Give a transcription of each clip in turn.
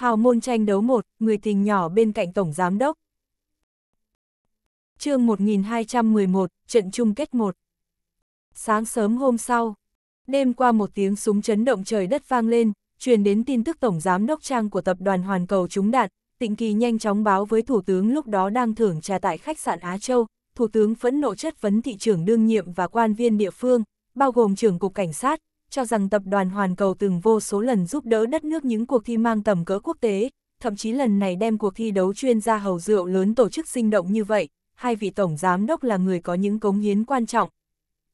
Hào môn tranh đấu một, người tình nhỏ bên cạnh Tổng Giám Đốc. chương 1211, trận chung kết 1. Sáng sớm hôm sau, đêm qua một tiếng súng chấn động trời đất vang lên, truyền đến tin tức Tổng Giám Đốc Trang của Tập đoàn Hoàn Cầu trúng đạn tịnh kỳ nhanh chóng báo với Thủ tướng lúc đó đang thưởng trà tại khách sạn Á Châu, Thủ tướng phẫn nộ chất vấn thị trưởng đương nhiệm và quan viên địa phương, bao gồm trưởng cục cảnh sát, cho rằng tập đoàn Hoàn Cầu từng vô số lần giúp đỡ đất nước những cuộc thi mang tầm cỡ quốc tế, thậm chí lần này đem cuộc thi đấu chuyên gia hầu rượu lớn tổ chức sinh động như vậy, hai vị tổng giám đốc là người có những cống hiến quan trọng.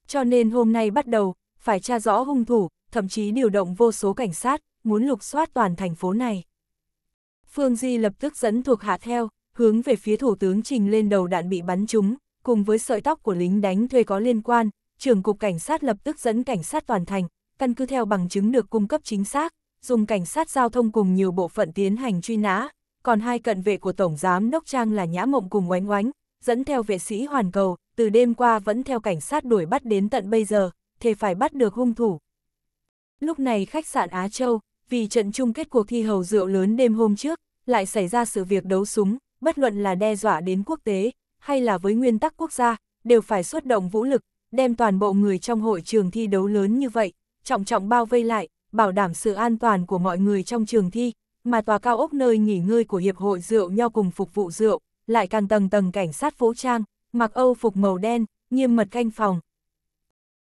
Cho nên hôm nay bắt đầu, phải tra rõ hung thủ, thậm chí điều động vô số cảnh sát, muốn lục soát toàn thành phố này. Phương Di lập tức dẫn thuộc hạ theo, hướng về phía thủ tướng trình lên đầu đạn bị bắn trúng, cùng với sợi tóc của lính đánh thuê có liên quan, trưởng cục cảnh sát lập tức dẫn cảnh sát toàn thành, căn cứ theo bằng chứng được cung cấp chính xác, dùng cảnh sát giao thông cùng nhiều bộ phận tiến hành truy nã, còn hai cận vệ của Tổng Giám Đốc Trang là Nhã Mộng cùng Oánh Oánh, dẫn theo vệ sĩ Hoàn Cầu, từ đêm qua vẫn theo cảnh sát đuổi bắt đến tận bây giờ, thề phải bắt được hung thủ. Lúc này khách sạn Á Châu, vì trận chung kết cuộc thi hầu rượu lớn đêm hôm trước, lại xảy ra sự việc đấu súng, bất luận là đe dọa đến quốc tế, hay là với nguyên tắc quốc gia, đều phải xuất động vũ lực, đem toàn bộ người trong hội trường thi đấu lớn như vậy, trọng trọng bao vây lại, bảo đảm sự an toàn của mọi người trong trường thi, mà tòa cao ốc nơi nghỉ ngơi của Hiệp hội rượu nho cùng phục vụ rượu, lại càng tầng tầng cảnh sát phố trang, mặc âu phục màu đen, nghiêm mật canh phòng.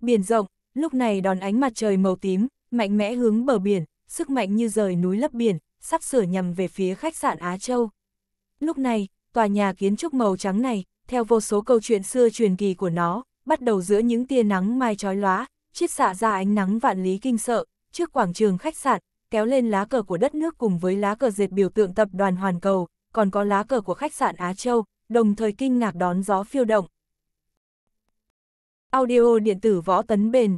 Biển rộng, lúc này đón ánh mặt trời màu tím, mạnh mẽ hướng bờ biển, sức mạnh như rời núi lấp biển, sắp sửa nhằm về phía khách sạn Á Châu. Lúc này, tòa nhà kiến trúc màu trắng này, theo vô số câu chuyện xưa truyền kỳ của nó, bắt đầu giữa những tia nắng mai trói lóa, chiết xạ ra ánh nắng vạn lý kinh sợ, trước quảng trường khách sạn, kéo lên lá cờ của đất nước cùng với lá cờ dệt biểu tượng tập đoàn Hoàn Cầu, còn có lá cờ của khách sạn Á Châu, đồng thời kinh ngạc đón gió phiêu động. Audio điện tử võ tấn bền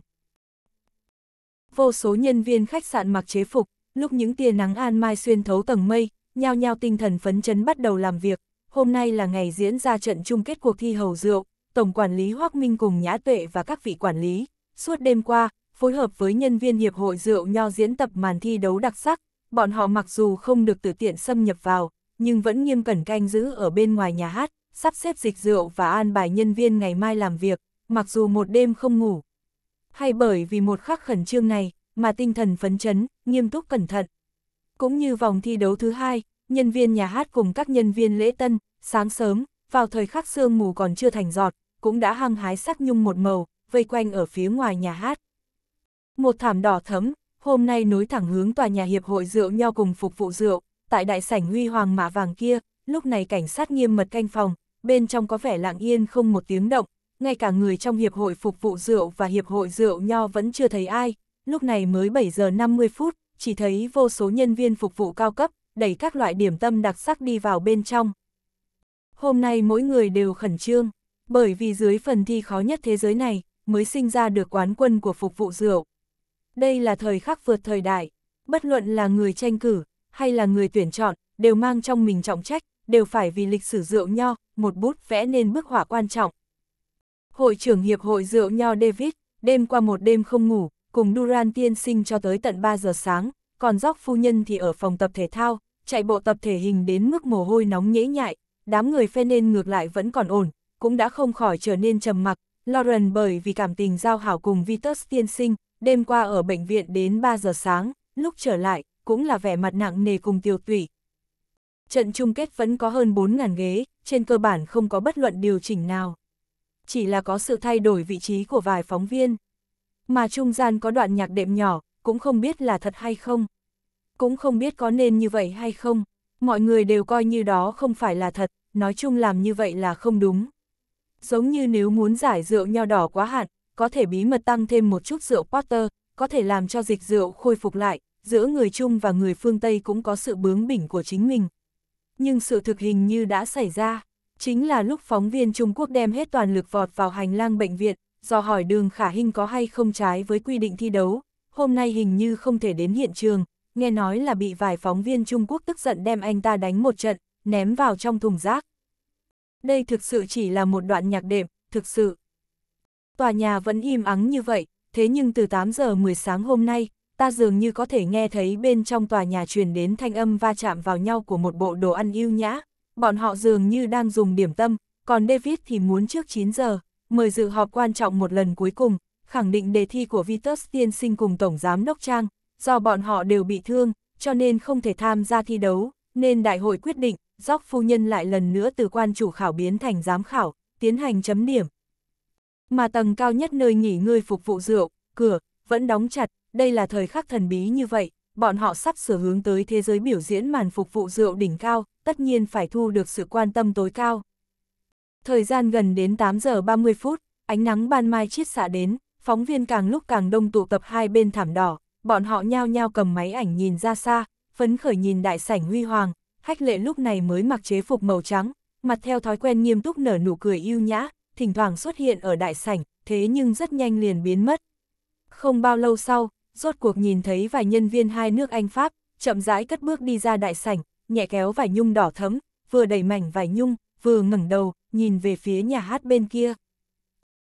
Vô số nhân viên khách sạn mặc chế phục, lúc những tia nắng an mai xuyên thấu tầng mây, nhao nhao tinh thần phấn chấn bắt đầu làm việc. Hôm nay là ngày diễn ra trận chung kết cuộc thi hầu rượu, Tổng Quản lý Hoác Minh cùng Nhã Tuệ và các vị quản lý, Suốt đêm qua, phối hợp với nhân viên Hiệp hội rượu nho diễn tập màn thi đấu đặc sắc, bọn họ mặc dù không được tự tiện xâm nhập vào, nhưng vẫn nghiêm cẩn canh giữ ở bên ngoài nhà hát, sắp xếp dịch rượu và an bài nhân viên ngày mai làm việc, mặc dù một đêm không ngủ. Hay bởi vì một khắc khẩn trương này, mà tinh thần phấn chấn, nghiêm túc cẩn thận. Cũng như vòng thi đấu thứ hai, nhân viên nhà hát cùng các nhân viên lễ tân, sáng sớm, vào thời khắc sương mù còn chưa thành giọt, cũng đã hăng hái sắc nhung một màu, vây quanh ở phía ngoài nhà hát. Một thảm đỏ thấm, hôm nay nối thẳng hướng tòa nhà hiệp hội rượu nho cùng phục vụ rượu, tại đại sảnh huy hoàng mã vàng kia, lúc này cảnh sát nghiêm mật canh phòng, bên trong có vẻ lặng yên không một tiếng động, ngay cả người trong hiệp hội phục vụ rượu và hiệp hội rượu nho vẫn chưa thấy ai, lúc này mới 7 giờ 50 phút, chỉ thấy vô số nhân viên phục vụ cao cấp, đẩy các loại điểm tâm đặc sắc đi vào bên trong. Hôm nay mỗi người đều khẩn trương, bởi vì dưới phần thi khó nhất thế giới này, mới sinh ra được quán quân của phục vụ rượu. Đây là thời khắc vượt thời đại, bất luận là người tranh cử, hay là người tuyển chọn, đều mang trong mình trọng trách, đều phải vì lịch sử rượu nho, một bút vẽ nên bức họa quan trọng. Hội trưởng Hiệp hội rượu nho David, đêm qua một đêm không ngủ, cùng Duran tiên sinh cho tới tận 3 giờ sáng, còn dốc phu nhân thì ở phòng tập thể thao, chạy bộ tập thể hình đến mức mồ hôi nóng nhễ nhại, đám người phe nên ngược lại vẫn còn ổn, cũng đã không khỏi trở nên trầm mặc, Lauren bởi vì cảm tình giao hảo cùng Vitus tiên sinh, đêm qua ở bệnh viện đến 3 giờ sáng, lúc trở lại, cũng là vẻ mặt nặng nề cùng tiêu tụy. Trận chung kết vẫn có hơn 4.000 ghế, trên cơ bản không có bất luận điều chỉnh nào. Chỉ là có sự thay đổi vị trí của vài phóng viên. Mà trung gian có đoạn nhạc đệm nhỏ, cũng không biết là thật hay không. Cũng không biết có nên như vậy hay không. Mọi người đều coi như đó không phải là thật, nói chung làm như vậy là không đúng. Giống như nếu muốn giải rượu nho đỏ quá hạn, có thể bí mật tăng thêm một chút rượu Porter, có thể làm cho dịch rượu khôi phục lại, giữa người Trung và người phương Tây cũng có sự bướng bỉnh của chính mình. Nhưng sự thực hình như đã xảy ra, chính là lúc phóng viên Trung Quốc đem hết toàn lực vọt vào hành lang bệnh viện, do hỏi đường khả hình có hay không trái với quy định thi đấu, hôm nay hình như không thể đến hiện trường, nghe nói là bị vài phóng viên Trung Quốc tức giận đem anh ta đánh một trận, ném vào trong thùng rác, đây thực sự chỉ là một đoạn nhạc đệm, thực sự. Tòa nhà vẫn im ắng như vậy, thế nhưng từ 8 giờ 10 sáng hôm nay, ta dường như có thể nghe thấy bên trong tòa nhà truyền đến thanh âm va chạm vào nhau của một bộ đồ ăn yêu nhã. Bọn họ dường như đang dùng điểm tâm, còn David thì muốn trước 9 giờ, mời dự họp quan trọng một lần cuối cùng, khẳng định đề thi của Vitus tiên sinh cùng Tổng Giám Đốc Trang, do bọn họ đều bị thương, cho nên không thể tham gia thi đấu, nên đại hội quyết định, Dóc phu nhân lại lần nữa từ quan chủ khảo biến thành giám khảo, tiến hành chấm điểm. Mà tầng cao nhất nơi nghỉ ngơi phục vụ rượu, cửa, vẫn đóng chặt, đây là thời khắc thần bí như vậy, bọn họ sắp sửa hướng tới thế giới biểu diễn màn phục vụ rượu đỉnh cao, tất nhiên phải thu được sự quan tâm tối cao. Thời gian gần đến 8 giờ 30 phút, ánh nắng ban mai chiết xạ đến, phóng viên càng lúc càng đông tụ tập hai bên thảm đỏ, bọn họ nhao nhao cầm máy ảnh nhìn ra xa, phấn khởi nhìn đại sảnh huy hoàng, hách lệ lúc này mới mặc chế phục màu trắng, mặt theo thói quen nghiêm túc nở nụ cười yêu nhã, thỉnh thoảng xuất hiện ở đại sảnh, thế nhưng rất nhanh liền biến mất. Không bao lâu sau, rốt cuộc nhìn thấy vài nhân viên hai nước Anh Pháp, chậm rãi cất bước đi ra đại sảnh, nhẹ kéo vải nhung đỏ thấm, vừa đẩy mảnh vải nhung, vừa ngẩng đầu, nhìn về phía nhà hát bên kia.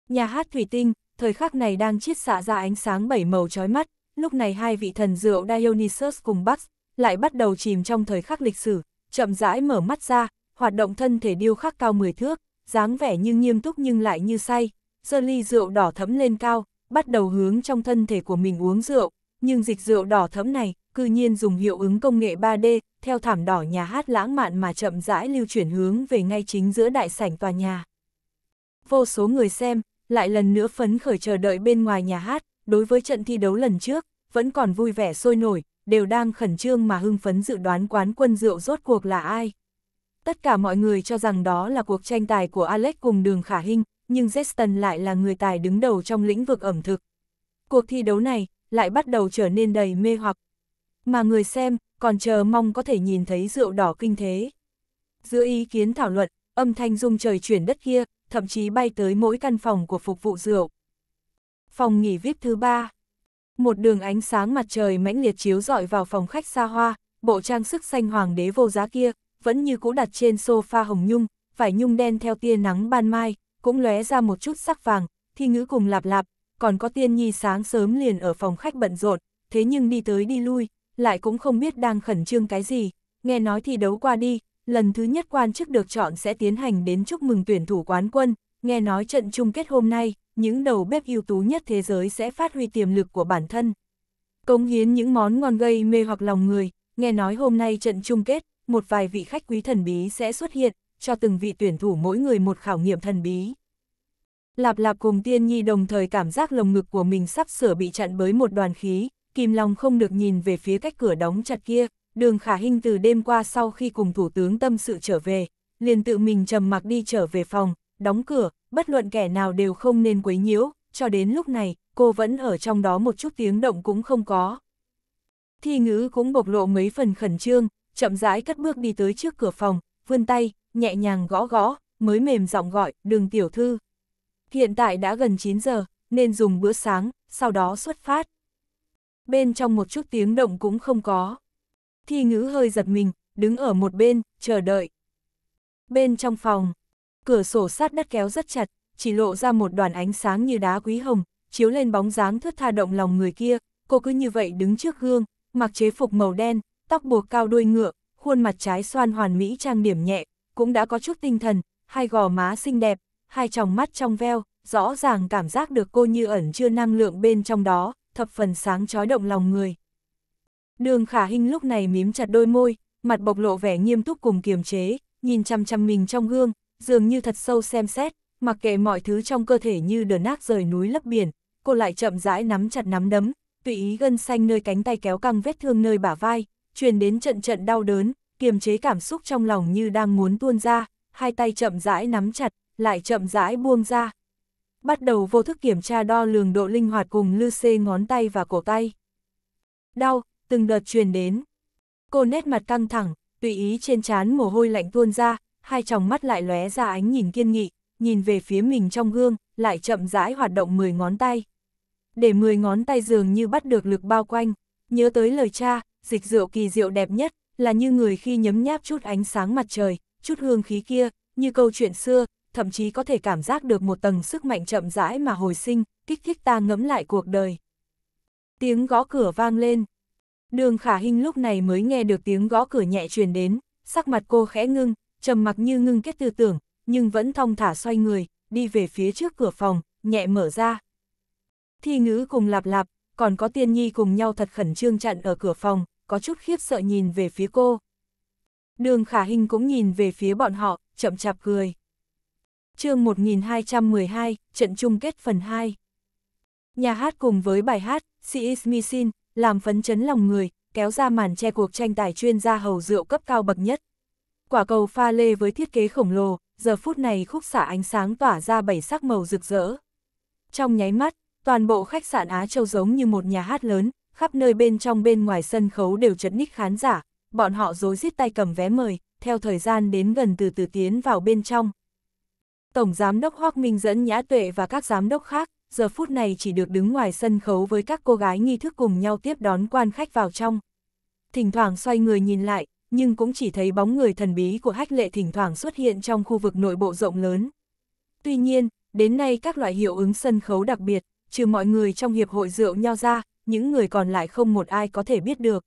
Nhà hát thủy tinh, thời khắc này đang chiết xạ ra ánh sáng bảy màu chói mắt, lúc này hai vị thần rượu Dionysus cùng Bax lại bắt đầu chìm trong thời khắc lịch sử, chậm rãi mở mắt ra, hoạt động thân thể điêu khắc cao 10 thước, dáng vẻ nhưng nghiêm túc nhưng lại như say, giơ ly rượu đỏ thấm lên cao, bắt đầu hướng trong thân thể của mình uống rượu, nhưng dịch rượu đỏ thấm này, cư nhiên dùng hiệu ứng công nghệ 3D, theo thảm đỏ nhà hát lãng mạn mà chậm rãi lưu chuyển hướng về ngay chính giữa đại sảnh tòa nhà. Vô số người xem, lại lần nữa phấn khởi chờ đợi bên ngoài nhà hát, đối với trận thi đấu lần trước, vẫn còn vui vẻ sôi nổi, đều đang khẩn trương mà hưng phấn dự đoán quán quân rượu rốt cuộc là ai. Tất cả mọi người cho rằng đó là cuộc tranh tài của Alex cùng đường khả hình, nhưng Zeston lại là người tài đứng đầu trong lĩnh vực ẩm thực. Cuộc thi đấu này lại bắt đầu trở nên đầy mê hoặc. Mà người xem còn chờ mong có thể nhìn thấy rượu đỏ kinh thế. Giữa ý kiến thảo luận, âm thanh rung trời chuyển đất kia, thậm chí bay tới mỗi căn phòng của phục vụ rượu. Phòng nghỉ VIP thứ ba một đường ánh sáng mặt trời mãnh liệt chiếu rọi vào phòng khách xa hoa, bộ trang sức xanh hoàng đế vô giá kia, vẫn như cũ đặt trên sofa hồng nhung, vải nhung đen theo tia nắng ban mai, cũng lóe ra một chút sắc vàng, thi ngữ cùng lạp lạp, còn có tiên nhi sáng sớm liền ở phòng khách bận rộn, thế nhưng đi tới đi lui, lại cũng không biết đang khẩn trương cái gì, nghe nói thì đấu qua đi, lần thứ nhất quan chức được chọn sẽ tiến hành đến chúc mừng tuyển thủ quán quân, nghe nói trận chung kết hôm nay, những đầu bếp ưu tú nhất thế giới sẽ phát huy tiềm lực của bản thân. Cống hiến những món ngon gây mê hoặc lòng người, nghe nói hôm nay trận chung kết, một vài vị khách quý thần bí sẽ xuất hiện, cho từng vị tuyển thủ mỗi người một khảo nghiệm thần bí. Lạp lạp cùng tiên nhi đồng thời cảm giác lồng ngực của mình sắp sửa bị chặn bởi một đoàn khí, kìm lòng không được nhìn về phía cách cửa đóng chặt kia, đường khả hình từ đêm qua sau khi cùng thủ tướng tâm sự trở về, liền tự mình trầm mặc đi trở về phòng, đóng cửa, bất luận kẻ nào đều không nên quấy nhiễu, cho đến lúc này, cô vẫn ở trong đó một chút tiếng động cũng không có. Thi ngữ cũng bộc lộ mấy phần khẩn trương, chậm rãi cất bước đi tới trước cửa phòng, vươn tay, nhẹ nhàng gõ gõ, mới mềm giọng gọi, đường tiểu thư. Hiện tại đã gần 9 giờ, nên dùng bữa sáng, sau đó xuất phát. Bên trong một chút tiếng động cũng không có. Thi ngữ hơi giật mình, đứng ở một bên, chờ đợi. Bên trong phòng, Cửa sổ sát đất kéo rất chặt, chỉ lộ ra một đoàn ánh sáng như đá quý hồng, chiếu lên bóng dáng thướt tha động lòng người kia, cô cứ như vậy đứng trước gương, mặc chế phục màu đen, tóc buộc cao đuôi ngựa, khuôn mặt trái xoan hoàn mỹ trang điểm nhẹ, cũng đã có chút tinh thần, hai gò má xinh đẹp, hai tròng mắt trong veo, rõ ràng cảm giác được cô như ẩn chưa năng lượng bên trong đó, thập phần sáng chói động lòng người. Đường khả hình lúc này mím chặt đôi môi, mặt bộc lộ vẻ nghiêm túc cùng kiềm chế, nhìn chăm chăm mình trong gương, dường như thật sâu xem xét, mặc kệ mọi thứ trong cơ thể như đờ nát rời núi lấp biển, cô lại chậm rãi nắm chặt nắm đấm, tùy ý gân xanh nơi cánh tay kéo căng vết thương nơi bả vai, truyền đến trận trận đau đớn, kiềm chế cảm xúc trong lòng như đang muốn tuôn ra, hai tay chậm rãi nắm chặt, lại chậm rãi buông ra. Bắt đầu vô thức kiểm tra đo lường độ linh hoạt cùng lư xê ngón tay và cổ tay. Đau, từng đợt truyền đến. Cô nét mặt căng thẳng, tùy ý trên trán mồ hôi lạnh tuôn ra, hai tròng mắt lại lóe ra ánh nhìn kiên nghị, nhìn về phía mình trong gương, lại chậm rãi hoạt động 10 ngón tay. Để 10 ngón tay dường như bắt được lực bao quanh, nhớ tới lời cha, dịch rượu kỳ diệu đẹp nhất, là như người khi nhấm nháp chút ánh sáng mặt trời, chút hương khí kia, như câu chuyện xưa, thậm chí có thể cảm giác được một tầng sức mạnh chậm rãi mà hồi sinh, kích thích ta ngẫm lại cuộc đời. Tiếng gõ cửa vang lên. Đường khả hình lúc này mới nghe được tiếng gõ cửa nhẹ truyền đến, sắc mặt cô khẽ ngưng, trầm mặc như ngưng kết tư tưởng, nhưng vẫn thong thả xoay người, đi về phía trước cửa phòng, nhẹ mở ra. Thi ngữ cùng lạp lạp, còn có tiên nhi cùng nhau thật khẩn trương chặn ở cửa phòng, có chút khiếp sợ nhìn về phía cô. Đường khả hình cũng nhìn về phía bọn họ, chậm chạp cười. chương 1212, trận chung kết phần 2. Nhà hát cùng với bài hát, She is Missing, làm phấn chấn lòng người, kéo ra màn che cuộc tranh tài chuyên gia hầu rượu cấp cao bậc nhất quả cầu pha lê với thiết kế khổng lồ, giờ phút này khúc xạ ánh sáng tỏa ra bảy sắc màu rực rỡ. Trong nháy mắt, toàn bộ khách sạn Á Châu giống như một nhà hát lớn, khắp nơi bên trong bên ngoài sân khấu đều chật ních khán giả, bọn họ rối rít tay cầm vé mời, theo thời gian đến gần từ từ tiến vào bên trong. Tổng giám đốc Hoắc Minh dẫn Nhã Tuệ và các giám đốc khác, giờ phút này chỉ được đứng ngoài sân khấu với các cô gái nghi thức cùng nhau tiếp đón quan khách vào trong. Thỉnh thoảng xoay người nhìn lại, nhưng cũng chỉ thấy bóng người thần bí của hách lệ thỉnh thoảng xuất hiện trong khu vực nội bộ rộng lớn. Tuy nhiên, đến nay các loại hiệu ứng sân khấu đặc biệt, trừ mọi người trong hiệp hội rượu nho ra, những người còn lại không một ai có thể biết được.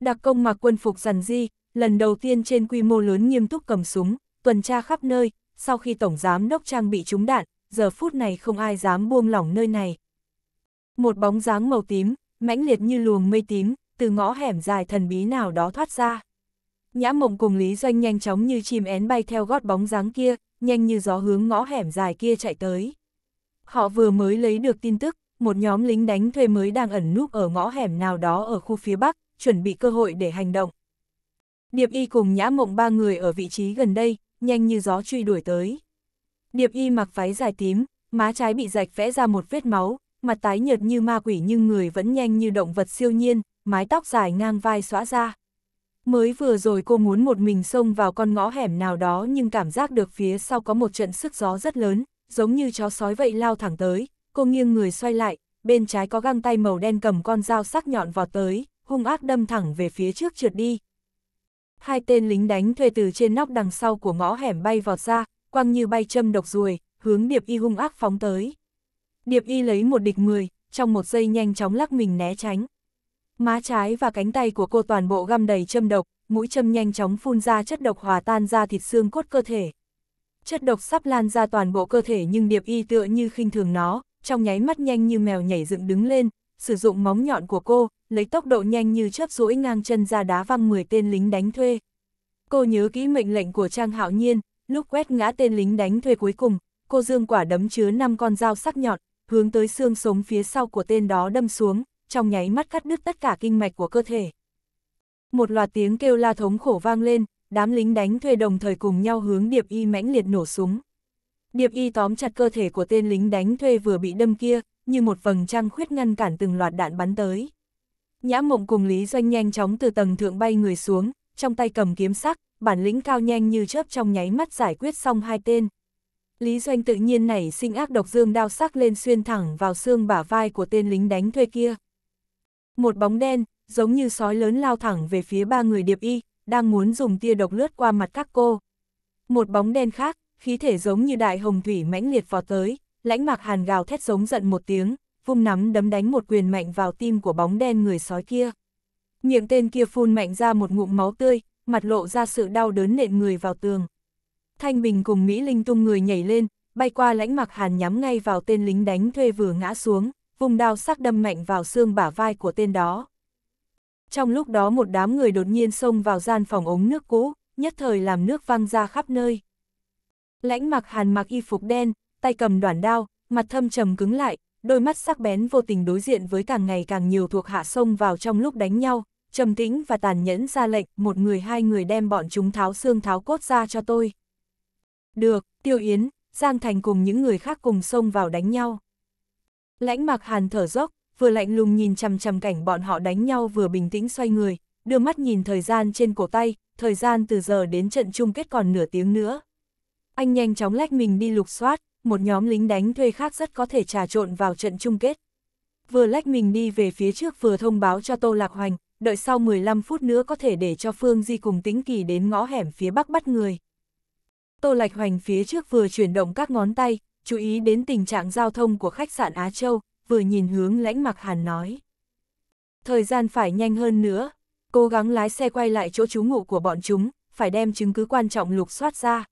Đặc công mặc quân phục dần di, lần đầu tiên trên quy mô lớn nghiêm túc cầm súng, tuần tra khắp nơi, sau khi Tổng Giám Đốc Trang bị trúng đạn, giờ phút này không ai dám buông lỏng nơi này. Một bóng dáng màu tím, mãnh liệt như luồng mây tím, từ ngõ hẻm dài thần bí nào đó thoát ra. Nhã mộng cùng Lý Doanh nhanh chóng như chim én bay theo gót bóng dáng kia, nhanh như gió hướng ngõ hẻm dài kia chạy tới. Họ vừa mới lấy được tin tức, một nhóm lính đánh thuê mới đang ẩn núp ở ngõ hẻm nào đó ở khu phía Bắc, chuẩn bị cơ hội để hành động. Điệp y cùng nhã mộng ba người ở vị trí gần đây, nhanh như gió truy đuổi tới. Điệp y mặc váy dài tím, má trái bị rạch vẽ ra một vết máu, mặt tái nhợt như ma quỷ nhưng người vẫn nhanh như động vật siêu nhiên, mái tóc dài ngang vai xõa ra. Mới vừa rồi cô muốn một mình xông vào con ngõ hẻm nào đó nhưng cảm giác được phía sau có một trận sức gió rất lớn, giống như chó sói vậy lao thẳng tới, cô nghiêng người xoay lại, bên trái có găng tay màu đen cầm con dao sắc nhọn vọt tới, hung ác đâm thẳng về phía trước trượt đi. Hai tên lính đánh thuê từ trên nóc đằng sau của ngõ hẻm bay vọt ra, quăng như bay châm độc ruồi, hướng Điệp Y hung ác phóng tới. Điệp Y lấy một địch 10, trong một giây nhanh chóng lắc mình né tránh, Má trái và cánh tay của cô toàn bộ găm đầy châm độc, mũi châm nhanh chóng phun ra chất độc hòa tan ra thịt xương cốt cơ thể. Chất độc sắp lan ra toàn bộ cơ thể nhưng Điệp Y tựa như khinh thường nó, trong nháy mắt nhanh như mèo nhảy dựng đứng lên, sử dụng móng nhọn của cô, lấy tốc độ nhanh như chớp duỗi ngang chân ra đá văng 10 tên lính đánh thuê. Cô nhớ kỹ mệnh lệnh của Trang Hạo Nhiên, lúc quét ngã tên lính đánh thuê cuối cùng, cô dương quả đấm chứa 5 con dao sắc nhọn, hướng tới xương sống phía sau của tên đó đâm xuống, trong nháy mắt cắt đứt tất cả kinh mạch của cơ thể. Một loạt tiếng kêu la thống khổ vang lên, đám lính đánh thuê đồng thời cùng nhau hướng Điệp Y mãnh liệt nổ súng. Điệp Y tóm chặt cơ thể của tên lính đánh thuê vừa bị đâm kia, như một vầng trăng khuyết ngăn cản từng loạt đạn bắn tới. Nhã Mộng cùng Lý Doanh nhanh chóng từ tầng thượng bay người xuống, trong tay cầm kiếm sắc, bản lĩnh cao nhanh như chớp trong nháy mắt giải quyết xong hai tên. Lý Doanh tự nhiên nảy sinh ác độc dương đao sắc lên xuyên thẳng vào xương bả vai của tên lính đánh thuê kia. Một bóng đen, giống như sói lớn lao thẳng về phía ba người điệp y, đang muốn dùng tia độc lướt qua mặt các cô. Một bóng đen khác, khí thể giống như đại hồng thủy mãnh liệt vọt tới, lãnh mạc hàn gào thét giống giận một tiếng, vung nắm đấm đánh một quyền mạnh vào tim của bóng đen người sói kia. Miệng tên kia phun mạnh ra một ngụm máu tươi, mặt lộ ra sự đau đớn nện người vào tường. Thanh Bình cùng Mỹ Linh tung người nhảy lên, bay qua lãnh mặc hàn nhắm ngay vào tên lính đánh thuê vừa ngã xuống vùng đao sắc đâm mạnh vào xương bả vai của tên đó. Trong lúc đó một đám người đột nhiên xông vào gian phòng ống nước cũ, nhất thời làm nước văng ra khắp nơi. Lãnh mặc hàn mặc y phục đen, tay cầm đoàn đao, mặt thâm trầm cứng lại, đôi mắt sắc bén vô tình đối diện với càng ngày càng nhiều thuộc hạ xông vào trong lúc đánh nhau, trầm tĩnh và tàn nhẫn ra lệnh một người hai người đem bọn chúng tháo xương tháo cốt ra cho tôi. Được, Tiêu Yến, Giang Thành cùng những người khác cùng xông vào đánh nhau. Lãnh mạc hàn thở dốc, vừa lạnh lùng nhìn chằm chằm cảnh bọn họ đánh nhau vừa bình tĩnh xoay người, đưa mắt nhìn thời gian trên cổ tay, thời gian từ giờ đến trận chung kết còn nửa tiếng nữa. Anh nhanh chóng lách mình đi lục soát, một nhóm lính đánh thuê khác rất có thể trà trộn vào trận chung kết. Vừa lách mình đi về phía trước vừa thông báo cho Tô Lạc Hoành, đợi sau 15 phút nữa có thể để cho Phương Di cùng tính Kỳ đến ngõ hẻm phía bắc bắt người. Tô lạch Hoành phía trước vừa chuyển động các ngón tay, chú ý đến tình trạng giao thông của khách sạn Á Châu, vừa nhìn hướng lãnh mặc hàn nói. Thời gian phải nhanh hơn nữa, cố gắng lái xe quay lại chỗ trú ngụ của bọn chúng, phải đem chứng cứ quan trọng lục soát ra.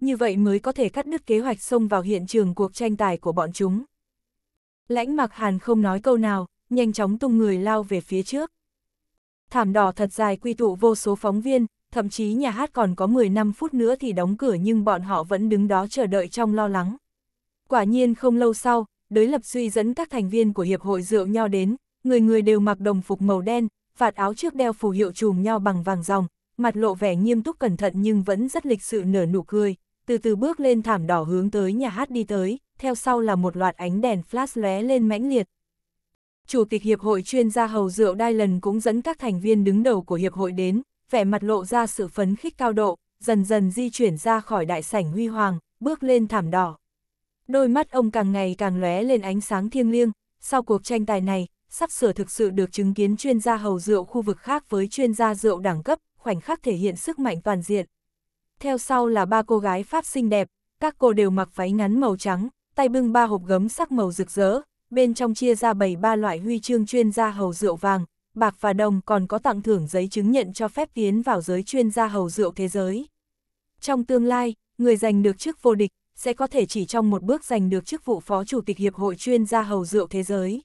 Như vậy mới có thể cắt đứt kế hoạch xông vào hiện trường cuộc tranh tài của bọn chúng. Lãnh mặc hàn không nói câu nào, nhanh chóng tung người lao về phía trước. Thảm đỏ thật dài quy tụ vô số phóng viên, thậm chí nhà hát còn có 15 phút nữa thì đóng cửa nhưng bọn họ vẫn đứng đó chờ đợi trong lo lắng. Quả nhiên không lâu sau, đới lập suy dẫn các thành viên của Hiệp hội rượu nho đến, người người đều mặc đồng phục màu đen, vạt áo trước đeo phù hiệu chùm nho bằng vàng ròng, mặt lộ vẻ nghiêm túc cẩn thận nhưng vẫn rất lịch sự nở nụ cười, từ từ bước lên thảm đỏ hướng tới nhà hát đi tới, theo sau là một loạt ánh đèn flash lóe lên mãnh liệt. Chủ tịch Hiệp hội chuyên gia hầu rượu Đai cũng dẫn các thành viên đứng đầu của Hiệp hội đến, vẻ mặt lộ ra sự phấn khích cao độ, dần dần di chuyển ra khỏi đại sảnh huy hoàng, bước lên thảm đỏ. Đôi mắt ông càng ngày càng lóe lên ánh sáng thiêng liêng, sau cuộc tranh tài này, sắp sửa thực sự được chứng kiến chuyên gia hầu rượu khu vực khác với chuyên gia rượu đẳng cấp, khoảnh khắc thể hiện sức mạnh toàn diện. Theo sau là ba cô gái Pháp xinh đẹp, các cô đều mặc váy ngắn màu trắng, tay bưng ba hộp gấm sắc màu rực rỡ, bên trong chia ra bảy ba loại huy chương chuyên gia hầu rượu vàng, bạc và đồng còn có tặng thưởng giấy chứng nhận cho phép tiến vào giới chuyên gia hầu rượu thế giới. Trong tương lai, người giành được chức vô địch sẽ có thể chỉ trong một bước giành được chức vụ Phó Chủ tịch Hiệp hội chuyên gia hầu rượu thế giới.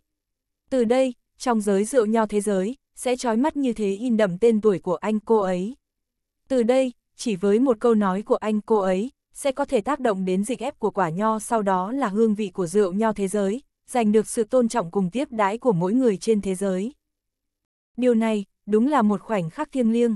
Từ đây, trong giới rượu nho thế giới, sẽ trói mắt như thế in đậm tên tuổi của anh cô ấy. Từ đây, chỉ với một câu nói của anh cô ấy, sẽ có thể tác động đến dịch ép của quả nho sau đó là hương vị của rượu nho thế giới, giành được sự tôn trọng cùng tiếp đãi của mỗi người trên thế giới. Điều này, đúng là một khoảnh khắc thiêng liêng.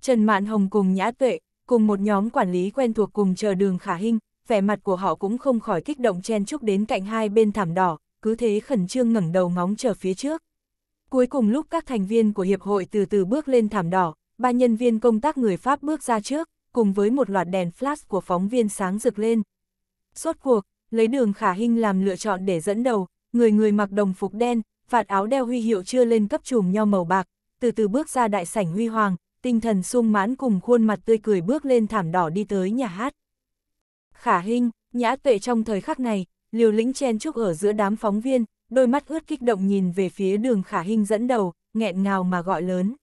Trần Mạn Hồng cùng Nhã Tuệ, cùng một nhóm quản lý quen thuộc cùng chờ đường khả hình, vẻ mặt của họ cũng không khỏi kích động chen chúc đến cạnh hai bên thảm đỏ, cứ thế khẩn trương ngẩng đầu ngóng chờ phía trước. Cuối cùng lúc các thành viên của hiệp hội từ từ bước lên thảm đỏ, ba nhân viên công tác người Pháp bước ra trước, cùng với một loạt đèn flash của phóng viên sáng rực lên. Suốt cuộc, lấy đường khả hình làm lựa chọn để dẫn đầu, người người mặc đồng phục đen, vạt áo đeo huy hiệu chưa lên cấp chùm nho màu bạc, từ từ bước ra đại sảnh huy hoàng, tinh thần sung mãn cùng khuôn mặt tươi cười bước lên thảm đỏ đi tới nhà hát. Khả Hinh, nhã tuệ trong thời khắc này, liều lĩnh chen chúc ở giữa đám phóng viên, đôi mắt ướt kích động nhìn về phía đường khả Hinh dẫn đầu, nghẹn ngào mà gọi lớn.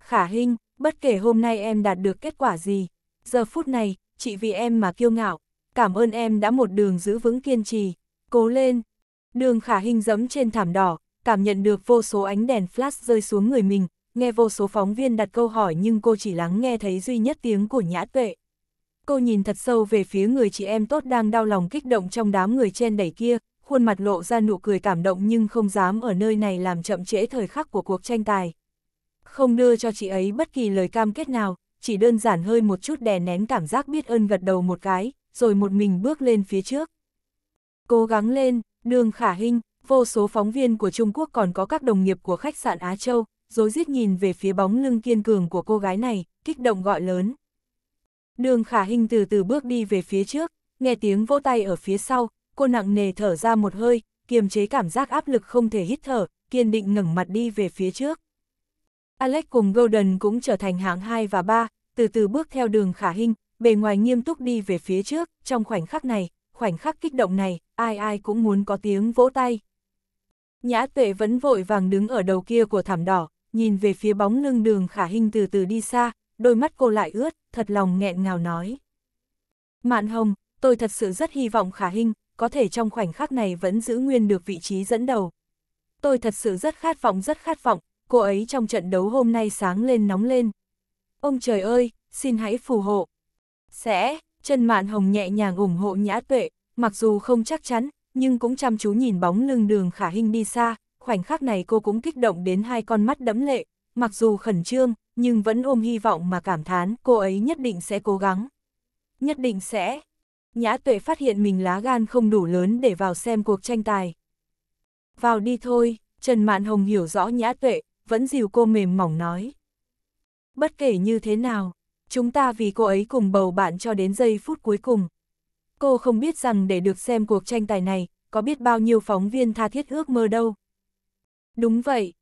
Khả Hinh, bất kể hôm nay em đạt được kết quả gì, giờ phút này, chị vì em mà kiêu ngạo, cảm ơn em đã một đường giữ vững kiên trì, cố lên. Đường khả Hinh dẫm trên thảm đỏ, cảm nhận được vô số ánh đèn flash rơi xuống người mình, nghe vô số phóng viên đặt câu hỏi nhưng cô chỉ lắng nghe thấy duy nhất tiếng của nhã tuệ. Cô nhìn thật sâu về phía người chị em tốt đang đau lòng kích động trong đám người chen đẩy kia, khuôn mặt lộ ra nụ cười cảm động nhưng không dám ở nơi này làm chậm trễ thời khắc của cuộc tranh tài. Không đưa cho chị ấy bất kỳ lời cam kết nào, chỉ đơn giản hơi một chút đè nén cảm giác biết ơn gật đầu một cái, rồi một mình bước lên phía trước. Cố gắng lên, đường khả hình, vô số phóng viên của Trung Quốc còn có các đồng nghiệp của khách sạn Á Châu, dối giết nhìn về phía bóng lưng kiên cường của cô gái này, kích động gọi lớn. Đường khả hình từ từ bước đi về phía trước, nghe tiếng vỗ tay ở phía sau, cô nặng nề thở ra một hơi, kiềm chế cảm giác áp lực không thể hít thở, kiên định ngẩng mặt đi về phía trước. Alex cùng Golden cũng trở thành hạng 2 và 3, từ từ bước theo đường khả hình, bề ngoài nghiêm túc đi về phía trước, trong khoảnh khắc này, khoảnh khắc kích động này, ai ai cũng muốn có tiếng vỗ tay. Nhã tuệ vẫn vội vàng đứng ở đầu kia của thảm đỏ, nhìn về phía bóng lưng đường khả hình từ từ đi xa, đôi mắt cô lại ướt, thật lòng nghẹn ngào nói. Mạn Hồng, tôi thật sự rất hy vọng Khả Hinh, có thể trong khoảnh khắc này vẫn giữ nguyên được vị trí dẫn đầu. Tôi thật sự rất khát vọng rất khát vọng, cô ấy trong trận đấu hôm nay sáng lên nóng lên. Ông trời ơi, xin hãy phù hộ. Sẽ, chân Mạn Hồng nhẹ nhàng ủng hộ Nhã Tuệ, mặc dù không chắc chắn, nhưng cũng chăm chú nhìn bóng lưng đường Khả Hinh đi xa, khoảnh khắc này cô cũng kích động đến hai con mắt đẫm lệ, mặc dù khẩn trương, nhưng vẫn ôm hy vọng mà cảm thán cô ấy nhất định sẽ cố gắng. Nhất định sẽ. Nhã tuệ phát hiện mình lá gan không đủ lớn để vào xem cuộc tranh tài. Vào đi thôi, Trần Mạn Hồng hiểu rõ nhã tuệ, vẫn dìu cô mềm mỏng nói. Bất kể như thế nào, chúng ta vì cô ấy cùng bầu bạn cho đến giây phút cuối cùng. Cô không biết rằng để được xem cuộc tranh tài này, có biết bao nhiêu phóng viên tha thiết ước mơ đâu. Đúng vậy,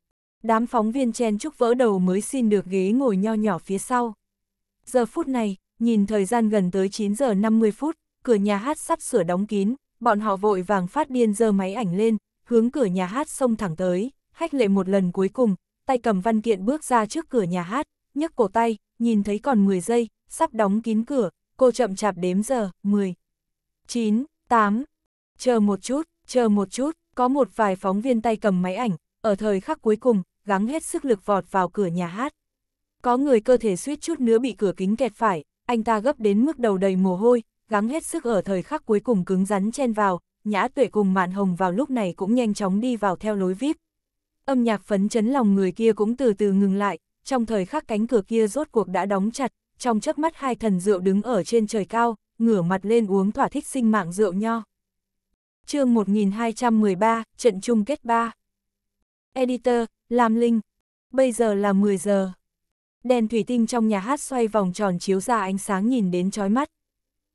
đám phóng viên chen chúc vỡ đầu mới xin được ghế ngồi nho nhỏ phía sau. Giờ phút này, nhìn thời gian gần tới 9 giờ 50 phút, cửa nhà hát sắp sửa đóng kín, bọn họ vội vàng phát điên giơ máy ảnh lên, hướng cửa nhà hát xông thẳng tới, hách lệ một lần cuối cùng, tay cầm văn kiện bước ra trước cửa nhà hát, nhấc cổ tay, nhìn thấy còn 10 giây, sắp đóng kín cửa, cô chậm chạp đếm giờ, 10, 9, 8, chờ một chút, chờ một chút, có một vài phóng viên tay cầm máy ảnh, ở thời khắc cuối cùng, gắng hết sức lực vọt vào cửa nhà hát. Có người cơ thể suýt chút nữa bị cửa kính kẹt phải, anh ta gấp đến mức đầu đầy mồ hôi, gắng hết sức ở thời khắc cuối cùng cứng rắn chen vào, Nhã Tuệ cùng Mạn Hồng vào lúc này cũng nhanh chóng đi vào theo lối VIP. Âm nhạc phấn chấn lòng người kia cũng từ từ ngừng lại, trong thời khắc cánh cửa kia rốt cuộc đã đóng chặt, trong chớp mắt hai thần rượu đứng ở trên trời cao, ngửa mặt lên uống thỏa thích sinh mạng rượu nho. chương 1213, trận chung kết 3 Editor, làm linh. Bây giờ là 10 giờ. Đèn thủy tinh trong nhà hát xoay vòng tròn chiếu ra ánh sáng nhìn đến chói mắt.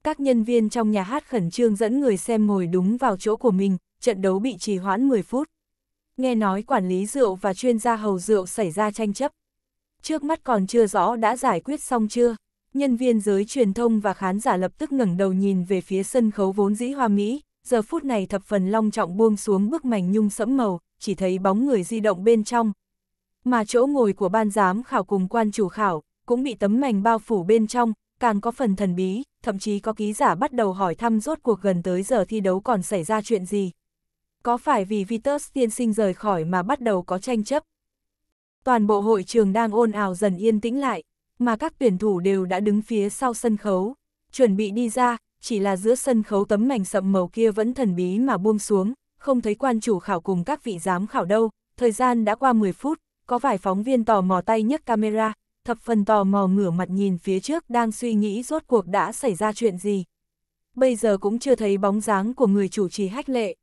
Các nhân viên trong nhà hát khẩn trương dẫn người xem ngồi đúng vào chỗ của mình, trận đấu bị trì hoãn 10 phút. Nghe nói quản lý rượu và chuyên gia hầu rượu xảy ra tranh chấp. Trước mắt còn chưa rõ đã giải quyết xong chưa. Nhân viên giới truyền thông và khán giả lập tức ngẩng đầu nhìn về phía sân khấu vốn dĩ hoa Mỹ, giờ phút này thập phần long trọng buông xuống bức mảnh nhung sẫm màu, chỉ thấy bóng người di động bên trong. Mà chỗ ngồi của ban giám khảo cùng quan chủ khảo, cũng bị tấm mảnh bao phủ bên trong, càng có phần thần bí, thậm chí có ký giả bắt đầu hỏi thăm rốt cuộc gần tới giờ thi đấu còn xảy ra chuyện gì. Có phải vì Vitus tiên sinh rời khỏi mà bắt đầu có tranh chấp? Toàn bộ hội trường đang ôn ào dần yên tĩnh lại, mà các tuyển thủ đều đã đứng phía sau sân khấu, chuẩn bị đi ra, chỉ là giữa sân khấu tấm mảnh sậm màu kia vẫn thần bí mà buông xuống, không thấy quan chủ khảo cùng các vị giám khảo đâu, thời gian đã qua 10 phút, có vài phóng viên tò mò tay nhấc camera, thập phần tò mò ngửa mặt nhìn phía trước đang suy nghĩ rốt cuộc đã xảy ra chuyện gì. Bây giờ cũng chưa thấy bóng dáng của người chủ trì hách lệ.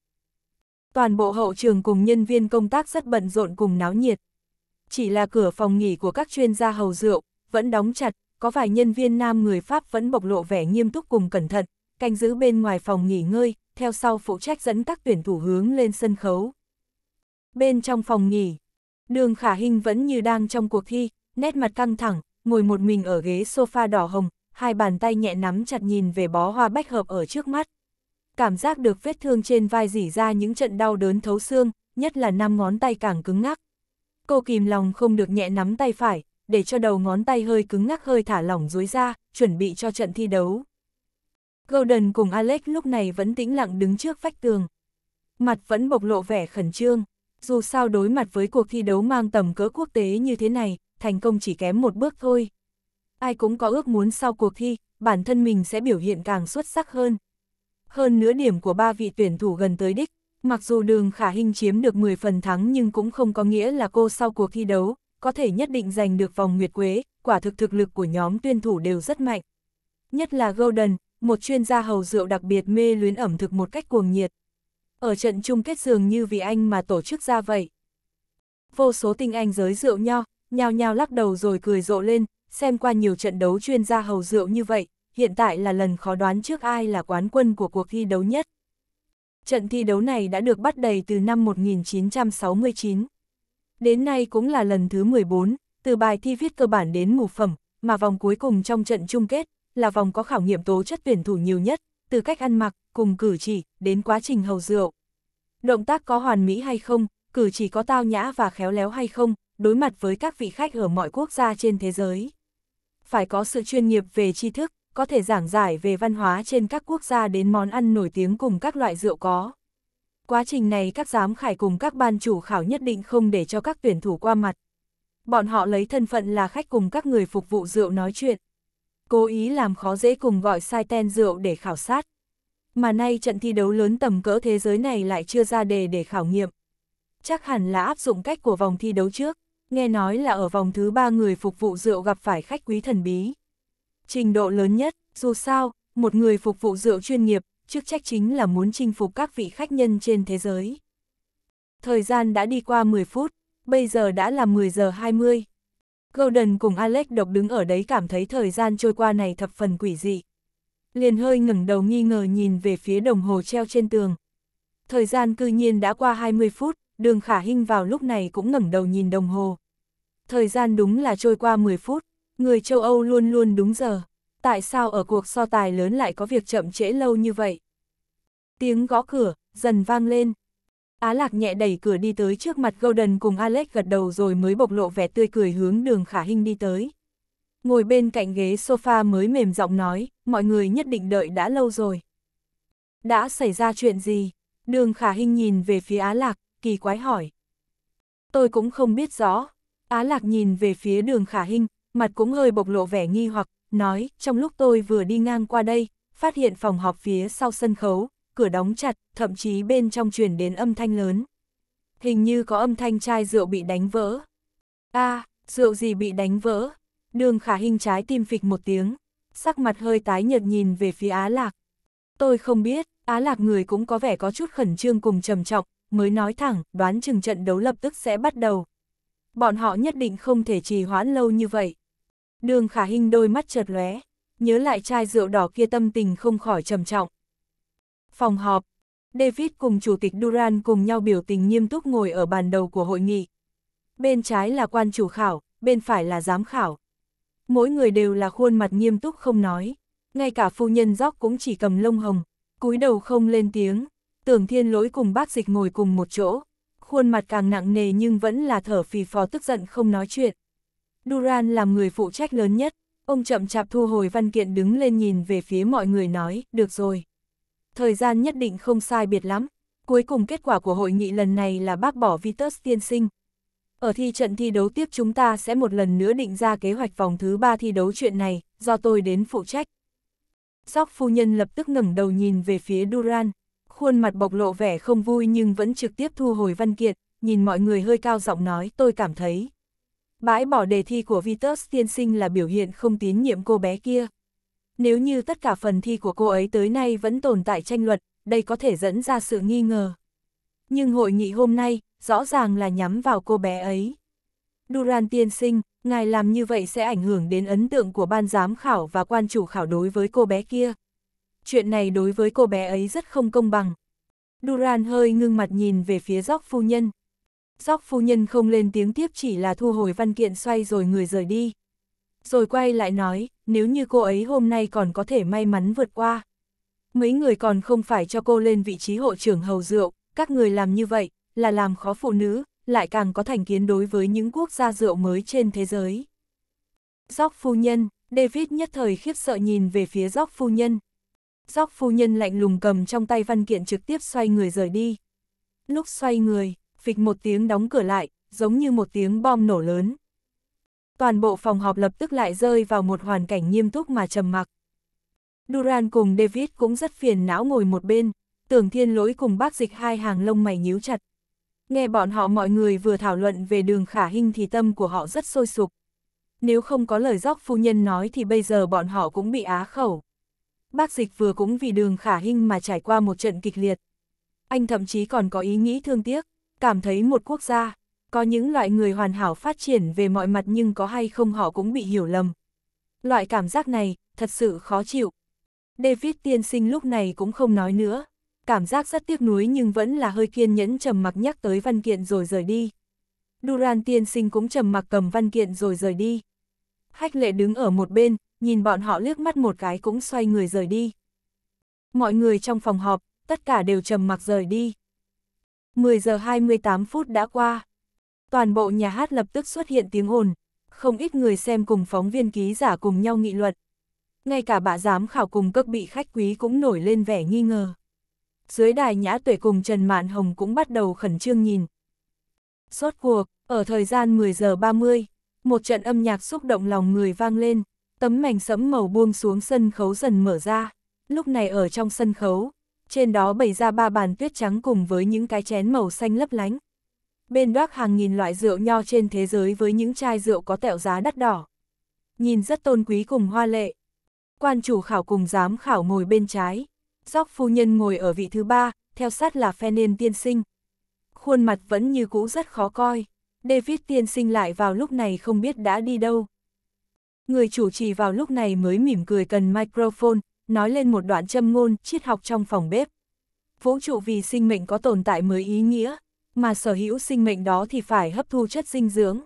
Toàn bộ hậu trường cùng nhân viên công tác rất bận rộn cùng náo nhiệt. Chỉ là cửa phòng nghỉ của các chuyên gia hầu rượu, vẫn đóng chặt, có vài nhân viên nam người Pháp vẫn bộc lộ vẻ nghiêm túc cùng cẩn thận, canh giữ bên ngoài phòng nghỉ ngơi, theo sau phụ trách dẫn các tuyển thủ hướng lên sân khấu. Bên trong phòng nghỉ, đường khả hình vẫn như đang trong cuộc thi, nét mặt căng thẳng, ngồi một mình ở ghế sofa đỏ hồng, hai bàn tay nhẹ nắm chặt nhìn về bó hoa bách hợp ở trước mắt. Cảm giác được vết thương trên vai dỉ ra những trận đau đớn thấu xương, nhất là năm ngón tay càng cứng ngắc. Cô kìm lòng không được nhẹ nắm tay phải, để cho đầu ngón tay hơi cứng ngắc hơi thả lỏng dối ra, chuẩn bị cho trận thi đấu. Golden cùng Alex lúc này vẫn tĩnh lặng đứng trước vách tường. Mặt vẫn bộc lộ vẻ khẩn trương. Dù sao đối mặt với cuộc thi đấu mang tầm cỡ quốc tế như thế này, thành công chỉ kém một bước thôi. Ai cũng có ước muốn sau cuộc thi, bản thân mình sẽ biểu hiện càng xuất sắc hơn. Hơn nửa điểm của ba vị tuyển thủ gần tới đích, mặc dù đường khả hình chiếm được 10 phần thắng nhưng cũng không có nghĩa là cô sau cuộc thi đấu, có thể nhất định giành được vòng nguyệt quế, quả thực thực lực của nhóm tuyên thủ đều rất mạnh. Nhất là Golden, một chuyên gia hầu rượu đặc biệt mê luyến ẩm thực một cách cuồng nhiệt. Ở trận chung kết dường như vì anh mà tổ chức ra vậy. Vô số tinh anh giới rượu nho, nhao nhao lắc đầu rồi cười rộ lên, xem qua nhiều trận đấu chuyên gia hầu rượu như vậy, hiện tại là lần khó đoán trước ai là quán quân của cuộc thi đấu nhất. Trận thi đấu này đã được bắt đầy từ năm 1969. Đến nay cũng là lần thứ 14, từ bài thi viết cơ bản đến ngũ phẩm, mà vòng cuối cùng trong trận chung kết, là vòng có khảo nghiệm tố chất tuyển thủ nhiều nhất, từ cách ăn mặc, cùng cử chỉ, đến quá trình hầu rượu. Động tác có hoàn mỹ hay không, cử chỉ có tao nhã và khéo léo hay không, đối mặt với các vị khách ở mọi quốc gia trên thế giới. Phải có sự chuyên nghiệp về tri thức, có thể giảng giải về văn hóa trên các quốc gia đến món ăn nổi tiếng cùng các loại rượu có. Quá trình này các giám khải cùng các ban chủ khảo nhất định không để cho các tuyển thủ qua mặt. Bọn họ lấy thân phận là khách cùng các người phục vụ rượu nói chuyện cố ý làm khó dễ cùng gọi sai ten rượu để khảo sát. Mà nay trận thi đấu lớn tầm cỡ thế giới này lại chưa ra đề để khảo nghiệm. Chắc hẳn là áp dụng cách của vòng thi đấu trước, nghe nói là ở vòng thứ ba người phục vụ rượu gặp phải khách quý thần bí. Trình độ lớn nhất, dù sao, một người phục vụ rượu chuyên nghiệp, chức trách chính là muốn chinh phục các vị khách nhân trên thế giới. Thời gian đã đi qua 10 phút, bây giờ đã là 10 giờ 20. Golden cùng Alex độc đứng ở đấy cảm thấy thời gian trôi qua này thập phần quỷ dị. Liền hơi ngẩng đầu nghi ngờ nhìn về phía đồng hồ treo trên tường. Thời gian cư nhiên đã qua 20 phút, đường khả hinh vào lúc này cũng ngẩng đầu nhìn đồng hồ. Thời gian đúng là trôi qua 10 phút, người châu Âu luôn luôn đúng giờ. Tại sao ở cuộc so tài lớn lại có việc chậm trễ lâu như vậy? Tiếng gõ cửa, dần vang lên, Á Lạc nhẹ đẩy cửa đi tới trước mặt Golden cùng Alex gật đầu rồi mới bộc lộ vẻ tươi cười hướng đường khả Hinh đi tới. Ngồi bên cạnh ghế sofa mới mềm giọng nói, mọi người nhất định đợi đã lâu rồi. Đã xảy ra chuyện gì? Đường khả Hinh nhìn về phía Á Lạc, kỳ quái hỏi. Tôi cũng không biết rõ. Á Lạc nhìn về phía đường khả Hinh mặt cũng hơi bộc lộ vẻ nghi hoặc, nói, trong lúc tôi vừa đi ngang qua đây, phát hiện phòng họp phía sau sân khấu, cửa đóng chặt, thậm chí bên trong truyền đến âm thanh lớn. Hình như có âm thanh chai rượu bị đánh vỡ. a à, rượu gì bị đánh vỡ? Đường khả hình trái tim phịch một tiếng, sắc mặt hơi tái nhợt nhìn về phía Á Lạc. Tôi không biết, Á Lạc người cũng có vẻ có chút khẩn trương cùng trầm trọng, mới nói thẳng, đoán chừng trận đấu lập tức sẽ bắt đầu. Bọn họ nhất định không thể trì hoãn lâu như vậy. Đường khả hình đôi mắt chợt lóe, nhớ lại chai rượu đỏ kia tâm tình không khỏi trầm trọng. Phòng họp, David cùng Chủ tịch Duran cùng nhau biểu tình nghiêm túc ngồi ở bàn đầu của hội nghị. Bên trái là quan chủ khảo, bên phải là giám khảo. Mỗi người đều là khuôn mặt nghiêm túc không nói. Ngay cả phu nhân dóc cũng chỉ cầm lông hồng, cúi đầu không lên tiếng. Tưởng thiên lỗi cùng bác dịch ngồi cùng một chỗ. Khuôn mặt càng nặng nề nhưng vẫn là thở phì phò tức giận không nói chuyện. Duran làm người phụ trách lớn nhất. Ông chậm chạp thu hồi văn kiện đứng lên nhìn về phía mọi người nói, được rồi, thời gian nhất định không sai biệt lắm. Cuối cùng kết quả của hội nghị lần này là bác bỏ Vitus tiên sinh. Ở thi trận thi đấu tiếp chúng ta sẽ một lần nữa định ra kế hoạch vòng thứ ba thi đấu chuyện này, do tôi đến phụ trách. Sóc phu nhân lập tức ngẩng đầu nhìn về phía Duran, khuôn mặt bộc lộ vẻ không vui nhưng vẫn trực tiếp thu hồi văn kiện, nhìn mọi người hơi cao giọng nói tôi cảm thấy. Bãi bỏ đề thi của Vitus tiên sinh là biểu hiện không tín nhiệm cô bé kia. Nếu như tất cả phần thi của cô ấy tới nay vẫn tồn tại tranh luận, đây có thể dẫn ra sự nghi ngờ. Nhưng hội nghị hôm nay, rõ ràng là nhắm vào cô bé ấy. Duran tiên sinh, ngài làm như vậy sẽ ảnh hưởng đến ấn tượng của ban giám khảo và quan chủ khảo đối với cô bé kia. Chuyện này đối với cô bé ấy rất không công bằng. Duran hơi ngưng mặt nhìn về phía gióc phu nhân. Gióc phu nhân không lên tiếng tiếp chỉ là thu hồi văn kiện xoay rồi người rời đi. Rồi quay lại nói, nếu như cô ấy hôm nay còn có thể may mắn vượt qua. Mấy người còn không phải cho cô lên vị trí hộ trưởng hầu rượu, các người làm như vậy, là làm khó phụ nữ, lại càng có thành kiến đối với những quốc gia rượu mới trên thế giới. Gióc phu nhân, David nhất thời khiếp sợ nhìn về phía gióc phu nhân. Gióc phu nhân lạnh lùng cầm trong tay văn kiện trực tiếp xoay người rời đi. Lúc xoay người, phịch một tiếng đóng cửa lại, giống như một tiếng bom nổ lớn. Toàn bộ phòng họp lập tức lại rơi vào một hoàn cảnh nghiêm túc mà trầm mặc. Duran cùng David cũng rất phiền não ngồi một bên, tưởng thiên lỗi cùng bác dịch hai hàng lông mày nhíu chặt. Nghe bọn họ mọi người vừa thảo luận về đường khả hình thì tâm của họ rất sôi sục. Nếu không có lời dốc phu nhân nói thì bây giờ bọn họ cũng bị á khẩu. Bác dịch vừa cũng vì đường khả hình mà trải qua một trận kịch liệt. Anh thậm chí còn có ý nghĩ thương tiếc, cảm thấy một quốc gia, có những loại người hoàn hảo phát triển về mọi mặt nhưng có hay không họ cũng bị hiểu lầm. Loại cảm giác này, thật sự khó chịu. David tiên sinh lúc này cũng không nói nữa. Cảm giác rất tiếc nuối nhưng vẫn là hơi kiên nhẫn trầm mặc nhắc tới văn kiện rồi rời đi. Duran tiên sinh cũng trầm mặc cầm văn kiện rồi rời đi. Hách lệ đứng ở một bên, nhìn bọn họ liếc mắt một cái cũng xoay người rời đi. Mọi người trong phòng họp, tất cả đều trầm mặc rời đi. 10 giờ 28 phút đã qua toàn bộ nhà hát lập tức xuất hiện tiếng ồn, không ít người xem cùng phóng viên ký giả cùng nhau nghị luận. Ngay cả bà giám khảo cùng các vị khách quý cũng nổi lên vẻ nghi ngờ. Dưới đài nhã tuệ cùng Trần Mạn Hồng cũng bắt đầu khẩn trương nhìn. suốt cuộc, ở thời gian 10 giờ 30, một trận âm nhạc xúc động lòng người vang lên, tấm mảnh sẫm màu buông xuống sân khấu dần mở ra. Lúc này ở trong sân khấu, trên đó bày ra ba bàn tuyết trắng cùng với những cái chén màu xanh lấp lánh bên gác hàng nghìn loại rượu nho trên thế giới với những chai rượu có tẹo giá đắt đỏ. Nhìn rất tôn quý cùng hoa lệ. Quan chủ khảo cùng giám khảo ngồi bên trái, Dóc phu nhân ngồi ở vị thứ ba, theo sát là Fenen tiên sinh. Khuôn mặt vẫn như cũ rất khó coi, David tiên sinh lại vào lúc này không biết đã đi đâu. Người chủ trì vào lúc này mới mỉm cười cần microphone, nói lên một đoạn châm ngôn triết học trong phòng bếp. Vũ trụ vì sinh mệnh có tồn tại mới ý nghĩa, mà sở hữu sinh mệnh đó thì phải hấp thu chất dinh dưỡng.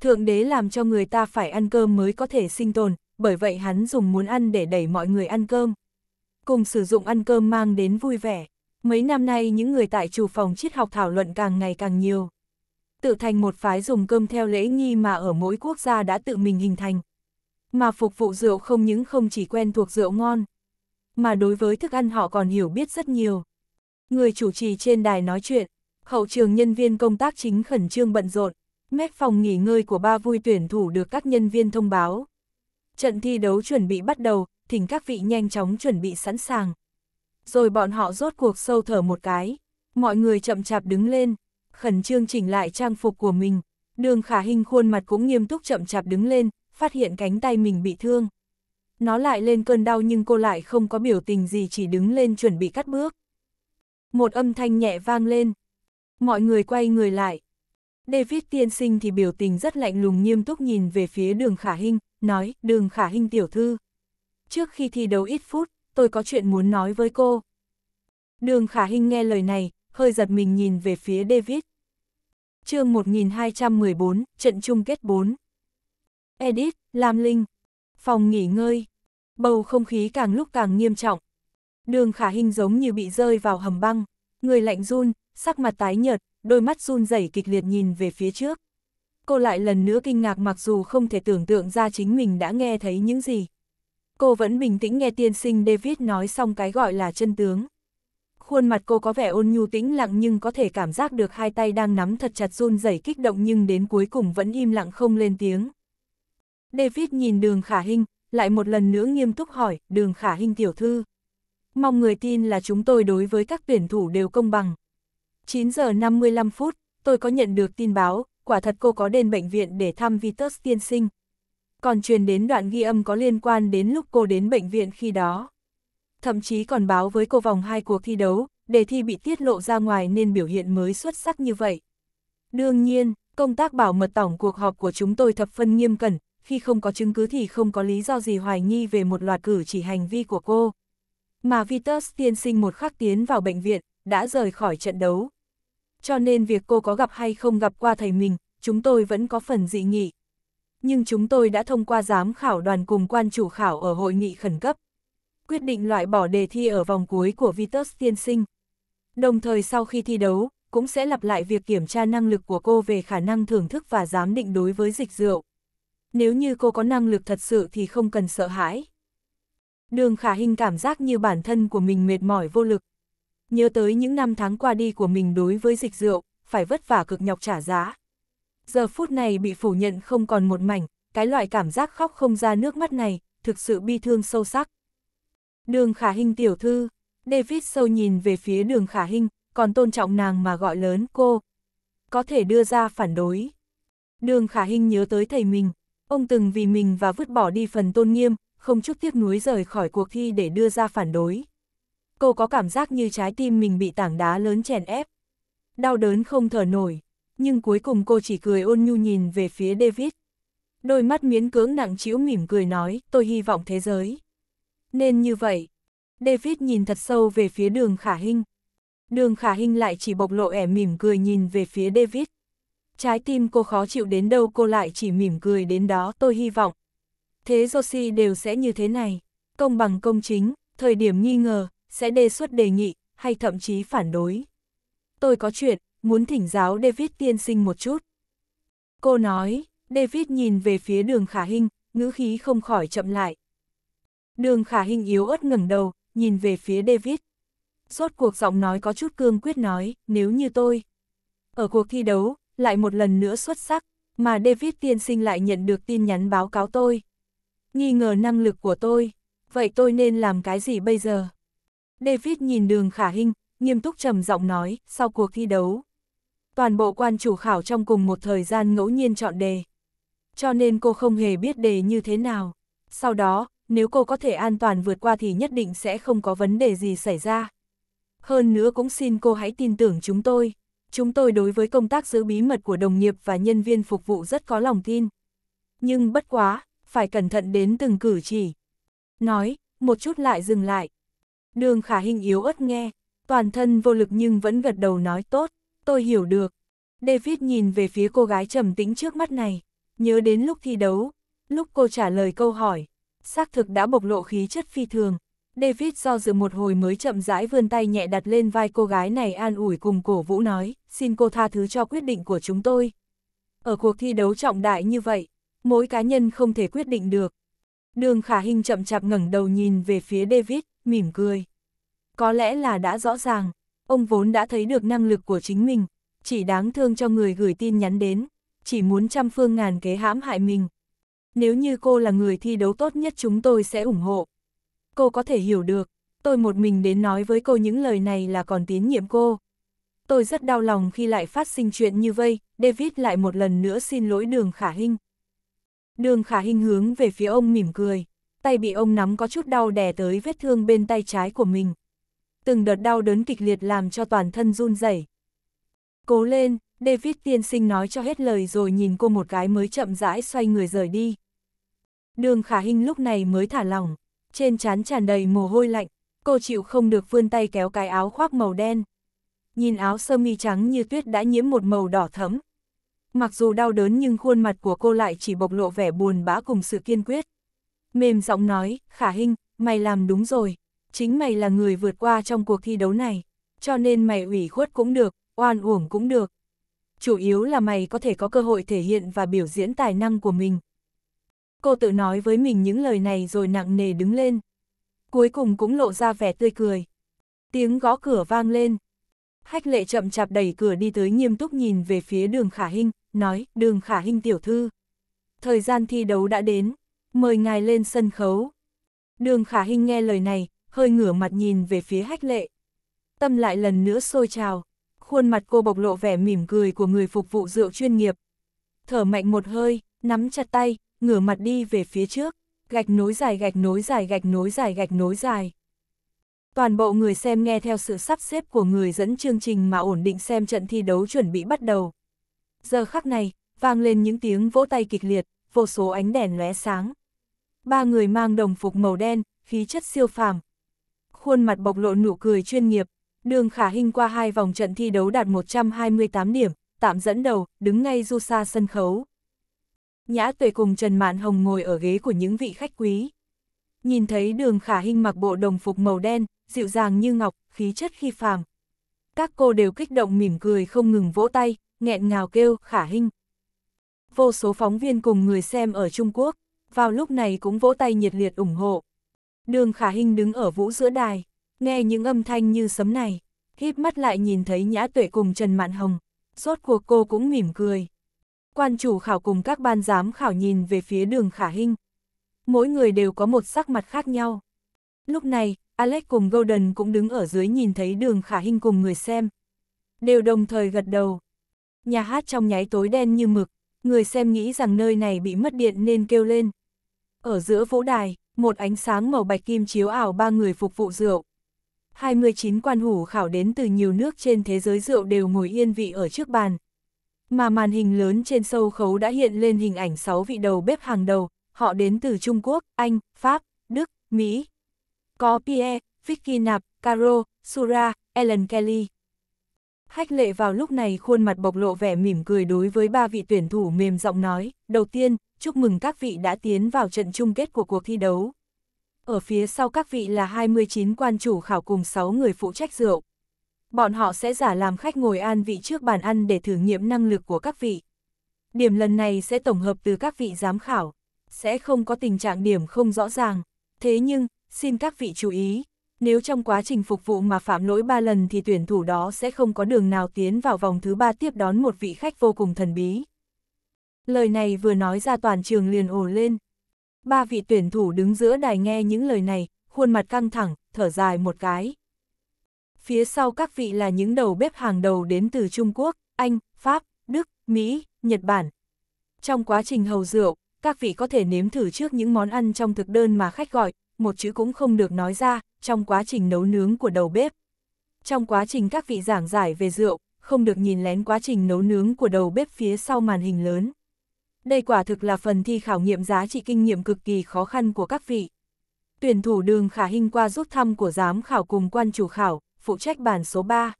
Thượng đế làm cho người ta phải ăn cơm mới có thể sinh tồn, bởi vậy hắn dùng muốn ăn để đẩy mọi người ăn cơm. Cùng sử dụng ăn cơm mang đến vui vẻ. Mấy năm nay những người tại chủ phòng triết học thảo luận càng ngày càng nhiều. Tự thành một phái dùng cơm theo lễ nghi mà ở mỗi quốc gia đã tự mình hình thành. Mà phục vụ rượu không những không chỉ quen thuộc rượu ngon, mà đối với thức ăn họ còn hiểu biết rất nhiều. Người chủ trì trên đài nói chuyện, Hậu trường nhân viên công tác chính khẩn trương bận rộn, mép phòng nghỉ ngơi của ba vui tuyển thủ được các nhân viên thông báo. Trận thi đấu chuẩn bị bắt đầu, thỉnh các vị nhanh chóng chuẩn bị sẵn sàng. Rồi bọn họ rốt cuộc sâu thở một cái, mọi người chậm chạp đứng lên, khẩn trương chỉnh lại trang phục của mình. Đường khả hình khuôn mặt cũng nghiêm túc chậm chạp đứng lên, phát hiện cánh tay mình bị thương. Nó lại lên cơn đau nhưng cô lại không có biểu tình gì chỉ đứng lên chuẩn bị cắt bước. Một âm thanh nhẹ vang lên, Mọi người quay người lại. David tiên sinh thì biểu tình rất lạnh lùng nghiêm túc nhìn về phía đường khả hình, nói, đường khả hình tiểu thư. Trước khi thi đấu ít phút, tôi có chuyện muốn nói với cô. Đường khả hình nghe lời này, hơi giật mình nhìn về phía David. chương 1214, trận chung kết 4. Edit, Lam Linh. Phòng nghỉ ngơi. Bầu không khí càng lúc càng nghiêm trọng. Đường khả hình giống như bị rơi vào hầm băng. Người lạnh run, sắc mặt tái nhợt, đôi mắt run rẩy kịch liệt nhìn về phía trước. Cô lại lần nữa kinh ngạc mặc dù không thể tưởng tượng ra chính mình đã nghe thấy những gì. Cô vẫn bình tĩnh nghe tiên sinh David nói xong cái gọi là chân tướng. Khuôn mặt cô có vẻ ôn nhu tĩnh lặng nhưng có thể cảm giác được hai tay đang nắm thật chặt run rẩy kích động nhưng đến cuối cùng vẫn im lặng không lên tiếng. David nhìn đường khả hình, lại một lần nữa nghiêm túc hỏi, đường khả hình tiểu thư. Mong người tin là chúng tôi đối với các tuyển thủ đều công bằng. 9 giờ 55 phút, tôi có nhận được tin báo, quả thật cô có đến bệnh viện để thăm Vitus tiên sinh. Còn truyền đến đoạn ghi âm có liên quan đến lúc cô đến bệnh viện khi đó. Thậm chí còn báo với cô vòng hai cuộc thi đấu, đề thi bị tiết lộ ra ngoài nên biểu hiện mới xuất sắc như vậy. Đương nhiên, công tác bảo mật tổng cuộc họp của chúng tôi thập phân nghiêm cẩn, khi không có chứng cứ thì không có lý do gì hoài nghi về một loạt cử chỉ hành vi của cô. Mà Vitus tiên sinh một khắc tiến vào bệnh viện, đã rời khỏi trận đấu. Cho nên việc cô có gặp hay không gặp qua thầy mình, chúng tôi vẫn có phần dị nghị. Nhưng chúng tôi đã thông qua giám khảo đoàn cùng quan chủ khảo ở hội nghị khẩn cấp. Quyết định loại bỏ đề thi ở vòng cuối của Vitus tiên sinh. Đồng thời sau khi thi đấu, cũng sẽ lặp lại việc kiểm tra năng lực của cô về khả năng thưởng thức và giám định đối với dịch rượu. Nếu như cô có năng lực thật sự thì không cần sợ hãi. Đường khả hình cảm giác như bản thân của mình mệt mỏi vô lực, nhớ tới những năm tháng qua đi của mình đối với dịch rượu, phải vất vả cực nhọc trả giá. Giờ phút này bị phủ nhận không còn một mảnh, cái loại cảm giác khóc không ra nước mắt này, thực sự bi thương sâu sắc. Đường khả hình tiểu thư, David sâu nhìn về phía đường khả hình, còn tôn trọng nàng mà gọi lớn cô. Có thể đưa ra phản đối. Đường khả hình nhớ tới thầy mình, ông từng vì mình và vứt bỏ đi phần tôn nghiêm, không chút tiếc nuối rời khỏi cuộc thi để đưa ra phản đối cô có cảm giác như trái tim mình bị tảng đá lớn chèn ép. Đau đớn không thở nổi, nhưng cuối cùng cô chỉ cười ôn nhu nhìn về phía David. Đôi mắt miến cưỡng nặng chịu mỉm cười nói, tôi hy vọng thế giới. Nên như vậy, David nhìn thật sâu về phía đường khả hình. Đường khả hình lại chỉ bộc lộ ẻ mỉm cười nhìn về phía David. Trái tim cô khó chịu đến đâu cô lại chỉ mỉm cười đến đó tôi hy vọng. Thế Josie đều sẽ như thế này, công bằng công chính, thời điểm nghi ngờ, sẽ đề xuất đề nghị, hay thậm chí phản đối. Tôi có chuyện, muốn thỉnh giáo David tiên sinh một chút. Cô nói, David nhìn về phía đường khả hình, ngữ khí không khỏi chậm lại. Đường khả hình yếu ớt ngẩng đầu, nhìn về phía David. Rốt cuộc giọng nói có chút cương quyết nói, nếu như tôi. Ở cuộc thi đấu, lại một lần nữa xuất sắc, mà David tiên sinh lại nhận được tin nhắn báo cáo tôi. Nghi ngờ năng lực của tôi, vậy tôi nên làm cái gì bây giờ? David nhìn đường khả hình, nghiêm túc trầm giọng nói, sau cuộc thi đấu. Toàn bộ quan chủ khảo trong cùng một thời gian ngẫu nhiên chọn đề. Cho nên cô không hề biết đề như thế nào. Sau đó, nếu cô có thể an toàn vượt qua thì nhất định sẽ không có vấn đề gì xảy ra. Hơn nữa cũng xin cô hãy tin tưởng chúng tôi. Chúng tôi đối với công tác giữ bí mật của đồng nghiệp và nhân viên phục vụ rất có lòng tin. Nhưng bất quá, phải cẩn thận đến từng cử chỉ. Nói, một chút lại dừng lại, Đường khả hình yếu ớt nghe, toàn thân vô lực nhưng vẫn gật đầu nói tốt, tôi hiểu được. David nhìn về phía cô gái trầm tĩnh trước mắt này, nhớ đến lúc thi đấu, lúc cô trả lời câu hỏi, xác thực đã bộc lộ khí chất phi thường. David do dự một hồi mới chậm rãi vươn tay nhẹ đặt lên vai cô gái này an ủi cùng cổ vũ nói, xin cô tha thứ cho quyết định của chúng tôi. Ở cuộc thi đấu trọng đại như vậy, mỗi cá nhân không thể quyết định được, Đường khả hình chậm chạp ngẩng đầu nhìn về phía David, mỉm cười. Có lẽ là đã rõ ràng, ông vốn đã thấy được năng lực của chính mình, chỉ đáng thương cho người gửi tin nhắn đến, chỉ muốn trăm phương ngàn kế hãm hại mình. Nếu như cô là người thi đấu tốt nhất chúng tôi sẽ ủng hộ. Cô có thể hiểu được, tôi một mình đến nói với cô những lời này là còn tín nhiệm cô. Tôi rất đau lòng khi lại phát sinh chuyện như vậy, David lại một lần nữa xin lỗi đường khả hình. Đường khả hình hướng về phía ông mỉm cười, tay bị ông nắm có chút đau đè tới vết thương bên tay trái của mình. Từng đợt đau đớn kịch liệt làm cho toàn thân run rẩy. Cố lên, David tiên sinh nói cho hết lời rồi nhìn cô một cái mới chậm rãi xoay người rời đi. Đường khả hình lúc này mới thả lỏng, trên trán tràn đầy mồ hôi lạnh, cô chịu không được vươn tay kéo cái áo khoác màu đen. Nhìn áo sơ mi trắng như tuyết đã nhiễm một màu đỏ thẫm, Mặc dù đau đớn nhưng khuôn mặt của cô lại chỉ bộc lộ vẻ buồn bã cùng sự kiên quyết. Mềm giọng nói, khả hình, mày làm đúng rồi. Chính mày là người vượt qua trong cuộc thi đấu này. Cho nên mày ủy khuất cũng được, oan uổng cũng được. Chủ yếu là mày có thể có cơ hội thể hiện và biểu diễn tài năng của mình. Cô tự nói với mình những lời này rồi nặng nề đứng lên. Cuối cùng cũng lộ ra vẻ tươi cười. Tiếng gõ cửa vang lên. Hách lệ chậm chạp đẩy cửa đi tới nghiêm túc nhìn về phía đường khả hình, nói, đường khả hình tiểu thư. Thời gian thi đấu đã đến, mời ngài lên sân khấu. Đường khả hình nghe lời này, hơi ngửa mặt nhìn về phía hách lệ. Tâm lại lần nữa sôi trào, khuôn mặt cô bộc lộ vẻ mỉm cười của người phục vụ rượu chuyên nghiệp. Thở mạnh một hơi, nắm chặt tay, ngửa mặt đi về phía trước, gạch nối dài gạch nối dài gạch nối dài gạch nối dài. Toàn bộ người xem nghe theo sự sắp xếp của người dẫn chương trình mà ổn định xem trận thi đấu chuẩn bị bắt đầu. Giờ khắc này, vang lên những tiếng vỗ tay kịch liệt, vô số ánh đèn lóe sáng. Ba người mang đồng phục màu đen, khí chất siêu phàm. Khuôn mặt bộc lộ nụ cười chuyên nghiệp, đường khả hình qua hai vòng trận thi đấu đạt 128 điểm, tạm dẫn đầu, đứng ngay du xa sân khấu. Nhã tuệ cùng Trần Mạn Hồng ngồi ở ghế của những vị khách quý. Nhìn thấy đường khả hình mặc bộ đồng phục màu đen, dịu dàng như ngọc, khí chất khi phàm. Các cô đều kích động mỉm cười không ngừng vỗ tay, nghẹn ngào kêu, khả hinh Vô số phóng viên cùng người xem ở Trung Quốc, vào lúc này cũng vỗ tay nhiệt liệt ủng hộ. Đường khả hinh đứng ở vũ giữa đài, nghe những âm thanh như sấm này, híp mắt lại nhìn thấy Nhã Tuệ cùng Trần Mạn Hồng, rốt cuộc cô cũng mỉm cười. Quan chủ khảo cùng các ban giám khảo nhìn về phía đường khả hinh Mỗi người đều có một sắc mặt khác nhau. Lúc này, Alex cùng Golden cũng đứng ở dưới nhìn thấy đường khả hinh cùng người xem. Đều đồng thời gật đầu nhà hát trong nháy tối đen như mực, người xem nghĩ rằng nơi này bị mất điện nên kêu lên. Ở giữa vũ đài, một ánh sáng màu bạch kim chiếu ảo ba người phục vụ rượu. 29 quan hủ khảo đến từ nhiều nước trên thế giới rượu đều ngồi yên vị ở trước bàn. Mà màn hình lớn trên sâu khấu đã hiện lên hình ảnh 6 vị đầu bếp hàng đầu, họ đến từ Trung Quốc, Anh, Pháp, Đức, Mỹ. Có Pierre, Vicky Nap, Caro, Sura, Ellen Kelly. Hách lệ vào lúc này khuôn mặt bộc lộ vẻ mỉm cười đối với ba vị tuyển thủ mềm giọng nói, đầu tiên, chúc mừng các vị đã tiến vào trận chung kết của cuộc thi đấu. Ở phía sau các vị là 29 quan chủ khảo cùng 6 người phụ trách rượu. Bọn họ sẽ giả làm khách ngồi an vị trước bàn ăn để thử nghiệm năng lực của các vị. Điểm lần này sẽ tổng hợp từ các vị giám khảo, sẽ không có tình trạng điểm không rõ ràng. Thế nhưng, xin các vị chú ý, nếu trong quá trình phục vụ mà phạm lỗi 3 lần thì tuyển thủ đó sẽ không có đường nào tiến vào vòng thứ 3 tiếp đón một vị khách vô cùng thần bí. Lời này vừa nói ra toàn trường liền ồ lên. Ba vị tuyển thủ đứng giữa đài nghe những lời này, khuôn mặt căng thẳng, thở dài một cái. Phía sau các vị là những đầu bếp hàng đầu đến từ Trung Quốc, Anh, Pháp, Đức, Mỹ, Nhật Bản. Trong quá trình hầu rượu, các vị có thể nếm thử trước những món ăn trong thực đơn mà khách gọi, một chữ cũng không được nói ra, trong quá trình nấu nướng của đầu bếp. Trong quá trình các vị giảng giải về rượu, không được nhìn lén quá trình nấu nướng của đầu bếp phía sau màn hình lớn. Đây quả thực là phần thi khảo nghiệm giá trị kinh nghiệm cực kỳ khó khăn của các vị. Tuyển thủ đường khả hình qua rút thăm của giám khảo cùng quan chủ khảo, phụ trách bàn số 3.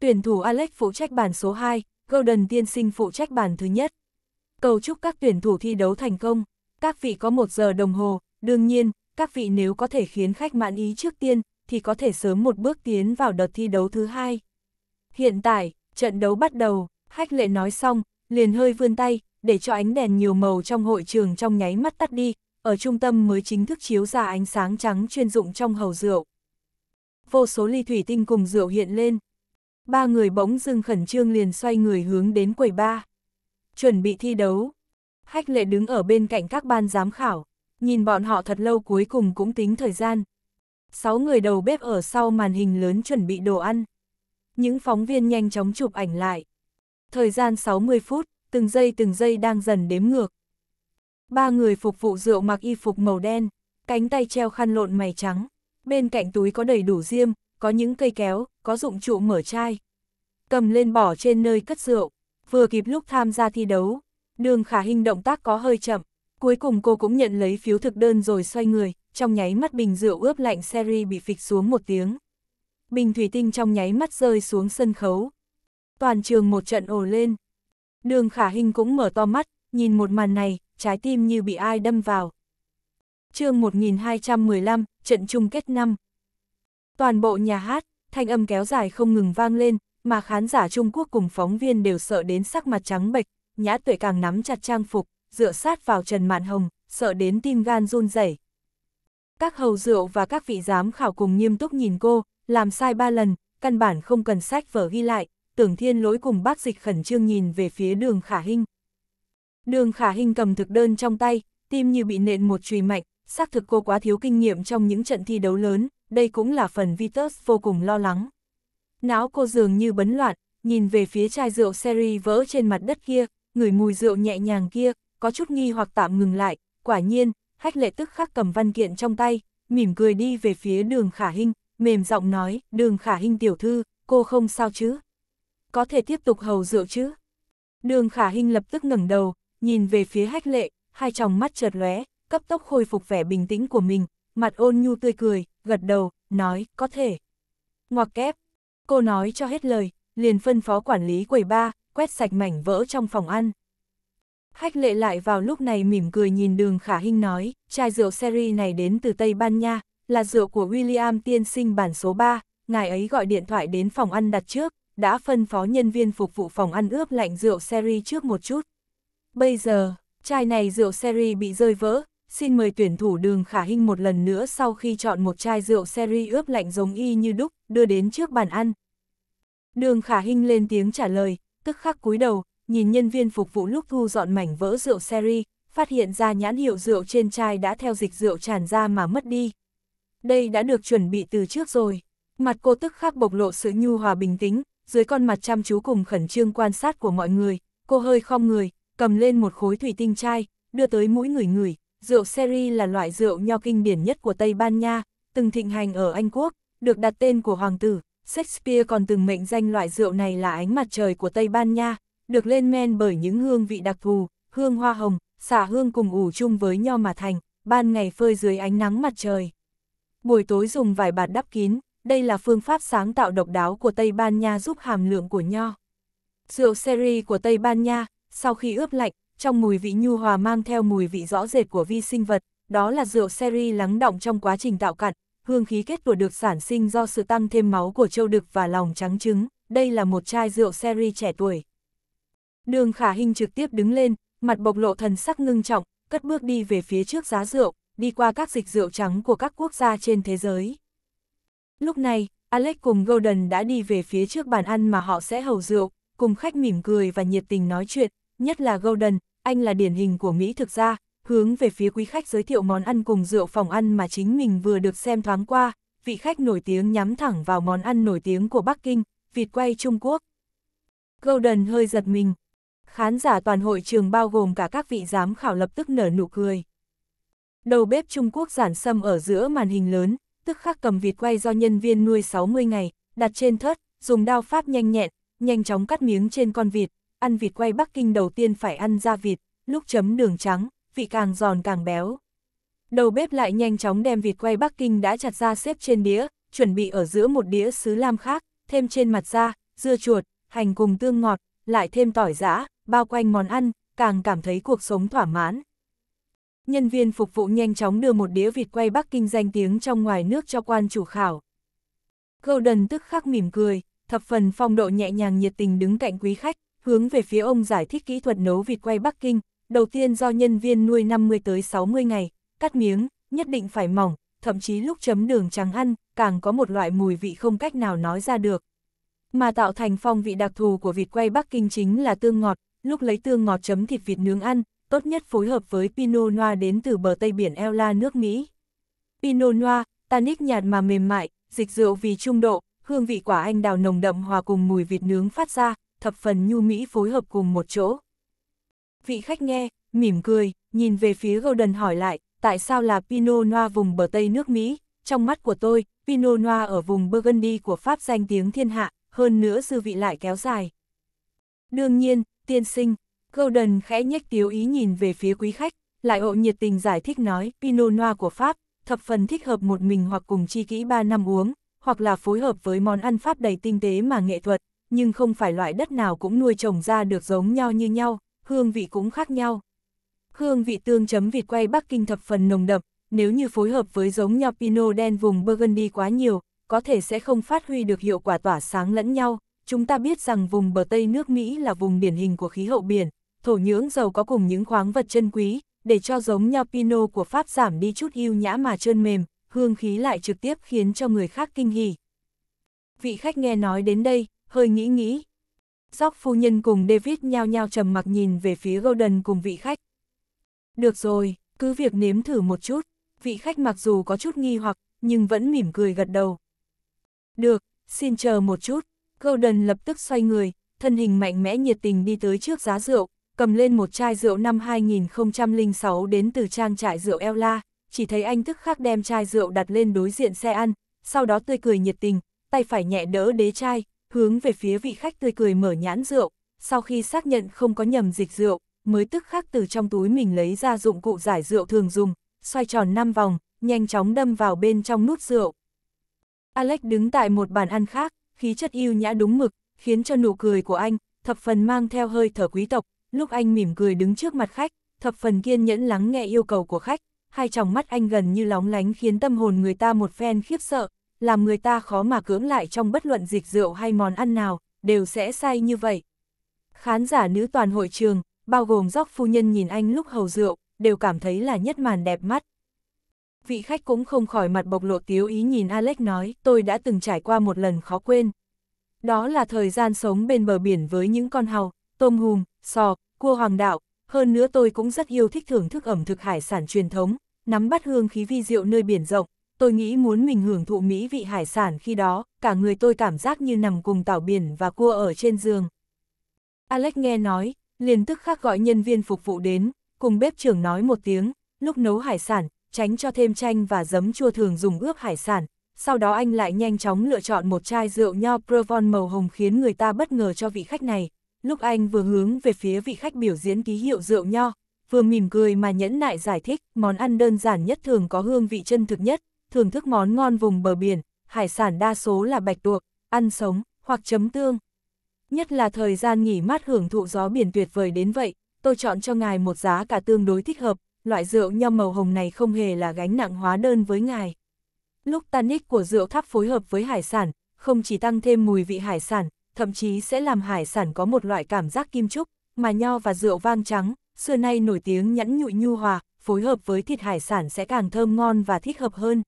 Tuyển thủ Alex phụ trách bàn số 2, Golden tiên sinh phụ trách bàn thứ nhất. Cầu chúc các tuyển thủ thi đấu thành công, các vị có một giờ đồng hồ, đương nhiên, các vị nếu có thể khiến khách mãn ý trước tiên, thì có thể sớm một bước tiến vào đợt thi đấu thứ hai. Hiện tại, trận đấu bắt đầu, Hách lệ nói xong, liền hơi vươn tay, để cho ánh đèn nhiều màu trong hội trường trong nháy mắt tắt đi, ở trung tâm mới chính thức chiếu ra ánh sáng trắng chuyên dụng trong hầu rượu. Vô số ly thủy tinh cùng rượu hiện lên. Ba người bỗng dưng khẩn trương liền xoay người hướng đến quầy ba. Chuẩn bị thi đấu. Hách lệ đứng ở bên cạnh các ban giám khảo, nhìn bọn họ thật lâu cuối cùng cũng tính thời gian. Sáu người đầu bếp ở sau màn hình lớn chuẩn bị đồ ăn. Những phóng viên nhanh chóng chụp ảnh lại. Thời gian 60 phút, từng giây từng giây đang dần đếm ngược. Ba người phục vụ rượu mặc y phục màu đen, cánh tay treo khăn lộn mày trắng. Bên cạnh túi có đầy đủ diêm, có những cây kéo, có dụng trụ mở chai. Cầm lên bỏ trên nơi cất rượu, vừa kịp lúc tham gia thi đấu. Đường khả hình động tác có hơi chậm, Cuối cùng cô cũng nhận lấy phiếu thực đơn rồi xoay người, trong nháy mắt bình rượu ướp lạnh seri bị phịch xuống một tiếng. Bình thủy tinh trong nháy mắt rơi xuống sân khấu. Toàn trường một trận ồ lên. Đường khả hình cũng mở to mắt, nhìn một màn này, trái tim như bị ai đâm vào. chương 1215, trận chung kết năm. Toàn bộ nhà hát, thanh âm kéo dài không ngừng vang lên, mà khán giả Trung Quốc cùng phóng viên đều sợ đến sắc mặt trắng bệch, nhã tuệ càng nắm chặt trang phục dựa sát vào Trần Mạn Hồng, sợ đến tim gan run rẩy. Các hầu rượu và các vị giám khảo cùng nghiêm túc nhìn cô, làm sai ba lần, căn bản không cần sách vở ghi lại, tưởng thiên lỗi cùng bác dịch khẩn trương nhìn về phía đường khả hình Đường khả hình cầm thực đơn trong tay, tim như bị nện một chùy mạnh, xác thực cô quá thiếu kinh nghiệm trong những trận thi đấu lớn, đây cũng là phần Vitus vô cùng lo lắng. Não cô dường như bấn loạn, nhìn về phía chai rượu seri vỡ trên mặt đất kia, người mùi rượu nhẹ nhàng kia, có chút nghi hoặc tạm ngừng lại, quả nhiên, hách lệ tức khắc cầm văn kiện trong tay, mỉm cười đi về phía đường khả hình mềm giọng nói, đường khả hình tiểu thư, cô không sao chứ? Có thể tiếp tục hầu rượu chứ? Đường khả hình lập tức ngẩng đầu, nhìn về phía hách lệ, hai tròng mắt chợt lóe, cấp tốc khôi phục vẻ bình tĩnh của mình, mặt ôn nhu tươi cười, gật đầu, nói, có thể. Ngoặc kép, cô nói cho hết lời, liền phân phó quản lý quầy ba, quét sạch mảnh vỡ trong phòng ăn. Hách lệ lại vào lúc này mỉm cười nhìn đường khả hinh nói, chai rượu seri này đến từ Tây Ban Nha, là rượu của William tiên sinh bản số 3, ngài ấy gọi điện thoại đến phòng ăn đặt trước, đã phân phó nhân viên phục vụ phòng ăn ướp lạnh rượu seri trước một chút. Bây giờ, chai này rượu seri bị rơi vỡ, xin mời tuyển thủ đường khả hinh một lần nữa sau khi chọn một chai rượu seri ướp lạnh giống y như đúc, đưa đến trước bàn ăn. Đường khả hinh lên tiếng trả lời, tức khắc cúi đầu, nhìn nhân viên phục vụ lúc thu dọn mảnh vỡ rượu seri, phát hiện ra nhãn hiệu rượu trên chai đã theo dịch rượu tràn ra mà mất đi. Đây đã được chuẩn bị từ trước rồi. Mặt cô tức khắc bộc lộ sự nhu hòa bình tĩnh, dưới con mặt chăm chú cùng khẩn trương quan sát của mọi người, cô hơi khom người, cầm lên một khối thủy tinh chai, đưa tới mũi người người. Rượu seri là loại rượu nho kinh điển nhất của Tây Ban Nha, từng thịnh hành ở Anh Quốc, được đặt tên của hoàng tử. Shakespeare còn từng mệnh danh loại rượu này là ánh mặt trời của Tây Ban Nha, được lên men bởi những hương vị đặc thù, hương hoa hồng, xả hương cùng ủ chung với nho mà thành, ban ngày phơi dưới ánh nắng mặt trời. Buổi tối dùng vải bạt đắp kín, đây là phương pháp sáng tạo độc đáo của Tây Ban Nha giúp hàm lượng của nho. Rượu seri của Tây Ban Nha, sau khi ướp lạnh, trong mùi vị nhu hòa mang theo mùi vị rõ rệt của vi sinh vật, đó là rượu seri lắng động trong quá trình tạo cặn, hương khí kết tủa được sản sinh do sự tăng thêm máu của châu đực và lòng trắng trứng, đây là một chai rượu seri trẻ tuổi. Đường khả hình trực tiếp đứng lên, mặt bộc lộ thần sắc ngưng trọng, cất bước đi về phía trước giá rượu, đi qua các dịch rượu trắng của các quốc gia trên thế giới. Lúc này, Alex cùng Golden đã đi về phía trước bàn ăn mà họ sẽ hầu rượu, cùng khách mỉm cười và nhiệt tình nói chuyện, nhất là Golden, anh là điển hình của Mỹ thực ra, hướng về phía quý khách giới thiệu món ăn cùng rượu phòng ăn mà chính mình vừa được xem thoáng qua, vị khách nổi tiếng nhắm thẳng vào món ăn nổi tiếng của Bắc Kinh, vịt quay Trung Quốc. Golden hơi giật mình, Khán giả toàn hội trường bao gồm cả các vị giám khảo lập tức nở nụ cười. Đầu bếp Trung Quốc giản sâm ở giữa màn hình lớn, tức khắc cầm vịt quay do nhân viên nuôi 60 ngày, đặt trên thớt, dùng đao pháp nhanh nhẹn, nhanh chóng cắt miếng trên con vịt, ăn vịt quay Bắc Kinh đầu tiên phải ăn da vịt, lúc chấm đường trắng, vị càng giòn càng béo. Đầu bếp lại nhanh chóng đem vịt quay Bắc Kinh đã chặt ra xếp trên đĩa, chuẩn bị ở giữa một đĩa sứ lam khác, thêm trên mặt da, dưa chuột, hành cùng tương ngọt, lại thêm tỏi giã, bao quanh món ăn, càng cảm thấy cuộc sống thỏa mãn. Nhân viên phục vụ nhanh chóng đưa một đĩa vịt quay Bắc Kinh danh tiếng trong ngoài nước cho quan chủ khảo. Golden tức khắc mỉm cười, thập phần phong độ nhẹ nhàng nhiệt tình đứng cạnh quý khách, hướng về phía ông giải thích kỹ thuật nấu vịt quay Bắc Kinh, đầu tiên do nhân viên nuôi 50 tới 60 ngày, cắt miếng, nhất định phải mỏng, thậm chí lúc chấm đường trắng ăn, càng có một loại mùi vị không cách nào nói ra được, mà tạo thành phong vị đặc thù của vịt quay Bắc Kinh chính là tương ngọt, lúc lấy tương ngọt chấm thịt vịt nướng ăn, tốt nhất phối hợp với Pinot Noir đến từ bờ Tây biển Ela nước Mỹ. Pinot Noir, tannic nhạt mà mềm mại, dịch rượu vì trung độ, hương vị quả anh đào nồng đậm hòa cùng mùi vịt nướng phát ra, thập phần nhu mỹ phối hợp cùng một chỗ. Vị khách nghe, mỉm cười, nhìn về phía Golden hỏi lại, tại sao là Pinot Noir vùng bờ Tây nước Mỹ? Trong mắt của tôi, Pinot Noir ở vùng Burgundy của Pháp danh tiếng thiên hạ, hơn nữa dư vị lại kéo dài. Đương nhiên, tiên sinh, Golden khẽ nhếch tiếu ý nhìn về phía quý khách, lại hộ nhiệt tình giải thích nói Pinot Noir của Pháp, thập phần thích hợp một mình hoặc cùng chi kỹ 3 năm uống, hoặc là phối hợp với món ăn Pháp đầy tinh tế mà nghệ thuật, nhưng không phải loại đất nào cũng nuôi trồng ra được giống nhau như nhau, hương vị cũng khác nhau. Hương vị tương chấm vịt quay Bắc Kinh thập phần nồng đậm, nếu như phối hợp với giống nhau Pinot đen vùng Burgundy quá nhiều, có thể sẽ không phát huy được hiệu quả tỏa sáng lẫn nhau. Chúng ta biết rằng vùng bờ Tây nước Mỹ là vùng điển hình của khí hậu biển, thổ nhưỡng giàu có cùng những khoáng vật chân quý, để cho giống nho Pinot của Pháp giảm đi chút yêu nhã mà trơn mềm, hương khí lại trực tiếp khiến cho người khác kinh hỉ. Vị khách nghe nói đến đây, hơi nghĩ nghĩ. Dóc phu nhân cùng David nhao nhao trầm mặc nhìn về phía Golden cùng vị khách. Được rồi, cứ việc nếm thử một chút, vị khách mặc dù có chút nghi hoặc, nhưng vẫn mỉm cười gật đầu. Được, xin chờ một chút. Golden lập tức xoay người, thân hình mạnh mẽ nhiệt tình đi tới trước giá rượu, cầm lên một chai rượu năm 2006 đến từ trang trại rượu Ella, chỉ thấy anh tức khắc đem chai rượu đặt lên đối diện xe ăn, sau đó tươi cười nhiệt tình, tay phải nhẹ đỡ đế chai, hướng về phía vị khách tươi cười mở nhãn rượu, sau khi xác nhận không có nhầm dịch rượu, mới tức khắc từ trong túi mình lấy ra dụng cụ giải rượu thường dùng, xoay tròn 5 vòng, nhanh chóng đâm vào bên trong nút rượu. Alex đứng tại một bàn ăn khác, khí chất yêu nhã đúng mực, khiến cho nụ cười của anh, thập phần mang theo hơi thở quý tộc, lúc anh mỉm cười đứng trước mặt khách, thập phần kiên nhẫn lắng nghe yêu cầu của khách, hai tròng mắt anh gần như lóng lánh khiến tâm hồn người ta một phen khiếp sợ, làm người ta khó mà cưỡng lại trong bất luận dịch rượu hay món ăn nào, đều sẽ say như vậy. Khán giả nữ toàn hội trường, bao gồm dốc phu nhân nhìn anh lúc hầu rượu, đều cảm thấy là nhất màn đẹp mắt, vị khách cũng không khỏi mặt bộc lộ tiếu ý nhìn Alex nói, tôi đã từng trải qua một lần khó quên. Đó là thời gian sống bên bờ biển với những con hàu, tôm hùm, sò, cua hoàng đạo, hơn nữa tôi cũng rất yêu thích thưởng thức ẩm thực hải sản truyền thống, nắm bắt hương khí vi diệu nơi biển rộng, tôi nghĩ muốn mình hưởng thụ mỹ vị hải sản khi đó, cả người tôi cảm giác như nằm cùng tảo biển và cua ở trên giường. Alex nghe nói, liền tức khắc gọi nhân viên phục vụ đến, cùng bếp trưởng nói một tiếng, lúc nấu hải sản, tránh cho thêm chanh và giấm chua thường dùng ướp hải sản. Sau đó anh lại nhanh chóng lựa chọn một chai rượu nho Provon màu hồng khiến người ta bất ngờ cho vị khách này. Lúc anh vừa hướng về phía vị khách biểu diễn ký hiệu rượu nho, vừa mỉm cười mà nhẫn nại giải thích, món ăn đơn giản nhất thường có hương vị chân thực nhất, thưởng thức món ngon vùng bờ biển, hải sản đa số là bạch tuộc, ăn sống, hoặc chấm tương. Nhất là thời gian nghỉ mát hưởng thụ gió biển tuyệt vời đến vậy, tôi chọn cho ngài một giá cả tương đối thích hợp, loại rượu nho màu hồng này không hề là gánh nặng hóa đơn với ngài. Lúc tannic của rượu tháp phối hợp với hải sản, không chỉ tăng thêm mùi vị hải sản, thậm chí sẽ làm hải sản có một loại cảm giác kim trúc, mà nho và rượu vang trắng, xưa nay nổi tiếng nhẫn nhụi nhu hòa, phối hợp với thịt hải sản sẽ càng thơm ngon và thích hợp hơn.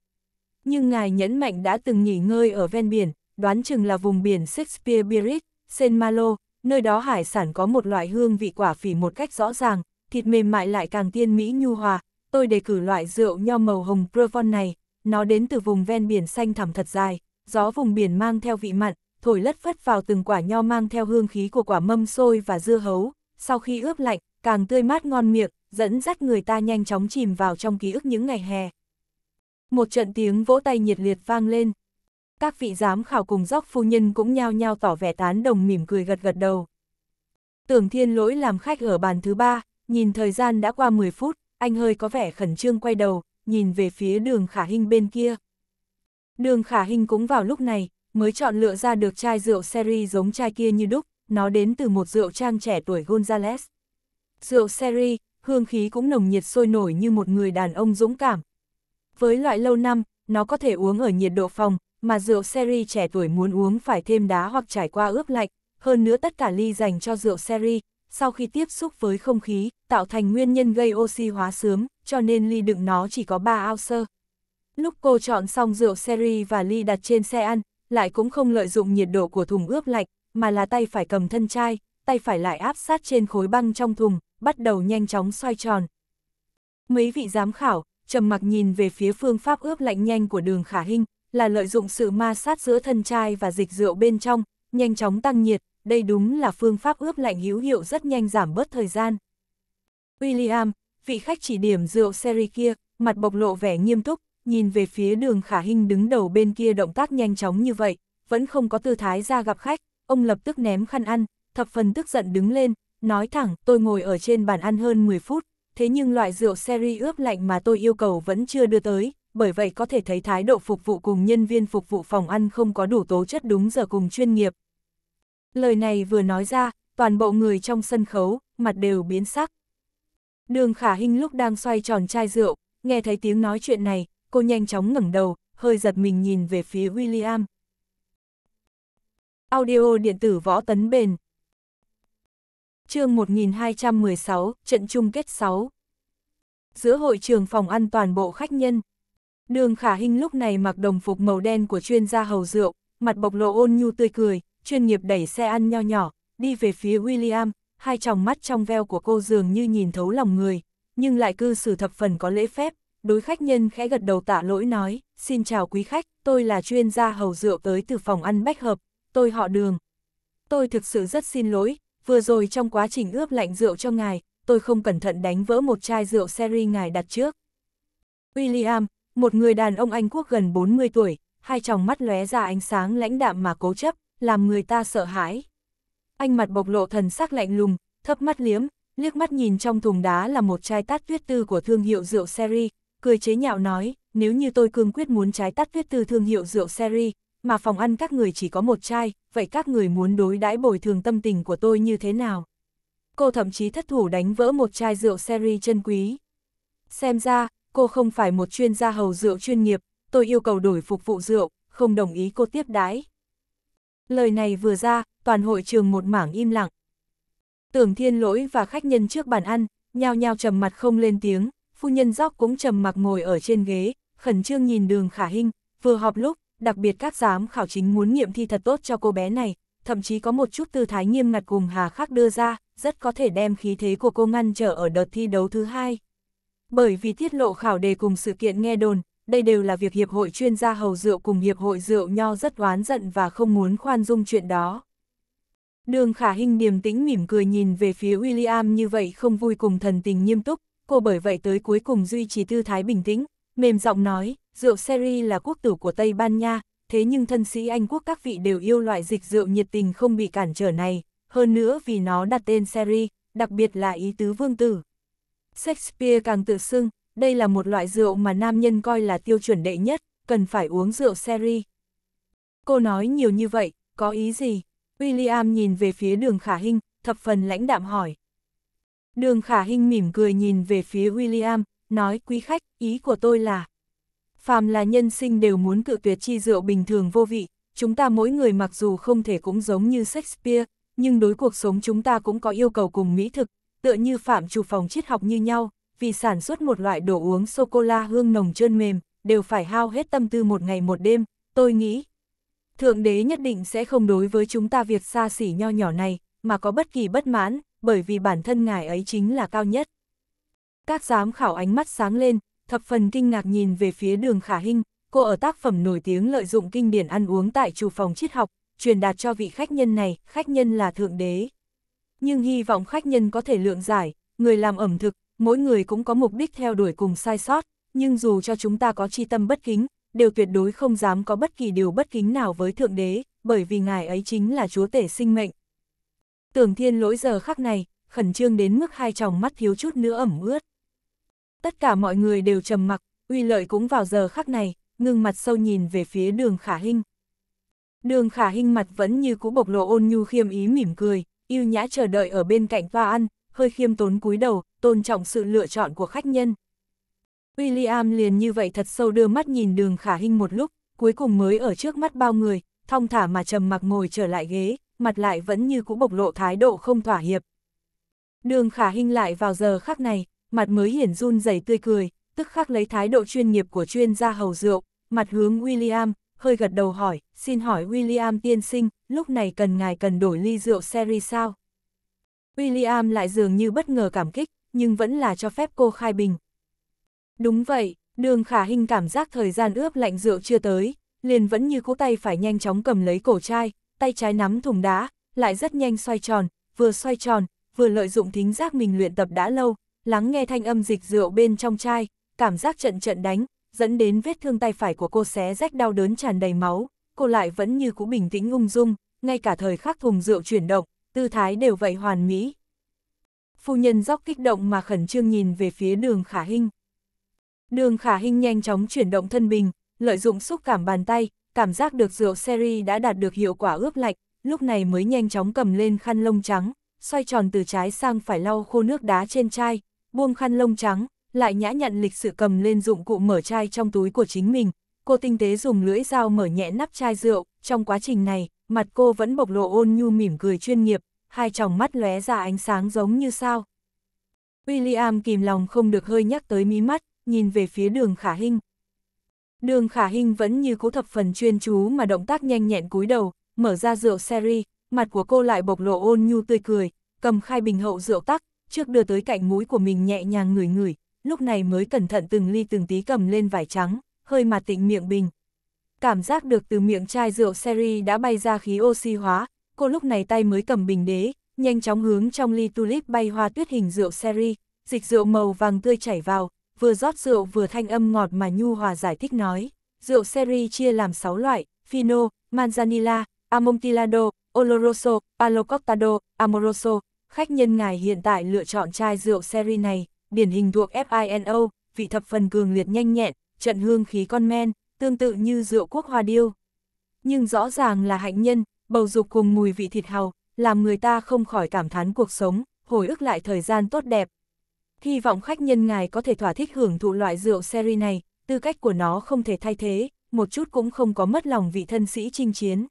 Nhưng ngài nhẫn mạnh đã từng nghỉ ngơi ở ven biển, đoán chừng là vùng biển Shakespeare Birit, Saint Malo, nơi đó hải sản có một loại hương vị quả phỉ một cách rõ ràng, thịt mềm mại lại càng tiên mỹ nhu hòa, tôi đề cử loại rượu nho màu hồng Provon này, nó đến từ vùng ven biển xanh thẳm thật dài, gió vùng biển mang theo vị mặn, thổi lất phất vào từng quả nho mang theo hương khí của quả mâm xôi và dưa hấu, sau khi ướp lạnh, càng tươi mát ngon miệng, dẫn dắt người ta nhanh chóng chìm vào trong ký ức những ngày hè. Một trận tiếng vỗ tay nhiệt liệt vang lên. Các vị giám khảo cùng dốc phu nhân cũng nhao nhao tỏ vẻ tán đồng mỉm cười gật gật đầu. Tưởng thiên lỗi làm khách ở bàn thứ ba, Nhìn thời gian đã qua 10 phút, anh hơi có vẻ khẩn trương quay đầu, nhìn về phía đường khả hình bên kia. Đường khả hình cũng vào lúc này, mới chọn lựa ra được chai rượu seri giống chai kia như đúc, nó đến từ một rượu trang trẻ tuổi Gonzales. Rượu seri hương khí cũng nồng nhiệt sôi nổi như một người đàn ông dũng cảm. Với loại lâu năm, nó có thể uống ở nhiệt độ phòng, mà rượu seri trẻ tuổi muốn uống phải thêm đá hoặc trải qua ướp lạnh, hơn nữa tất cả ly dành cho rượu seri sau khi tiếp xúc với không khí, tạo thành nguyên nhân gây oxy hóa sớm, cho nên ly đựng nó chỉ có 3 ounce. Lúc cô chọn xong rượu seri và ly đặt trên xe ăn, lại cũng không lợi dụng nhiệt độ của thùng ướp lạnh, mà là tay phải cầm thân chai, tay phải lại áp sát trên khối băng trong thùng, bắt đầu nhanh chóng xoay tròn. Mấy vị giám khảo, trầm mặc nhìn về phía phương pháp ướp lạnh nhanh của đường khả hình, là lợi dụng sự ma sát giữa thân chai và dịch rượu bên trong, nhanh chóng tăng nhiệt, đây đúng là phương pháp ướp lạnh hữu hiệu rất nhanh giảm bớt thời gian. William, vị khách chỉ điểm rượu seri kia, mặt bộc lộ vẻ nghiêm túc, nhìn về phía đường khả hình đứng đầu bên kia động tác nhanh chóng như vậy, vẫn không có tư thái ra gặp khách, ông lập tức ném khăn ăn, thập phần tức giận đứng lên, nói thẳng tôi ngồi ở trên bàn ăn hơn 10 phút, thế nhưng loại rượu seri ướp lạnh mà tôi yêu cầu vẫn chưa đưa tới, bởi vậy có thể thấy thái độ phục vụ cùng nhân viên phục vụ phòng ăn không có đủ tố chất đúng giờ cùng chuyên nghiệp, Lời này vừa nói ra, toàn bộ người trong sân khấu, mặt đều biến sắc. Đường khả hình lúc đang xoay tròn chai rượu, nghe thấy tiếng nói chuyện này, cô nhanh chóng ngẩng đầu, hơi giật mình nhìn về phía William. Audio điện tử võ tấn bền chương 1216, trận chung kết 6 Giữa hội trường phòng ăn toàn bộ khách nhân Đường khả hình lúc này mặc đồng phục màu đen của chuyên gia hầu rượu, mặt bộc lộ ôn nhu tươi cười, chuyên nghiệp đẩy xe ăn nho nhỏ, đi về phía William, hai tròng mắt trong veo của cô dường như nhìn thấu lòng người, nhưng lại cư xử thập phần có lễ phép, đối khách nhân khẽ gật đầu tạ lỗi nói, xin chào quý khách, tôi là chuyên gia hầu rượu tới từ phòng ăn bách hợp, tôi họ đường. Tôi thực sự rất xin lỗi, vừa rồi trong quá trình ướp lạnh rượu cho ngài, tôi không cẩn thận đánh vỡ một chai rượu sherry ngài đặt trước. William, một người đàn ông Anh quốc gần 40 tuổi, hai tròng mắt lóe ra ánh sáng lãnh đạm mà cố chấp, làm người ta sợ hãi. Anh mặt bộc lộ thần sắc lạnh lùng, thấp mắt liếm, liếc mắt nhìn trong thùng đá là một chai tát tuyết tư của thương hiệu rượu Seri, cười chế nhạo nói, nếu như tôi cương quyết muốn trái tát tuyết tư thương hiệu rượu Seri, mà phòng ăn các người chỉ có một chai, vậy các người muốn đối đãi bồi thường tâm tình của tôi như thế nào? Cô thậm chí thất thủ đánh vỡ một chai rượu Seri chân quý. Xem ra, cô không phải một chuyên gia hầu rượu chuyên nghiệp, tôi yêu cầu đổi phục vụ rượu, không đồng ý cô tiếp đái. Lời này vừa ra, toàn hội trường một mảng im lặng. Tưởng thiên lỗi và khách nhân trước bàn ăn, nhao nhao trầm mặt không lên tiếng, phu nhân dóc cũng trầm mặc ngồi ở trên ghế, khẩn trương nhìn đường khả hình. vừa họp lúc, đặc biệt các giám khảo chính muốn nghiệm thi thật tốt cho cô bé này, thậm chí có một chút tư thái nghiêm ngặt cùng Hà Khắc đưa ra, rất có thể đem khí thế của cô ngăn trở ở đợt thi đấu thứ hai. Bởi vì tiết lộ khảo đề cùng sự kiện nghe đồn, đây đều là việc Hiệp hội chuyên gia hầu rượu cùng Hiệp hội rượu nho rất oán giận và không muốn khoan dung chuyện đó. Đường khả hình điềm tĩnh mỉm cười nhìn về phía William như vậy không vui cùng thần tình nghiêm túc, cô bởi vậy tới cuối cùng duy trì tư thái bình tĩnh, mềm giọng nói, rượu seri là quốc tử của Tây Ban Nha, thế nhưng thân sĩ Anh quốc các vị đều yêu loại dịch rượu nhiệt tình không bị cản trở này, hơn nữa vì nó đặt tên seri, đặc biệt là ý tứ vương tử. Shakespeare càng tự xưng, đây là một loại rượu mà nam nhân coi là tiêu chuẩn đệ nhất, cần phải uống rượu seri. Cô nói nhiều như vậy, có ý gì? William nhìn về phía đường khả Hinh, thập phần lãnh đạm hỏi. Đường khả Hinh mỉm cười nhìn về phía William, nói quý khách, ý của tôi là. Phàm là nhân sinh đều muốn cự tuyệt chi rượu bình thường vô vị, chúng ta mỗi người mặc dù không thể cũng giống như Shakespeare, nhưng đối cuộc sống chúng ta cũng có yêu cầu cùng mỹ thực, tựa như phạm trù phòng triết học như nhau, vì sản xuất một loại đồ uống sô-cô-la hương nồng trơn mềm, đều phải hao hết tâm tư một ngày một đêm, tôi nghĩ. Thượng đế nhất định sẽ không đối với chúng ta việc xa xỉ nho nhỏ này, mà có bất kỳ bất mãn, bởi vì bản thân ngài ấy chính là cao nhất. Các giám khảo ánh mắt sáng lên, thập phần kinh ngạc nhìn về phía đường khả hình, cô ở tác phẩm nổi tiếng lợi dụng kinh điển ăn uống tại chủ phòng triết học, truyền đạt cho vị khách nhân này, khách nhân là thượng đế. Nhưng hy vọng khách nhân có thể lượng giải, người làm ẩm thực, mỗi người cũng có mục đích theo đuổi cùng sai sót, nhưng dù cho chúng ta có chi tâm bất kính, đều tuyệt đối không dám có bất kỳ điều bất kính nào với Thượng Đế, bởi vì Ngài ấy chính là Chúa Tể sinh mệnh. Tưởng thiên lỗi giờ khắc này, khẩn trương đến mức hai tròng mắt thiếu chút nữa ẩm ướt. Tất cả mọi người đều trầm mặc, uy lợi cũng vào giờ khắc này, ngưng mặt sâu nhìn về phía đường khả hinh. Đường khả hinh mặt vẫn như cũ bộc lộ ôn nhu khiêm ý mỉm cười, yêu nhã chờ đợi ở bên cạnh toa ăn, hơi khiêm tốn cúi đầu, tôn trọng sự lựa chọn của khách nhân. William liền như vậy thật sâu đưa mắt nhìn đường khả hình một lúc, cuối cùng mới ở trước mắt bao người, thong thả mà trầm mặc ngồi trở lại ghế, mặt lại vẫn như cũ bộc lộ thái độ không thỏa hiệp. Đường khả hình lại vào giờ khắc này, mặt mới hiển run rẩy tươi cười, tức khắc lấy thái độ chuyên nghiệp của chuyên gia hầu rượu, mặt hướng William, hơi gật đầu hỏi, xin hỏi William tiên sinh, lúc này cần ngài cần đổi ly rượu seri sao? William lại dường như bất ngờ cảm kích, nhưng vẫn là cho phép cô khai bình. Đúng vậy, đường khả hình cảm giác thời gian ướp lạnh rượu chưa tới, liền vẫn như cú tay phải nhanh chóng cầm lấy cổ chai, tay trái nắm thùng đá, lại rất nhanh xoay tròn, vừa xoay tròn, vừa lợi dụng thính giác mình luyện tập đã lâu, lắng nghe thanh âm dịch rượu bên trong chai, cảm giác trận trận đánh, dẫn đến vết thương tay phải của cô xé rách đau đớn tràn đầy máu, cô lại vẫn như cũ bình tĩnh ung dung, ngay cả thời khắc thùng rượu chuyển động, tư thái đều vậy hoàn mỹ, phu nhân dốc kích động mà khẩn trương nhìn về phía đường khả hinh. Đường khả hinh nhanh chóng chuyển động thân bình, lợi dụng xúc cảm bàn tay, cảm giác được rượu seri đã đạt được hiệu quả ướp lạnh, lúc này mới nhanh chóng cầm lên khăn lông trắng, xoay tròn từ trái sang phải lau khô nước đá trên chai, buông khăn lông trắng, lại nhã nhận lịch sự cầm lên dụng cụ mở chai trong túi của chính mình. Cô tinh tế dùng lưỡi dao mở nhẹ nắp chai rượu, trong quá trình này, mặt cô vẫn bộc lộ ôn nhu mỉm cười chuyên nghiệp, hai tròng mắt lóe ra ánh sáng giống như sao. William kìm lòng không được hơi nhắc tới mí mắt, nhìn về phía đường khả hình. Đường khả hình vẫn như cố thập phần chuyên chú mà động tác nhanh nhẹn cúi đầu, mở ra rượu seri, mặt của cô lại bộc lộ ôn nhu tươi cười, cầm khai bình hậu rượu tắc, trước đưa tới cạnh mũi của mình nhẹ nhàng ngửi ngửi, lúc này mới cẩn thận từng ly từng tí cầm lên vải trắng, hơi mà tịnh miệng bình. Cảm giác được từ miệng chai rượu seri đã bay ra khí oxy hóa, cô lúc này tay mới cầm bình đế, nhanh chóng hướng trong ly tulip bay hoa tuyết hình rượu seri, dịch rượu màu vàng tươi chảy vào, vừa rót rượu vừa thanh âm ngọt mà nhu hòa giải thích nói. Rượu seri chia làm 6 loại, Fino, Manzanilla, Amontillado, Oloroso, Alocottado, Amoroso. Khách nhân ngài hiện tại lựa chọn chai rượu seri này, điển hình thuộc FINO, vị thập phần cường liệt nhanh nhẹn, trận hương khí con men, tương tự như rượu quốc hoa điêu. Nhưng rõ ràng là hạnh nhân, bầu dục cùng mùi vị thịt hào làm người ta không khỏi cảm thán cuộc sống, hồi ức lại thời gian tốt đẹp. Hy vọng khách nhân ngài có thể thỏa thích hưởng thụ loại rượu seri này, tư cách của nó không thể thay thế, một chút cũng không có mất lòng vị thân sĩ chinh chiến.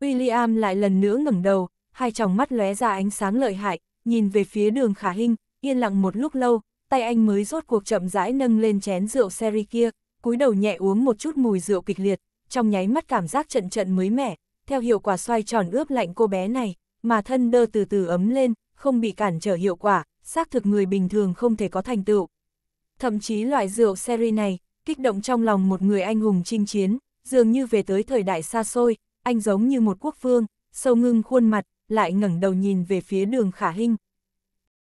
William lại lần nữa ngẩng đầu, hai tròng mắt lóe ra ánh sáng lợi hại, nhìn về phía đường khả hình, yên lặng một lúc lâu, tay anh mới rốt cuộc chậm rãi nâng lên chén rượu seri kia, cúi đầu nhẹ uống một chút mùi rượu kịch liệt, trong nháy mắt cảm giác trận trận mới mẻ, theo hiệu quả xoay tròn ướp lạnh cô bé này, mà thân đơ từ từ ấm lên, không bị cản trở hiệu quả, xác thực người bình thường không thể có thành tựu. Thậm chí loại rượu seri này, kích động trong lòng một người anh hùng chinh chiến, dường như về tới thời đại xa xôi, anh giống như một quốc vương, sâu ngưng khuôn mặt, lại ngẩng đầu nhìn về phía đường khả hinh.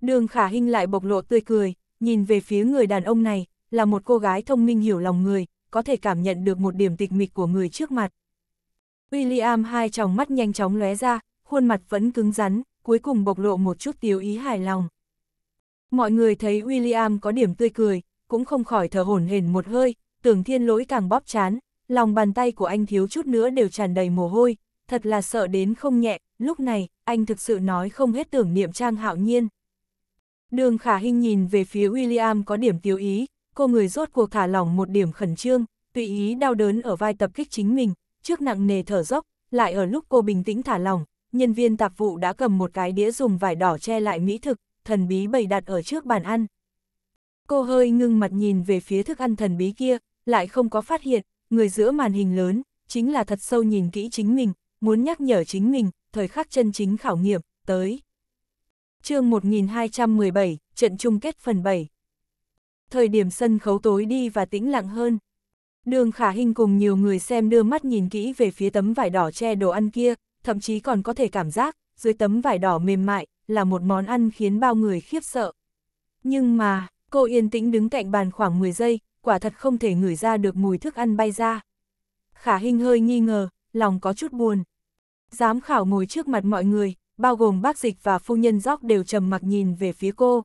Đường khả hinh lại bộc lộ tươi cười, nhìn về phía người đàn ông này, là một cô gái thông minh hiểu lòng người, có thể cảm nhận được một điểm tịch mịch của người trước mặt. William hai tròng mắt nhanh chóng lóe ra, khuôn mặt vẫn cứng rắn, cuối cùng bộc lộ một chút tiếu ý hài lòng. Mọi người thấy William có điểm tươi cười, cũng không khỏi thở hổn hển một hơi, tưởng thiên lỗi càng bóp chán, lòng bàn tay của anh thiếu chút nữa đều tràn đầy mồ hôi, thật là sợ đến không nhẹ, lúc này, anh thực sự nói không hết tưởng niệm trang hạo nhiên. Đường khả hình nhìn về phía William có điểm tiêu ý, cô người rốt cuộc thả lỏng một điểm khẩn trương, tùy ý đau đớn ở vai tập kích chính mình, trước nặng nề thở dốc, lại ở lúc cô bình tĩnh thả lòng, nhân viên tạp vụ đã cầm một cái đĩa dùng vải đỏ che lại mỹ thực, thần bí bày đặt ở trước bàn ăn. Cô hơi ngưng mặt nhìn về phía thức ăn thần bí kia, lại không có phát hiện, người giữa màn hình lớn, chính là thật sâu nhìn kỹ chính mình, muốn nhắc nhở chính mình, thời khắc chân chính khảo nghiệm, tới. chương 1217, trận chung kết phần 7 Thời điểm sân khấu tối đi và tĩnh lặng hơn, Đường khả hình cùng nhiều người xem đưa mắt nhìn kỹ về phía tấm vải đỏ che đồ ăn kia, thậm chí còn có thể cảm giác, dưới tấm vải đỏ mềm mại, là một món ăn khiến bao người khiếp sợ. Nhưng mà, cô yên tĩnh đứng cạnh bàn khoảng 10 giây, quả thật không thể ngửi ra được mùi thức ăn bay ra. Khả hình hơi nghi ngờ, lòng có chút buồn. Giám khảo ngồi trước mặt mọi người, bao gồm bác dịch và phu nhân dốc đều trầm mặc nhìn về phía cô.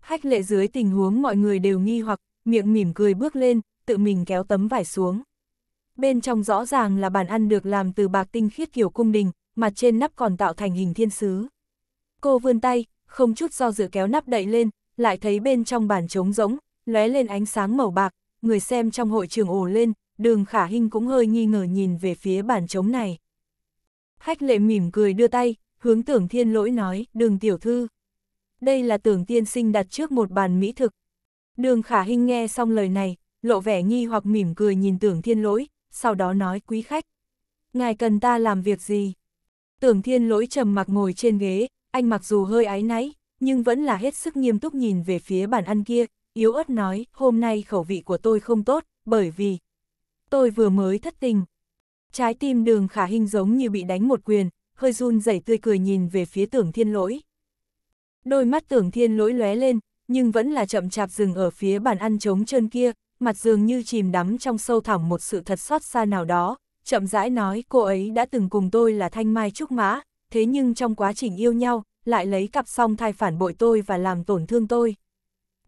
Hách lệ dưới tình huống mọi người đều nghi hoặc, miệng mỉm cười bước lên, tự mình kéo tấm vải xuống. Bên trong rõ ràng là bàn ăn được làm từ bạc tinh khiết kiểu cung đình, mặt trên nắp còn tạo thành hình thiên sứ. Cô vươn tay, không chút do dự kéo nắp đậy lên, lại thấy bên trong bàn trống rỗng, lóe lên ánh sáng màu bạc, người xem trong hội trường ồ lên, đường khả hình cũng hơi nghi ngờ nhìn về phía bàn trống này. khách lệ mỉm cười đưa tay, hướng tưởng thiên lỗi nói, đường tiểu thư. Đây là tưởng tiên sinh đặt trước một bàn mỹ thực. Đường khả hình nghe xong lời này, lộ vẻ nghi hoặc mỉm cười nhìn tưởng thiên lỗi, sau đó nói quý khách. Ngài cần ta làm việc gì? Tưởng thiên lỗi trầm mặc ngồi trên ghế, anh mặc dù hơi áy náy, nhưng vẫn là hết sức nghiêm túc nhìn về phía bàn ăn kia, yếu ớt nói, hôm nay khẩu vị của tôi không tốt, bởi vì tôi vừa mới thất tình. Trái tim đường khả hình giống như bị đánh một quyền, hơi run rẩy tươi cười nhìn về phía tưởng thiên lỗi. Đôi mắt tưởng thiên lỗi lóe lên, nhưng vẫn là chậm chạp dừng ở phía bàn ăn trống trơn kia, mặt dường như chìm đắm trong sâu thẳm một sự thật xót xa nào đó, chậm rãi nói cô ấy đã từng cùng tôi là thanh mai trúc mã, thế nhưng trong quá trình yêu nhau, lại lấy cặp song thai phản bội tôi và làm tổn thương tôi.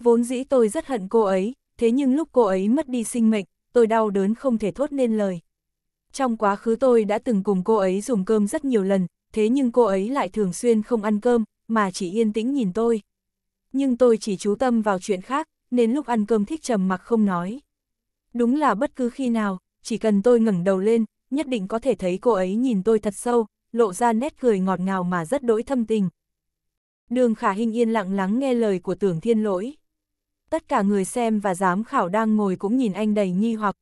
Vốn dĩ tôi rất hận cô ấy, thế nhưng lúc cô ấy mất đi sinh mệnh, tôi đau đớn không thể thốt nên lời. Trong quá khứ tôi đã từng cùng cô ấy dùng cơm rất nhiều lần, thế nhưng cô ấy lại thường xuyên không ăn cơm, mà chỉ yên tĩnh nhìn tôi. Nhưng tôi chỉ chú tâm vào chuyện khác, nên lúc ăn cơm thích trầm mặc không nói. Đúng là bất cứ khi nào, chỉ cần tôi ngẩng đầu lên, nhất định có thể thấy cô ấy nhìn tôi thật sâu, lộ ra nét cười ngọt ngào mà rất đỗi thâm tình. Đường Khả hình yên lặng lắng nghe lời của tưởng thiên lỗi. Tất cả người xem và giám khảo đang ngồi cũng nhìn anh đầy nghi hoặc.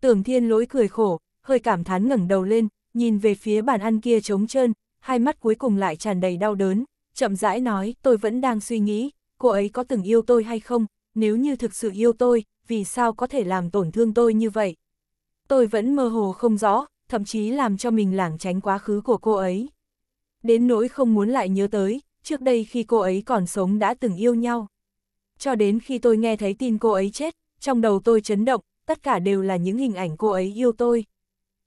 Tưởng thiên lỗi cười khổ, hơi cảm thán ngẩng đầu lên, nhìn về phía bàn ăn kia trống trơn, hai mắt cuối cùng lại tràn đầy đau đớn, chậm rãi nói tôi vẫn đang suy nghĩ, cô ấy có từng yêu tôi hay không, nếu như thực sự yêu tôi, vì sao có thể làm tổn thương tôi như vậy. Tôi vẫn mơ hồ không rõ, thậm chí làm cho mình lảng tránh quá khứ của cô ấy. Đến nỗi không muốn lại nhớ tới, trước đây khi cô ấy còn sống đã từng yêu nhau. Cho đến khi tôi nghe thấy tin cô ấy chết, trong đầu tôi chấn động, tất cả đều là những hình ảnh cô ấy yêu tôi.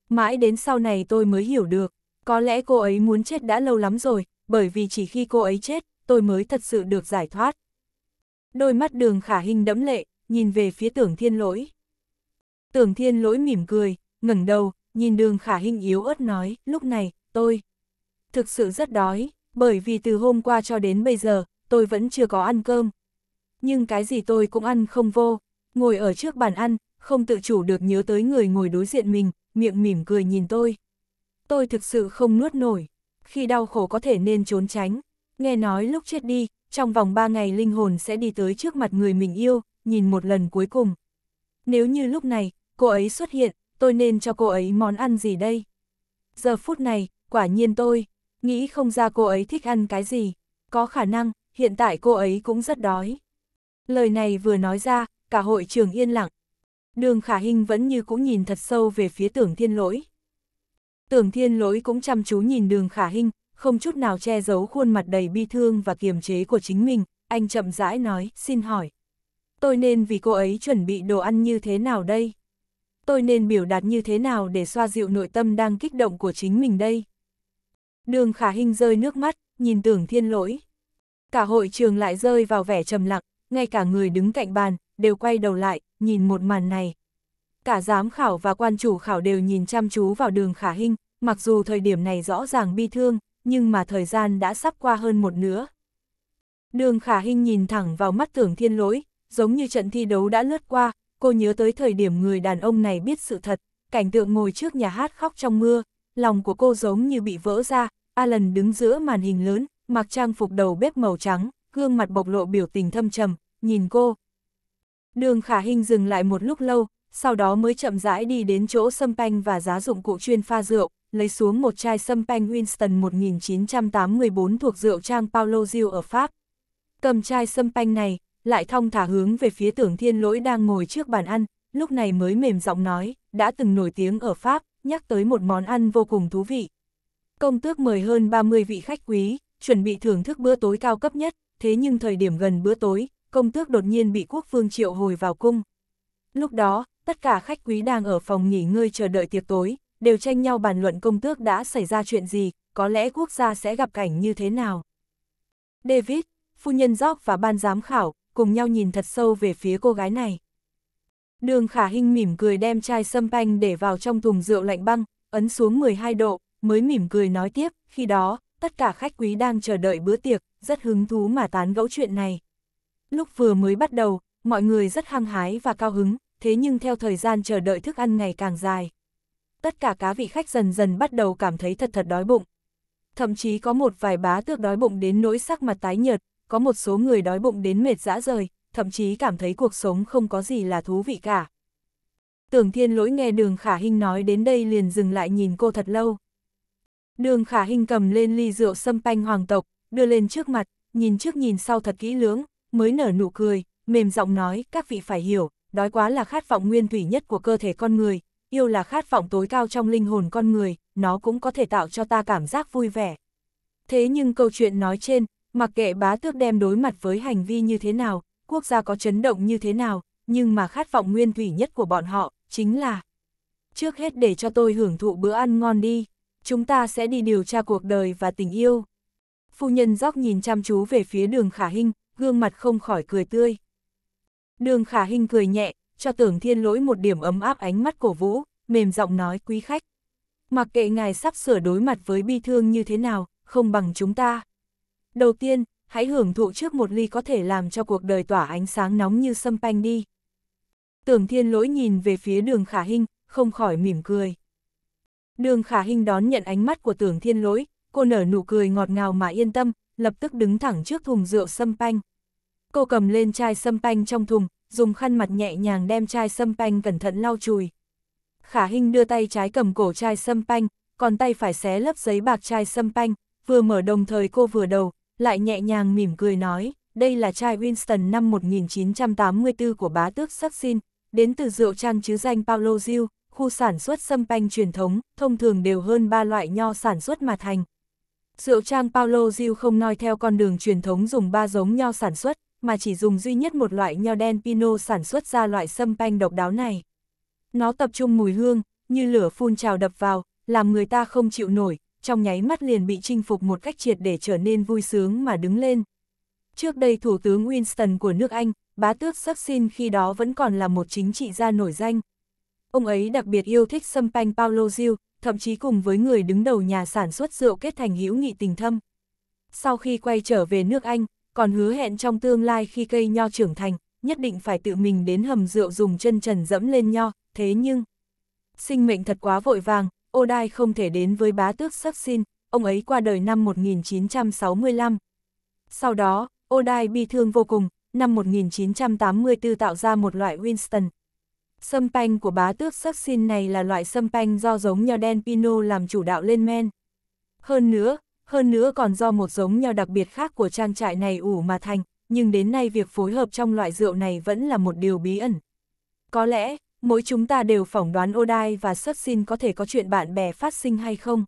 Mãi đến sau này tôi mới hiểu được, có lẽ cô ấy muốn chết đã lâu lắm rồi, bởi vì chỉ khi cô ấy chết, tôi mới thật sự được giải thoát đôi mắt đường khả hình đẫm lệ, nhìn về phía tưởng thiên lỗi. Tưởng thiên lỗi mỉm cười, ngẩng đầu, nhìn đường khả hình yếu ớt nói, lúc này, tôi thực sự rất đói, bởi vì từ hôm qua cho đến bây giờ, tôi vẫn chưa có ăn cơm. Nhưng cái gì tôi cũng ăn không vô, ngồi ở trước bàn ăn, không tự chủ được nhớ tới người ngồi đối diện mình, miệng mỉm cười nhìn tôi. Tôi thực sự không nuốt nổi, khi đau khổ có thể nên trốn tránh, nghe nói lúc chết đi, trong vòng 3 ngày linh hồn sẽ đi tới trước mặt người mình yêu, nhìn một lần cuối cùng. Nếu như lúc này, cô ấy xuất hiện, tôi nên cho cô ấy món ăn gì đây? Giờ phút này, quả nhiên tôi, nghĩ không ra cô ấy thích ăn cái gì. Có khả năng, hiện tại cô ấy cũng rất đói. Lời này vừa nói ra, cả hội trường yên lặng. Đường khả hình vẫn như cũng nhìn thật sâu về phía tưởng thiên lỗi. Tưởng thiên lỗi cũng chăm chú nhìn đường khả hình, không chút nào che giấu khuôn mặt đầy bi thương và kiềm chế của chính mình, anh chậm rãi nói, xin hỏi. Tôi nên vì cô ấy chuẩn bị đồ ăn như thế nào đây? Tôi nên biểu đạt như thế nào để xoa dịu nội tâm đang kích động của chính mình đây? Đường khả hình rơi nước mắt, nhìn tưởng thiên lỗi. Cả hội trường lại rơi vào vẻ trầm lặng, ngay cả người đứng cạnh bàn, đều quay đầu lại, nhìn một màn này. Cả giám khảo và quan chủ khảo đều nhìn chăm chú vào đường khả hình, mặc dù thời điểm này rõ ràng bi thương, nhưng mà thời gian đã sắp qua hơn một nửa. Đường khả hình nhìn thẳng vào mắt tưởng thiên lỗi, giống như trận thi đấu đã lướt qua, cô nhớ tới thời điểm người đàn ông này biết sự thật, cảnh tượng ngồi trước nhà hát khóc trong mưa, lòng của cô giống như bị vỡ ra, Alan đứng giữa màn hình lớn, mặc trang phục đầu bếp màu trắng, gương mặt bộc lộ biểu tình thâm trầm, nhìn cô. Đường khả hình dừng lại một lúc lâu, sau đó mới chậm rãi đi đến chỗ sâm panh và giá dụng cụ chuyên pha rượu, lấy xuống một chai sâm panh Winston 1984 thuộc rượu trang Paulo Gil ở Pháp. Cầm chai sâm panh này, lại thong thả hướng về phía tưởng thiên lỗi đang ngồi trước bàn ăn, lúc này mới mềm giọng nói, đã từng nổi tiếng ở Pháp, nhắc tới một món ăn vô cùng thú vị. Công tước mời hơn 30 vị khách quý, chuẩn bị thưởng thức bữa tối cao cấp nhất, thế nhưng thời điểm gần bữa tối, công tước đột nhiên bị quốc vương triệu hồi vào cung. Lúc đó, tất cả khách quý đang ở phòng nghỉ ngơi chờ đợi tiệc tối, đều tranh nhau bàn luận công tước đã xảy ra chuyện gì, có lẽ quốc gia sẽ gặp cảnh như thế nào. David, phu nhân Jock và ban giám khảo, cùng nhau nhìn thật sâu về phía cô gái này. Đường khả Hinh mỉm cười đem chai sâm panh để vào trong thùng rượu lạnh băng, ấn xuống 12 độ, mới mỉm cười nói tiếp, khi đó, tất cả khách quý đang chờ đợi bữa tiệc, rất hứng thú mà tán gẫu chuyện này. Lúc vừa mới bắt đầu, mọi người rất hăng hái và cao hứng, thế nhưng theo thời gian chờ đợi thức ăn ngày càng dài, tất cả cá vị khách dần dần bắt đầu cảm thấy thật thật đói bụng. Thậm chí có một vài bá tước đói bụng đến nỗi sắc mặt tái nhợt, có một số người đói bụng đến mệt dã rời, thậm chí cảm thấy cuộc sống không có gì là thú vị cả. Tưởng thiên lỗi nghe đường khả hình nói đến đây liền dừng lại nhìn cô thật lâu. Đường khả hình cầm lên ly rượu sâm panh hoàng tộc, đưa lên trước mặt, nhìn trước nhìn sau thật kỹ lưỡng, mới nở nụ cười, mềm giọng nói, các vị phải hiểu, đói quá là khát vọng nguyên thủy nhất của cơ thể con người, yêu là khát vọng tối cao trong linh hồn con người, nó cũng có thể tạo cho ta cảm giác vui vẻ. Thế nhưng câu chuyện nói trên, mặc kệ bá tước đem đối mặt với hành vi như thế nào, quốc gia có chấn động như thế nào, nhưng mà khát vọng nguyên thủy nhất của bọn họ, chính là Trước hết để cho tôi hưởng thụ bữa ăn ngon đi, chúng ta sẽ đi điều tra cuộc đời và tình yêu. Phu nhân dóc nhìn chăm chú về phía đường khả Hinh, gương mặt không khỏi cười tươi. Đường khả Hinh cười nhẹ, cho tưởng thiên lỗi một điểm ấm áp ánh mắt cổ vũ, mềm giọng nói quý khách. Mặc kệ ngài sắp sửa đối mặt với bi thương như thế nào, không bằng chúng ta. Đầu tiên, hãy hưởng thụ trước một ly có thể làm cho cuộc đời tỏa ánh sáng nóng như sâm panh đi. Tưởng thiên lỗi nhìn về phía đường khả hình, không khỏi mỉm cười. Đường khả hình đón nhận ánh mắt của tưởng thiên lỗi, cô nở nụ cười ngọt ngào mà yên tâm, lập tức đứng thẳng trước thùng rượu sâm panh. Cô cầm lên chai sâm panh trong thùng, dùng khăn mặt nhẹ nhàng đem chai sâm panh cẩn thận lau chùi. Khả Hinh đưa tay trái cầm cổ chai sâm panh, còn tay phải xé lớp giấy bạc chai sâm panh, vừa mở đồng thời cô vừa đầu, lại nhẹ nhàng mỉm cười nói, đây là chai Winston năm 1984 của bá tước Saxin, đến từ rượu trang chứ danh Paolo Gil, khu sản xuất sâm panh truyền thống, thông thường đều hơn 3 loại nho sản xuất mà thành. Rượu trang Paolo Gil không noi theo con đường truyền thống dùng ba giống nho sản xuất, mà chỉ dùng duy nhất một loại nho đen Pinot sản xuất ra loại sâm panh độc đáo này. Nó tập trung mùi hương, như lửa phun trào đập vào, làm người ta không chịu nổi, trong nháy mắt liền bị chinh phục một cách triệt để trở nên vui sướng mà đứng lên. Trước đây Thủ tướng Winston của nước Anh, bá tước Saxin khi đó vẫn còn là một chính trị gia nổi danh. Ông ấy đặc biệt yêu thích sâm panh Paolo Gil, thậm chí cùng với người đứng đầu nhà sản xuất rượu kết thành hữu nghị tình thâm. Sau khi quay trở về nước Anh, còn hứa hẹn trong tương lai khi cây nho trưởng thành, nhất định phải tự mình đến hầm rượu dùng chân trần dẫm lên nho, thế nhưng... Sinh mệnh thật quá vội vàng, ô đai không thể đến với bá tước sắc xin, ông ấy qua đời năm 1965. Sau đó, ô đai bi thương vô cùng, năm 1984 tạo ra một loại Winston. Sâm panh của bá tước sắc xin này là loại sâm panh do giống nho đen Pinot làm chủ đạo lên men. Hơn nữa, hơn nữa còn do một giống nho đặc biệt khác của trang trại này ủ mà thành, nhưng đến nay việc phối hợp trong loại rượu này vẫn là một điều bí ẩn. Có lẽ, mỗi chúng ta đều phỏng đoán Odai và xuất xin có thể có chuyện bạn bè phát sinh hay không.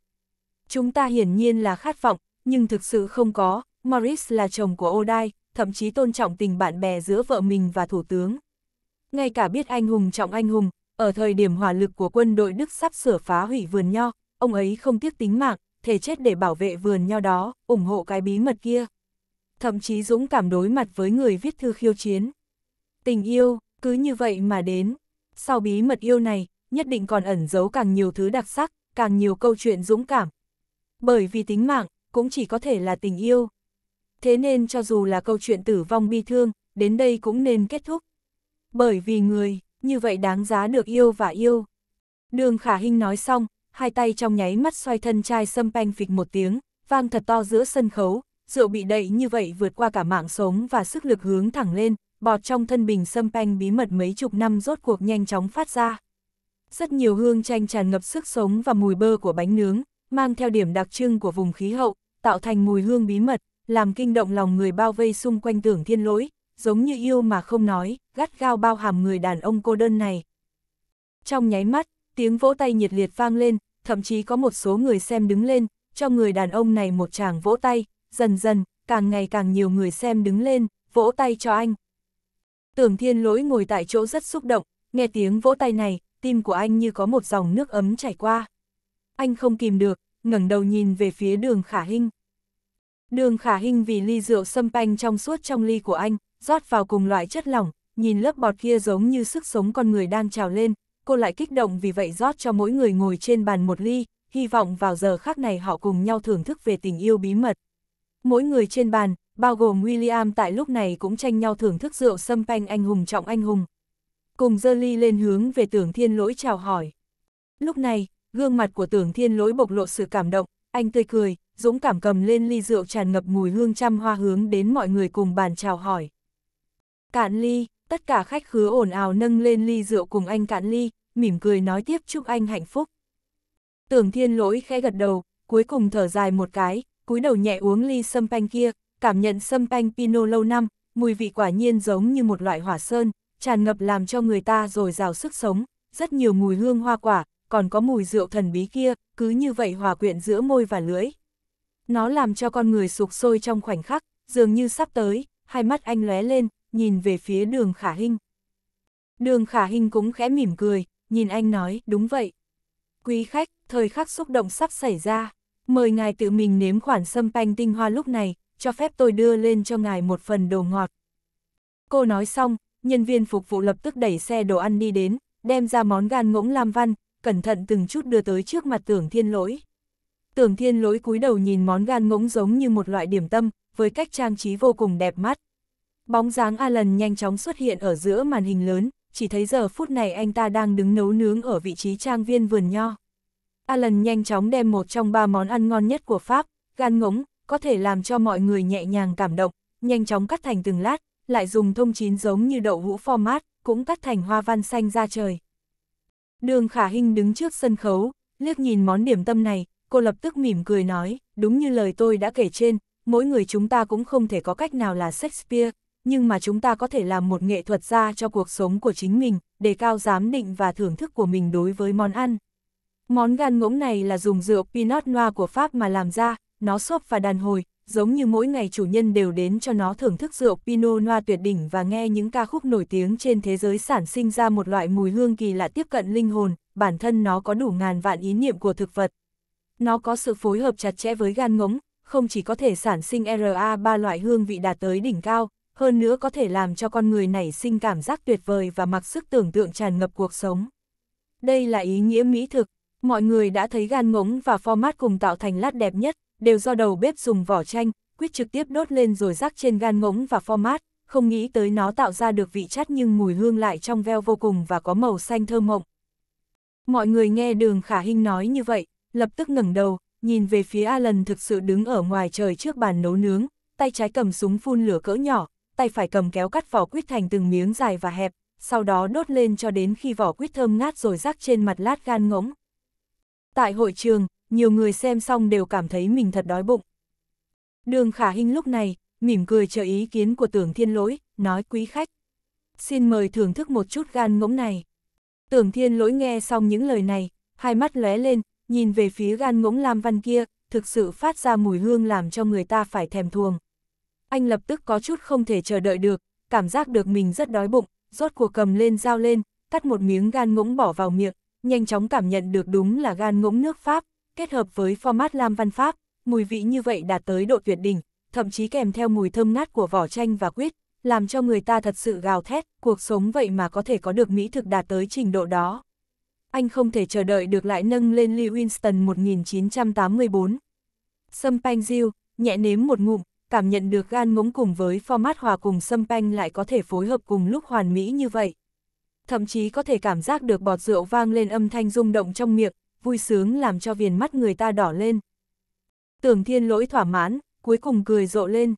Chúng ta hiển nhiên là khát vọng, nhưng thực sự không có, Morris là chồng của Odai, thậm chí tôn trọng tình bạn bè giữa vợ mình và thủ tướng. Ngay cả biết anh hùng trọng anh hùng, ở thời điểm hỏa lực của quân đội Đức sắp sửa phá hủy vườn nho, ông ấy không tiếc tính mạng, thể chết để bảo vệ vườn nho đó, ủng hộ cái bí mật kia. Thậm chí dũng cảm đối mặt với người viết thư khiêu chiến. Tình yêu, cứ như vậy mà đến. Sau bí mật yêu này, nhất định còn ẩn giấu càng nhiều thứ đặc sắc, càng nhiều câu chuyện dũng cảm. Bởi vì tính mạng, cũng chỉ có thể là tình yêu. Thế nên cho dù là câu chuyện tử vong bi thương, đến đây cũng nên kết thúc. Bởi vì người, như vậy đáng giá được yêu và yêu. Đường Khả Hinh nói xong, hai tay trong nháy mắt xoay thân chai sâm panh phịch một tiếng, vang thật to giữa sân khấu, rượu bị đậy như vậy vượt qua cả mạng sống và sức lực hướng thẳng lên, bọt trong thân bình sâm panh bí mật mấy chục năm rốt cuộc nhanh chóng phát ra. Rất nhiều hương chanh tràn ngập sức sống và mùi bơ của bánh nướng, mang theo điểm đặc trưng của vùng khí hậu, tạo thành mùi hương bí mật, làm kinh động lòng người bao vây xung quanh tưởng thiên lỗi, giống như yêu mà không nói, gắt gao bao hàm người đàn ông cô đơn này. Trong nháy mắt, tiếng vỗ tay nhiệt liệt vang lên, thậm chí có một số người xem đứng lên, cho người đàn ông này một tràng vỗ tay, dần dần, càng ngày càng nhiều người xem đứng lên, vỗ tay cho anh. Tưởng thiên lỗi ngồi tại chỗ rất xúc động, nghe tiếng vỗ tay này, tim của anh như có một dòng nước ấm chảy qua. Anh không kìm được, ngẩng đầu nhìn về phía đường khả hình Đường khả hình vì ly rượu sâm panh trong suốt trong ly của anh, rót vào cùng loại chất lỏng, nhìn lớp bọt kia giống như sức sống con người đang trào lên, cô lại kích động vì vậy rót cho mỗi người ngồi trên bàn một ly, hy vọng vào giờ khác này họ cùng nhau thưởng thức về tình yêu bí mật. Mỗi người trên bàn, bao gồm William tại lúc này cũng tranh nhau thưởng thức rượu sâm panh anh hùng trọng anh hùng. Cùng dơ ly lên hướng về tưởng thiên lỗi chào hỏi. Lúc này, gương mặt của tưởng thiên lỗi bộc lộ sự cảm động, anh tươi cười, dũng cảm cầm lên ly rượu tràn ngập mùi hương trăm hoa hướng đến mọi người cùng bàn chào hỏi. Cạn ly, tất cả khách khứa ồn ào nâng lên ly rượu cùng anh cạn ly, mỉm cười nói tiếp chúc anh hạnh phúc. Tưởng thiên lỗi khẽ gật đầu, cuối cùng thở dài một cái, cúi đầu nhẹ uống ly sâm panh kia, cảm nhận sâm panh Pinot lâu năm, mùi vị quả nhiên giống như một loại hỏa sơn, tràn ngập làm cho người ta rồi rào sức sống, rất nhiều mùi hương hoa quả, còn có mùi rượu thần bí kia, cứ như vậy hòa quyện giữa môi và lưỡi. Nó làm cho con người sụp sôi trong khoảnh khắc, dường như sắp tới, hai mắt anh lóe lên, nhìn về phía đường khả hình. Đường khả hình cũng khẽ mỉm cười, nhìn anh nói, đúng vậy. Quý khách, thời khắc xúc động sắp xảy ra, mời ngài tự mình nếm khoản sâm panh tinh hoa lúc này, cho phép tôi đưa lên cho ngài một phần đồ ngọt. Cô nói xong, nhân viên phục vụ lập tức đẩy xe đồ ăn đi đến, đem ra món gan ngỗng lam văn, cẩn thận từng chút đưa tới trước mặt tưởng thiên lỗi. Tưởng thiên lỗi cúi đầu nhìn món gan ngỗng giống như một loại điểm tâm, với cách trang trí vô cùng đẹp mắt. Bóng dáng Alan nhanh chóng xuất hiện ở giữa màn hình lớn, chỉ thấy giờ phút này anh ta đang đứng nấu nướng ở vị trí trang viên vườn nho. Alan nhanh chóng đem một trong ba món ăn ngon nhất của Pháp, gan ngỗng, có thể làm cho mọi người nhẹ nhàng cảm động, nhanh chóng cắt thành từng lát, lại dùng thông chín giống như đậu hũ format, cũng cắt thành hoa văn xanh ra trời. Đường Khả Hinh đứng trước sân khấu, liếc nhìn món điểm tâm này, cô lập tức mỉm cười nói, đúng như lời tôi đã kể trên, mỗi người chúng ta cũng không thể có cách nào là Shakespeare, nhưng mà chúng ta có thể làm một nghệ thuật gia cho cuộc sống của chính mình, đề cao giám định và thưởng thức của mình đối với món ăn. Món gan ngỗng này là dùng rượu Pinot Noir của Pháp mà làm ra, nó xốp và đàn hồi, giống như mỗi ngày chủ nhân đều đến cho nó thưởng thức rượu Pinot Noir tuyệt đỉnh và nghe những ca khúc nổi tiếng trên thế giới sản sinh ra một loại mùi hương kỳ lạ tiếp cận linh hồn, bản thân nó có đủ ngàn vạn ý niệm của thực vật. Nó có sự phối hợp chặt chẽ với gan ngỗng, không chỉ có thể sản sinh RA ba loại hương vị đạt tới đỉnh cao, hơn nữa có thể làm cho con người nảy sinh cảm giác tuyệt vời và mặc sức tưởng tượng tràn ngập cuộc sống. Đây là ý nghĩa mỹ thực, mọi người đã thấy gan ngỗng và format cùng tạo thành lát đẹp nhất, đều do đầu bếp dùng vỏ chanh, quyết trực tiếp đốt lên rồi rắc trên gan ngỗng và format, không nghĩ tới nó tạo ra được vị chát nhưng mùi hương lại trong veo vô cùng và có màu xanh thơm mộng. Mọi người nghe đường khả hình nói như vậy, lập tức ngẩng đầu, nhìn về phía Alan thực sự đứng ở ngoài trời trước bàn nấu nướng, tay trái cầm súng phun lửa cỡ nhỏ, tay phải cầm kéo cắt vỏ quýt thành từng miếng dài và hẹp, sau đó đốt lên cho đến khi vỏ quýt thơm ngát rồi rắc trên mặt lát gan ngỗng. Tại hội trường, nhiều người xem xong đều cảm thấy mình thật đói bụng. Đường Khả Hinh lúc này, mỉm cười chờ ý kiến của tưởng thiên lỗi, nói quý khách. Xin mời thưởng thức một chút gan ngỗng này. Tưởng thiên lỗi nghe xong những lời này, hai mắt lóe lên, nhìn về phía gan ngỗng lam văn kia, thực sự phát ra mùi hương làm cho người ta phải thèm thuồng anh lập tức có chút không thể chờ đợi được, cảm giác được mình rất đói bụng, rốt cuộc cầm lên dao lên, cắt một miếng gan ngỗng bỏ vào miệng, nhanh chóng cảm nhận được đúng là gan ngỗng nước Pháp, kết hợp với format lam văn Pháp, mùi vị như vậy đạt tới độ tuyệt đỉnh, thậm chí kèm theo mùi thơm ngát của vỏ chanh và quýt, làm cho người ta thật sự gào thét, cuộc sống vậy mà có thể có được mỹ thực đạt tới trình độ đó. Anh không thể chờ đợi được lại nâng lên Lee Winston 1984. Sâm Panh Diêu, nhẹ nếm một ngụm, cảm nhận được gan ngỗng cùng với format hòa cùng xâm panh lại có thể phối hợp cùng lúc hoàn mỹ như vậy. Thậm chí có thể cảm giác được bọt rượu vang lên âm thanh rung động trong miệng, vui sướng làm cho viền mắt người ta đỏ lên. Tưởng thiên lỗi thỏa mãn, cuối cùng cười rộ lên.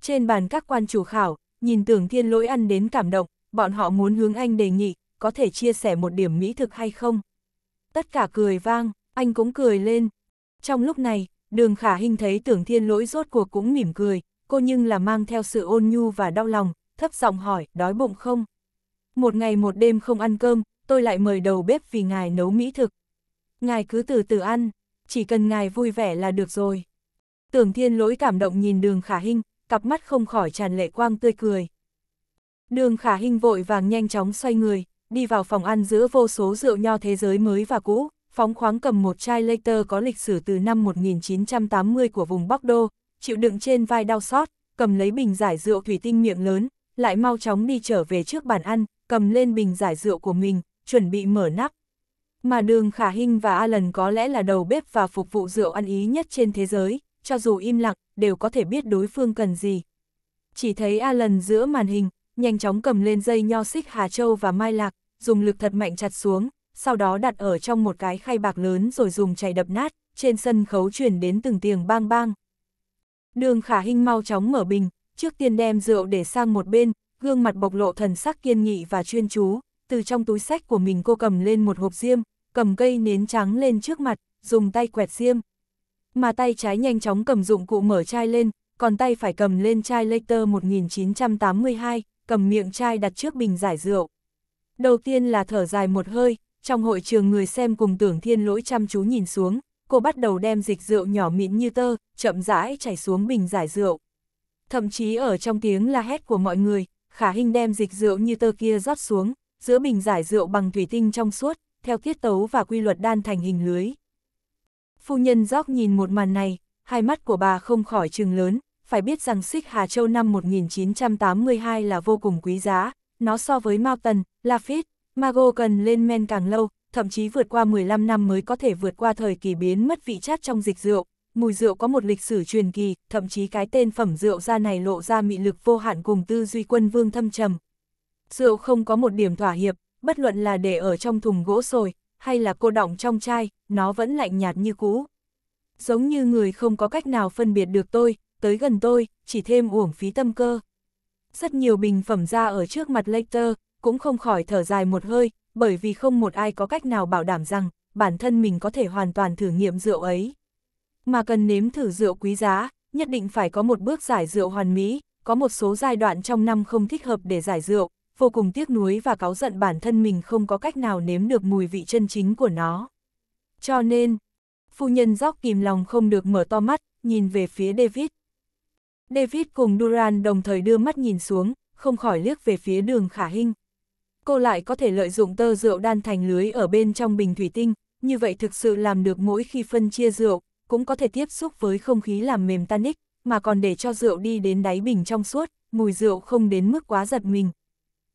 Trên bàn các quan chủ khảo, nhìn tưởng thiên lỗi ăn đến cảm động, bọn họ muốn hướng anh đề nghị, có thể chia sẻ một điểm mỹ thực hay không. Tất cả cười vang, anh cũng cười lên. Trong lúc này, Đường khả hình thấy tưởng thiên lỗi rốt cuộc cũng mỉm cười, cô nhưng là mang theo sự ôn nhu và đau lòng, thấp giọng hỏi, đói bụng không? Một ngày một đêm không ăn cơm, tôi lại mời đầu bếp vì ngài nấu mỹ thực. Ngài cứ từ từ ăn, chỉ cần ngài vui vẻ là được rồi. Tưởng thiên lỗi cảm động nhìn đường khả hình, cặp mắt không khỏi tràn lệ quang tươi cười. Đường khả hình vội vàng nhanh chóng xoay người, đi vào phòng ăn giữa vô số rượu nho thế giới mới và cũ, phóng khoáng cầm một chai later có lịch sử từ năm 1980 của vùng Bắc Đô, chịu đựng trên vai đau xót, cầm lấy bình giải rượu thủy tinh miệng lớn, lại mau chóng đi trở về trước bàn ăn, cầm lên bình giải rượu của mình, chuẩn bị mở nắp. Mà đường Khả Hinh và Alan có lẽ là đầu bếp và phục vụ rượu ăn ý nhất trên thế giới, cho dù im lặng, đều có thể biết đối phương cần gì. Chỉ thấy Alan giữa màn hình, nhanh chóng cầm lên dây nho xích Hà Châu và Mai Lạc, dùng lực thật mạnh chặt xuống, sau đó đặt ở trong một cái khay bạc lớn rồi dùng chày đập nát, trên sân khấu chuyển đến từng tiếng bang bang. Đường khả hình mau chóng mở bình, trước tiên đem rượu để sang một bên, gương mặt bộc lộ thần sắc kiên nghị và chuyên chú, từ trong túi sách của mình cô cầm lên một hộp diêm, cầm cây nến trắng lên trước mặt, dùng tay quẹt diêm. Mà tay trái nhanh chóng cầm dụng cụ mở chai lên, còn tay phải cầm lên chai Later 1982, cầm miệng chai đặt trước bình giải rượu. Đầu tiên là thở dài một hơi, trong hội trường người xem cùng tưởng thiên lỗi chăm chú nhìn xuống, cô bắt đầu đem dịch rượu nhỏ mịn như tơ, chậm rãi chảy xuống bình giải rượu. Thậm chí ở trong tiếng la hét của mọi người, khả hình đem dịch rượu như tơ kia rót xuống, giữa bình giải rượu bằng thủy tinh trong suốt, theo tiết tấu và quy luật đan thành hình lưới. Phu nhân gióc nhìn một màn này, hai mắt của bà không khỏi trừng lớn, phải biết rằng xích Hà Châu năm 1982 là vô cùng quý giá, nó so với Mao Tần, Lafitte, Mago cần lên men càng lâu, thậm chí vượt qua 15 năm mới có thể vượt qua thời kỳ biến mất vị chát trong dịch rượu. Mùi rượu có một lịch sử truyền kỳ, thậm chí cái tên phẩm rượu ra này lộ ra mị lực vô hạn cùng tư duy quân vương thâm trầm. Rượu không có một điểm thỏa hiệp, bất luận là để ở trong thùng gỗ sồi, hay là cô đọng trong chai, nó vẫn lạnh nhạt như cũ. Giống như người không có cách nào phân biệt được tôi, tới gần tôi, chỉ thêm uổng phí tâm cơ. Rất nhiều bình phẩm ra ở trước mặt Lecter, cũng không khỏi thở dài một hơi, bởi vì không một ai có cách nào bảo đảm rằng, bản thân mình có thể hoàn toàn thử nghiệm rượu ấy. Mà cần nếm thử rượu quý giá, nhất định phải có một bước giải rượu hoàn mỹ, có một số giai đoạn trong năm không thích hợp để giải rượu, vô cùng tiếc nuối và cáu giận bản thân mình không có cách nào nếm được mùi vị chân chính của nó. Cho nên, phu nhân dóc kìm lòng không được mở to mắt, nhìn về phía David. David cùng Duran đồng thời đưa mắt nhìn xuống, không khỏi liếc về phía đường khả hình, cô lại có thể lợi dụng tơ rượu đan thành lưới ở bên trong bình thủy tinh, như vậy thực sự làm được mỗi khi phân chia rượu, cũng có thể tiếp xúc với không khí làm mềm tanic mà còn để cho rượu đi đến đáy bình trong suốt, mùi rượu không đến mức quá giật mình.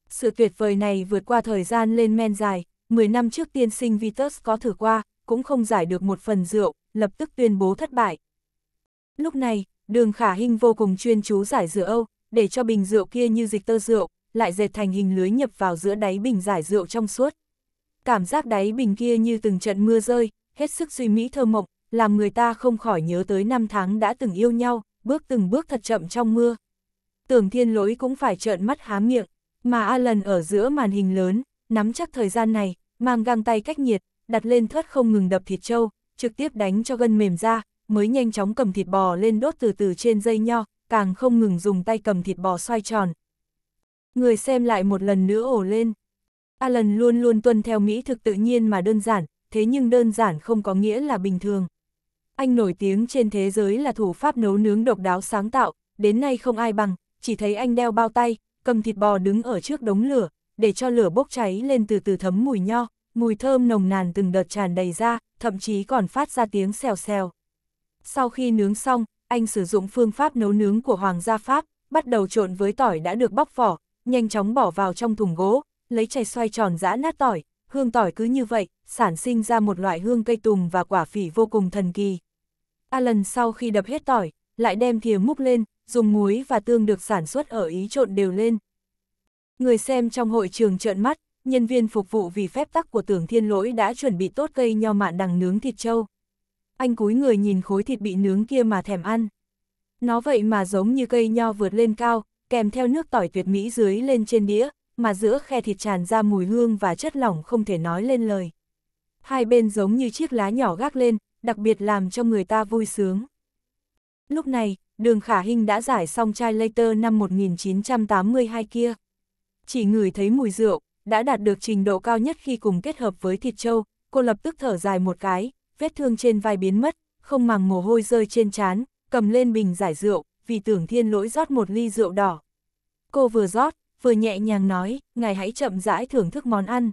Sự tuyệt vời này vượt qua thời gian lên men dài, 10 năm trước tiên sinh Vitus có thử qua, cũng không giải được một phần rượu, lập tức tuyên bố thất bại. Lúc này, đường khả hình vô cùng chuyên chú giải rượu Âu, để cho bình rượu kia như dịch tơ rượu, lại dệt thành hình lưới nhập vào giữa đáy bình giải rượu trong suốt. Cảm giác đáy bình kia như từng trận mưa rơi, hết sức suy mỹ thơ mộng, làm người ta không khỏi nhớ tới năm tháng đã từng yêu nhau, bước từng bước thật chậm trong mưa. Tưởng thiên lỗi cũng phải trợn mắt há miệng, mà Alan ở giữa màn hình lớn, nắm chắc thời gian này, mang găng tay cách nhiệt, đặt lên thớt không ngừng đập thịt trâu, trực tiếp đánh cho gân mềm ra, mới nhanh chóng cầm thịt bò lên đốt từ từ trên dây nho, càng không ngừng dùng tay cầm thịt bò xoay tròn, người xem lại một lần nữa ổ lên. Alan luôn luôn tuân theo mỹ thực tự nhiên mà đơn giản, thế nhưng đơn giản không có nghĩa là bình thường. Anh nổi tiếng trên thế giới là thủ pháp nấu nướng độc đáo sáng tạo, đến nay không ai bằng, chỉ thấy anh đeo bao tay, cầm thịt bò đứng ở trước đống lửa, để cho lửa bốc cháy lên từ từ thấm mùi nho, mùi thơm nồng nàn từng đợt tràn đầy ra, thậm chí còn phát ra tiếng xèo xèo. Sau khi nướng xong, anh sử dụng phương pháp nấu nướng của Hoàng gia Pháp, bắt đầu trộn với tỏi đã được bóc vỏ, nhanh chóng bỏ vào trong thùng gỗ, lấy chày xoay tròn giã nát tỏi, hương tỏi cứ như vậy, sản sinh ra một loại hương cây tùng và quả phỉ vô cùng thần kỳ. Alan sau khi đập hết tỏi, lại đem thìa múc lên, dùng muối và tương được sản xuất ở Ý trộn đều lên. Người xem trong hội trường trợn mắt, nhân viên phục vụ vì phép tắc của tưởng thiên lỗi đã chuẩn bị tốt cây nho mạn đằng nướng thịt trâu. Anh cúi người nhìn khối thịt bị nướng kia mà thèm ăn. Nó vậy mà giống như cây nho vượt lên cao, kèm theo nước tỏi tuyệt mỹ dưới lên trên đĩa, mà giữa khe thịt tràn ra mùi hương và chất lỏng không thể nói lên lời. Hai bên giống như chiếc lá nhỏ gác lên, đặc biệt làm cho người ta vui sướng. Lúc này, đường khả hình đã giải xong chai later năm 1982 kia. Chỉ ngửi thấy mùi rượu, đã đạt được trình độ cao nhất khi cùng kết hợp với thịt trâu, cô lập tức thở dài một cái, vết thương trên vai biến mất, không màng mồ hôi rơi trên trán, cầm lên bình giải rượu, vì tưởng thiên lỗi rót một ly rượu đỏ. Cô vừa rót, vừa nhẹ nhàng nói, ngài hãy chậm rãi thưởng thức món ăn.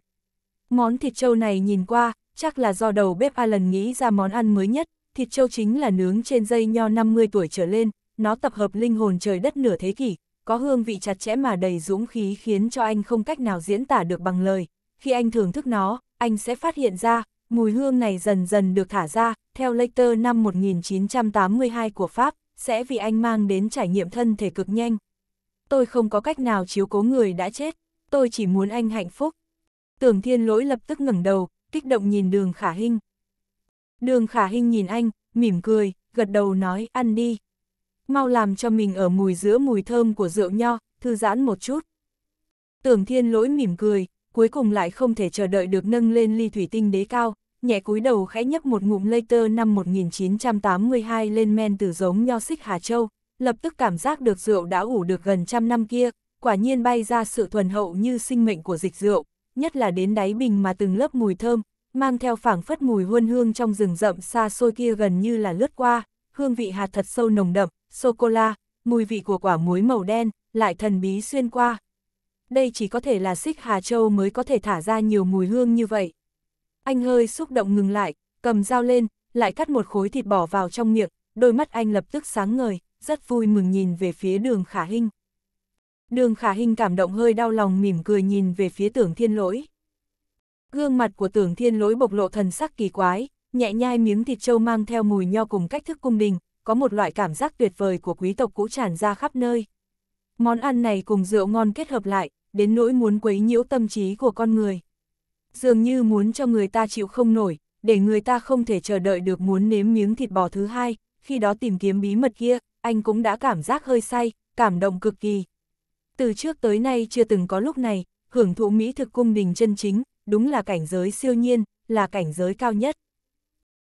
Món thịt trâu này nhìn qua, chắc là do đầu bếp Alan nghĩ ra món ăn mới nhất, thịt trâu chính là nướng trên dây nho 50 tuổi trở lên, nó tập hợp linh hồn trời đất nửa thế kỷ, có hương vị chặt chẽ mà đầy dũng khí khiến cho anh không cách nào diễn tả được bằng lời. Khi anh thưởng thức nó, anh sẽ phát hiện ra, mùi hương này dần dần được thả ra, theo Lecter năm 1982 của Pháp, sẽ vì anh mang đến trải nghiệm thân thể cực nhanh. Tôi không có cách nào chiếu cố người đã chết, tôi chỉ muốn anh hạnh phúc. Tưởng thiên lỗi lập tức ngẩng đầu, kích động nhìn đường khả hinh. Đường khả hinh nhìn anh, mỉm cười, gật đầu nói ăn đi. Mau làm cho mình ở mùi giữa mùi thơm của rượu nho, thư giãn một chút. Tưởng thiên lỗi mỉm cười, cuối cùng lại không thể chờ đợi được nâng lên ly thủy tinh đế cao, nhẹ cúi đầu khẽ nhấp một ngụm later năm 1982 lên men từ giống nho xích Hà Châu, lập tức cảm giác được rượu đã ủ được gần trăm năm kia, quả nhiên bay ra sự thuần hậu như sinh mệnh của dịch rượu, nhất là đến đáy bình mà từng lớp mùi thơm, mang theo phảng phất mùi huân hương trong rừng rậm xa xôi kia gần như là lướt qua, hương vị hạt thật sâu nồng đậm, sô-cô-la, mùi vị của quả muối màu đen, lại thần bí xuyên qua. Đây chỉ có thể là xích Hà Châu mới có thể thả ra nhiều mùi hương như vậy. Anh hơi xúc động ngừng lại, cầm dao lên, lại cắt một khối thịt bỏ vào trong miệng, đôi mắt anh lập tức sáng ngời, rất vui mừng nhìn về phía đường khả hình. Đường khả hình cảm động hơi đau lòng mỉm cười nhìn về phía tưởng thiên lỗi. Gương mặt của tưởng thiên lỗi bộc lộ thần sắc kỳ quái, nhẹ nhai miếng thịt trâu mang theo mùi nho cùng cách thức cung đình, có một loại cảm giác tuyệt vời của quý tộc cũ tràn ra khắp nơi. Món ăn này cùng rượu ngon kết hợp lại, đến nỗi muốn quấy nhiễu tâm trí của con người dường như muốn cho người ta chịu không nổi, để người ta không thể chờ đợi được muốn nếm miếng thịt bò thứ hai, khi đó tìm kiếm bí mật kia, anh cũng đã cảm giác hơi say, cảm động cực kỳ. Từ trước tới nay chưa từng có lúc này, hưởng thụ mỹ thực cung đình chân chính, đúng là cảnh giới siêu nhiên, là cảnh giới cao nhất.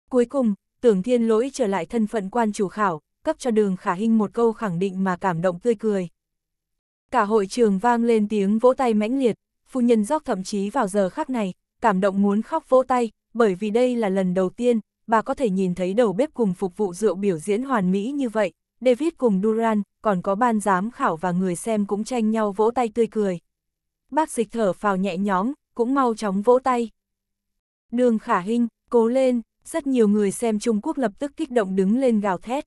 Cuối cùng, tưởng thiên lỗi trở lại thân phận quan chủ khảo, cấp cho đường khả hình một câu khẳng định mà cảm động tươi cười. Cả hội trường vang lên tiếng vỗ tay mãnh liệt, phu nhân dốc thậm chí vào giờ khắc này, cảm động muốn khóc vỗ tay, bởi vì đây là lần đầu tiên, bà có thể nhìn thấy đầu bếp cùng phục vụ rượu biểu diễn hoàn mỹ như vậy. David cùng Duran, còn có ban giám khảo và người xem cũng tranh nhau vỗ tay tươi cười. Bác dịch thở phào nhẹ nhõm, cũng mau chóng vỗ tay. Đường khả hình, cố lên, rất nhiều người xem Trung Quốc lập tức kích động đứng lên gào thét.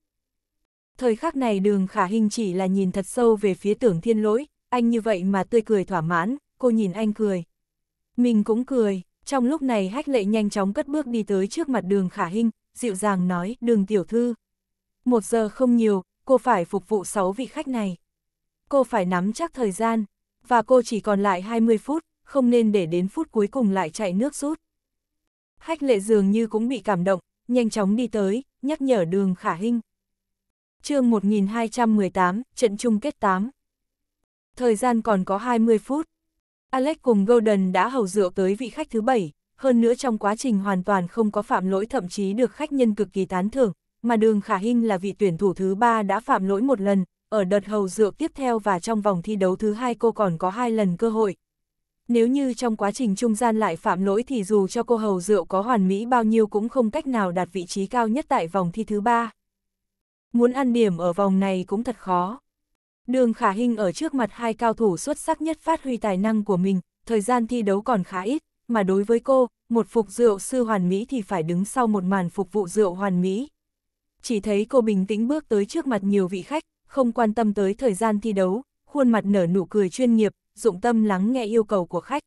Thời khắc này đường khả hình chỉ là nhìn thật sâu về phía tưởng thiên lỗi, anh như vậy mà tươi cười thỏa mãn, cô nhìn anh cười. Mình cũng cười, trong lúc này hách lệ nhanh chóng cất bước đi tới trước mặt đường khả hình dịu dàng nói, đường tiểu thư. Một giờ không nhiều, cô phải phục vụ 6 vị khách này. Cô phải nắm chắc thời gian, và cô chỉ còn lại 20 phút, không nên để đến phút cuối cùng lại chạy nước rút. Hách lệ dường như cũng bị cảm động, nhanh chóng đi tới, nhắc nhở đường khả hình chương 1218, trận chung kết 8. Thời gian còn có 20 phút, Alex cùng Golden đã hầu rượu tới vị khách thứ bảy, hơn nữa trong quá trình hoàn toàn không có phạm lỗi thậm chí được khách nhân cực kỳ tán thưởng, mà Đường Khả Hinh là vị tuyển thủ thứ ba đã phạm lỗi một lần, ở đợt hầu rượu tiếp theo và trong vòng thi đấu thứ hai cô còn có hai lần cơ hội. Nếu như trong quá trình trung gian lại phạm lỗi thì dù cho cô hầu rượu có hoàn mỹ bao nhiêu cũng không cách nào đạt vị trí cao nhất tại vòng thi thứ ba. Muốn ăn điểm ở vòng này cũng thật khó. Đường Khả hình ở trước mặt hai cao thủ xuất sắc nhất phát huy tài năng của mình, thời gian thi đấu còn khá ít, mà đối với cô, một phục rượu sư hoàn mỹ thì phải đứng sau một màn phục vụ rượu hoàn mỹ. Chỉ thấy cô bình tĩnh bước tới trước mặt nhiều vị khách, không quan tâm tới thời gian thi đấu, khuôn mặt nở nụ cười chuyên nghiệp, dụng tâm lắng nghe yêu cầu của khách.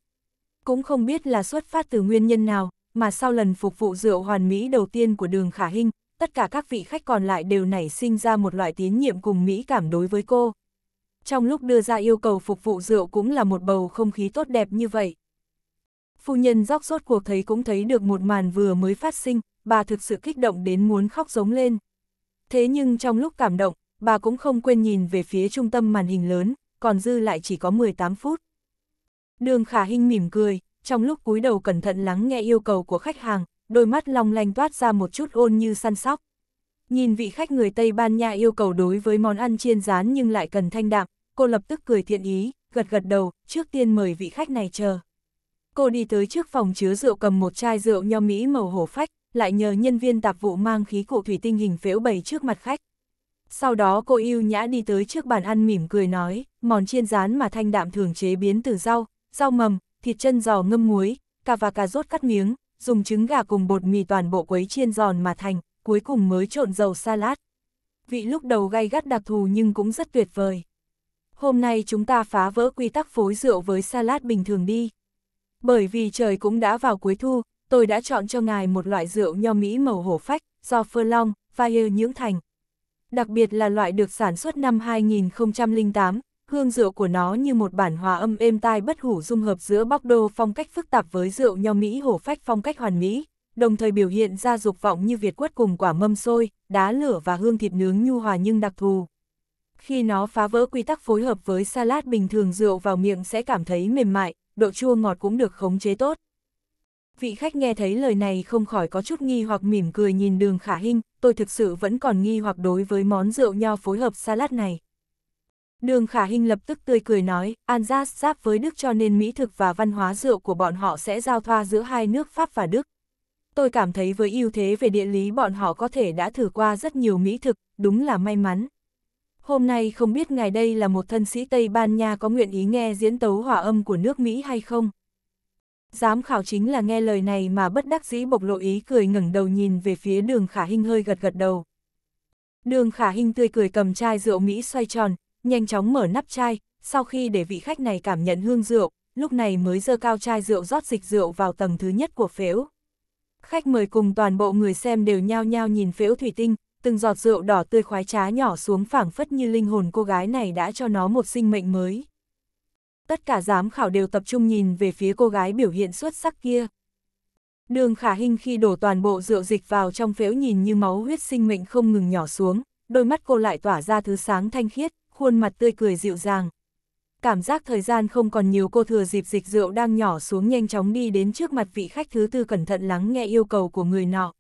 Cũng không biết là xuất phát từ nguyên nhân nào, mà sau lần phục vụ rượu hoàn mỹ đầu tiên của đường Khả hình tất cả các vị khách còn lại đều nảy sinh ra một loại tín nhiệm cùng mỹ cảm đối với cô trong lúc đưa ra yêu cầu phục vụ rượu cũng là một bầu không khí tốt đẹp như vậy. Phu nhân dóc sốt cuộc thấy cũng thấy được một màn vừa mới phát sinh, bà thực sự kích động đến muốn khóc giống lên. Thế nhưng trong lúc cảm động, bà cũng không quên nhìn về phía trung tâm màn hình lớn, còn dư lại chỉ có 18 phút. Đường khả hình mỉm cười, trong lúc cúi đầu cẩn thận lắng nghe yêu cầu của khách hàng, đôi mắt long lanh toát ra một chút ôn như săn sóc. Nhìn vị khách người Tây Ban Nha yêu cầu đối với món ăn chiên rán nhưng lại cần thanh đạm, cô lập tức cười thiện ý, gật gật đầu, trước tiên mời vị khách này chờ. Cô đi tới trước phòng chứa rượu cầm một chai rượu nho Mỹ màu hổ phách, lại nhờ nhân viên tạp vụ mang khí cụ thủy tinh hình phễu bày trước mặt khách. Sau đó cô yêu nhã đi tới trước bàn ăn mỉm cười nói, mòn chiên rán mà thanh đạm thường chế biến từ rau, rau mầm, thịt chân giò ngâm muối, cà và cà rốt cắt miếng, dùng trứng gà cùng bột mì toàn bộ quấy chiên giòn mà thành, cuối cùng mới trộn dầu salad. Vị lúc đầu gay gắt đặc thù nhưng cũng rất tuyệt vời hôm nay chúng ta phá vỡ quy tắc phối rượu với salad bình thường đi. Bởi vì trời cũng đã vào cuối thu, tôi đã chọn cho ngài một loại rượu nho Mỹ màu hổ phách, do Phơ Long, Fire Nhưỡng Thành. Đặc biệt là loại được sản xuất năm 2008, hương rượu của nó như một bản hòa âm êm tai bất hủ dung hợp giữa bóc đô phong cách phức tạp với rượu nho Mỹ hổ phách phong cách hoàn mỹ, đồng thời biểu hiện ra dục vọng như Việt quất cùng quả mâm xôi, đá lửa và hương thịt nướng nhu hòa nhưng đặc thù. Khi nó phá vỡ quy tắc phối hợp với salad bình thường rượu vào miệng sẽ cảm thấy mềm mại, độ chua ngọt cũng được khống chế tốt. Vị khách nghe thấy lời này không khỏi có chút nghi hoặc mỉm cười nhìn đường khả hình. tôi thực sự vẫn còn nghi hoặc đối với món rượu nho phối hợp salad này. Đường khả hình lập tức tươi cười nói, Alsace giáp với Đức cho nên mỹ thực và văn hóa rượu của bọn họ sẽ giao thoa giữa hai nước Pháp và Đức. Tôi cảm thấy với ưu thế về địa lý bọn họ có thể đã thử qua rất nhiều mỹ thực, đúng là may mắn hôm nay không biết ngài đây là một thân sĩ Tây Ban Nha có nguyện ý nghe diễn tấu hòa âm của nước Mỹ hay không? Giám khảo chính là nghe lời này mà bất đắc dĩ bộc lộ ý cười ngẩng đầu nhìn về phía đường khả hình hơi gật gật đầu. Đường khả hình tươi cười cầm chai rượu Mỹ xoay tròn, nhanh chóng mở nắp chai, sau khi để vị khách này cảm nhận hương rượu, lúc này mới dơ cao chai rượu rót dịch rượu vào tầng thứ nhất của phễu. Khách mời cùng toàn bộ người xem đều nhao nhao nhìn phễu thủy tinh, từng giọt rượu đỏ tươi khoái trá nhỏ xuống phảng phất như linh hồn cô gái này đã cho nó một sinh mệnh mới. Tất cả giám khảo đều tập trung nhìn về phía cô gái biểu hiện xuất sắc kia. Đường khả hình khi đổ toàn bộ rượu dịch vào trong phễu nhìn như máu huyết sinh mệnh không ngừng nhỏ xuống, đôi mắt cô lại tỏa ra thứ sáng thanh khiết, khuôn mặt tươi cười dịu dàng. Cảm giác thời gian không còn nhiều cô thừa dịp dịch rượu đang nhỏ xuống nhanh chóng đi đến trước mặt vị khách thứ tư cẩn thận lắng nghe yêu cầu của người nọ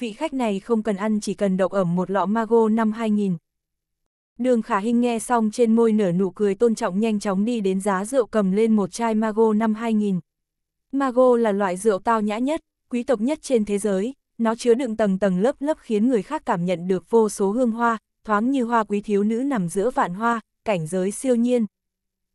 vị khách này không cần ăn chỉ cần độc ẩm một lọ Mago năm 2000. Đường Khả Hinh nghe xong trên môi nở nụ cười tôn trọng nhanh chóng đi đến giá rượu cầm lên một chai Mago năm 2000. Mago là loại rượu tao nhã nhất, quý tộc nhất trên thế giới, nó chứa đựng tầng tầng lớp lớp khiến người khác cảm nhận được vô số hương hoa, thoáng như hoa quý thiếu nữ nằm giữa vạn hoa, cảnh giới siêu nhiên.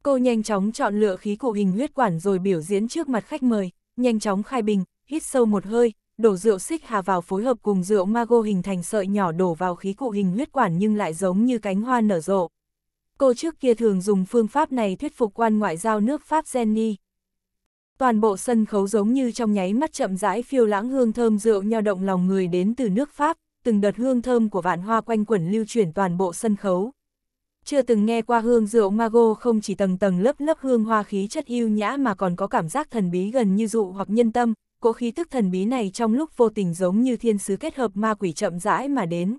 Cô nhanh chóng chọn lựa khí cụ hình huyết quản rồi biểu diễn trước mặt khách mời, nhanh chóng khai bình, hít sâu một hơi, đổ rượu xích hà vào phối hợp cùng rượu mago hình thành sợi nhỏ đổ vào khí cụ hình huyết quản nhưng lại giống như cánh hoa nở rộ. Cô trước kia thường dùng phương pháp này thuyết phục quan ngoại giao nước Pháp Jenny. Toàn bộ sân khấu giống như trong nháy mắt chậm rãi phiêu lãng hương thơm rượu nho động lòng người đến từ nước Pháp, từng đợt hương thơm của vạn hoa quanh quẩn lưu chuyển toàn bộ sân khấu. Chưa từng nghe qua hương rượu Mago không chỉ tầng tầng lớp lớp hương hoa khí chất yêu nhã mà còn có cảm giác thần bí gần như dụ hoặc nhân tâm, cỗ khí tức thần bí này trong lúc vô tình giống như thiên sứ kết hợp ma quỷ chậm rãi mà đến.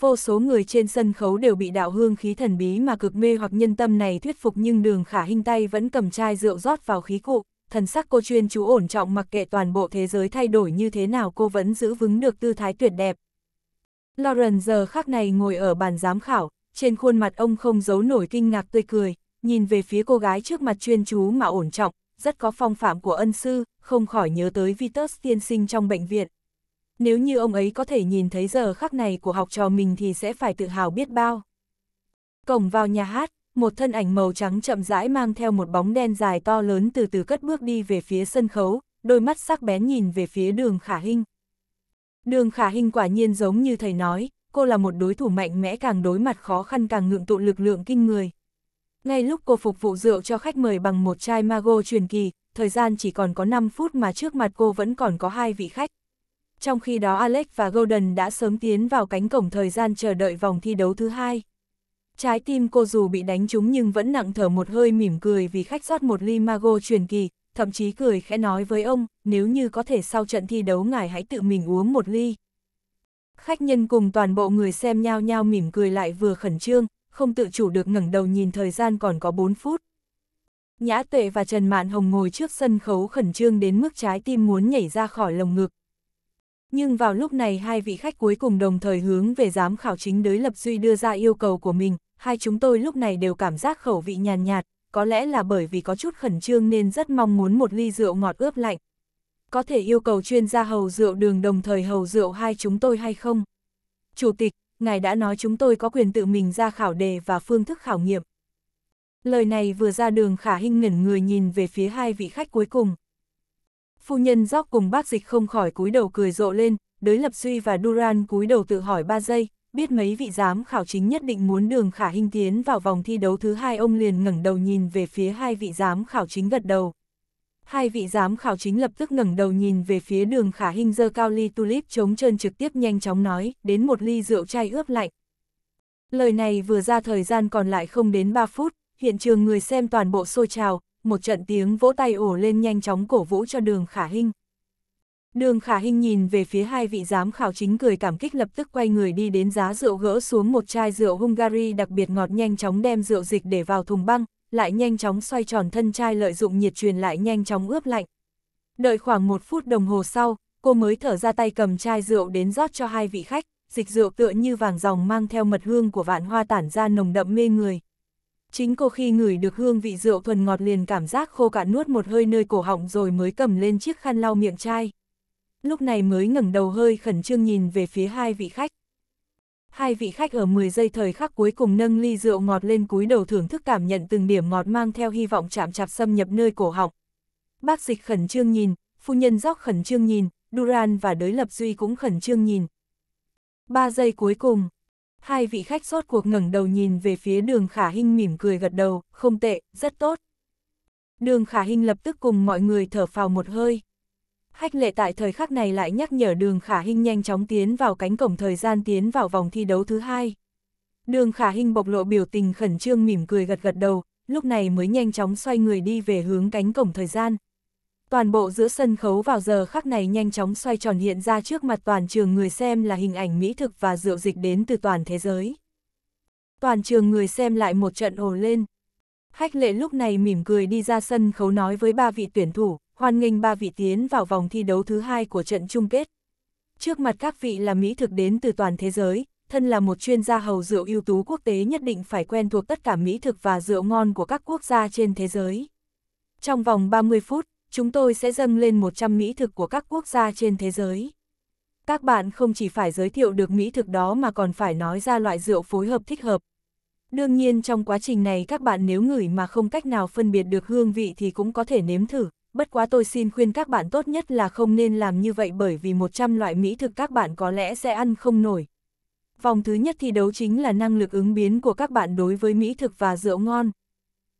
Vô số người trên sân khấu đều bị đạo hương khí thần bí mà cực mê hoặc nhân tâm này thuyết phục nhưng đường khả hình tay vẫn cầm chai rượu rót vào khí cụ, thần sắc cô chuyên chú ổn trọng mặc kệ toàn bộ thế giới thay đổi như thế nào cô vẫn giữ vững được tư thái tuyệt đẹp. Lauren giờ khắc này ngồi ở bàn giám khảo, trên khuôn mặt ông không giấu nổi kinh ngạc tươi cười, nhìn về phía cô gái trước mặt chuyên chú mà ổn trọng, rất có phong phạm của ân sư, không khỏi nhớ tới Vitus tiên sinh trong bệnh viện. Nếu như ông ấy có thể nhìn thấy giờ khắc này của học trò mình thì sẽ phải tự hào biết bao. Cổng vào nhà hát, một thân ảnh màu trắng chậm rãi mang theo một bóng đen dài to lớn từ từ cất bước đi về phía sân khấu, đôi mắt sắc bén nhìn về phía đường khả hình. Đường khả hình quả nhiên giống như thầy nói, cô là một đối thủ mạnh mẽ càng đối mặt khó khăn càng ngượng tụ lực lượng kinh người. Ngay lúc cô phục vụ rượu cho khách mời bằng một chai mago truyền kỳ, thời gian chỉ còn có 5 phút mà trước mặt cô vẫn còn có hai vị khách. Trong khi đó Alex và Golden đã sớm tiến vào cánh cổng thời gian chờ đợi vòng thi đấu thứ hai. Trái tim cô dù bị đánh trúng nhưng vẫn nặng thở một hơi mỉm cười vì khách rót một ly Mago truyền kỳ, thậm chí cười khẽ nói với ông, nếu như có thể sau trận thi đấu ngài hãy tự mình uống một ly. Khách nhân cùng toàn bộ người xem nhao nhao mỉm cười lại vừa khẩn trương, không tự chủ được ngẩng đầu nhìn thời gian còn có 4 phút. Nhã Tuệ và Trần Mạn Hồng ngồi trước sân khấu khẩn trương đến mức trái tim muốn nhảy ra khỏi lồng ngực. Nhưng vào lúc này hai vị khách cuối cùng đồng thời hướng về giám khảo chính đới Lập Duy đưa ra yêu cầu của mình, hai chúng tôi lúc này đều cảm giác khẩu vị nhàn nhạt, nhạt, có lẽ là bởi vì có chút khẩn trương nên rất mong muốn một ly rượu ngọt ướp lạnh. Có thể yêu cầu chuyên gia hầu rượu đường đồng thời hầu rượu hai chúng tôi hay không? Chủ tịch, ngài đã nói chúng tôi có quyền tự mình ra khảo đề và phương thức khảo nghiệm. Lời này vừa ra đường khả hinh ngẩn người nhìn về phía hai vị khách cuối cùng. Phu nhân dóc cùng bác dịch không khỏi cúi đầu cười rộ lên, đới lập suy và Duran cúi đầu tự hỏi ba giây, biết mấy vị giám khảo chính nhất định muốn đường khả hinh tiến vào vòng thi đấu thứ hai ông liền ngẩng đầu nhìn về phía hai vị giám khảo chính gật đầu. Hai vị giám khảo chính lập tức ngẩng đầu nhìn về phía đường khả hinh dơ cao ly tulip chống chân trực tiếp nhanh chóng nói, đến một ly rượu chai ướp lạnh. Lời này vừa ra thời gian còn lại không đến 3 phút, hiện trường người xem toàn bộ xôi trào, một trận tiếng vỗ tay ổ lên nhanh chóng cổ vũ cho đường khả hinh. Đường khả hinh nhìn về phía hai vị giám khảo chính cười cảm kích lập tức quay người đi đến giá rượu gỡ xuống một chai rượu Hungary đặc biệt ngọt nhanh chóng đem rượu dịch để vào thùng băng, lại nhanh chóng xoay tròn thân chai lợi dụng nhiệt truyền lại nhanh chóng ướp lạnh. Đợi khoảng một phút đồng hồ sau, cô mới thở ra tay cầm chai rượu đến rót cho hai vị khách, dịch rượu tựa như vàng dòng mang theo mật hương của vạn hoa tản ra nồng đậm mê người. Chính cô khi ngửi được hương vị rượu thuần ngọt liền cảm giác khô cạn nuốt một hơi nơi cổ họng rồi mới cầm lên chiếc khăn lau miệng chai. Lúc này mới ngẩng đầu hơi khẩn trương nhìn về phía hai vị khách. Hai vị khách ở 10 giây thời khắc cuối cùng nâng ly rượu ngọt lên cúi đầu thưởng thức cảm nhận từng điểm ngọt mang theo hy vọng chạm chạp xâm nhập nơi cổ họng. Bác dịch khẩn trương nhìn, phu nhân dốc khẩn trương nhìn, Duran và đới lập duy cũng khẩn trương nhìn. Ba giây cuối cùng, Hai vị khách sốt cuộc ngẩng đầu nhìn về phía đường khả hình mỉm cười gật đầu, không tệ, rất tốt. Đường khả hình lập tức cùng mọi người thở phào một hơi. Hách lệ tại thời khắc này lại nhắc nhở đường khả hình nhanh chóng tiến vào cánh cổng thời gian tiến vào vòng thi đấu thứ hai. Đường khả hình bộc lộ biểu tình khẩn trương mỉm cười gật gật đầu, lúc này mới nhanh chóng xoay người đi về hướng cánh cổng thời gian, toàn bộ giữa sân khấu vào giờ khắc này nhanh chóng xoay tròn hiện ra trước mặt toàn trường người xem là hình ảnh mỹ thực và rượu dịch đến từ toàn thế giới. Toàn trường người xem lại một trận ồ lên. Hách lệ lúc này mỉm cười đi ra sân khấu nói với ba vị tuyển thủ, hoan nghênh ba vị tiến vào vòng thi đấu thứ hai của trận chung kết. Trước mặt các vị là mỹ thực đến từ toàn thế giới, thân là một chuyên gia hầu rượu ưu tú quốc tế nhất định phải quen thuộc tất cả mỹ thực và rượu ngon của các quốc gia trên thế giới. Trong vòng 30 phút, chúng tôi sẽ dâng lên 100 mỹ thực của các quốc gia trên thế giới. Các bạn không chỉ phải giới thiệu được mỹ thực đó mà còn phải nói ra loại rượu phối hợp thích hợp. Đương nhiên trong quá trình này các bạn nếu ngửi mà không cách nào phân biệt được hương vị thì cũng có thể nếm thử, bất quá tôi xin khuyên các bạn tốt nhất là không nên làm như vậy bởi vì 100 loại mỹ thực các bạn có lẽ sẽ ăn không nổi. Vòng thứ nhất thi đấu chính là năng lực ứng biến của các bạn đối với mỹ thực và rượu ngon.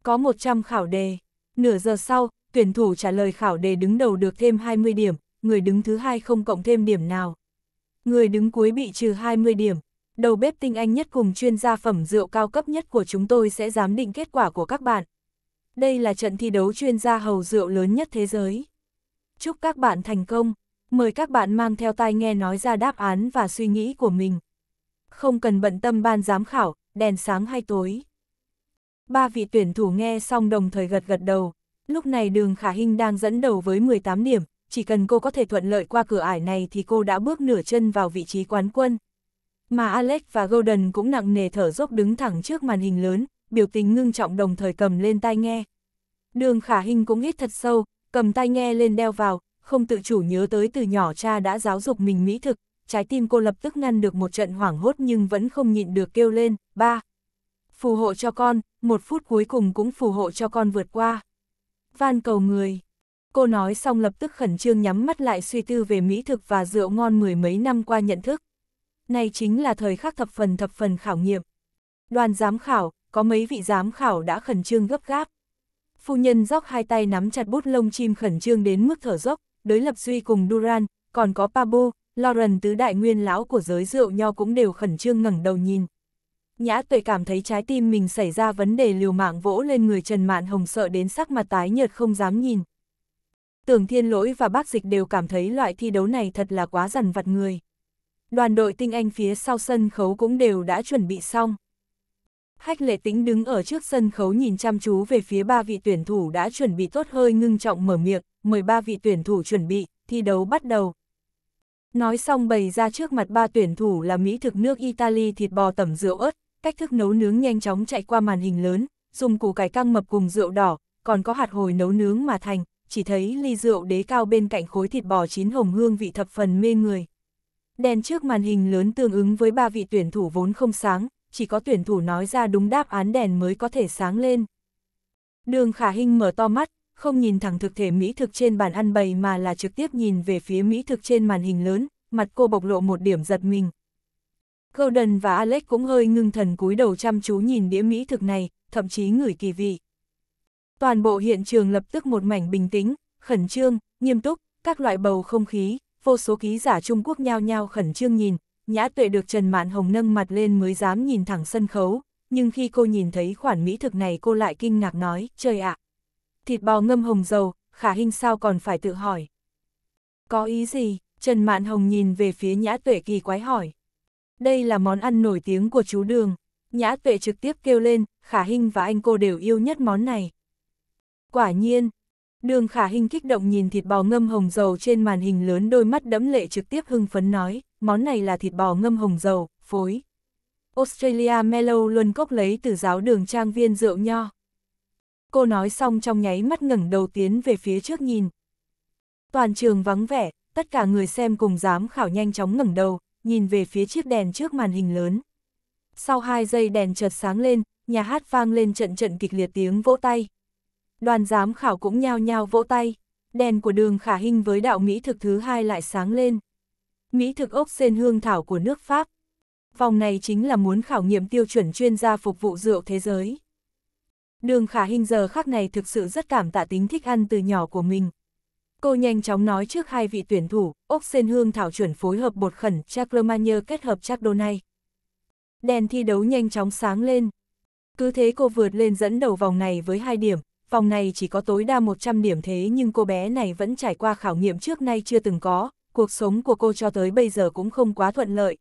Có 100 khảo đề. Nửa giờ sau, tuyển thủ trả lời khảo đề đứng đầu được thêm 20 điểm, người đứng thứ hai không cộng thêm điểm nào. Người đứng cuối bị trừ 20 điểm. Đầu bếp tinh anh nhất cùng chuyên gia phẩm rượu cao cấp nhất của chúng tôi sẽ giám định kết quả của các bạn. Đây là trận thi đấu chuyên gia hầu rượu lớn nhất thế giới. Chúc các bạn thành công. Mời các bạn mang theo tai nghe nói ra đáp án và suy nghĩ của mình. Không cần bận tâm ban giám khảo, đèn sáng hay tối. Ba vị tuyển thủ nghe xong đồng thời gật gật đầu. Lúc này đường khả hình đang dẫn đầu với 18 điểm, chỉ cần cô có thể thuận lợi qua cửa ải này thì cô đã bước nửa chân vào vị trí quán quân. Mà Alex và Golden cũng nặng nề thở dốc đứng thẳng trước màn hình lớn, biểu tình ngưng trọng đồng thời cầm lên tai nghe. Đường khả hình cũng hít thật sâu, cầm tai nghe lên đeo vào, không tự chủ nhớ tới từ nhỏ cha đã giáo dục mình mỹ thực, trái tim cô lập tức ngăn được một trận hoảng hốt nhưng vẫn không nhịn được kêu lên, ba. Phù hộ cho con, một phút cuối cùng cũng phù hộ cho con vượt qua van cầu người. Cô nói xong lập tức khẩn trương nhắm mắt lại suy tư về mỹ thực và rượu ngon mười mấy năm qua nhận thức. Nay chính là thời khắc thập phần thập phần khảo nghiệm. Đoàn giám khảo, có mấy vị giám khảo đã khẩn trương gấp gáp. Phu nhân dốc hai tay nắm chặt bút lông chim khẩn trương đến mức thở dốc, đối lập duy cùng Duran, còn có Pabo, Lauren tứ đại nguyên lão của giới rượu nho cũng đều khẩn trương ngẩng đầu nhìn, Nhã tuệ cảm thấy trái tim mình xảy ra vấn đề liều mạng vỗ lên người Trần Mạn Hồng sợ đến sắc mặt tái nhợt không dám nhìn. Tưởng Thiên Lỗi và Bác Dịch đều cảm thấy loại thi đấu này thật là quá rằn vặt người. Đoàn đội tinh anh phía sau sân khấu cũng đều đã chuẩn bị xong. Hách lệ tĩnh đứng ở trước sân khấu nhìn chăm chú về phía ba vị tuyển thủ đã chuẩn bị tốt hơi ngưng trọng mở miệng, mời ba vị tuyển thủ chuẩn bị, thi đấu bắt đầu. Nói xong bày ra trước mặt ba tuyển thủ là mỹ thực nước Italy thịt bò tẩm rượu ớt, cách thức nấu nướng nhanh chóng chạy qua màn hình lớn, dùng củ cải căng mập cùng rượu đỏ, còn có hạt hồi nấu nướng mà thành, chỉ thấy ly rượu đế cao bên cạnh khối thịt bò chín hồng hương vị thập phần mê người. Đèn trước màn hình lớn tương ứng với ba vị tuyển thủ vốn không sáng, chỉ có tuyển thủ nói ra đúng đáp án đèn mới có thể sáng lên. Đường khả hình mở to mắt, không nhìn thẳng thực thể mỹ thực trên bàn ăn bày mà là trực tiếp nhìn về phía mỹ thực trên màn hình lớn, mặt cô bộc lộ một điểm giật mình, Golden và Alex cũng hơi ngưng thần cúi đầu chăm chú nhìn đĩa mỹ thực này, thậm chí ngửi kỳ vị. Toàn bộ hiện trường lập tức một mảnh bình tĩnh, khẩn trương, nghiêm túc, các loại bầu không khí, vô số ký giả Trung Quốc nhao nhao khẩn trương nhìn, nhã tuệ được Trần Mạn Hồng nâng mặt lên mới dám nhìn thẳng sân khấu, nhưng khi cô nhìn thấy khoản mỹ thực này cô lại kinh ngạc nói, trời ạ, thịt bò ngâm hồng dầu, khả hình sao còn phải tự hỏi. Có ý gì? Trần Mạn Hồng nhìn về phía nhã tuệ kỳ quái hỏi đây là món ăn nổi tiếng của chú Đường. Nhã tuệ trực tiếp kêu lên, Khả Hinh và anh cô đều yêu nhất món này. Quả nhiên, Đường Khả Hinh kích động nhìn thịt bò ngâm hồng dầu trên màn hình lớn đôi mắt đẫm lệ trực tiếp hưng phấn nói, món này là thịt bò ngâm hồng dầu, phối. Australia Mellow luôn cốc lấy từ giáo đường trang viên rượu nho. Cô nói xong trong nháy mắt ngẩng đầu tiến về phía trước nhìn. Toàn trường vắng vẻ, tất cả người xem cùng dám khảo nhanh chóng ngẩng đầu, nhìn về phía chiếc đèn trước màn hình lớn. Sau hai giây đèn chợt sáng lên, nhà hát vang lên trận trận kịch liệt tiếng vỗ tay. Đoàn giám khảo cũng nhao nhao vỗ tay, đèn của đường khả hình với đạo Mỹ thực thứ hai lại sáng lên. Mỹ thực ốc sen hương thảo của nước Pháp. Vòng này chính là muốn khảo nghiệm tiêu chuẩn chuyên gia phục vụ rượu thế giới. Đường khả hình giờ khắc này thực sự rất cảm tạ tính thích ăn từ nhỏ của mình, Cô nhanh chóng nói trước hai vị tuyển thủ, ốc sen hương thảo chuẩn phối hợp bột khẩn Chaclemagne kết hợp Chardonnay. Đèn thi đấu nhanh chóng sáng lên. Cứ thế cô vượt lên dẫn đầu vòng này với hai điểm, vòng này chỉ có tối đa 100 điểm thế nhưng cô bé này vẫn trải qua khảo nghiệm trước nay chưa từng có, cuộc sống của cô cho tới bây giờ cũng không quá thuận lợi.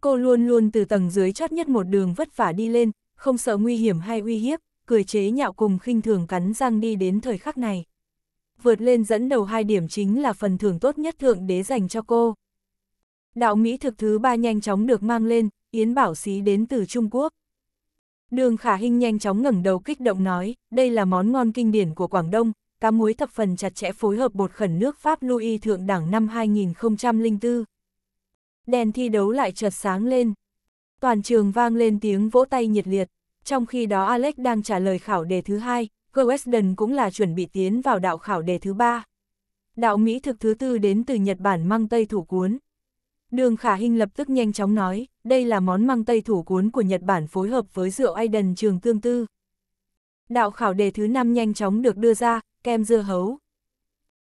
Cô luôn luôn từ tầng dưới chót nhất một đường vất vả đi lên, không sợ nguy hiểm hay uy hiếp, cười chế nhạo cùng khinh thường cắn răng đi đến thời khắc này vượt lên dẫn đầu hai điểm chính là phần thưởng tốt nhất thượng đế dành cho cô. Đạo Mỹ thực thứ ba nhanh chóng được mang lên, Yến Bảo Xí đến từ Trung Quốc. Đường Khả Hinh nhanh chóng ngẩng đầu kích động nói, đây là món ngon kinh điển của Quảng Đông, cá muối thập phần chặt chẽ phối hợp bột khẩn nước Pháp Louis thượng đẳng năm 2004. Đèn thi đấu lại chợt sáng lên. Toàn trường vang lên tiếng vỗ tay nhiệt liệt. Trong khi đó Alex đang trả lời khảo đề thứ hai, Weston cũng là chuẩn bị tiến vào đạo khảo đề thứ ba. Đạo Mỹ thực thứ tư đến từ Nhật Bản măng tây thủ cuốn. Đường Khả Hinh lập tức nhanh chóng nói, đây là món măng tây thủ cuốn của Nhật Bản phối hợp với rượu Aiden trường tương tư. Đạo khảo đề thứ năm nhanh chóng được đưa ra, kem dưa hấu.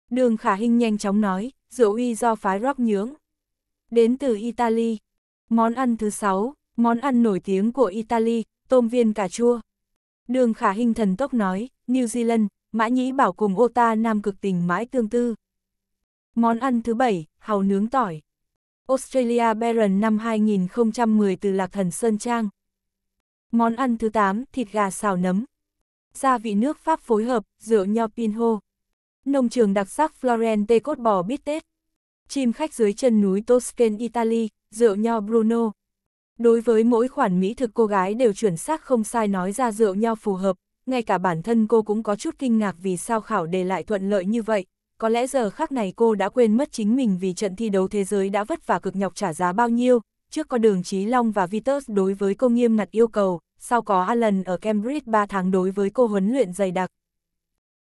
Đường Khả Hinh nhanh chóng nói, rượu uy do phái rock nhướng. Đến từ Italy. Món ăn thứ sáu món ăn nổi tiếng của Italy, tôm viên cà chua. Đường khả hình thần tốc nói, New Zealand, mã nhĩ bảo cùng ô ta nam cực tình mãi tương tư. Món ăn thứ bảy, hàu nướng tỏi. Australia Baron năm 2010 từ Lạc Thần Sơn Trang. Món ăn thứ 8, thịt gà xào nấm. Gia vị nước Pháp phối hợp, rượu nho Pinho. Nông trường đặc sắc Florente cốt bò bít tết. Chim khách dưới chân núi Toscan Italy, rượu nho Bruno. Đối với mỗi khoản mỹ thực cô gái đều chuẩn xác không sai nói ra rượu nhau phù hợp, ngay cả bản thân cô cũng có chút kinh ngạc vì sao khảo đề lại thuận lợi như vậy. Có lẽ giờ khắc này cô đã quên mất chính mình vì trận thi đấu thế giới đã vất vả cực nhọc trả giá bao nhiêu, trước có đường Trí Long và Vitus đối với cô nghiêm ngặt yêu cầu, sau có Alan ở Cambridge 3 tháng đối với cô huấn luyện dày đặc.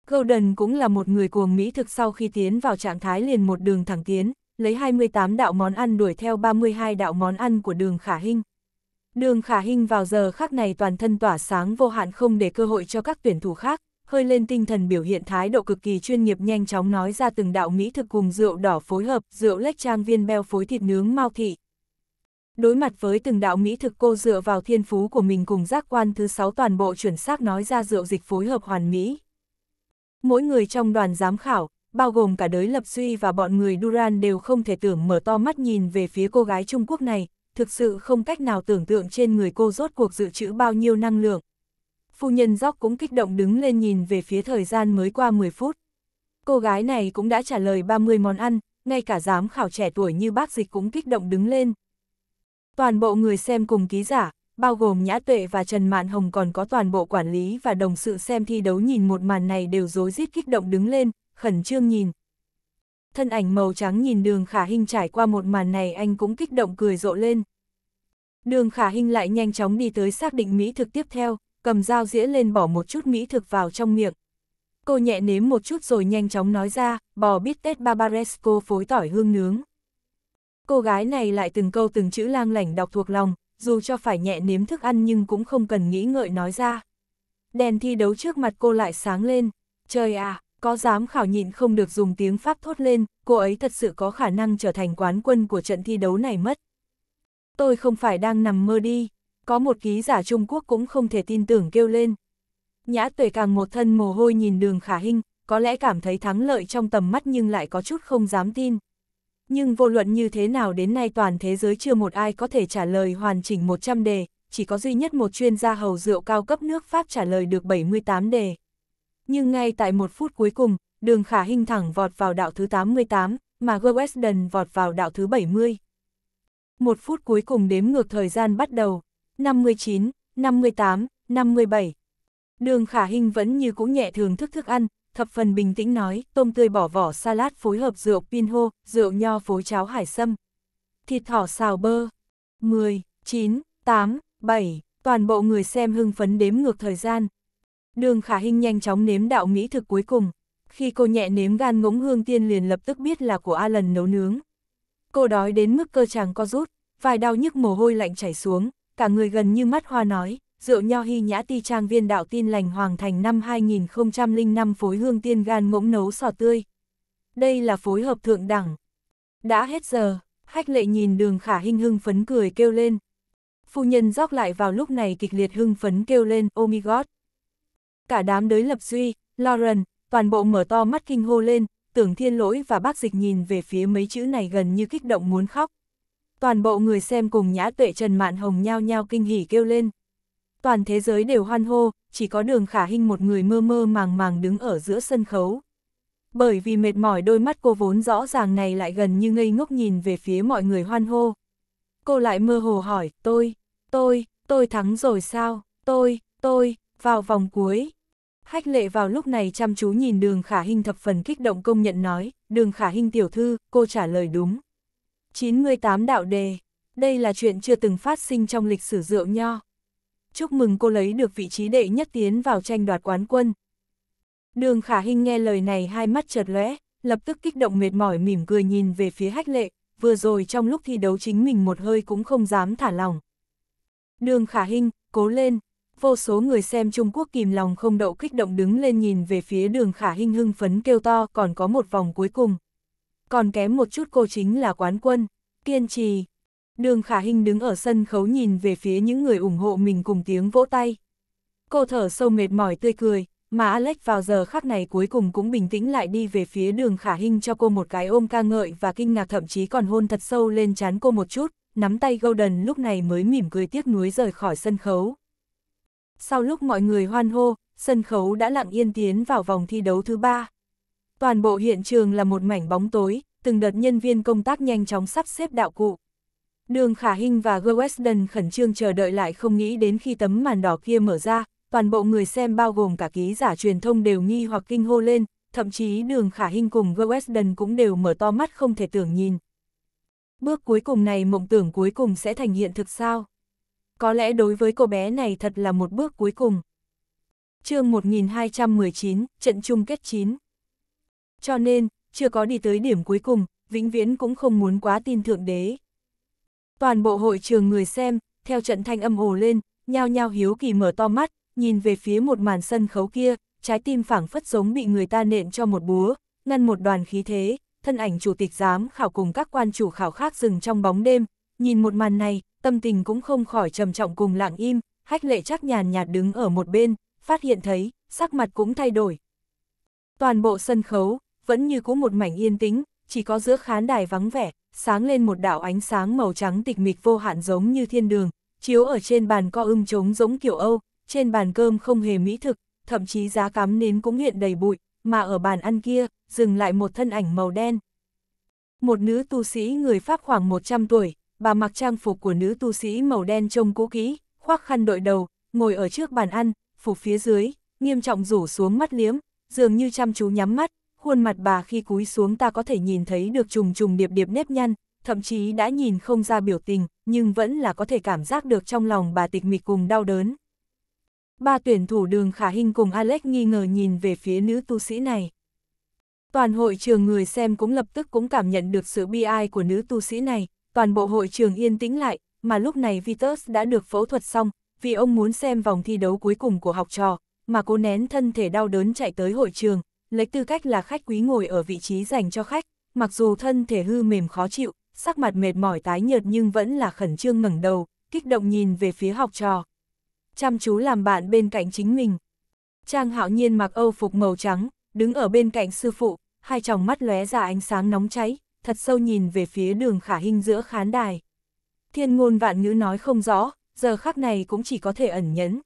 Golden cũng là một người cuồng mỹ thực sau khi tiến vào trạng thái liền một đường thẳng tiến, lấy 28 đạo món ăn đuổi theo 32 đạo món ăn của đường khả hình Đường khả hình vào giờ khắc này toàn thân tỏa sáng vô hạn không để cơ hội cho các tuyển thủ khác, hơi lên tinh thần biểu hiện thái độ cực kỳ chuyên nghiệp nhanh chóng nói ra từng đạo mỹ thực cùng rượu đỏ phối hợp, rượu lách trang viên beo phối thịt nướng mau thị. Đối mặt với từng đạo mỹ thực cô dựa vào thiên phú của mình cùng giác quan thứ 6 toàn bộ chuẩn xác nói ra rượu dịch phối hợp hoàn mỹ. Mỗi người trong đoàn giám khảo, bao gồm cả đới lập suy và bọn người Duran đều không thể tưởng mở to mắt nhìn về phía cô gái Trung Quốc này, thực sự không cách nào tưởng tượng trên người cô rốt cuộc dự trữ bao nhiêu năng lượng. Phu nhân Dốc cũng kích động đứng lên nhìn về phía thời gian mới qua 10 phút. Cô gái này cũng đã trả lời 30 món ăn, ngay cả giám khảo trẻ tuổi như bác dịch cũng kích động đứng lên. Toàn bộ người xem cùng ký giả, bao gồm Nhã Tuệ và Trần Mạn Hồng còn có toàn bộ quản lý và đồng sự xem thi đấu nhìn một màn này đều rối rít kích động đứng lên, khẩn trương nhìn. Thân ảnh màu trắng nhìn đường khả hình trải qua một màn này anh cũng kích động cười rộ lên. Đường khả hình lại nhanh chóng đi tới xác định mỹ thực tiếp theo, cầm dao dĩa lên bỏ một chút mỹ thực vào trong miệng. Cô nhẹ nếm một chút rồi nhanh chóng nói ra, bò bít tết barbaresco phối tỏi hương nướng. Cô gái này lại từng câu từng chữ lang lảnh đọc thuộc lòng, dù cho phải nhẹ nếm thức ăn nhưng cũng không cần nghĩ ngợi nói ra. Đèn thi đấu trước mặt cô lại sáng lên, trời à, có dám khảo nhịn không được dùng tiếng Pháp thốt lên, cô ấy thật sự có khả năng trở thành quán quân của trận thi đấu này mất. Tôi không phải đang nằm mơ đi, có một ký giả Trung Quốc cũng không thể tin tưởng kêu lên. Nhã tuệ càng một thân mồ hôi nhìn đường khả hình, có lẽ cảm thấy thắng lợi trong tầm mắt nhưng lại có chút không dám tin. Nhưng vô luận như thế nào đến nay toàn thế giới chưa một ai có thể trả lời hoàn chỉnh 100 đề, chỉ có duy nhất một chuyên gia hầu rượu cao cấp nước Pháp trả lời được 78 đề nhưng ngay tại một phút cuối cùng, đường khả hình thẳng vọt vào đạo thứ 88, mà Gwesden vọt vào đạo thứ 70. Một phút cuối cùng đếm ngược thời gian bắt đầu, 59, 58, 57. Đường khả hình vẫn như cũ nhẹ thường thức thức ăn, thập phần bình tĩnh nói, tôm tươi bỏ vỏ salad phối hợp rượu pinho, rượu nho phối cháo hải sâm. Thịt thỏ xào bơ. 10, 9, 8, 7, toàn bộ người xem hưng phấn đếm ngược thời gian, Đường khả hình nhanh chóng nếm đạo mỹ thực cuối cùng. Khi cô nhẹ nếm gan ngỗng hương tiên liền lập tức biết là của Alan nấu nướng. Cô đói đến mức cơ chàng co rút, vài đau nhức mồ hôi lạnh chảy xuống, cả người gần như mắt hoa nói, rượu nho hy nhã ti trang viên đạo tin lành hoàng thành năm 2005 phối hương tiên gan ngỗng nấu sò tươi. Đây là phối hợp thượng đẳng. Đã hết giờ, khách lệ nhìn đường khả hình hưng phấn cười kêu lên. Phu nhân dóc lại vào lúc này kịch liệt hưng phấn kêu lên, oh my god cả đám đới lập duy, Lauren, toàn bộ mở to mắt kinh hô lên, tưởng thiên lỗi và bác dịch nhìn về phía mấy chữ này gần như kích động muốn khóc. Toàn bộ người xem cùng nhã tuệ Trần Mạn Hồng nhao nhao kinh hỉ kêu lên. Toàn thế giới đều hoan hô, chỉ có đường khả hình một người mơ mơ màng màng đứng ở giữa sân khấu. Bởi vì mệt mỏi đôi mắt cô vốn rõ ràng này lại gần như ngây ngốc nhìn về phía mọi người hoan hô. Cô lại mơ hồ hỏi, tôi, tôi, tôi thắng rồi sao, tôi, tôi, vào vòng cuối. Hách lệ vào lúc này chăm chú nhìn đường khả hình thập phần kích động công nhận nói, đường khả hình tiểu thư, cô trả lời đúng. 98 đạo đề, đây là chuyện chưa từng phát sinh trong lịch sử rượu nho. Chúc mừng cô lấy được vị trí đệ nhất tiến vào tranh đoạt quán quân. Đường khả hình nghe lời này hai mắt chợt lóe, lập tức kích động mệt mỏi mỉm cười nhìn về phía hách lệ, vừa rồi trong lúc thi đấu chính mình một hơi cũng không dám thả lòng. Đường khả hình, cố lên, vô số người xem Trung Quốc kìm lòng không đậu kích động đứng lên nhìn về phía đường khả Hinh hưng phấn kêu to còn có một vòng cuối cùng. Còn kém một chút cô chính là quán quân, kiên trì. Đường khả hình đứng ở sân khấu nhìn về phía những người ủng hộ mình cùng tiếng vỗ tay. Cô thở sâu mệt mỏi tươi cười, mà Alex vào giờ khắc này cuối cùng cũng bình tĩnh lại đi về phía đường khả hình cho cô một cái ôm ca ngợi và kinh ngạc thậm chí còn hôn thật sâu lên chán cô một chút, nắm tay Golden lúc này mới mỉm cười tiếc nuối rời khỏi sân khấu. Sau lúc mọi người hoan hô, sân khấu đã lặng yên tiến vào vòng thi đấu thứ ba. Toàn bộ hiện trường là một mảnh bóng tối, từng đợt nhân viên công tác nhanh chóng sắp xếp đạo cụ. Đường Khả Hinh và Gơ Weston khẩn trương chờ đợi lại không nghĩ đến khi tấm màn đỏ kia mở ra, toàn bộ người xem bao gồm cả ký giả truyền thông đều nghi hoặc kinh hô lên, thậm chí đường Khả Hinh cùng Gơ Weston cũng đều mở to mắt không thể tưởng nhìn. Bước cuối cùng này mộng tưởng cuối cùng sẽ thành hiện thực sao? có lẽ đối với cô bé này thật là một bước cuối cùng. chương 1219, trận chung kết 9. Cho nên, chưa có đi tới điểm cuối cùng, vĩnh viễn cũng không muốn quá tin thượng đế. Toàn bộ hội trường người xem, theo trận thanh âm ồ lên, nhao nhao hiếu kỳ mở to mắt, nhìn về phía một màn sân khấu kia, trái tim phảng phất giống bị người ta nện cho một búa, ngăn một đoàn khí thế, thân ảnh chủ tịch giám khảo cùng các quan chủ khảo khác dừng trong bóng đêm, nhìn một màn này, tâm tình cũng không khỏi trầm trọng cùng lặng im, hách lệ chắc nhàn nhạt đứng ở một bên, phát hiện thấy, sắc mặt cũng thay đổi. Toàn bộ sân khấu, vẫn như cũ một mảnh yên tĩnh, chỉ có giữa khán đài vắng vẻ, sáng lên một đạo ánh sáng màu trắng tịch mịch vô hạn giống như thiên đường, chiếu ở trên bàn co ưng trống giống kiểu Âu, trên bàn cơm không hề mỹ thực, thậm chí giá cắm nến cũng hiện đầy bụi, mà ở bàn ăn kia, dừng lại một thân ảnh màu đen. Một nữ tu sĩ người Pháp khoảng 100 tuổi, bà mặc trang phục của nữ tu sĩ màu đen trông cũ kỹ, khoác khăn đội đầu, ngồi ở trước bàn ăn, phục phía dưới, nghiêm trọng rủ xuống mắt liếm, dường như chăm chú nhắm mắt, khuôn mặt bà khi cúi xuống ta có thể nhìn thấy được trùng trùng điệp điệp nếp nhăn, thậm chí đã nhìn không ra biểu tình, nhưng vẫn là có thể cảm giác được trong lòng bà tịch mịch cùng đau đớn. Ba tuyển thủ đường khả hình cùng Alex nghi ngờ nhìn về phía nữ tu sĩ này. Toàn hội trường người xem cũng lập tức cũng cảm nhận được sự bi ai của nữ tu sĩ này, toàn bộ hội trường yên tĩnh lại, mà lúc này Vitus đã được phẫu thuật xong, vì ông muốn xem vòng thi đấu cuối cùng của học trò, mà cố nén thân thể đau đớn chạy tới hội trường, lấy tư cách là khách quý ngồi ở vị trí dành cho khách, mặc dù thân thể hư mềm khó chịu, sắc mặt mệt mỏi tái nhợt nhưng vẫn là khẩn trương ngẩng đầu, kích động nhìn về phía học trò. Chăm chú làm bạn bên cạnh chính mình. Trang hạo nhiên mặc âu phục màu trắng, đứng ở bên cạnh sư phụ, hai tròng mắt lóe ra ánh sáng nóng cháy, thật sâu nhìn về phía đường khả hình giữa khán đài. Thiên ngôn vạn ngữ nói không rõ, giờ khắc này cũng chỉ có thể ẩn nhẫn.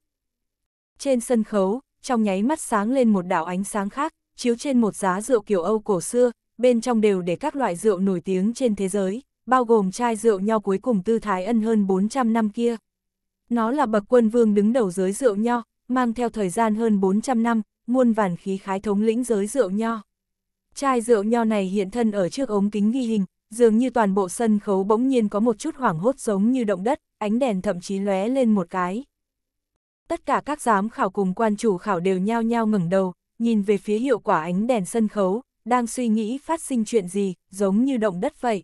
Trên sân khấu, trong nháy mắt sáng lên một đảo ánh sáng khác, chiếu trên một giá rượu kiểu Âu cổ xưa, bên trong đều để các loại rượu nổi tiếng trên thế giới, bao gồm chai rượu nho cuối cùng tư thái ân hơn 400 năm kia. Nó là bậc quân vương đứng đầu giới rượu nho, mang theo thời gian hơn 400 năm, muôn vàn khí khái thống lĩnh giới rượu nho. Chai rượu nho này hiện thân ở trước ống kính ghi hình, dường như toàn bộ sân khấu bỗng nhiên có một chút hoảng hốt giống như động đất, ánh đèn thậm chí lóe lên một cái. Tất cả các giám khảo cùng quan chủ khảo đều nhao nhao ngẩng đầu, nhìn về phía hiệu quả ánh đèn sân khấu, đang suy nghĩ phát sinh chuyện gì, giống như động đất vậy.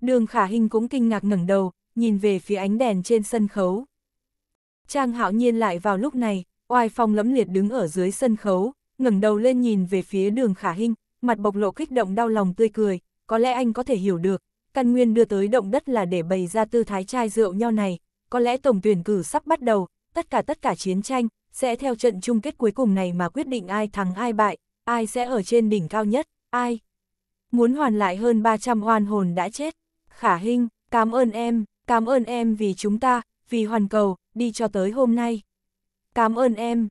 Đường Khả Hinh cũng kinh ngạc ngẩng đầu, nhìn về phía ánh đèn trên sân khấu. Trang Hạo Nhiên lại vào lúc này, oai phong lẫm liệt đứng ở dưới sân khấu, ngẩng đầu lên nhìn về phía Đường Khả Hinh, mặt bộc lộ kích động đau lòng tươi cười, có lẽ anh có thể hiểu được, căn nguyên đưa tới động đất là để bày ra tư thái chai rượu nhau này, có lẽ tổng tuyển cử sắp bắt đầu, tất cả tất cả chiến tranh, sẽ theo trận chung kết cuối cùng này mà quyết định ai thắng ai bại, ai sẽ ở trên đỉnh cao nhất, ai. Muốn hoàn lại hơn 300 hoàn hồn đã chết. Khả Hinh, cảm ơn em, cảm ơn em vì chúng ta, vì hoàn cầu, đi cho tới hôm nay. Cảm ơn em.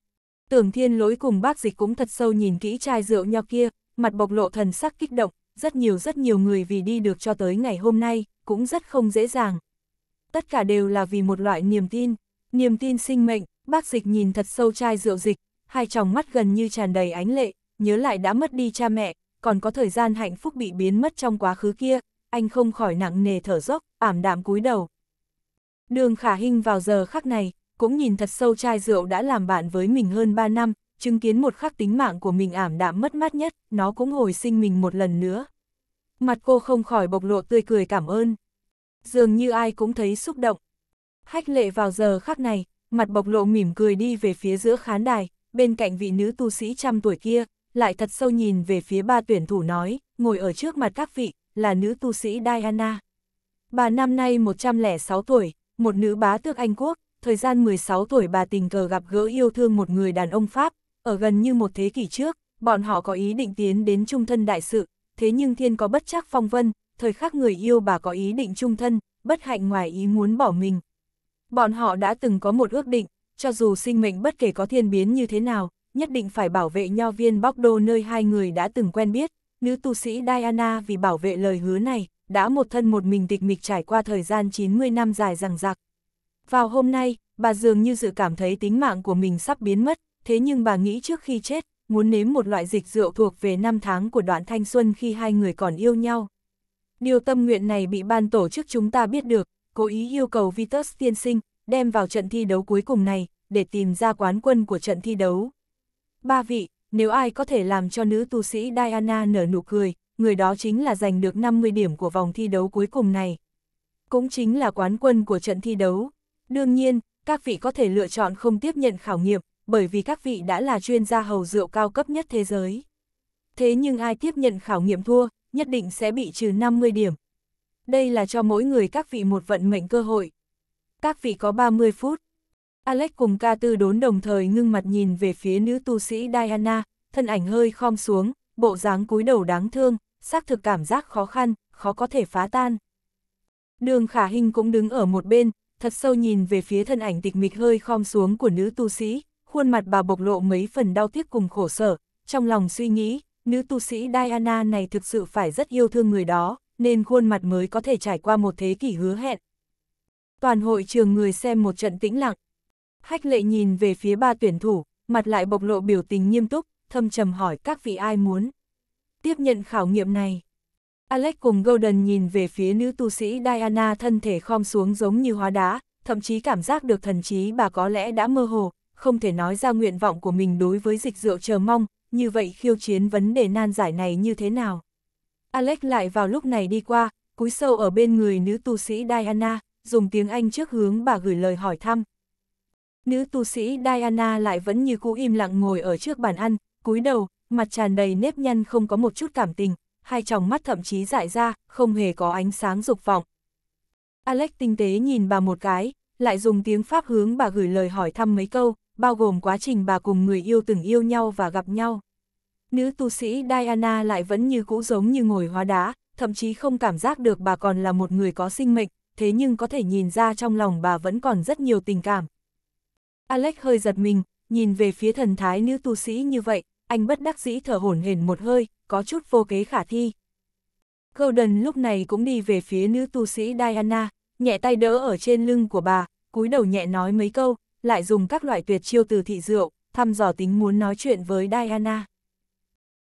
Tưởng thiên lối cùng bác dịch cũng thật sâu nhìn kỹ chai rượu nho kia, mặt bộc lộ thần sắc kích động, rất nhiều rất nhiều người vì đi được cho tới ngày hôm nay, cũng rất không dễ dàng. Tất cả đều là vì một loại niềm tin, niềm tin sinh mệnh, bác dịch nhìn thật sâu chai rượu dịch, hai tròng mắt gần như tràn đầy ánh lệ, nhớ lại đã mất đi cha mẹ, còn có thời gian hạnh phúc bị biến mất trong quá khứ kia, anh không khỏi nặng nề thở dốc, ảm đạm cúi đầu. Đường khả hình vào giờ khắc này, cũng nhìn thật sâu chai rượu đã làm bạn với mình hơn 3 năm, chứng kiến một khắc tính mạng của mình ảm đạm mất mát nhất, nó cũng hồi sinh mình một lần nữa. Mặt cô không khỏi bộc lộ tươi cười cảm ơn. Dường như ai cũng thấy xúc động. Hách lệ vào giờ khắc này, mặt bộc lộ mỉm cười đi về phía giữa khán đài, bên cạnh vị nữ tu sĩ trăm tuổi kia, lại thật sâu nhìn về phía ba tuyển thủ nói, ngồi ở trước mặt các vị, là nữ tu sĩ Diana. Bà năm nay 106 tuổi, một nữ bá tước Anh Quốc, thời gian 16 tuổi bà tình cờ gặp gỡ yêu thương một người đàn ông Pháp, ở gần như một thế kỷ trước, bọn họ có ý định tiến đến trung thân đại sự, thế nhưng thiên có bất chắc phong vân, thời khắc người yêu bà có ý định trung thân, bất hạnh ngoài ý muốn bỏ mình. Bọn họ đã từng có một ước định, cho dù sinh mệnh bất kể có thiên biến như thế nào, nhất định phải bảo vệ nho viên bóc đô nơi hai người đã từng quen biết, nữ tu sĩ Diana vì bảo vệ lời hứa này, đã một thân một mình tịch mịch trải qua thời gian 90 năm dài rằng rạc. Vào hôm nay, bà dường như dự cảm thấy tính mạng của mình sắp biến mất, thế nhưng bà nghĩ trước khi chết, muốn nếm một loại dịch rượu thuộc về năm tháng của đoạn thanh xuân khi hai người còn yêu nhau. Điều tâm nguyện này bị ban tổ chức chúng ta biết được, cố ý yêu cầu Vitus tiên sinh, đem vào trận thi đấu cuối cùng này, để tìm ra quán quân của trận thi đấu. Ba vị, nếu ai có thể làm cho nữ tu sĩ Diana nở nụ cười, người đó chính là giành được 50 điểm của vòng thi đấu cuối cùng này. Cũng chính là quán quân của trận thi đấu. Đương nhiên, các vị có thể lựa chọn không tiếp nhận khảo nghiệm, bởi vì các vị đã là chuyên gia hầu rượu cao cấp nhất thế giới. Thế nhưng ai tiếp nhận khảo nghiệm thua, nhất định sẽ bị trừ 50 điểm. Đây là cho mỗi người các vị một vận mệnh cơ hội. Các vị có 30 phút. Alex cùng ca tư đốn đồng thời ngưng mặt nhìn về phía nữ tu sĩ Diana, thân ảnh hơi khom xuống, bộ dáng cúi đầu đáng thương, xác thực cảm giác khó khăn, khó có thể phá tan. Đường khả hình cũng đứng ở một bên, thật sâu nhìn về phía thân ảnh tịch mịch hơi khom xuống của nữ tu sĩ, khuôn mặt bà bộc lộ mấy phần đau tiếc cùng khổ sở, trong lòng suy nghĩ, nữ tu sĩ Diana này thực sự phải rất yêu thương người đó, nên khuôn mặt mới có thể trải qua một thế kỷ hứa hẹn. Toàn hội trường người xem một trận tĩnh lặng. Hách lệ nhìn về phía ba tuyển thủ, mặt lại bộc lộ biểu tình nghiêm túc, thâm trầm hỏi các vị ai muốn. Tiếp nhận khảo nghiệm này. Alex cùng Golden nhìn về phía nữ tu sĩ Diana thân thể khom xuống giống như hóa đá, thậm chí cảm giác được thần trí bà có lẽ đã mơ hồ, không thể nói ra nguyện vọng của mình đối với dịch rượu chờ mong, như vậy khiêu chiến vấn đề nan giải này như thế nào. Alex lại vào lúc này đi qua, cúi sâu ở bên người nữ tu sĩ Diana, dùng tiếng Anh trước hướng bà gửi lời hỏi thăm. Nữ tu sĩ Diana lại vẫn như cũ im lặng ngồi ở trước bàn ăn, cúi đầu, mặt tràn đầy nếp nhăn không có một chút cảm tình, hai tròng mắt thậm chí dại ra, không hề có ánh sáng dục vọng. Alex tinh tế nhìn bà một cái, lại dùng tiếng Pháp hướng bà gửi lời hỏi thăm mấy câu, bao gồm quá trình bà cùng người yêu từng yêu nhau và gặp nhau. Nữ tu sĩ Diana lại vẫn như cũ giống như ngồi hóa đá, thậm chí không cảm giác được bà còn là một người có sinh mệnh, thế nhưng có thể nhìn ra trong lòng bà vẫn còn rất nhiều tình cảm. Alex hơi giật mình, nhìn về phía thần thái nữ tu sĩ như vậy, anh bất đắc dĩ thở hổn hển một hơi, có chút vô kế khả thi. Golden lúc này cũng đi về phía nữ tu sĩ Diana, nhẹ tay đỡ ở trên lưng của bà, cúi đầu nhẹ nói mấy câu, lại dùng các loại tuyệt chiêu từ thị rượu, thăm dò tính muốn nói chuyện với Diana.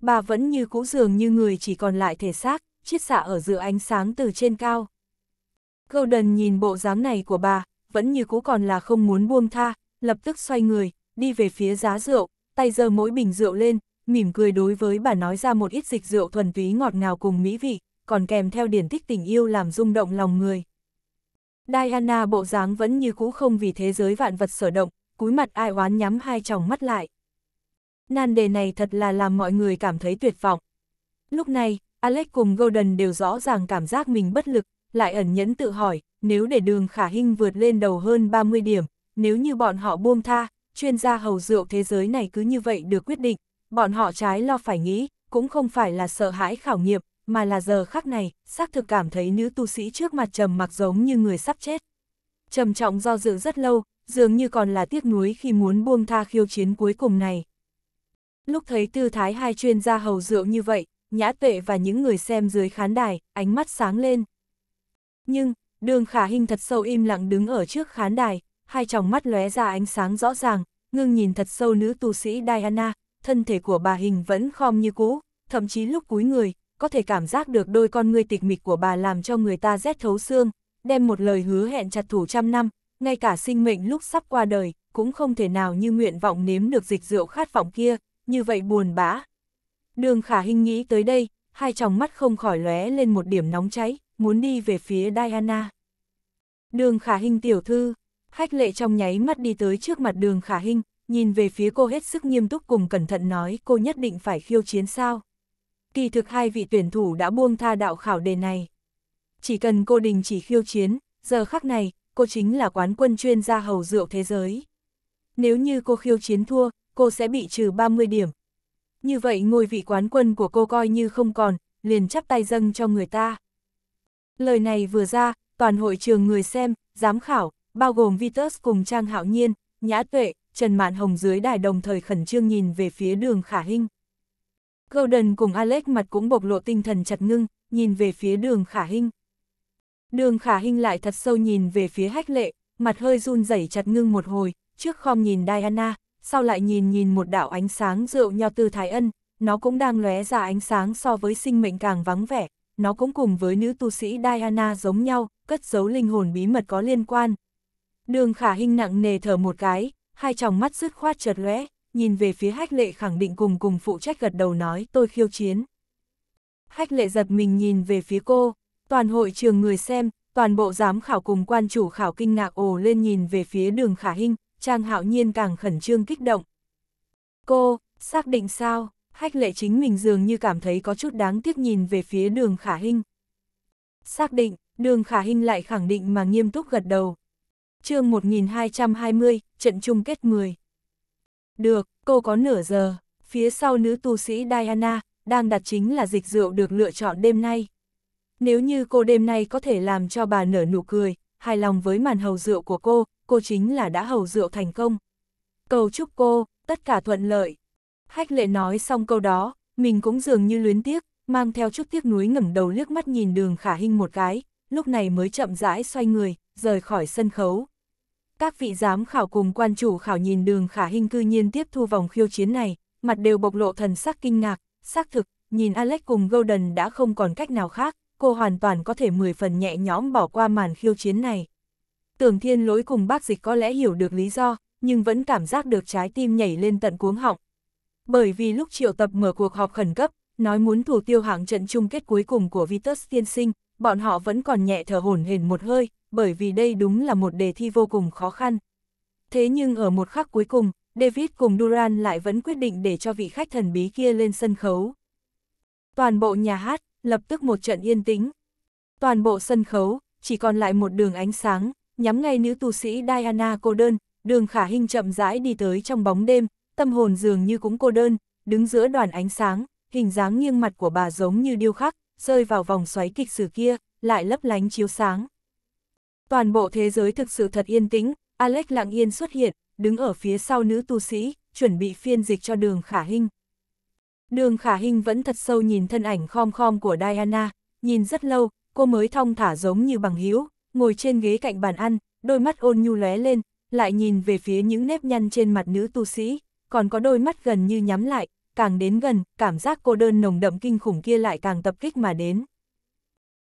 Bà vẫn như cũ dường như người chỉ còn lại thể xác, chiết xạ ở giữa ánh sáng từ trên cao. Golden nhìn bộ dáng này của bà, vẫn như cũ còn là không muốn buông tha, lập tức xoay người, đi về phía giá rượu, tay giơ mỗi bình rượu lên, mỉm cười đối với bà nói ra một ít dịch rượu thuần túy ngọt ngào cùng mỹ vị, còn kèm theo điển tích tình yêu làm rung động lòng người. Diana bộ dáng vẫn như cũ không vì thế giới vạn vật sở động, cúi mặt ai oán nhắm hai tròng mắt lại. Nan đề này thật là làm mọi người cảm thấy tuyệt vọng. Lúc này, Alex cùng Golden đều rõ ràng cảm giác mình bất lực, lại ẩn nhẫn tự hỏi, nếu để đường khả hình vượt lên đầu hơn 30 điểm, nếu như bọn họ buông tha, chuyên gia hầu rượu thế giới này cứ như vậy được quyết định, bọn họ trái lo phải nghĩ, cũng không phải là sợ hãi khảo nghiệm, mà là giờ khắc này, xác thực cảm thấy nữ tu sĩ trước mặt trầm mặc giống như người sắp chết. Trầm trọng do dự rất lâu, dường như còn là tiếc nuối khi muốn buông tha khiêu chiến cuối cùng này. Lúc thấy tư thái hai chuyên gia hầu rượu như vậy, nhã tuệ và những người xem dưới khán đài, ánh mắt sáng lên. Nhưng, đường khả hình thật sâu im lặng đứng ở trước khán đài, hai tròng mắt lóe ra ánh sáng rõ ràng, ngưng nhìn thật sâu nữ tu sĩ Diana, thân thể của bà hình vẫn khom như cũ, thậm chí lúc cúi người, có thể cảm giác được đôi con ngươi tịch mịch của bà làm cho người ta rét thấu xương, đem một lời hứa hẹn chặt thủ trăm năm, ngay cả sinh mệnh lúc sắp qua đời, cũng không thể nào như nguyện vọng nếm được dịch rượu khát vọng kia, như vậy buồn bã. Đường khả hình nghĩ tới đây, hai tròng mắt không khỏi lóe lên một điểm nóng cháy, muốn đi về phía Diana. Đường khả hình tiểu thư, khách lệ trong nháy mắt đi tới trước mặt đường khả hình, nhìn về phía cô hết sức nghiêm túc cùng cẩn thận nói cô nhất định phải khiêu chiến sao kỳ thực hai vị tuyển thủ đã buông tha đạo khảo đề này. Chỉ cần cô đình chỉ khiêu chiến, giờ khắc này, cô chính là quán quân chuyên gia hầu rượu thế giới. Nếu như cô khiêu chiến thua, cô sẽ bị trừ 30 điểm. Như vậy ngôi vị quán quân của cô coi như không còn, liền chắp tay dâng cho người ta. Lời này vừa ra, toàn hội trường người xem, giám khảo, bao gồm Vitus cùng Trang Hạo Nhiên, Nhã Tuệ, Trần Mạn Hồng dưới đài đồng thời khẩn trương nhìn về phía đường Khả Hinh. Golden cùng Alex mặt cũng bộc lộ tinh thần chặt ngưng, nhìn về phía đường khả hinh. Đường khả hinh lại thật sâu nhìn về phía hách lệ, mặt hơi run rẩy chặt ngưng một hồi, trước khom nhìn Diana, sau lại nhìn nhìn một đạo ánh sáng rượu nho từ thái ân, nó cũng đang lóe ra ánh sáng so với sinh mệnh càng vắng vẻ, nó cũng cùng với nữ tu sĩ Diana giống nhau, cất giấu linh hồn bí mật có liên quan. Đường khả hinh nặng nề thở một cái, hai tròng mắt dứt khoát chợt lóe, nhìn về phía hách lệ khẳng định cùng cùng phụ trách gật đầu nói tôi khiêu chiến. Hách lệ giật mình nhìn về phía cô, toàn hội trường người xem, toàn bộ giám khảo cùng quan chủ khảo kinh ngạc ồ lên nhìn về phía đường khả hinh, trang hạo nhiên càng khẩn trương kích động. Cô, xác định sao, hách lệ chính mình dường như cảm thấy có chút đáng tiếc nhìn về phía đường khả hinh. Xác định, đường khả hinh lại khẳng định mà nghiêm túc gật đầu. chương 1220, trận chung kết 10 được, cô có nửa giờ, phía sau nữ tu sĩ Diana, đang đặt chính là dịch rượu được lựa chọn đêm nay. Nếu như cô đêm nay có thể làm cho bà nở nụ cười, hài lòng với màn hầu rượu của cô, cô chính là đã hầu rượu thành công. Cầu chúc cô, tất cả thuận lợi. Hách lệ nói xong câu đó, mình cũng dường như luyến tiếc, mang theo chút tiếc nuối ngẩng đầu liếc mắt nhìn đường khả hình một cái, lúc này mới chậm rãi xoay người, rời khỏi sân khấu. Các vị giám khảo cùng quan chủ khảo nhìn đường khả hình cư nhiên tiếp thu vòng khiêu chiến này, mặt đều bộc lộ thần sắc kinh ngạc, xác thực, nhìn Alex cùng Golden đã không còn cách nào khác, cô hoàn toàn có thể 10 phần nhẹ nhõm bỏ qua màn khiêu chiến này. Tưởng thiên lỗi cùng bác dịch có lẽ hiểu được lý do, nhưng vẫn cảm giác được trái tim nhảy lên tận cuống họng. Bởi vì lúc triệu tập mở cuộc họp khẩn cấp, nói muốn thủ tiêu hạng trận chung kết cuối cùng của Vitus tiên sinh, bọn họ vẫn còn nhẹ thở hổn hển một hơi, bởi vì đây đúng là một đề thi vô cùng khó khăn. Thế nhưng ở một khắc cuối cùng, David cùng Duran lại vẫn quyết định để cho vị khách thần bí kia lên sân khấu. Toàn bộ nhà hát, lập tức một trận yên tĩnh. Toàn bộ sân khấu, chỉ còn lại một đường ánh sáng, nhắm ngay nữ tu sĩ Diana cô đơn, đường khả hình chậm rãi đi tới trong bóng đêm, tâm hồn dường như cũng cô đơn, đứng giữa đoàn ánh sáng, hình dáng nghiêng mặt của bà giống như điêu khắc, rơi vào vòng xoáy kịch sử kia, lại lấp lánh chiếu sáng. Toàn bộ thế giới thực sự thật yên tĩnh, Alex lặng yên xuất hiện, đứng ở phía sau nữ tu sĩ, chuẩn bị phiên dịch cho đường khả hình. Đường khả hình vẫn thật sâu nhìn thân ảnh khom khom của Diana, nhìn rất lâu, cô mới thong thả giống như bằng hữu ngồi trên ghế cạnh bàn ăn, đôi mắt ôn nhu lóe lên, lại nhìn về phía những nếp nhăn trên mặt nữ tu sĩ, còn có đôi mắt gần như nhắm lại, càng đến gần, cảm giác cô đơn nồng đậm kinh khủng kia lại càng tập kích mà đến.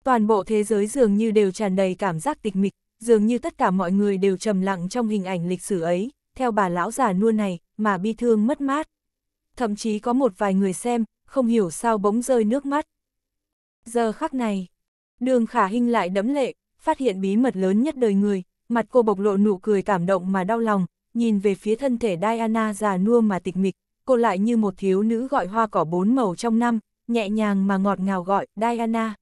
Toàn bộ thế giới dường như đều tràn đầy cảm giác tịch mịch, dường như tất cả mọi người đều trầm lặng trong hình ảnh lịch sử ấy, theo bà lão già nua này, mà bi thương mất mát. Thậm chí có một vài người xem, không hiểu sao bỗng rơi nước mắt. Giờ khắc này, đường khả hình lại đẫm lệ, phát hiện bí mật lớn nhất đời người, mặt cô bộc lộ nụ cười cảm động mà đau lòng, nhìn về phía thân thể Diana già nua mà tịch mịch, cô lại như một thiếu nữ gọi hoa cỏ bốn màu trong năm, nhẹ nhàng mà ngọt ngào gọi Diana.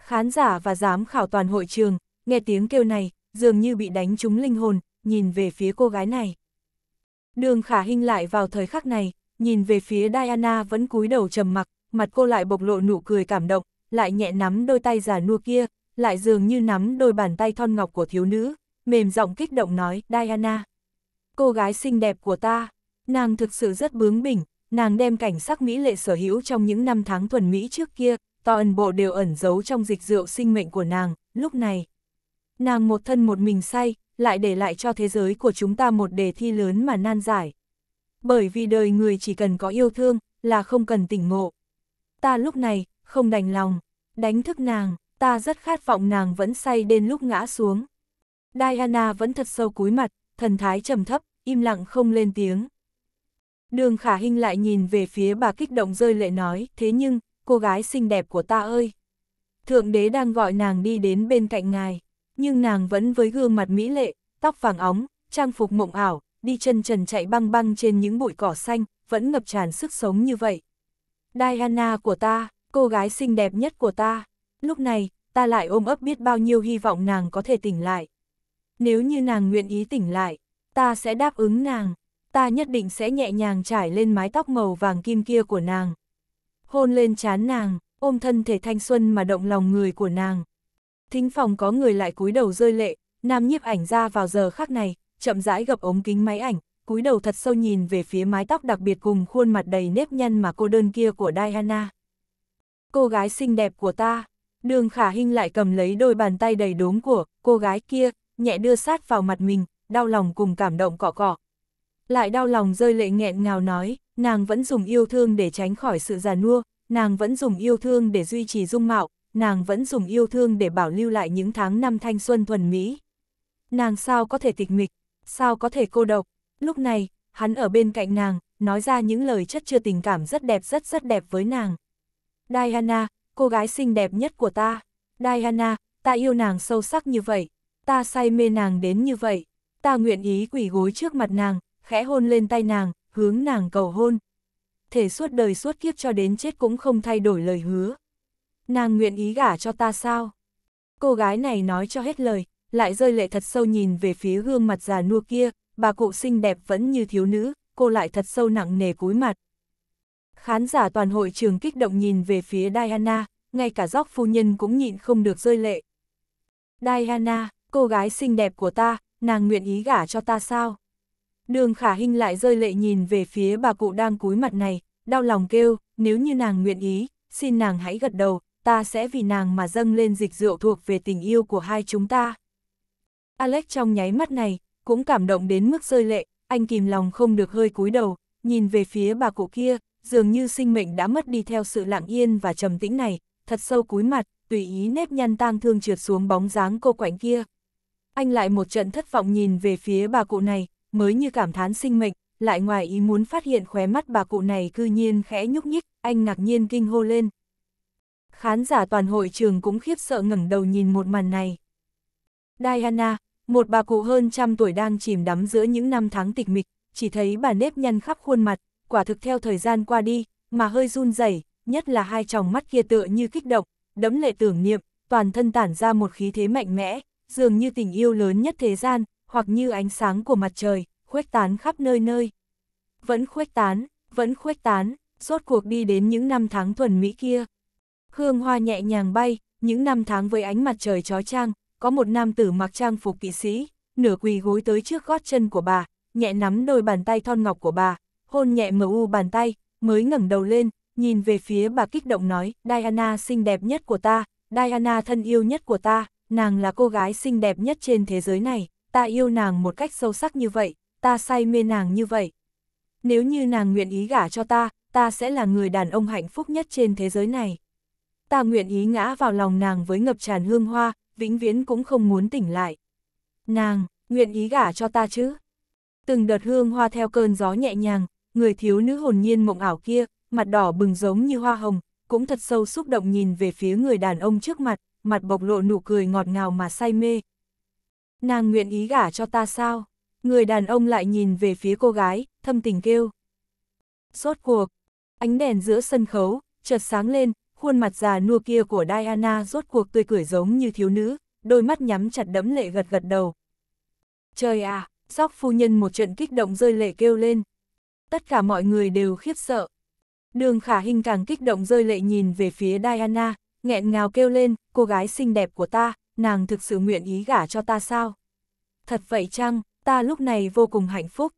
Khán giả và giám khảo toàn hội trường, nghe tiếng kêu này, dường như bị đánh trúng linh hồn, nhìn về phía cô gái này. Đường khả hình lại vào thời khắc này, nhìn về phía Diana vẫn cúi đầu trầm mặc, mặt cô lại bộc lộ nụ cười cảm động, lại nhẹ nắm đôi tay giả nua kia, lại dường như nắm đôi bàn tay thon ngọc của thiếu nữ, mềm giọng kích động nói, Diana. Cô gái xinh đẹp của ta nàng thực sự rất bướng bỉnh, nàng đem cảnh sắc mỹ lệ sở hữu trong những năm tháng thuần Mỹ trước kia, to ẩn bộ đều ẩn giấu trong dịch rượu sinh mệnh của nàng, lúc này. Nàng một thân một mình say, lại để lại cho thế giới của chúng ta một đề thi lớn mà nan giải. Bởi vì đời người chỉ cần có yêu thương, là không cần tỉnh ngộ. Ta lúc này, không đành lòng, đánh thức nàng, ta rất khát vọng nàng vẫn say đến lúc ngã xuống. Diana vẫn thật sâu cúi mặt, thần thái trầm thấp, im lặng không lên tiếng. Đường khả hình lại nhìn về phía bà kích động rơi lệ nói, thế nhưng, cô gái xinh đẹp của ta ơi. Thượng đế đang gọi nàng đi đến bên cạnh ngài, nhưng nàng vẫn với gương mặt mỹ lệ, tóc vàng óng, trang phục mộng ảo, đi chân trần chạy băng băng trên những bụi cỏ xanh, vẫn ngập tràn sức sống như vậy. Diana của ta, cô gái xinh đẹp nhất của ta, lúc này, ta lại ôm ấp biết bao nhiêu hy vọng nàng có thể tỉnh lại. Nếu như nàng nguyện ý tỉnh lại, ta sẽ đáp ứng nàng, ta nhất định sẽ nhẹ nhàng trải lên mái tóc màu vàng kim kia của nàng. Hôn lên chán nàng, ôm thân thể thanh xuân mà động lòng người của nàng. Thính phòng có người lại cúi đầu rơi lệ, nam nhiếp ảnh ra vào giờ khác này, chậm rãi gập ống kính máy ảnh, cúi đầu thật sâu nhìn về phía mái tóc đặc biệt cùng khuôn mặt đầy nếp nhăn mà cô đơn kia của Diana. Cô gái xinh đẹp của ta, đường khả hình lại cầm lấy đôi bàn tay đầy đốm của cô gái kia, nhẹ đưa sát vào mặt mình, đau lòng cùng cảm động cọ cọ, lại đau lòng rơi lệ nghẹn ngào nói, nàng vẫn dùng yêu thương để tránh khỏi sự già nua, nàng vẫn dùng yêu thương để duy trì dung mạo, nàng vẫn dùng yêu thương để bảo lưu lại những tháng năm thanh xuân thuần mỹ. Nàng sao có thể tịch mịch, sao có thể cô độc, lúc này, hắn ở bên cạnh nàng, nói ra những lời chất chứa tình cảm rất đẹp rất rất đẹp với nàng. Diana, cô gái xinh đẹp nhất của ta. Diana, ta yêu nàng sâu sắc như vậy, ta say mê nàng đến như vậy, ta nguyện ý quỷ gối trước mặt nàng, khẽ hôn lên tay nàng, hướng nàng cầu hôn. Thể suốt đời suốt kiếp cho đến chết cũng không thay đổi lời hứa. Nàng nguyện ý gả cho ta sao? Cô gái này nói cho hết lời, lại rơi lệ thật sâu nhìn về phía gương mặt già nua kia, bà cụ xinh đẹp vẫn như thiếu nữ, cô lại thật sâu nặng nề cúi mặt. Khán giả toàn hội trường kích động nhìn về phía Diana, ngay cả dốc phu nhân cũng nhịn không được rơi lệ. Diana, cô gái xinh đẹp của ta, nàng nguyện ý gả cho ta sao? Đường khả hình lại rơi lệ nhìn về phía bà cụ đang cúi mặt này, đau lòng kêu, nếu như nàng nguyện ý, xin nàng hãy gật đầu, ta sẽ vì nàng mà dâng lên dịch rượu thuộc về tình yêu của hai chúng ta. Alex trong nháy mắt này, cũng cảm động đến mức rơi lệ, anh kìm lòng không được hơi cúi đầu, nhìn về phía bà cụ kia, dường như sinh mệnh đã mất đi theo sự lặng yên và trầm tĩnh này, thật sâu cúi mặt, tùy ý nếp nhăn tang thương trượt xuống bóng dáng cô quạnh kia. Anh lại một trận thất vọng nhìn về phía bà cụ này, mới như cảm thán sinh mệnh, lại ngoài ý muốn phát hiện khóe mắt bà cụ này cư nhiên khẽ nhúc nhích, anh ngạc nhiên kinh hô lên. Khán giả toàn hội trường cũng khiếp sợ ngẩng đầu nhìn một màn này. Diana, một bà cụ hơn trăm tuổi đang chìm đắm giữa những năm tháng tịch mịch, chỉ thấy bà nếp nhăn khắp khuôn mặt, quả thực theo thời gian qua đi, mà hơi run rẩy, nhất là hai tròng mắt kia tựa như kích động, đấm lệ tưởng niệm, toàn thân tản ra một khí thế mạnh mẽ, dường như tình yêu lớn nhất thế gian, hoặc như ánh sáng của mặt trời, khuếch tán khắp nơi nơi. Vẫn khuếch tán, vẫn khuếch tán, rốt cuộc đi đến những năm tháng thuần mỹ kia. Hương hoa nhẹ nhàng bay, những năm tháng với ánh mặt trời trói trang, có một nam tử mặc trang phục kỵ sĩ, nửa quỳ gối tới trước gót chân của bà, nhẹ nắm đôi bàn tay thon ngọc của bà, hôn nhẹ mờ u bàn tay, mới ngẩng đầu lên, nhìn về phía bà kích động nói, Diana xinh đẹp nhất của ta, Diana thân yêu nhất của ta, nàng là cô gái xinh đẹp nhất trên thế giới này ta yêu nàng một cách sâu sắc như vậy, ta say mê nàng như vậy. Nếu như nàng nguyện ý gả cho ta, ta sẽ là người đàn ông hạnh phúc nhất trên thế giới này. Ta nguyện ý ngã vào lòng nàng với ngập tràn hương hoa, vĩnh viễn cũng không muốn tỉnh lại. Nàng, nguyện ý gả cho ta chứ? Từng đợt hương hoa theo cơn gió nhẹ nhàng, người thiếu nữ hồn nhiên mộng ảo kia, mặt đỏ bừng giống như hoa hồng, cũng thật sâu xúc động nhìn về phía người đàn ông trước mặt, mặt bộc lộ nụ cười ngọt ngào mà say mê, nàng nguyện ý gả cho ta sao? Người đàn ông lại nhìn về phía cô gái, thâm tình kêu. Sốt cuộc, ánh đèn giữa sân khấu, chợt sáng lên, khuôn mặt già nua kia của Diana rốt cuộc tươi cười giống như thiếu nữ, đôi mắt nhắm chặt đẫm lệ gật gật đầu. Trời à, sóc phu nhân một trận kích động rơi lệ kêu lên. Tất cả mọi người đều khiếp sợ. Đường khả hình càng kích động rơi lệ nhìn về phía Diana, nghẹn ngào kêu lên, cô gái xinh đẹp của ta, nàng thực sự nguyện ý gả cho ta sao? Thật vậy chăng, ta lúc này vô cùng hạnh phúc.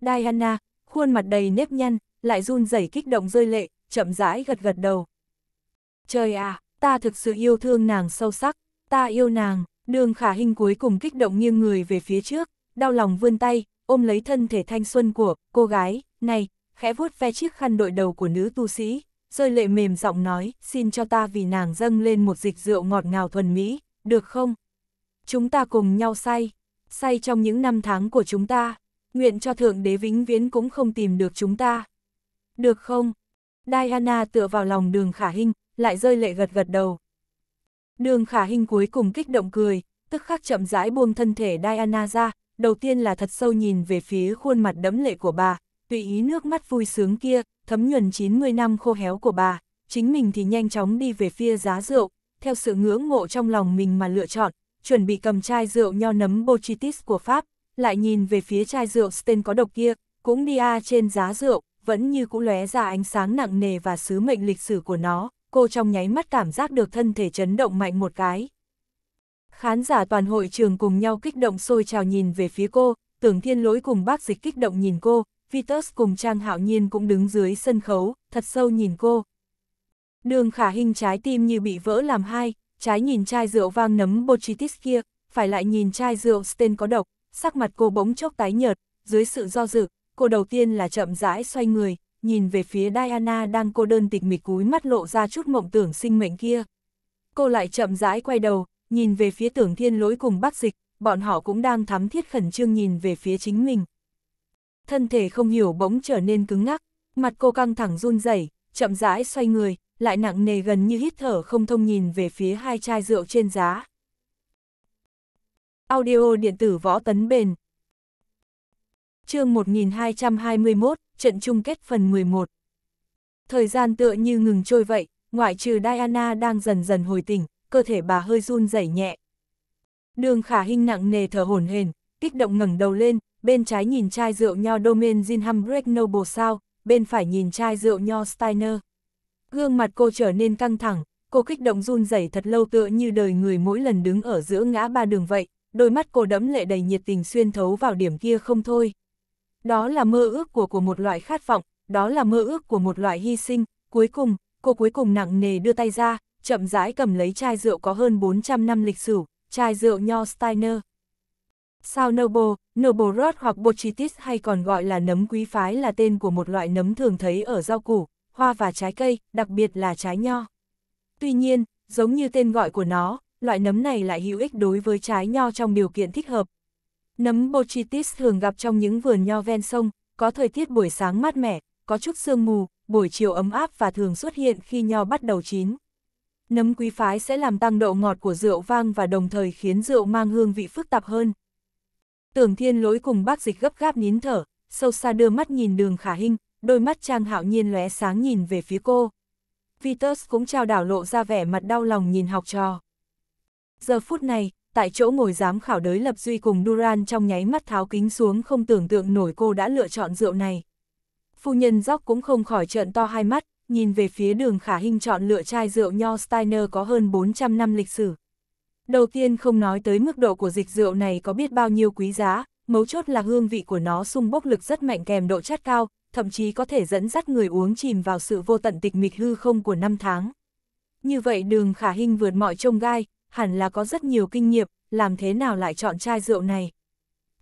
Diana, khuôn mặt đầy nếp nhăn, lại run rẩy kích động rơi lệ, chậm rãi gật gật đầu. Trời à, ta thực sự yêu thương nàng sâu sắc, ta yêu nàng, đường khả hình cuối cùng kích động nghiêng người về phía trước, đau lòng vươn tay, ôm lấy thân thể thanh xuân của cô gái, này, khẽ vuốt ve chiếc khăn đội đầu của nữ tu sĩ, rơi lệ mềm giọng nói, xin cho ta vì nàng dâng lên một dịch rượu ngọt ngào thuần mỹ, được không? Chúng ta cùng nhau say, say trong những năm tháng của chúng ta, nguyện cho Thượng Đế vĩnh viễn cũng không tìm được chúng ta. Được không? Diana tựa vào lòng đường khả hình, lại rơi lệ gật gật đầu. Đường khả hình cuối cùng kích động cười, tức khắc chậm rãi buông thân thể Diana ra, đầu tiên là thật sâu nhìn về phía khuôn mặt đẫm lệ của bà, tùy ý nước mắt vui sướng kia, thấm nhuần 90 năm khô héo của bà, chính mình thì nhanh chóng đi về phía giá rượu, theo sự ngưỡng mộ trong lòng mình mà lựa chọn, chuẩn bị cầm chai rượu nho nấm Bochitis của Pháp, lại nhìn về phía chai rượu Sten có độc kia, cũng đi a trên giá rượu, vẫn như cũ lóe ra ánh sáng nặng nề và sứ mệnh lịch sử của nó, cô trong nháy mắt cảm giác được thân thể chấn động mạnh một cái. Khán giả toàn hội trường cùng nhau kích động sôi trào nhìn về phía cô, tưởng thiên lỗi cùng bác dịch kích động nhìn cô, Vitus cùng Trang Hạo Nhiên cũng đứng dưới sân khấu, thật sâu nhìn cô, Đường khả hình trái tim như bị vỡ làm hai, trái nhìn chai rượu vang nấm Bochitis kia, phải lại nhìn chai rượu Sten có độc, sắc mặt cô bỗng chốc tái nhợt, dưới sự do dự, cô đầu tiên là chậm rãi xoay người, nhìn về phía Diana đang cô đơn tịch mịch cúi mắt lộ ra chút mộng tưởng sinh mệnh kia. Cô lại chậm rãi quay đầu, nhìn về phía tưởng thiên lỗi cùng bác dịch, bọn họ cũng đang thắm thiết khẩn trương nhìn về phía chính mình. Thân thể không hiểu bỗng trở nên cứng ngắc, mặt cô căng thẳng run rẩy, chậm rãi xoay người, lại nặng nề gần như hít thở không thông nhìn về phía hai chai rượu trên giá. Audio điện tử võ tấn bền chương 1221, trận chung kết phần 11 Thời gian tựa như ngừng trôi vậy, ngoại trừ Diana đang dần dần hồi tỉnh, cơ thể bà hơi run rẩy nhẹ. Đường khả hình nặng nề thở hổn hển, kích động ngẩng đầu lên, bên trái nhìn chai rượu nho Domain Zinham Break Noble sao, bên phải nhìn chai rượu nho Steiner. Gương mặt cô trở nên căng thẳng, cô kích động run rẩy thật lâu tựa như đời người mỗi lần đứng ở giữa ngã ba đường vậy, đôi mắt cô đẫm lệ đầy nhiệt tình xuyên thấu vào điểm kia không thôi. Đó là mơ ước của của một loại khát vọng, đó là mơ ước của một loại hy sinh, cuối cùng, cô cuối cùng nặng nề đưa tay ra, chậm rãi cầm lấy chai rượu có hơn 400 năm lịch sử, chai rượu nho Steiner. Sao Noble, Noble rot hoặc Botrytis hay còn gọi là nấm quý phái là tên của một loại nấm thường thấy ở rau củ, hoa và trái cây, đặc biệt là trái nho. Tuy nhiên, giống như tên gọi của nó, loại nấm này lại hữu ích đối với trái nho trong điều kiện thích hợp. Nấm botrytis thường gặp trong những vườn nho ven sông, có thời tiết buổi sáng mát mẻ, có chút sương mù, buổi chiều ấm áp và thường xuất hiện khi nho bắt đầu chín. Nấm quý phái sẽ làm tăng độ ngọt của rượu vang và đồng thời khiến rượu mang hương vị phức tạp hơn. Tưởng thiên lối cùng bác dịch gấp gáp nín thở, sâu xa đưa mắt nhìn đường khả hình, đôi mắt Trang Hạo Nhiên lóe sáng nhìn về phía cô. Vitus cũng trao đảo lộ ra vẻ mặt đau lòng nhìn học trò. Giờ phút này, tại chỗ ngồi giám khảo đới lập duy cùng Duran trong nháy mắt tháo kính xuống không tưởng tượng nổi cô đã lựa chọn rượu này. Phu nhân dốc cũng không khỏi trợn to hai mắt, nhìn về phía đường khả hình chọn lựa chai rượu nho Steiner có hơn 400 năm lịch sử. Đầu tiên không nói tới mức độ của dịch rượu này có biết bao nhiêu quý giá, mấu chốt là hương vị của nó sung bốc lực rất mạnh kèm độ chát cao, thậm chí có thể dẫn dắt người uống chìm vào sự vô tận tịch mịch hư không của năm tháng. Như vậy đường khả hình vượt mọi trông gai, hẳn là có rất nhiều kinh nghiệm, làm thế nào lại chọn chai rượu này.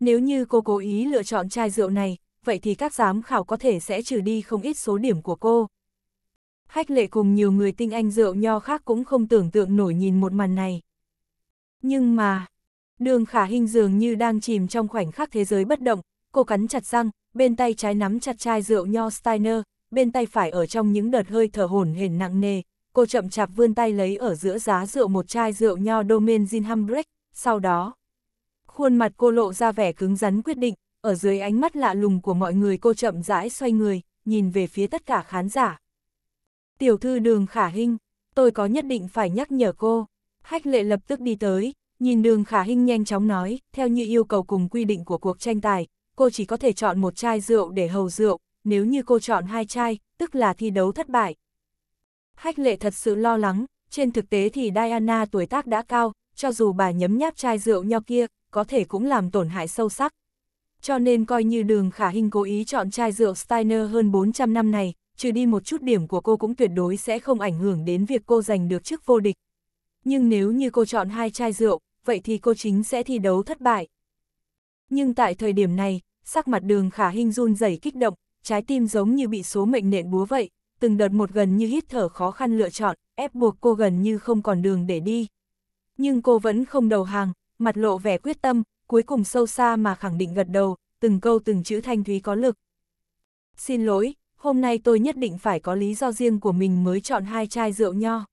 Nếu như cô cố ý lựa chọn chai rượu này, vậy thì các giám khảo có thể sẽ trừ đi không ít số điểm của cô. Hách lệ cùng nhiều người tinh anh rượu nho khác cũng không tưởng tượng nổi nhìn một màn này. Nhưng mà, đường khả hình dường như đang chìm trong khoảnh khắc thế giới bất động, cô cắn chặt răng, bên tay trái nắm chặt chai rượu nho Steiner, bên tay phải ở trong những đợt hơi thở hổn hển nặng nề, cô chậm chạp vươn tay lấy ở giữa giá rượu một chai rượu nho Domain Gin sau đó. Khuôn mặt cô lộ ra vẻ cứng rắn quyết định, ở dưới ánh mắt lạ lùng của mọi người cô chậm rãi xoay người, nhìn về phía tất cả khán giả. Tiểu thư đường khả hinh, tôi có nhất định phải nhắc nhở cô. Hách lệ lập tức đi tới, nhìn đường khả hinh nhanh chóng nói, theo như yêu cầu cùng quy định của cuộc tranh tài, cô chỉ có thể chọn một chai rượu để hầu rượu, nếu như cô chọn hai chai, tức là thi đấu thất bại. Hách lệ thật sự lo lắng, trên thực tế thì Diana tuổi tác đã cao, cho dù bà nhấm nháp chai rượu nho kia, có thể cũng làm tổn hại sâu sắc. Cho nên coi như đường khả hình cố ý chọn chai rượu Steiner hơn 400 năm này, trừ đi một chút điểm của cô cũng tuyệt đối sẽ không ảnh hưởng đến việc cô giành được chức vô địch. Nhưng nếu như cô chọn hai chai rượu, vậy thì cô chính sẽ thi đấu thất bại. Nhưng tại thời điểm này, sắc mặt đường khả hình run rẩy kích động, trái tim giống như bị số mệnh nện búa vậy, từng đợt một gần như hít thở khó khăn lựa chọn, ép buộc cô gần như không còn đường để đi. Nhưng cô vẫn không đầu hàng, mặt lộ vẻ quyết tâm, cuối cùng sâu xa mà khẳng định gật đầu, từng câu từng chữ thanh thúy có lực. Xin lỗi, hôm nay tôi nhất định phải có lý do riêng của mình mới chọn hai chai rượu nho.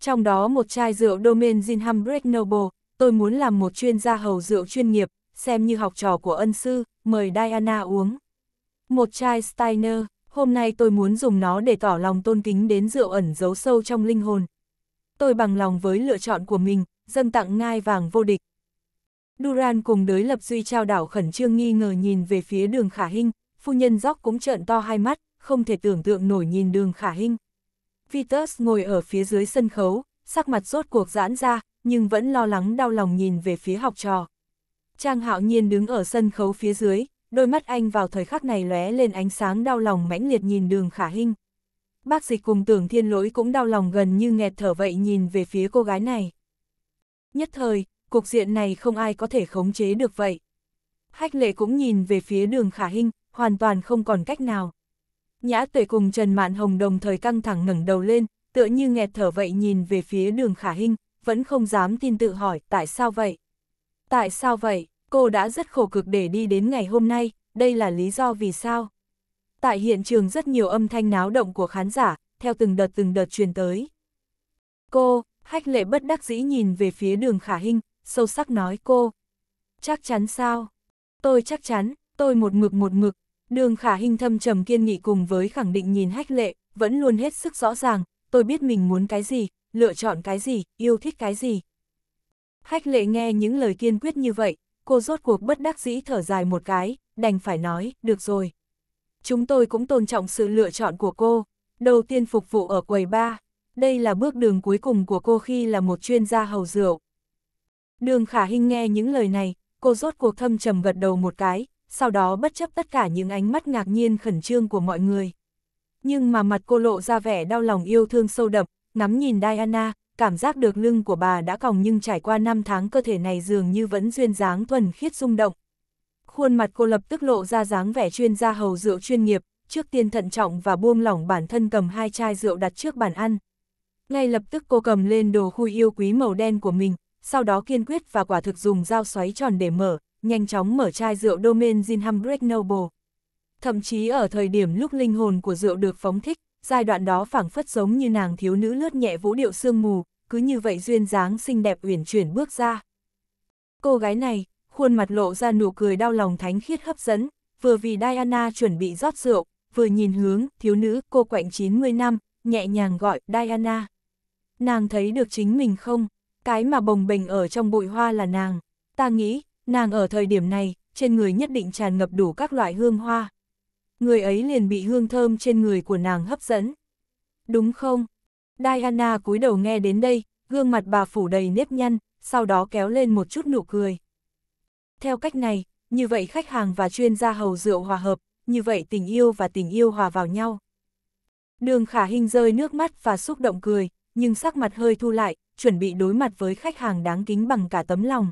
Trong đó một chai rượu Domain Zinham Break Noble, tôi muốn làm một chuyên gia hầu rượu chuyên nghiệp, xem như học trò của ân sư, mời Diana uống. Một chai Steiner, hôm nay tôi muốn dùng nó để tỏ lòng tôn kính đến rượu ẩn giấu sâu trong linh hồn. Tôi bằng lòng với lựa chọn của mình, dâng tặng ngai vàng vô địch. Duran cùng đới lập duy trao đảo khẩn trương nghi ngờ nhìn về phía đường khả hinh, phu nhân dốc cũng trợn to hai mắt, không thể tưởng tượng nổi nhìn đường khả hinh. Vitus ngồi ở phía dưới sân khấu, sắc mặt rốt cuộc giãn ra, nhưng vẫn lo lắng đau lòng nhìn về phía học trò. Trang hạo nhiên đứng ở sân khấu phía dưới, đôi mắt anh vào thời khắc này lóe lên ánh sáng đau lòng mãnh liệt nhìn đường khả hinh. Bác dịch cùng tưởng thiên lỗi cũng đau lòng gần như nghẹt thở vậy nhìn về phía cô gái này. Nhất thời, cục diện này không ai có thể khống chế được vậy. Hách lệ cũng nhìn về phía đường khả hinh, hoàn toàn không còn cách nào. Nhã tuệ cùng Trần Mạn Hồng đồng thời căng thẳng ngẩng đầu lên, tựa như nghẹt thở vậy nhìn về phía đường khả hinh, vẫn không dám tin tự hỏi tại sao vậy. Tại sao vậy? Cô đã rất khổ cực để đi đến ngày hôm nay, đây là lý do vì sao? Tại hiện trường rất nhiều âm thanh náo động của khán giả, theo từng đợt từng đợt truyền tới. Cô, hách lệ bất đắc dĩ nhìn về phía đường khả hình, sâu sắc nói cô. Chắc chắn sao? Tôi chắc chắn, tôi một mực một mực. Đường khả hình thâm trầm kiên nghị cùng với khẳng định nhìn hách lệ, vẫn luôn hết sức rõ ràng, tôi biết mình muốn cái gì, lựa chọn cái gì, yêu thích cái gì. Hách lệ nghe những lời kiên quyết như vậy, cô rốt cuộc bất đắc dĩ thở dài một cái, đành phải nói, được rồi. Chúng tôi cũng tôn trọng sự lựa chọn của cô, đầu tiên phục vụ ở quầy ba. Đây là bước đường cuối cùng của cô khi là một chuyên gia hầu rượu. Đường khả hình nghe những lời này, cô rốt cuộc thâm trầm gật đầu một cái, sau đó bất chấp tất cả những ánh mắt ngạc nhiên khẩn trương của mọi người. Nhưng mà mặt cô lộ ra vẻ đau lòng yêu thương sâu đậm, ngắm nhìn Diana, cảm giác được lưng của bà đã còng nhưng trải qua năm tháng cơ thể này dường như vẫn duyên dáng thuần khiết rung động. Khuôn mặt cô lập tức lộ ra dáng vẻ chuyên gia hầu rượu chuyên nghiệp, trước tiên thận trọng và buông lỏng bản thân cầm hai chai rượu đặt trước bàn ăn. Ngay lập tức cô cầm lên đồ khui yêu quý màu đen của mình, sau đó kiên quyết và quả thực dùng dao xoáy tròn để mở, nhanh chóng mở chai rượu Domain Zinham Noble. Thậm chí ở thời điểm lúc linh hồn của rượu được phóng thích, giai đoạn đó phảng phất giống như nàng thiếu nữ lướt nhẹ vũ điệu sương mù, cứ như vậy duyên dáng xinh đẹp uyển chuyển bước ra. Cô gái này, khuôn mặt lộ ra nụ cười đau lòng thánh khiết hấp dẫn, vừa vì Diana chuẩn bị rót rượu, vừa nhìn hướng, thiếu nữ, cô quạnh 90 năm, nhẹ nhàng gọi, Diana. Nàng thấy được chính mình không? Cái mà bồng bềnh ở trong bụi hoa là nàng. Ta nghĩ, nàng ở thời điểm này, trên người nhất định tràn ngập đủ các loại hương hoa người ấy liền bị hương thơm trên người của nàng hấp dẫn. Đúng không? Diana cúi đầu nghe đến đây, gương mặt bà phủ đầy nếp nhăn, sau đó kéo lên một chút nụ cười. Theo cách này, như vậy khách hàng và chuyên gia hầu rượu hòa hợp, như vậy tình yêu và tình yêu hòa vào nhau. Đường khả hình rơi nước mắt và xúc động cười, nhưng sắc mặt hơi thu lại, chuẩn bị đối mặt với khách hàng đáng kính bằng cả tấm lòng.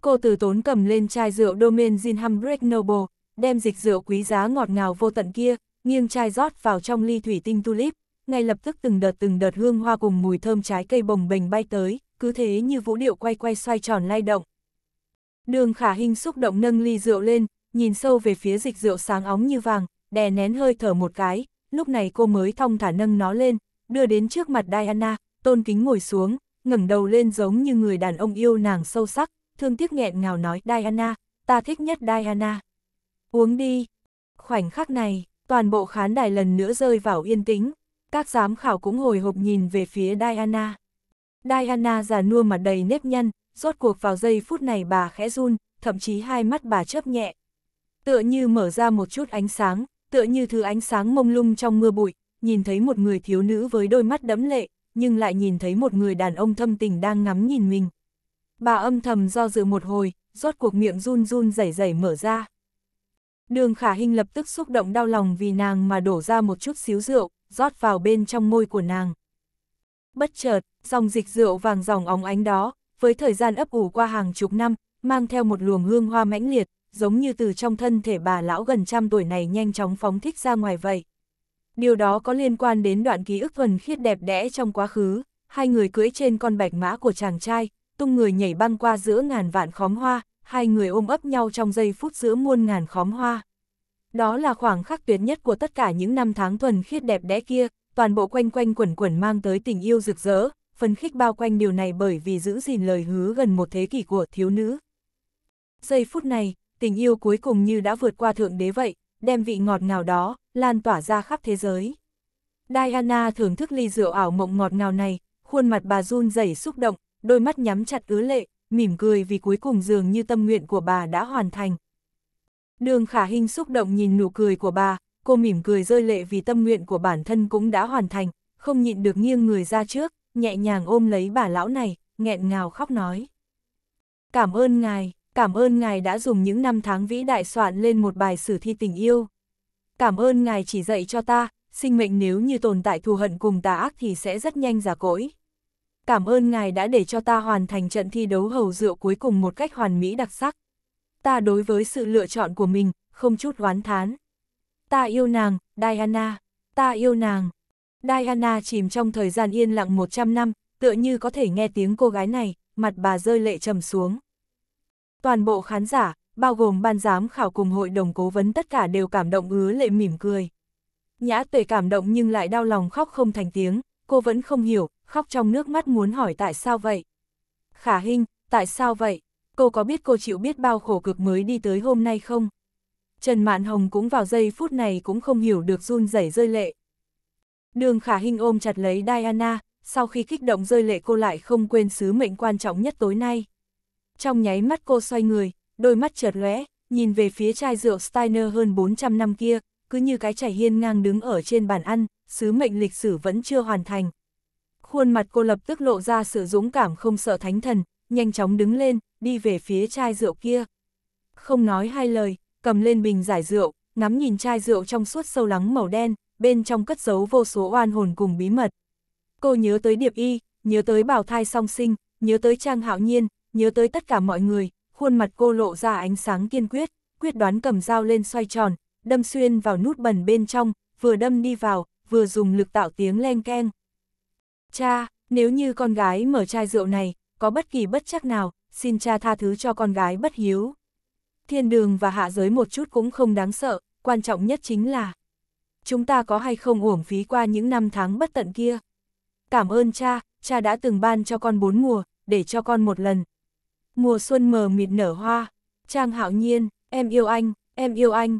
Cô từ tốn cầm lên chai rượu Domain Zinham Break Noble, đem dịch rượu quý giá ngọt ngào vô tận kia, nghiêng chai rót vào trong ly thủy tinh tulip, ngay lập tức từng đợt từng đợt hương hoa cùng mùi thơm trái cây bồng bềnh bay tới, cứ thế như vũ điệu quay quay xoay tròn lay động. Đường khả hình xúc động nâng ly rượu lên, nhìn sâu về phía dịch rượu sáng óng như vàng, đè nén hơi thở một cái, lúc này cô mới thong thả nâng nó lên, đưa đến trước mặt Diana, tôn kính ngồi xuống, ngẩng đầu lên giống như người đàn ông yêu nàng sâu sắc, thương tiếc nghẹn ngào nói Diana, ta thích nhất Diana. Uống đi. Khoảnh khắc này, toàn bộ khán đài lần nữa rơi vào yên tĩnh, các giám khảo cũng hồi hộp nhìn về phía Diana. Diana già nua mặt đầy nếp nhăn, rốt cuộc vào giây phút này bà khẽ run, thậm chí hai mắt bà chớp nhẹ. Tựa như mở ra một chút ánh sáng, tựa như thứ ánh sáng mông lung trong mưa bụi, nhìn thấy một người thiếu nữ với đôi mắt đẫm lệ, nhưng lại nhìn thấy một người đàn ông thâm tình đang ngắm nhìn mình. Bà âm thầm do dự một hồi, rốt cuộc miệng run run rẩy rẩy mở ra. Đường khả hình lập tức xúc động đau lòng vì nàng mà đổ ra một chút xíu rượu, rót vào bên trong môi của nàng. Bất chợt, dòng dịch rượu vàng dòng óng ánh đó, với thời gian ấp ủ qua hàng chục năm, mang theo một luồng hương hoa mãnh liệt, giống như từ trong thân thể bà lão gần trăm tuổi này nhanh chóng phóng thích ra ngoài vậy. Điều đó có liên quan đến đoạn ký ức thuần khiết đẹp đẽ trong quá khứ, hai người cưỡi trên con bạch mã của chàng trai, tung người nhảy băng qua giữa ngàn vạn khóm hoa, hai người ôm ấp nhau trong giây phút giữa muôn ngàn khóm hoa. Đó là khoảng khắc tuyệt nhất của tất cả những năm tháng thuần khiết đẹp đẽ kia, toàn bộ quanh quanh quẩn quẩn mang tới tình yêu rực rỡ, phấn khích bao quanh điều này bởi vì giữ gìn lời hứa gần một thế kỷ của thiếu nữ. Giây phút này, tình yêu cuối cùng như đã vượt qua thượng đế vậy, đem vị ngọt ngào đó, lan tỏa ra khắp thế giới. Diana thưởng thức ly rượu ảo mộng ngọt ngào này, khuôn mặt bà run rẩy xúc động, đôi mắt nhắm chặt ứa lệ, mỉm cười vì cuối cùng dường như tâm nguyện của bà đã hoàn thành. Đường khả hình xúc động nhìn nụ cười của bà, cô mỉm cười rơi lệ vì tâm nguyện của bản thân cũng đã hoàn thành, không nhịn được nghiêng người ra trước, nhẹ nhàng ôm lấy bà lão này, nghẹn ngào khóc nói. Cảm ơn ngài, cảm ơn ngài đã dùng những năm tháng vĩ đại soạn lên một bài sử thi tình yêu. Cảm ơn ngài chỉ dạy cho ta, sinh mệnh nếu như tồn tại thù hận cùng tà ác thì sẽ rất nhanh giả cỗi cảm ơn ngài đã để cho ta hoàn thành trận thi đấu hầu rượu cuối cùng một cách hoàn mỹ đặc sắc. Ta đối với sự lựa chọn của mình, không chút oán thán. Ta yêu nàng, Diana, ta yêu nàng. Diana chìm trong thời gian yên lặng 100 năm, tựa như có thể nghe tiếng cô gái này, mặt bà rơi lệ trầm xuống. Toàn bộ khán giả, bao gồm ban giám khảo cùng hội đồng cố vấn tất cả đều cảm động ứa lệ mỉm cười. Nhã tuệ cảm động nhưng lại đau lòng khóc không thành tiếng, cô vẫn không hiểu, khóc trong nước mắt muốn hỏi tại sao vậy. Khả Hinh, tại sao vậy? Cô có biết cô chịu biết bao khổ cực mới đi tới hôm nay không? Trần Mạn Hồng cũng vào giây phút này cũng không hiểu được run rẩy rơi lệ. Đường Khả Hinh ôm chặt lấy Diana, sau khi kích động rơi lệ cô lại không quên sứ mệnh quan trọng nhất tối nay. Trong nháy mắt cô xoay người, đôi mắt chợt lóe, nhìn về phía chai rượu Steiner hơn 400 năm kia, cứ như cái chảy hiên ngang đứng ở trên bàn ăn, sứ mệnh lịch sử vẫn chưa hoàn thành, Khuôn mặt cô lập tức lộ ra sự dũng cảm không sợ thánh thần, nhanh chóng đứng lên, đi về phía chai rượu kia. Không nói hai lời, cầm lên bình giải rượu, ngắm nhìn chai rượu trong suốt sâu lắng màu đen, bên trong cất giấu vô số oan hồn cùng bí mật. Cô nhớ tới Điệp Y, nhớ tới bào Thai song sinh, nhớ tới Trang Hạo Nhiên, nhớ tới tất cả mọi người, khuôn mặt cô lộ ra ánh sáng kiên quyết, quyết đoán cầm dao lên xoay tròn, đâm xuyên vào nút bẩn bên trong, vừa đâm đi vào, vừa dùng lực tạo tiếng len keng. Cha, nếu như con gái mở chai rượu này, có bất kỳ bất chắc nào, xin cha tha thứ cho con gái bất hiếu. Thiên đường và hạ giới một chút cũng không đáng sợ, quan trọng nhất chính là chúng ta có hay không uổng phí qua những năm tháng bất tận kia. Cảm ơn cha, cha đã từng ban cho con bốn mùa, để cho con một lần. Mùa xuân mờ mịt nở hoa, Trang Hạo Nhiên, em yêu anh, em yêu anh.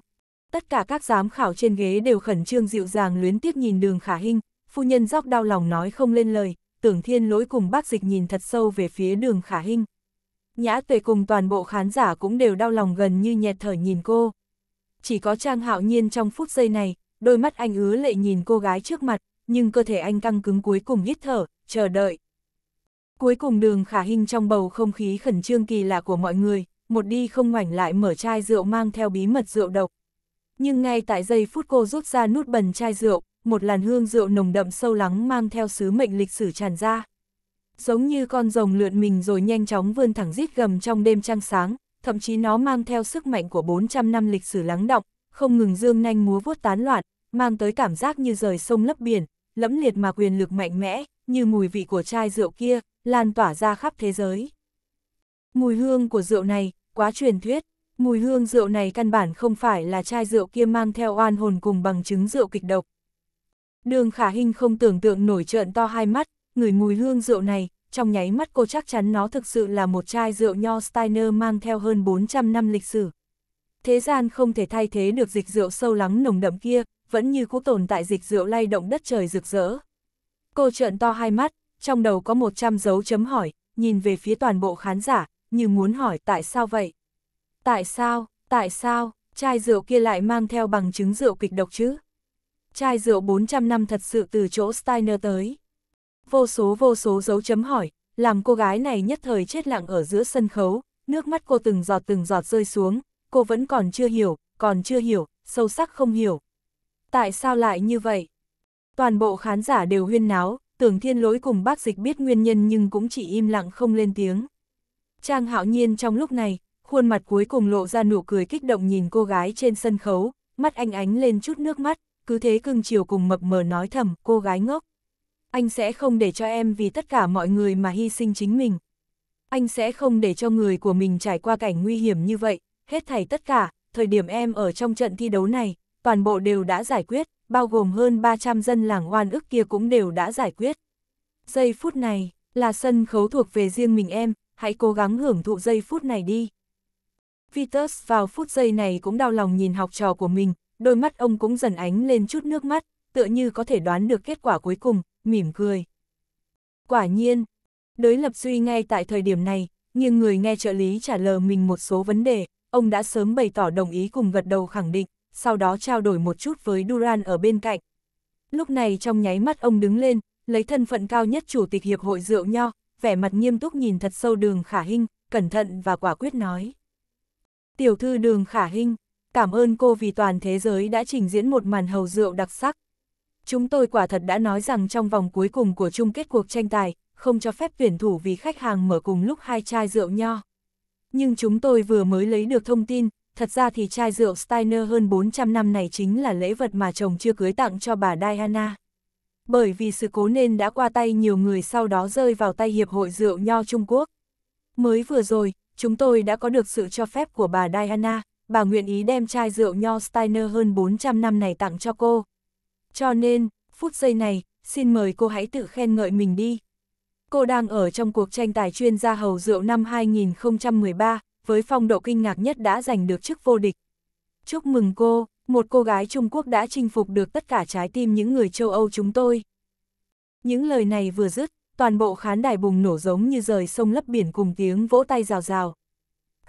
Tất cả các giám khảo trên ghế đều khẩn trương dịu dàng luyến tiếc nhìn đường khả hình, phu nhân róc đau lòng nói không lên lời, tưởng thiên lối cùng bác dịch nhìn thật sâu về phía đường khả hình. Nhã tuệ cùng toàn bộ khán giả cũng đều đau lòng gần như nhẹt thở nhìn cô. Chỉ có Trang hạo nhiên trong phút giây này, đôi mắt anh ứa lệ nhìn cô gái trước mặt, nhưng cơ thể anh căng cứng cuối cùng hít thở, chờ đợi. Cuối cùng đường khả hình trong bầu không khí khẩn trương kỳ lạ của mọi người, một đi không ngoảnh lại mở chai rượu mang theo bí mật rượu độc. Nhưng ngay tại giây phút cô rút ra nút bần chai rượu, một làn hương rượu nồng đậm sâu lắng mang theo sứ mệnh lịch sử tràn ra. Giống như con rồng lượn mình rồi nhanh chóng vươn thẳng rít gầm trong đêm trăng sáng, thậm chí nó mang theo sức mạnh của 400 năm lịch sử lắng động, không ngừng dương nhanh múa vuốt tán loạn, mang tới cảm giác như rời sông lấp biển, lẫm liệt mà quyền lực mạnh mẽ, như mùi vị của chai rượu kia, lan tỏa ra khắp thế giới. Mùi hương của rượu này, quá truyền thuyết, mùi hương rượu này căn bản không phải là chai rượu kia mang theo oan hồn cùng bằng chứng rượu kịch độc, Đường khả hình không tưởng tượng nổi trợn to hai mắt, người mùi hương rượu này, trong nháy mắt cô chắc chắn nó thực sự là một chai rượu nho Steiner mang theo hơn 400 năm lịch sử. Thế gian không thể thay thế được dịch rượu sâu lắng nồng đậm kia, vẫn như cũ tồn tại dịch rượu lay động đất trời rực rỡ. Cô trợn to hai mắt, trong đầu có 100 dấu chấm hỏi, nhìn về phía toàn bộ khán giả, như muốn hỏi tại sao vậy? Tại sao, tại sao, chai rượu kia lại mang theo bằng chứng rượu kịch độc chứ? chai rượu 400 năm thật sự từ chỗ Steiner tới. Vô số vô số dấu chấm hỏi, làm cô gái này nhất thời chết lặng ở giữa sân khấu, nước mắt cô từng giọt từng giọt rơi xuống, cô vẫn còn chưa hiểu, còn chưa hiểu, sâu sắc không hiểu. Tại sao lại như vậy? Toàn bộ khán giả đều huyên náo, tưởng thiên lỗi cùng bác dịch biết nguyên nhân nhưng cũng chỉ im lặng không lên tiếng. Trang hạo nhiên trong lúc này, khuôn mặt cuối cùng lộ ra nụ cười kích động nhìn cô gái trên sân khấu, mắt anh ánh lên chút nước mắt, cứ thế cưng chiều cùng mập mờ nói thầm, cô gái ngốc. Anh sẽ không để cho em vì tất cả mọi người mà hy sinh chính mình. Anh sẽ không để cho người của mình trải qua cảnh nguy hiểm như vậy, hết thảy tất cả, thời điểm em ở trong trận thi đấu này, toàn bộ đều đã giải quyết, bao gồm hơn 300 dân làng oan ức kia cũng đều đã giải quyết. Giây phút này, là sân khấu thuộc về riêng mình em, hãy cố gắng hưởng thụ giây phút này đi. Vitus vào phút giây này cũng đau lòng nhìn học trò của mình, đôi mắt ông cũng dần ánh lên chút nước mắt, tựa như có thể đoán được kết quả cuối cùng, mỉm cười. Quả nhiên, đối lập suy ngay tại thời điểm này, nhưng người nghe trợ lý trả lời mình một số vấn đề, ông đã sớm bày tỏ đồng ý cùng gật đầu khẳng định, sau đó trao đổi một chút với Duran ở bên cạnh. Lúc này trong nháy mắt ông đứng lên, lấy thân phận cao nhất chủ tịch hiệp hội rượu nho, vẻ mặt nghiêm túc nhìn thật sâu đường khả hinh, cẩn thận và quả quyết nói. Tiểu thư đường khả hinh, cảm ơn cô vì toàn thế giới đã trình diễn một màn hầu rượu đặc sắc. Chúng tôi quả thật đã nói rằng trong vòng cuối cùng của chung kết cuộc tranh tài, không cho phép tuyển thủ vì khách hàng mở cùng lúc hai chai rượu nho. Nhưng chúng tôi vừa mới lấy được thông tin, thật ra thì chai rượu Steiner hơn 400 năm này chính là lễ vật mà chồng chưa cưới tặng cho bà Diana. Bởi vì sự cố nên đã qua tay nhiều người sau đó rơi vào tay Hiệp hội Rượu Nho Trung Quốc. Mới vừa rồi, chúng tôi đã có được sự cho phép của bà Diana, bà nguyện ý đem chai rượu nho Steiner hơn 400 năm này tặng cho cô. Cho nên, phút giây này, xin mời cô hãy tự khen ngợi mình đi. Cô đang ở trong cuộc tranh tài chuyên gia hầu rượu năm 2013, với phong độ kinh ngạc nhất đã giành được chức vô địch. Chúc mừng cô, một cô gái Trung Quốc đã chinh phục được tất cả trái tim những người châu Âu chúng tôi. Những lời này vừa dứt, toàn bộ khán đài bùng nổ giống như rời sông lấp biển cùng tiếng vỗ tay rào rào.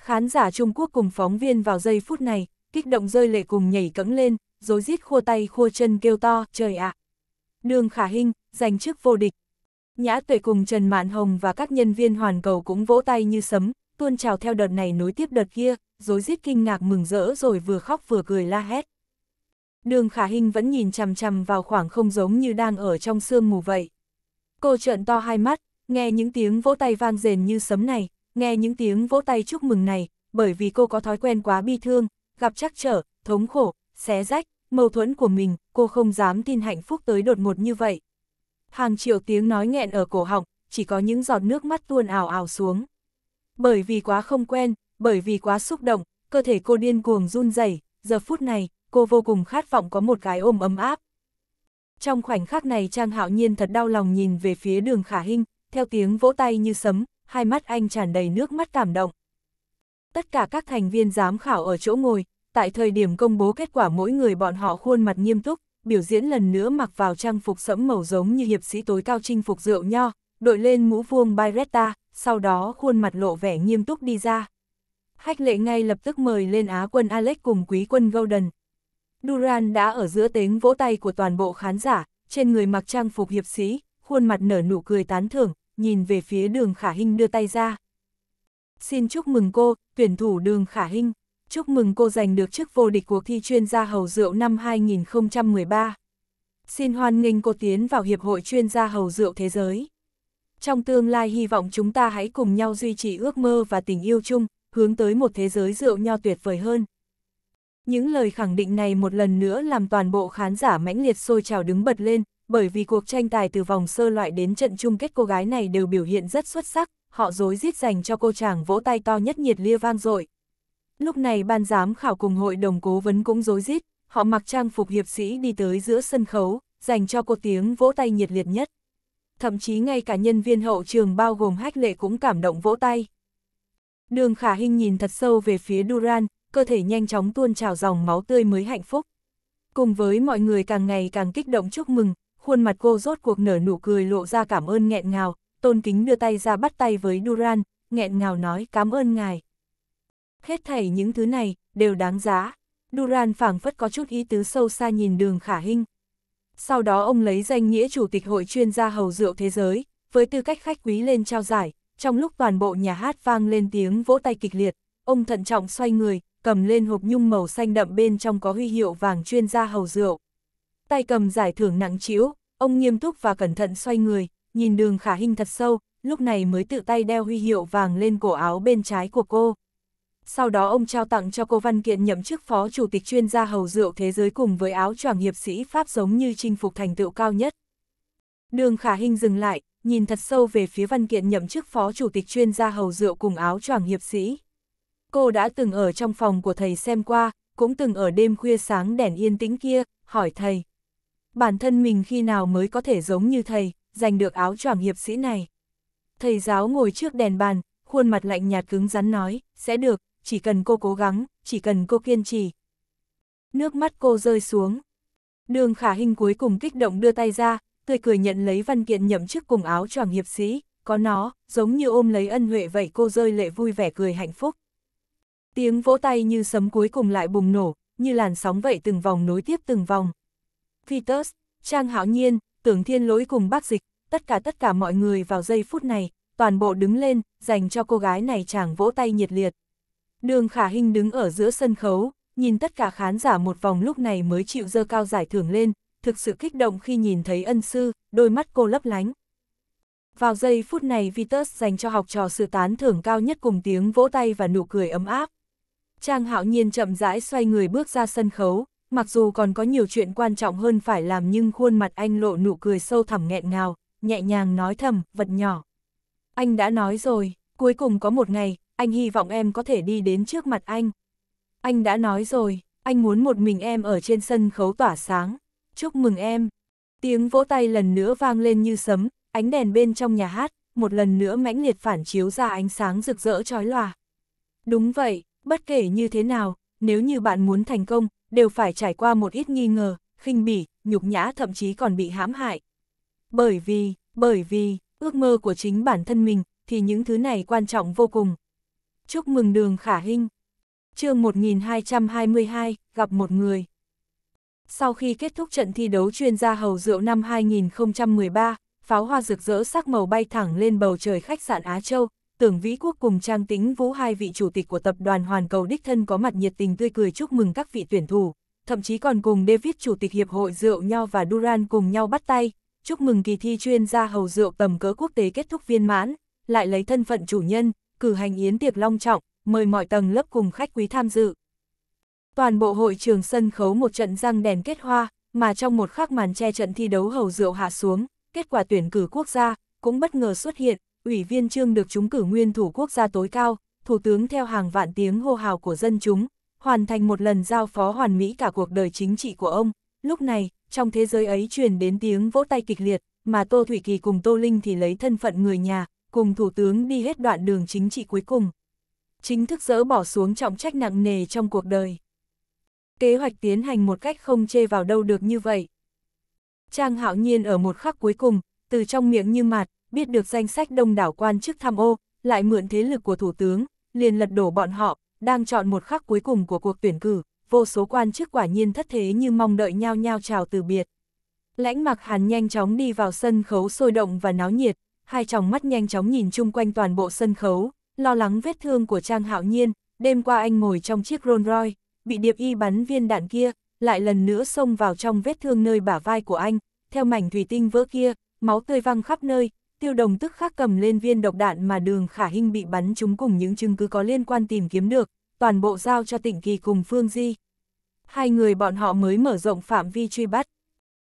Khán giả Trung Quốc cùng phóng viên vào giây phút này, kích động rơi lệ cùng nhảy cẫng lên, rối rít khua tay khua chân kêu to, trời ạ. À. Đường Khả Hinh, giành chức vô địch. Nhã Tuệ cùng Trần Mạn Hồng và các nhân viên hoàn cầu cũng vỗ tay như sấm, tuôn trào theo đợt này nối tiếp đợt kia, rối rít kinh ngạc mừng rỡ rồi vừa khóc vừa cười la hét. Đường Khả Hinh vẫn nhìn chằm chằm vào khoảng không giống như đang ở trong sương mù vậy. Cô trợn to hai mắt, nghe những tiếng vỗ tay vang rền như sấm này, Nghe những tiếng vỗ tay chúc mừng này, bởi vì cô có thói quen quá bi thương, gặp trắc trở, thống khổ, xé rách, mâu thuẫn của mình, cô không dám tin hạnh phúc tới đột ngột như vậy. Hàng triệu tiếng nói nghẹn ở cổ họng, chỉ có những giọt nước mắt tuôn ảo ảo xuống. Bởi vì quá không quen, bởi vì quá xúc động, cơ thể cô điên cuồng run rẩy. giờ phút này, cô vô cùng khát vọng có một cái ôm ấm áp. Trong khoảnh khắc này Trang Hạo Nhiên thật đau lòng nhìn về phía đường Khả Hinh, theo tiếng vỗ tay như sấm, hai mắt anh tràn đầy nước mắt cảm động. Tất cả các thành viên giám khảo ở chỗ ngồi, tại thời điểm công bố kết quả mỗi người bọn họ khuôn mặt nghiêm túc, biểu diễn lần nữa mặc vào trang phục sẫm màu giống như hiệp sĩ tối cao chinh phục rượu nho, đội lên mũ vuông Bayretta, sau đó khuôn mặt lộ vẻ nghiêm túc đi ra. Hách lệ ngay lập tức mời lên Á quân Alex cùng quý quân Golden. Duran đã ở giữa tiếng vỗ tay của toàn bộ khán giả, trên người mặc trang phục hiệp sĩ, khuôn mặt nở nụ cười tán thưởng, nhìn về phía đường khả hình đưa tay ra. Xin chúc mừng cô, tuyển thủ đường khả hình, chúc mừng cô giành được chức vô địch cuộc thi chuyên gia hầu rượu năm 2013. Xin hoan nghênh cô tiến vào Hiệp hội chuyên gia hầu rượu thế giới. Trong tương lai hy vọng chúng ta hãy cùng nhau duy trì ước mơ và tình yêu chung, hướng tới một thế giới rượu nho tuyệt vời hơn. Những lời khẳng định này một lần nữa làm toàn bộ khán giả mãnh liệt sôi trào đứng bật lên, bởi vì cuộc tranh tài từ vòng sơ loại đến trận chung kết cô gái này đều biểu hiện rất xuất sắc, họ dối giết dành cho cô chàng vỗ tay to nhất nhiệt lia vang dội. Lúc này ban giám khảo cùng hội đồng cố vấn cũng dối giết, họ mặc trang phục hiệp sĩ đi tới giữa sân khấu, dành cho cô tiếng vỗ tay nhiệt liệt nhất. Thậm chí ngay cả nhân viên hậu trường bao gồm hách lệ cũng cảm động vỗ tay. Đường khả hình nhìn thật sâu về phía Duran, cơ thể nhanh chóng tuôn trào dòng máu tươi mới hạnh phúc. Cùng với mọi người càng ngày càng kích động chúc mừng, khuôn mặt cô rốt cuộc nở nụ cười lộ ra cảm ơn nghẹn ngào, tôn kính đưa tay ra bắt tay với Duran, nghẹn ngào nói cảm ơn ngài. Hết thảy những thứ này, đều đáng giá. Duran phảng phất có chút ý tứ sâu xa nhìn đường khả hinh. Sau đó ông lấy danh nghĩa chủ tịch hội chuyên gia hầu rượu thế giới, với tư cách khách quý lên trao giải, trong lúc toàn bộ nhà hát vang lên tiếng vỗ tay kịch liệt, ông thận trọng xoay người, cầm lên hộp nhung màu xanh đậm bên trong có huy hiệu vàng chuyên gia hầu rượu tay cầm giải thưởng nặng chiếu, ông nghiêm túc và cẩn thận xoay người, nhìn đường khả hình thật sâu, lúc này mới tự tay đeo huy hiệu vàng lên cổ áo bên trái của cô. Sau đó ông trao tặng cho cô văn kiện nhậm chức phó chủ tịch chuyên gia hầu rượu thế giới cùng với áo choàng hiệp sĩ Pháp giống như chinh phục thành tựu cao nhất. Đường khả hình dừng lại, nhìn thật sâu về phía văn kiện nhậm chức phó chủ tịch chuyên gia hầu rượu cùng áo choàng hiệp sĩ. Cô đã từng ở trong phòng của thầy xem qua, cũng từng ở đêm khuya sáng đèn yên tĩnh kia, hỏi thầy bản thân mình khi nào mới có thể giống như thầy, giành được áo choàng hiệp sĩ này. Thầy giáo ngồi trước đèn bàn, khuôn mặt lạnh nhạt cứng rắn nói, sẽ được, chỉ cần cô cố gắng, chỉ cần cô kiên trì. Nước mắt cô rơi xuống. Đường khả hình cuối cùng kích động đưa tay ra, tươi cười nhận lấy văn kiện nhậm chức cùng áo choàng hiệp sĩ, có nó, giống như ôm lấy ân huệ vậy cô rơi lệ vui vẻ cười hạnh phúc. Tiếng vỗ tay như sấm cuối cùng lại bùng nổ, như làn sóng vậy từng vòng nối tiếp từng vòng. Vitus, Trang Hạo Nhiên, Tưởng Thiên Lỗi cùng bác dịch, tất cả tất cả mọi người vào giây phút này, toàn bộ đứng lên, dành cho cô gái này chàng vỗ tay nhiệt liệt. Đường Khả Hinh đứng ở giữa sân khấu, nhìn tất cả khán giả một vòng lúc này mới chịu dơ cao giải thưởng lên, thực sự kích động khi nhìn thấy ân sư, đôi mắt cô lấp lánh. Vào giây phút này Vitus dành cho học trò sự tán thưởng cao nhất cùng tiếng vỗ tay và nụ cười ấm áp. Trang hạo nhiên chậm rãi xoay người bước ra sân khấu, mặc dù còn có nhiều chuyện quan trọng hơn phải làm nhưng khuôn mặt anh lộ nụ cười sâu thẳm nghẹn ngào, nhẹ nhàng nói thầm, vật nhỏ. Anh đã nói rồi, cuối cùng có một ngày, anh hy vọng em có thể đi đến trước mặt anh. Anh đã nói rồi, anh muốn một mình em ở trên sân khấu tỏa sáng. Chúc mừng em. Tiếng vỗ tay lần nữa vang lên như sấm, ánh đèn bên trong nhà hát, một lần nữa mãnh liệt phản chiếu ra ánh sáng rực rỡ chói lòa. Đúng vậy, bất kể như thế nào, nếu như bạn muốn thành công, đều phải trải qua một ít nghi ngờ, khinh bỉ, nhục nhã thậm chí còn bị hãm hại. Bởi vì, bởi vì, ước mơ của chính bản thân mình, thì những thứ này quan trọng vô cùng. Chúc mừng đường khả hình. chương 1222, gặp một người. Sau khi kết thúc trận thi đấu chuyên gia hầu rượu năm 2013, pháo hoa rực rỡ sắc màu bay thẳng lên bầu trời khách sạn Á Châu, Tưởng Vĩ Quốc cùng Trang Tĩnh Vũ hai vị chủ tịch của tập đoàn Hoàn Cầu Đích Thân có mặt nhiệt tình tươi cười chúc mừng các vị tuyển thủ, thậm chí còn cùng David Chủ tịch Hiệp hội Rượu Nho và Duran cùng nhau bắt tay, chúc mừng kỳ thi chuyên gia hầu rượu tầm cỡ quốc tế kết thúc viên mãn, lại lấy thân phận chủ nhân, cử hành yến tiệc long trọng, mời mọi tầng lớp cùng khách quý tham dự. Toàn bộ hội trường sân khấu một trận răng đèn kết hoa, mà trong một khắc màn che trận thi đấu hầu rượu hạ xuống, kết quả tuyển cử quốc gia cũng bất ngờ xuất hiện, Ủy viên Trương được trúng cử nguyên thủ quốc gia tối cao, Thủ tướng theo hàng vạn tiếng hô hào của dân chúng, hoàn thành một lần giao phó hoàn mỹ cả cuộc đời chính trị của ông. Lúc này, trong thế giới ấy truyền đến tiếng vỗ tay kịch liệt, mà Tô Thủy Kỳ cùng Tô Linh thì lấy thân phận người nhà, cùng Thủ tướng đi hết đoạn đường chính trị cuối cùng. Chính thức dỡ bỏ xuống trọng trách nặng nề trong cuộc đời. Kế hoạch tiến hành một cách không chê vào đâu được như vậy. Trang hạo nhiên ở một khắc cuối cùng, từ trong miệng như mạt, biết được danh sách đông đảo quan chức tham ô, lại mượn thế lực của Thủ tướng, liền lật đổ bọn họ, đang chọn một khắc cuối cùng của cuộc tuyển cử, vô số quan chức quả nhiên thất thế như mong đợi nhau nhau chào từ biệt. Lãnh mặc hàn nhanh chóng đi vào sân khấu sôi động và náo nhiệt, hai tròng mắt nhanh chóng nhìn chung quanh toàn bộ sân khấu, lo lắng vết thương của Trang Hạo Nhiên, đêm qua anh ngồi trong chiếc Rolls Royce, bị điệp y bắn viên đạn kia, lại lần nữa xông vào trong vết thương nơi bả vai của anh, theo mảnh thủy tinh vỡ kia, máu tươi văng khắp nơi, tiêu đồng tức khắc cầm lên viên độc đạn mà đường khả hinh bị bắn chúng cùng những chứng cứ có liên quan tìm kiếm được, toàn bộ giao cho tỉnh kỳ cùng Phương Di. Hai người bọn họ mới mở rộng phạm vi truy bắt.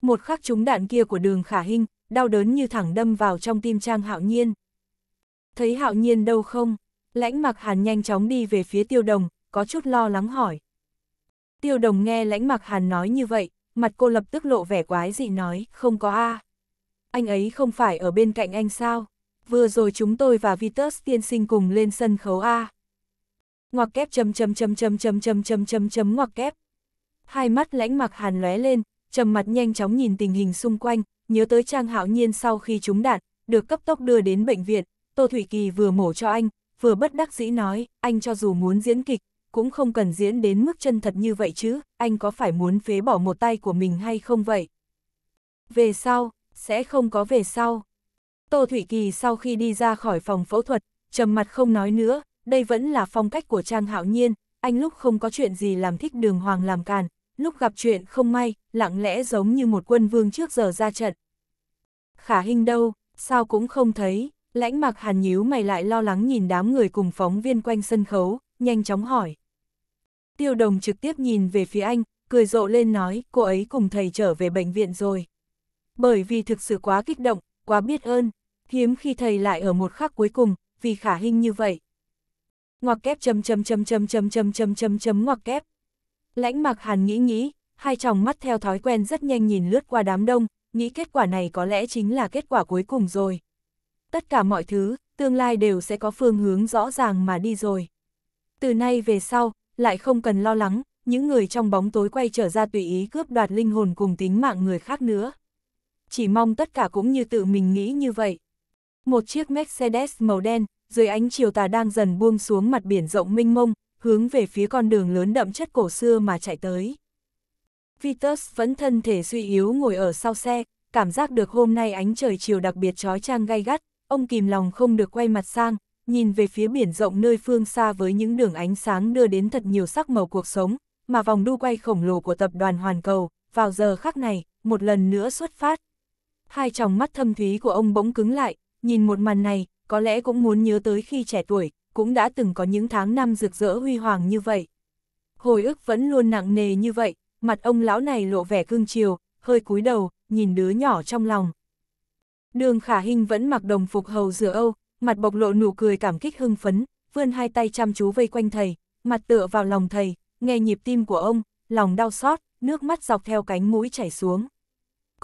Một khắc chúng đạn kia của đường khả hinh, đau đớn như thẳng đâm vào trong tim trang hạo nhiên. Thấy hạo nhiên đâu không? Lãnh mặc hàn nhanh chóng đi về phía tiêu đồng, có chút lo lắng hỏi. Tiêu đồng nghe lãnh mặc hàn nói như vậy, mặt cô lập tức lộ vẻ quái dị nói, không có a à anh ấy không phải ở bên cạnh anh sao? Vừa rồi chúng tôi và Vitus tiên sinh cùng lên sân khấu A. Ngoặc kép chấm chấm chấm chấm chấm chấm chấm chấm chấm ngoặc kép. Hai mắt lãnh mặc hàn lóe lên, trầm mặt nhanh chóng nhìn tình hình xung quanh, nhớ tới Trang Hạo Nhiên sau khi trúng đạn, được cấp tốc đưa đến bệnh viện, Tô Thủy Kỳ vừa mổ cho anh, vừa bất đắc dĩ nói, anh cho dù muốn diễn kịch, cũng không cần diễn đến mức chân thật như vậy chứ, anh có phải muốn phế bỏ một tay của mình hay không vậy? Về sau, sẽ không có về sau. Tô Thủy Kỳ sau khi đi ra khỏi phòng phẫu thuật, trầm mặt không nói nữa, đây vẫn là phong cách của Trang Hạo Nhiên, anh lúc không có chuyện gì làm thích đường hoàng làm càn, lúc gặp chuyện không may, lặng lẽ giống như một quân vương trước giờ ra trận. Khả hình đâu, sao cũng không thấy, lãnh mặc hàn nhíu mày lại lo lắng nhìn đám người cùng phóng viên quanh sân khấu, nhanh chóng hỏi. Tiêu đồng trực tiếp nhìn về phía anh, cười rộ lên nói, cô ấy cùng thầy trở về bệnh viện rồi. Bởi vì thực sự quá kích động, quá biết ơn, hiếm khi thầy lại ở một khắc cuối cùng, vì khả hình như vậy. Ngoặc kép chấm chấm chấm chấm chấm chấm chấm chấm chấm ngoặc kép. Lãnh mặc hàn nghĩ nghĩ, hai tròng mắt theo thói quen rất nhanh nhìn lướt qua đám đông, nghĩ kết quả này có lẽ chính là kết quả cuối cùng rồi. Tất cả mọi thứ, tương lai đều sẽ có phương hướng rõ ràng mà đi rồi. Từ nay về sau, lại không cần lo lắng, những người trong bóng tối quay trở ra tùy ý cướp đoạt linh hồn cùng tính mạng người khác nữa chỉ mong tất cả cũng như tự mình nghĩ như vậy. Một chiếc Mercedes màu đen, dưới ánh chiều tà đang dần buông xuống mặt biển rộng mênh mông, hướng về phía con đường lớn đậm chất cổ xưa mà chạy tới. Vitus vẫn thân thể suy yếu ngồi ở sau xe, cảm giác được hôm nay ánh trời chiều đặc biệt trói trang gay gắt, ông kìm lòng không được quay mặt sang, nhìn về phía biển rộng nơi phương xa với những đường ánh sáng đưa đến thật nhiều sắc màu cuộc sống, mà vòng đu quay khổng lồ của tập đoàn Hoàn Cầu, vào giờ khắc này, một lần nữa xuất phát, hai tròng mắt thâm thúy của ông bỗng cứng lại, nhìn một màn này, có lẽ cũng muốn nhớ tới khi trẻ tuổi, cũng đã từng có những tháng năm rực rỡ huy hoàng như vậy. Hồi ức vẫn luôn nặng nề như vậy, mặt ông lão này lộ vẻ cương chiều, hơi cúi đầu, nhìn đứa nhỏ trong lòng. Đường khả hình vẫn mặc đồng phục hầu dừa Âu, mặt bộc lộ nụ cười cảm kích hưng phấn, vươn hai tay chăm chú vây quanh thầy, mặt tựa vào lòng thầy, nghe nhịp tim của ông, lòng đau xót, nước mắt dọc theo cánh mũi chảy xuống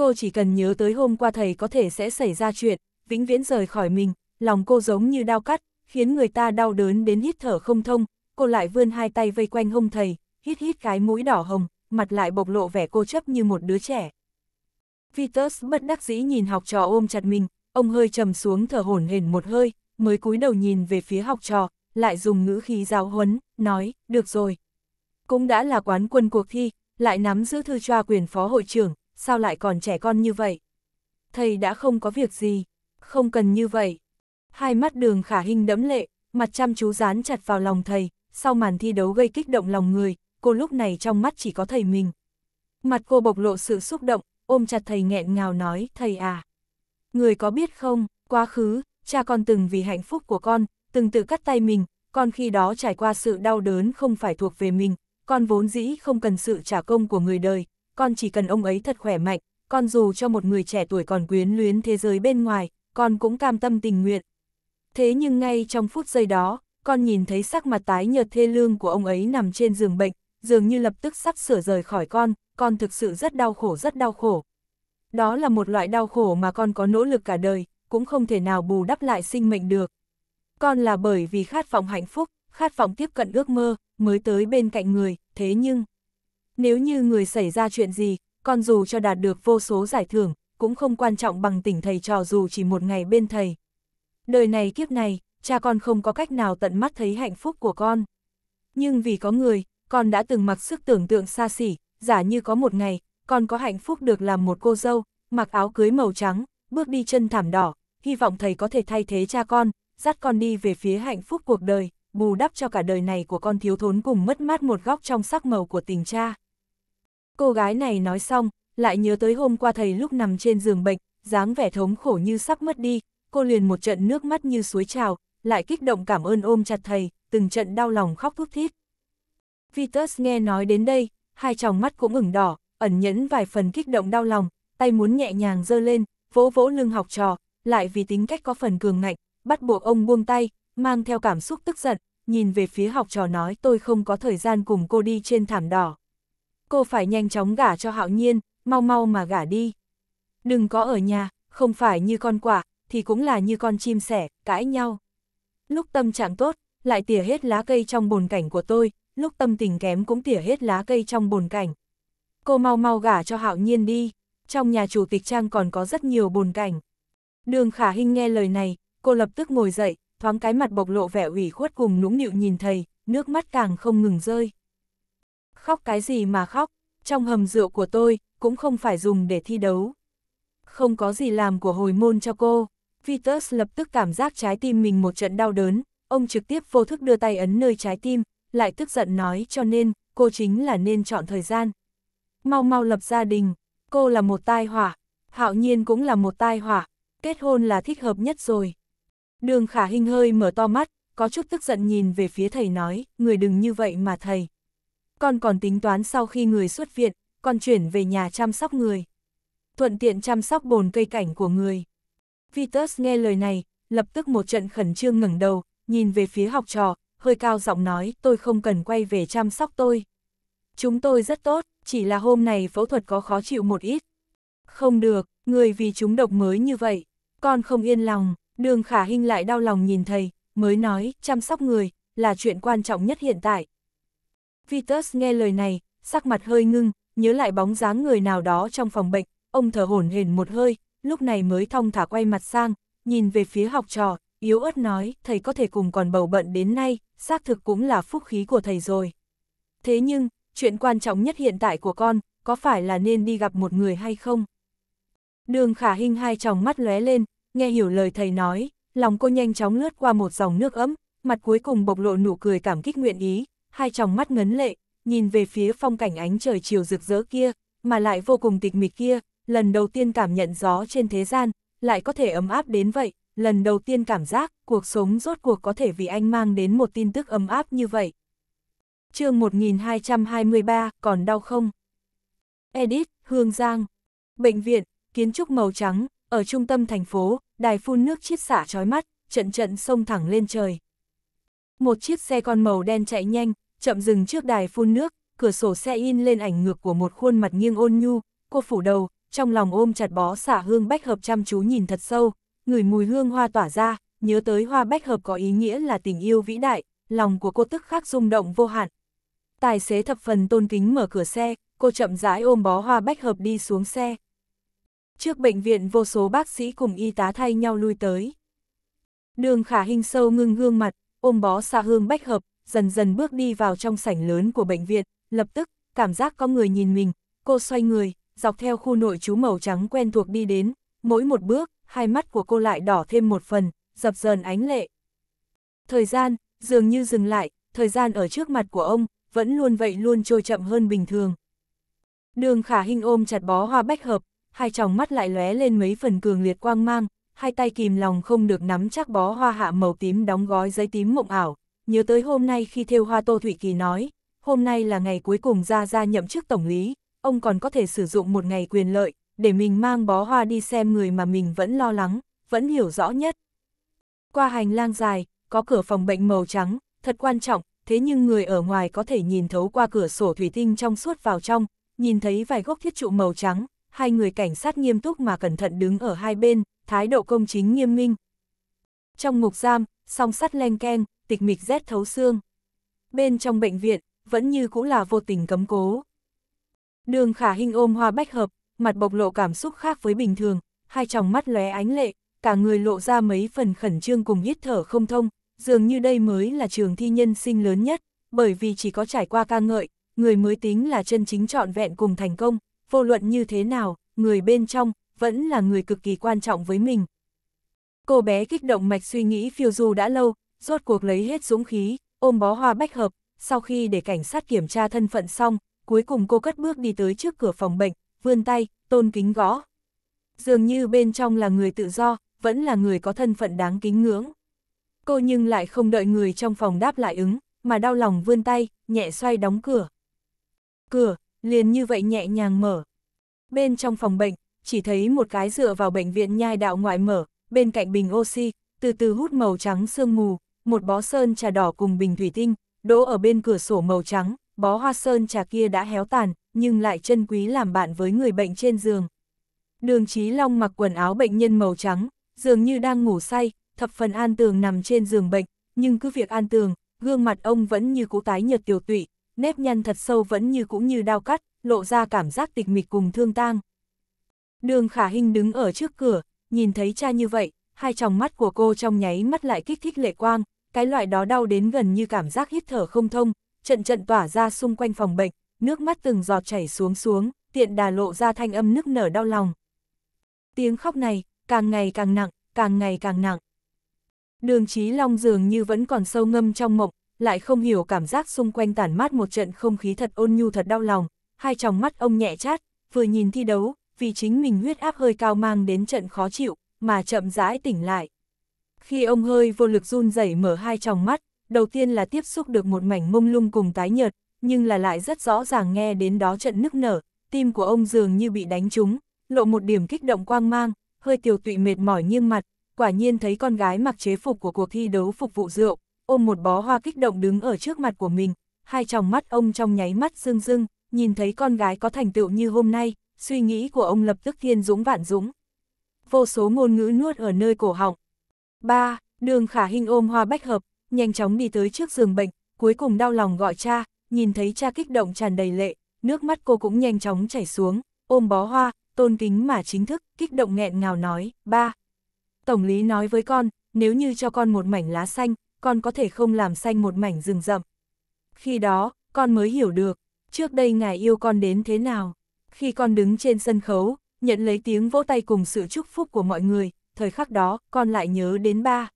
cô chỉ cần nhớ tới hôm qua thầy có thể sẽ xảy ra chuyện, vĩnh viễn rời khỏi mình, lòng cô giống như đau cắt, khiến người ta đau đớn đến hít thở không thông, cô lại vươn hai tay vây quanh hông thầy, hít hít cái mũi đỏ hồng, mặt lại bộc lộ vẻ cô chấp như một đứa trẻ. Vitus bất đắc dĩ nhìn học trò ôm chặt mình, ông hơi trầm xuống thở hổn hển một hơi, mới cúi đầu nhìn về phía học trò, lại dùng ngữ khí giáo huấn, nói, được rồi. Cũng đã là quán quân cuộc thi, lại nắm giữ thư choa quyền phó hội trưởng, sao lại còn trẻ con như vậy? Thầy đã không có việc gì, không cần như vậy. Hai mắt đường khả hình đẫm lệ, mặt chăm chú dán chặt vào lòng thầy, sau màn thi đấu gây kích động lòng người, cô lúc này trong mắt chỉ có thầy mình. Mặt cô bộc lộ sự xúc động, ôm chặt thầy nghẹn ngào nói, thầy à. Người có biết không, quá khứ, cha con từng vì hạnh phúc của con, từng tự cắt tay mình, con khi đó trải qua sự đau đớn không phải thuộc về mình, con vốn dĩ không cần sự trả công của người đời, con chỉ cần ông ấy thật khỏe mạnh, con dù cho một người trẻ tuổi còn quyến luyến thế giới bên ngoài, con cũng cam tâm tình nguyện. Thế nhưng ngay trong phút giây đó, con nhìn thấy sắc mặt tái nhợt thê lương của ông ấy nằm trên giường bệnh, dường như lập tức sắp sửa rời khỏi con, con thực sự rất đau khổ rất đau khổ. Đó là một loại đau khổ mà con có nỗ lực cả đời, cũng không thể nào bù đắp lại sinh mệnh được. Con là bởi vì khát vọng hạnh phúc, khát vọng tiếp cận ước mơ, mới tới bên cạnh người, thế nhưng... Nếu như người xảy ra chuyện gì, con dù cho đạt được vô số giải thưởng, cũng không quan trọng bằng tỉnh thầy trò dù chỉ một ngày bên thầy. Đời này kiếp này, cha con không có cách nào tận mắt thấy hạnh phúc của con. Nhưng vì có người, con đã từng mặc sức tưởng tượng xa xỉ, giả như có một ngày, con có hạnh phúc được làm một cô dâu, mặc áo cưới màu trắng, bước đi chân thảm đỏ, hy vọng thầy có thể thay thế cha con, dắt con đi về phía hạnh phúc cuộc đời, bù đắp cho cả đời này của con thiếu thốn cùng mất mát một góc trong sắc màu của tình cha. Cô gái này nói xong, lại nhớ tới hôm qua thầy lúc nằm trên giường bệnh, dáng vẻ thống khổ như sắp mất đi, cô liền một trận nước mắt như suối trào, lại kích động cảm ơn ôm chặt thầy, từng trận đau lòng khóc thút thít. Vitus nghe nói đến đây, hai tròng mắt cũng ửng đỏ, ẩn nhẫn vài phần kích động đau lòng, tay muốn nhẹ nhàng giơ lên, vỗ vỗ lưng học trò, lại vì tính cách có phần cường ngạnh, bắt buộc ông buông tay, mang theo cảm xúc tức giận, nhìn về phía học trò nói tôi không có thời gian cùng cô đi trên thảm đỏ cô phải nhanh chóng gả cho hạo nhiên, mau mau mà gả đi. Đừng có ở nhà, không phải như con quả, thì cũng là như con chim sẻ, cãi nhau. Lúc tâm trạng tốt, lại tỉa hết lá cây trong bồn cảnh của tôi, lúc tâm tình kém cũng tỉa hết lá cây trong bồn cảnh. Cô mau mau gả cho hạo nhiên đi, trong nhà chủ tịch trang còn có rất nhiều bồn cảnh. Đường khả hình nghe lời này, cô lập tức ngồi dậy, thoáng cái mặt bộc lộ vẻ ủy khuất cùng nũng nịu nhìn thầy, nước mắt càng không ngừng rơi khóc cái gì mà khóc, trong hầm rượu của tôi, cũng không phải dùng để thi đấu. Không có gì làm của hồi môn cho cô, Vitus lập tức cảm giác trái tim mình một trận đau đớn, ông trực tiếp vô thức đưa tay ấn nơi trái tim, lại tức giận nói cho nên, cô chính là nên chọn thời gian. Mau mau lập gia đình, cô là một tai họa, hạo nhiên cũng là một tai họa, kết hôn là thích hợp nhất rồi. Đường khả hình hơi mở to mắt, có chút tức giận nhìn về phía thầy nói, người đừng như vậy mà thầy con còn tính toán sau khi người xuất viện, con chuyển về nhà chăm sóc người. Thuận tiện chăm sóc bồn cây cảnh của người. Vitus nghe lời này, lập tức một trận khẩn trương ngẩng đầu, nhìn về phía học trò, hơi cao giọng nói tôi không cần quay về chăm sóc tôi. Chúng tôi rất tốt, chỉ là hôm nay phẫu thuật có khó chịu một ít. Không được, người vì chúng độc mới như vậy, con không yên lòng, đường khả hình lại đau lòng nhìn thầy, mới nói chăm sóc người là chuyện quan trọng nhất hiện tại, Vitus nghe lời này, sắc mặt hơi ngưng, nhớ lại bóng dáng người nào đó trong phòng bệnh, ông thở hổn hển một hơi, lúc này mới thong thả quay mặt sang, nhìn về phía học trò, yếu ớt nói, thầy có thể cùng còn bầu bận đến nay, xác thực cũng là phúc khí của thầy rồi. Thế nhưng, chuyện quan trọng nhất hiện tại của con, có phải là nên đi gặp một người hay không? Đường khả hình hai tròng mắt lóe lên, nghe hiểu lời thầy nói, lòng cô nhanh chóng lướt qua một dòng nước ấm, mặt cuối cùng bộc lộ nụ cười cảm kích nguyện ý, hai tròng mắt ngấn lệ, nhìn về phía phong cảnh ánh trời chiều rực rỡ kia, mà lại vô cùng tịch mịch kia, lần đầu tiên cảm nhận gió trên thế gian, lại có thể ấm áp đến vậy, lần đầu tiên cảm giác cuộc sống rốt cuộc có thể vì anh mang đến một tin tức ấm áp như vậy. chương 1223, còn đau không? Edit, Hương Giang. Bệnh viện, kiến trúc màu trắng, ở trung tâm thành phố, đài phun nước chiết xả trói mắt, trận trận sông thẳng lên trời. Một chiếc xe con màu đen chạy nhanh, chậm dừng trước đài phun nước, cửa sổ xe in lên ảnh ngược của một khuôn mặt nghiêng ôn nhu, cô phủ đầu, trong lòng ôm chặt bó xả hương bách hợp chăm chú nhìn thật sâu, người mùi hương hoa tỏa ra, nhớ tới hoa bách hợp có ý nghĩa là tình yêu vĩ đại, lòng của cô tức khắc rung động vô hạn. Tài xế thập phần tôn kính mở cửa xe, cô chậm rãi ôm bó hoa bách hợp đi xuống xe. Trước bệnh viện vô số bác sĩ cùng y tá thay nhau lui tới. Đường khả hình sâu ngưng gương mặt, ôm bó xa hương bách hợp, dần dần bước đi vào trong sảnh lớn của bệnh viện, lập tức, cảm giác có người nhìn mình, cô xoay người, dọc theo khu nội chú màu trắng quen thuộc đi đến, mỗi một bước, hai mắt của cô lại đỏ thêm một phần, dập dờn ánh lệ. Thời gian, dường như dừng lại, thời gian ở trước mặt của ông, vẫn luôn vậy luôn trôi chậm hơn bình thường. Đường khả hình ôm chặt bó hoa bách hợp, hai tròng mắt lại lóe lên mấy phần cường liệt quang mang, hai tay kìm lòng không được nắm chắc bó hoa hạ màu tím đóng gói giấy tím mộng ảo, nhớ tới hôm nay khi thêu hoa Tô thủy Kỳ nói, hôm nay là ngày cuối cùng ra ra nhậm chức tổng lý, ông còn có thể sử dụng một ngày quyền lợi, để mình mang bó hoa đi xem người mà mình vẫn lo lắng, vẫn hiểu rõ nhất. Qua hành lang dài, có cửa phòng bệnh màu trắng, thật quan trọng, thế nhưng người ở ngoài có thể nhìn thấu qua cửa sổ thủy tinh trong suốt vào trong, nhìn thấy vài gốc thiết trụ màu trắng, hai người cảnh sát nghiêm túc mà cẩn thận đứng ở hai bên, thái độ công chính nghiêm minh. Trong ngục giam, song sắt len keng, tịch mịch rét thấu xương. Bên trong bệnh viện, vẫn như cũng là vô tình cấm cố. Đường khả hình ôm hoa bách hợp, mặt bộc lộ cảm xúc khác với bình thường, hai tròng mắt lóe ánh lệ, cả người lộ ra mấy phần khẩn trương cùng hít thở không thông, dường như đây mới là trường thi nhân sinh lớn nhất, bởi vì chỉ có trải qua ca ngợi, người mới tính là chân chính trọn vẹn cùng thành công, vô luận như thế nào, người bên trong, vẫn là người cực kỳ quan trọng với mình. Cô bé kích động mạch suy nghĩ phiêu du đã lâu, rốt cuộc lấy hết dũng khí, ôm bó hoa bách hợp, sau khi để cảnh sát kiểm tra thân phận xong, cuối cùng cô cất bước đi tới trước cửa phòng bệnh, vươn tay, tôn kính gõ. Dường như bên trong là người tự do, vẫn là người có thân phận đáng kính ngưỡng. Cô nhưng lại không đợi người trong phòng đáp lại ứng, mà đau lòng vươn tay, nhẹ xoay đóng cửa. Cửa, liền như vậy nhẹ nhàng mở. Bên trong phòng bệnh, chỉ thấy một cái dựa vào bệnh viện nhai đạo ngoại mở, bên cạnh bình oxy, từ từ hút màu trắng sương mù, một bó sơn trà đỏ cùng bình thủy tinh, đỗ ở bên cửa sổ màu trắng, bó hoa sơn trà kia đã héo tàn, nhưng lại chân quý làm bạn với người bệnh trên giường. Đường Chí Long mặc quần áo bệnh nhân màu trắng, dường như đang ngủ say, thập phần an tường nằm trên giường bệnh, nhưng cứ việc an tường, gương mặt ông vẫn như cũ tái nhợt tiểu tụy, nếp nhăn thật sâu vẫn như cũ như đau cắt, lộ ra cảm giác tịch mịch cùng thương tang. Đường khả hình đứng ở trước cửa, nhìn thấy cha như vậy, hai tròng mắt của cô trong nháy mắt lại kích thích lệ quang, cái loại đó đau đến gần như cảm giác hít thở không thông, trận trận tỏa ra xung quanh phòng bệnh, nước mắt từng giọt chảy xuống xuống, tiện đà lộ ra thanh âm nức nở đau lòng. Tiếng khóc này, càng ngày càng nặng, càng ngày càng nặng. Đường Chí Long dường như vẫn còn sâu ngâm trong mộng, lại không hiểu cảm giác xung quanh tản mát một trận không khí thật ôn nhu thật đau lòng, hai tròng mắt ông nhẹ chát, vừa nhìn thi đấu, vì chính mình huyết áp hơi cao mang đến trận khó chịu, mà chậm rãi tỉnh lại. Khi ông hơi vô lực run rẩy mở hai tròng mắt, đầu tiên là tiếp xúc được một mảnh mông lung cùng tái nhợt, nhưng là lại rất rõ ràng nghe đến đó trận nức nở, tim của ông dường như bị đánh trúng, lộ một điểm kích động quang mang, hơi tiều tụy mệt mỏi nghiêng mặt, quả nhiên thấy con gái mặc chế phục của cuộc thi đấu phục vụ rượu, ôm một bó hoa kích động đứng ở trước mặt của mình, hai tròng mắt ông trong nháy mắt rưng rưng, nhìn thấy con gái có thành tựu như hôm nay, suy nghĩ của ông lập tức thiên dũng vạn dũng. Vô số ngôn ngữ nuốt ở nơi cổ họng. 3. Đường khả hình ôm hoa bách hợp, nhanh chóng đi tới trước giường bệnh, cuối cùng đau lòng gọi cha, nhìn thấy cha kích động tràn đầy lệ, nước mắt cô cũng nhanh chóng chảy xuống, ôm bó hoa, tôn kính mà chính thức, kích động nghẹn ngào nói, ba. Tổng lý nói với con, nếu như cho con một mảnh lá xanh, con có thể không làm xanh một mảnh rừng rậm. Khi đó, con mới hiểu được, trước đây ngài yêu con đến thế nào. Khi con đứng trên sân khấu, nhận lấy tiếng vỗ tay cùng sự chúc phúc của mọi người, thời khắc đó, con lại nhớ đến ba.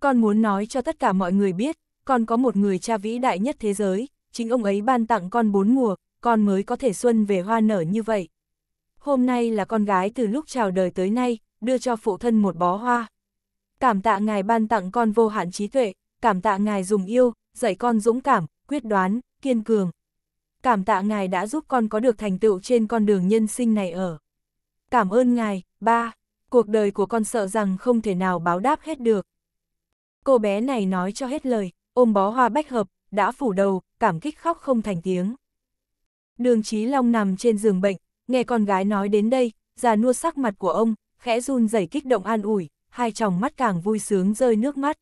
Con muốn nói cho tất cả mọi người biết, con có một người cha vĩ đại nhất thế giới, chính ông ấy ban tặng con bốn mùa, con mới có thể xuân về hoa nở như vậy. Hôm nay là con gái từ lúc chào đời tới nay, đưa cho phụ thân một bó hoa. Cảm tạ ngài ban tặng con vô hạn trí tuệ, cảm tạ ngài dùng yêu, dạy con dũng cảm, quyết đoán, kiên cường, cảm tạ ngài đã giúp con có được thành tựu trên con đường nhân sinh này ở. Cảm ơn ngài, ba, cuộc đời của con sợ rằng không thể nào báo đáp hết được. Cô bé này nói cho hết lời, ôm bó hoa bách hợp, đã phủ đầu, cảm kích khóc không thành tiếng. Đường Chí Long nằm trên giường bệnh, nghe con gái nói đến đây, già nua sắc mặt của ông, khẽ run rẩy kích động an ủi, hai tròng mắt càng vui sướng rơi nước mắt.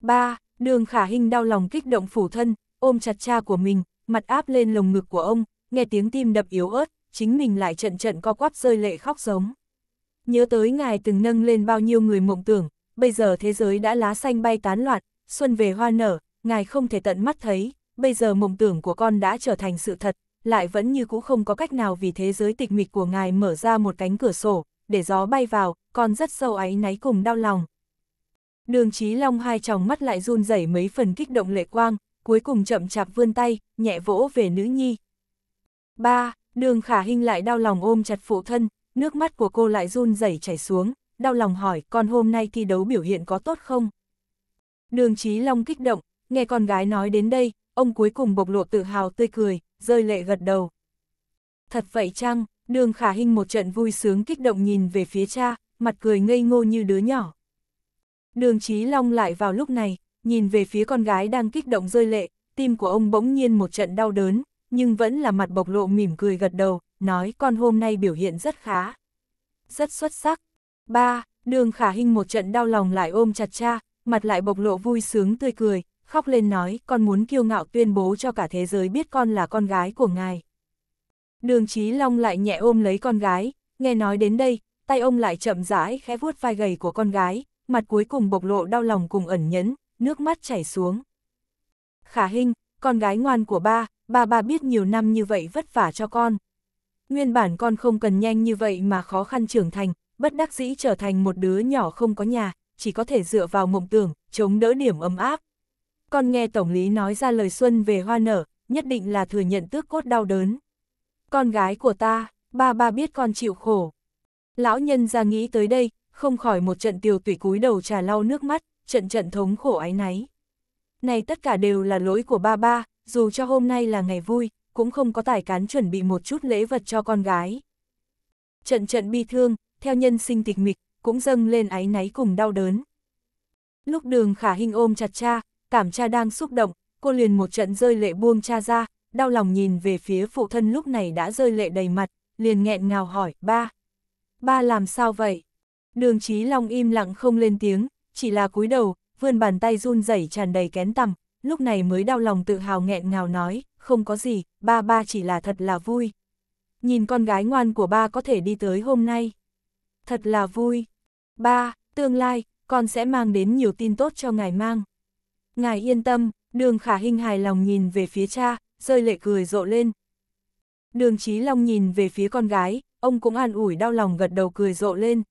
Ba, đường khả hình đau lòng kích động phủ thân, ôm chặt cha của mình, mặt áp lên lồng ngực của ông, nghe tiếng tim đập yếu ớt, chính mình lại trận trận co quắp rơi lệ khóc giống. Nhớ tới ngài từng nâng lên bao nhiêu người mộng tưởng, bây giờ thế giới đã lá xanh bay tán loạn, xuân về hoa nở, ngài không thể tận mắt thấy, bây giờ mộng tưởng của con đã trở thành sự thật, lại vẫn như cũ không có cách nào vì thế giới tịch mịch của ngài mở ra một cánh cửa sổ, để gió bay vào, con rất sâu áy náy cùng đau lòng. Đường Chí Long hai tròng mắt lại run rẩy mấy phần kích động lệ quang, cuối cùng chậm chạp vươn tay, nhẹ vỗ về nữ nhi. Ba, đường khả hình lại đau lòng ôm chặt phụ thân, nước mắt của cô lại run rẩy chảy xuống, đau lòng hỏi con hôm nay thi đấu biểu hiện có tốt không? Đường trí Long kích động, nghe con gái nói đến đây, ông cuối cùng bộc lộ tự hào tươi cười, rơi lệ gật đầu. Thật vậy chăng, đường khả hình một trận vui sướng kích động nhìn về phía cha, mặt cười ngây ngô như đứa nhỏ. Đường trí Long lại vào lúc này, nhìn về phía con gái đang kích động rơi lệ, tim của ông bỗng nhiên một trận đau đớn, nhưng vẫn là mặt bộc lộ mỉm cười gật đầu, nói con hôm nay biểu hiện rất khá. Rất xuất sắc. Ba, đường khả hình một trận đau lòng lại ôm chặt cha, mặt lại bộc lộ vui sướng tươi cười, khóc lên nói con muốn kiêu ngạo tuyên bố cho cả thế giới biết con là con gái của ngài. Đường Chí Long lại nhẹ ôm lấy con gái, nghe nói đến đây, tay ông lại chậm rãi khẽ vuốt vai gầy của con gái, mặt cuối cùng bộc lộ đau lòng cùng ẩn nhẫn, nước mắt chảy xuống. Khả Hinh, con gái ngoan của ba, ba ba biết nhiều năm như vậy vất vả cho con. Nguyên bản con không cần nhanh như vậy mà khó khăn trưởng thành, bất đắc dĩ trở thành một đứa nhỏ không có nhà, chỉ có thể dựa vào mộng tưởng, chống đỡ điểm ấm áp. Con nghe Tổng lý nói ra lời xuân về hoa nở, nhất định là thừa nhận tước cốt đau đớn. Con gái của ta, ba ba biết con chịu khổ. Lão nhân ra nghĩ tới đây, không khỏi một trận tiều tủy cúi đầu trà lau nước mắt, trận trận thống khổ ái náy. Này tất cả đều là lỗi của ba ba, dù cho hôm nay là ngày vui, cũng không có tài cán chuẩn bị một chút lễ vật cho con gái. Trận trận bi thương, theo nhân sinh tịch mịch, cũng dâng lên áy náy cùng đau đớn. Lúc đường khả hình ôm chặt cha, cảm cha đang xúc động, cô liền một trận rơi lệ buông cha ra, đau lòng nhìn về phía phụ thân lúc này đã rơi lệ đầy mặt, liền nghẹn ngào hỏi, ba. Ba làm sao vậy? Đường trí Long im lặng không lên tiếng, chỉ là cúi đầu, vươn bàn tay run rẩy tràn đầy kén tằm, lúc này mới đau lòng tự hào nghẹn ngào nói, không có gì, ba ba chỉ là thật là vui. Nhìn con gái ngoan của ba có thể đi tới hôm nay. Thật là vui. Ba, tương lai, con sẽ mang đến nhiều tin tốt cho ngài mang. Ngài yên tâm, đường khả hình hài lòng nhìn về phía cha, rơi lệ cười rộ lên. Đường trí Long nhìn về phía con gái, ông cũng an ủi đau lòng gật đầu cười rộ lên.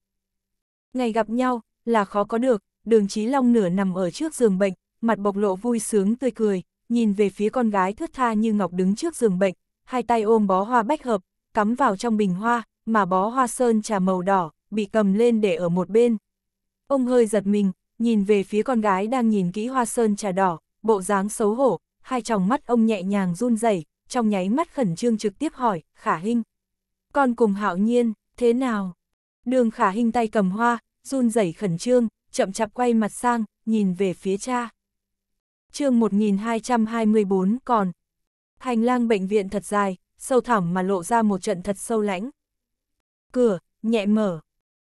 Ngày gặp nhau, là khó có được, đường Chí Long nửa nằm ở trước giường bệnh, mặt bộc lộ vui sướng tươi cười, nhìn về phía con gái thướt tha như ngọc đứng trước giường bệnh, hai tay ôm bó hoa bách hợp, cắm vào trong bình hoa, mà bó hoa sơn trà màu đỏ, bị cầm lên để ở một bên. Ông hơi giật mình, nhìn về phía con gái đang nhìn kỹ hoa sơn trà đỏ, bộ dáng xấu hổ, hai tròng mắt ông nhẹ nhàng run rẩy, trong nháy mắt khẩn trương trực tiếp hỏi, khả hình. Con cùng hạo nhiên, thế nào? Đường khả hình tay cầm hoa, run rẩy khẩn trương, chậm chạp quay mặt sang, nhìn về phía cha. chương 1224 còn. Hành lang bệnh viện thật dài, sâu thẳm mà lộ ra một trận thật sâu lãnh. Cửa, nhẹ mở.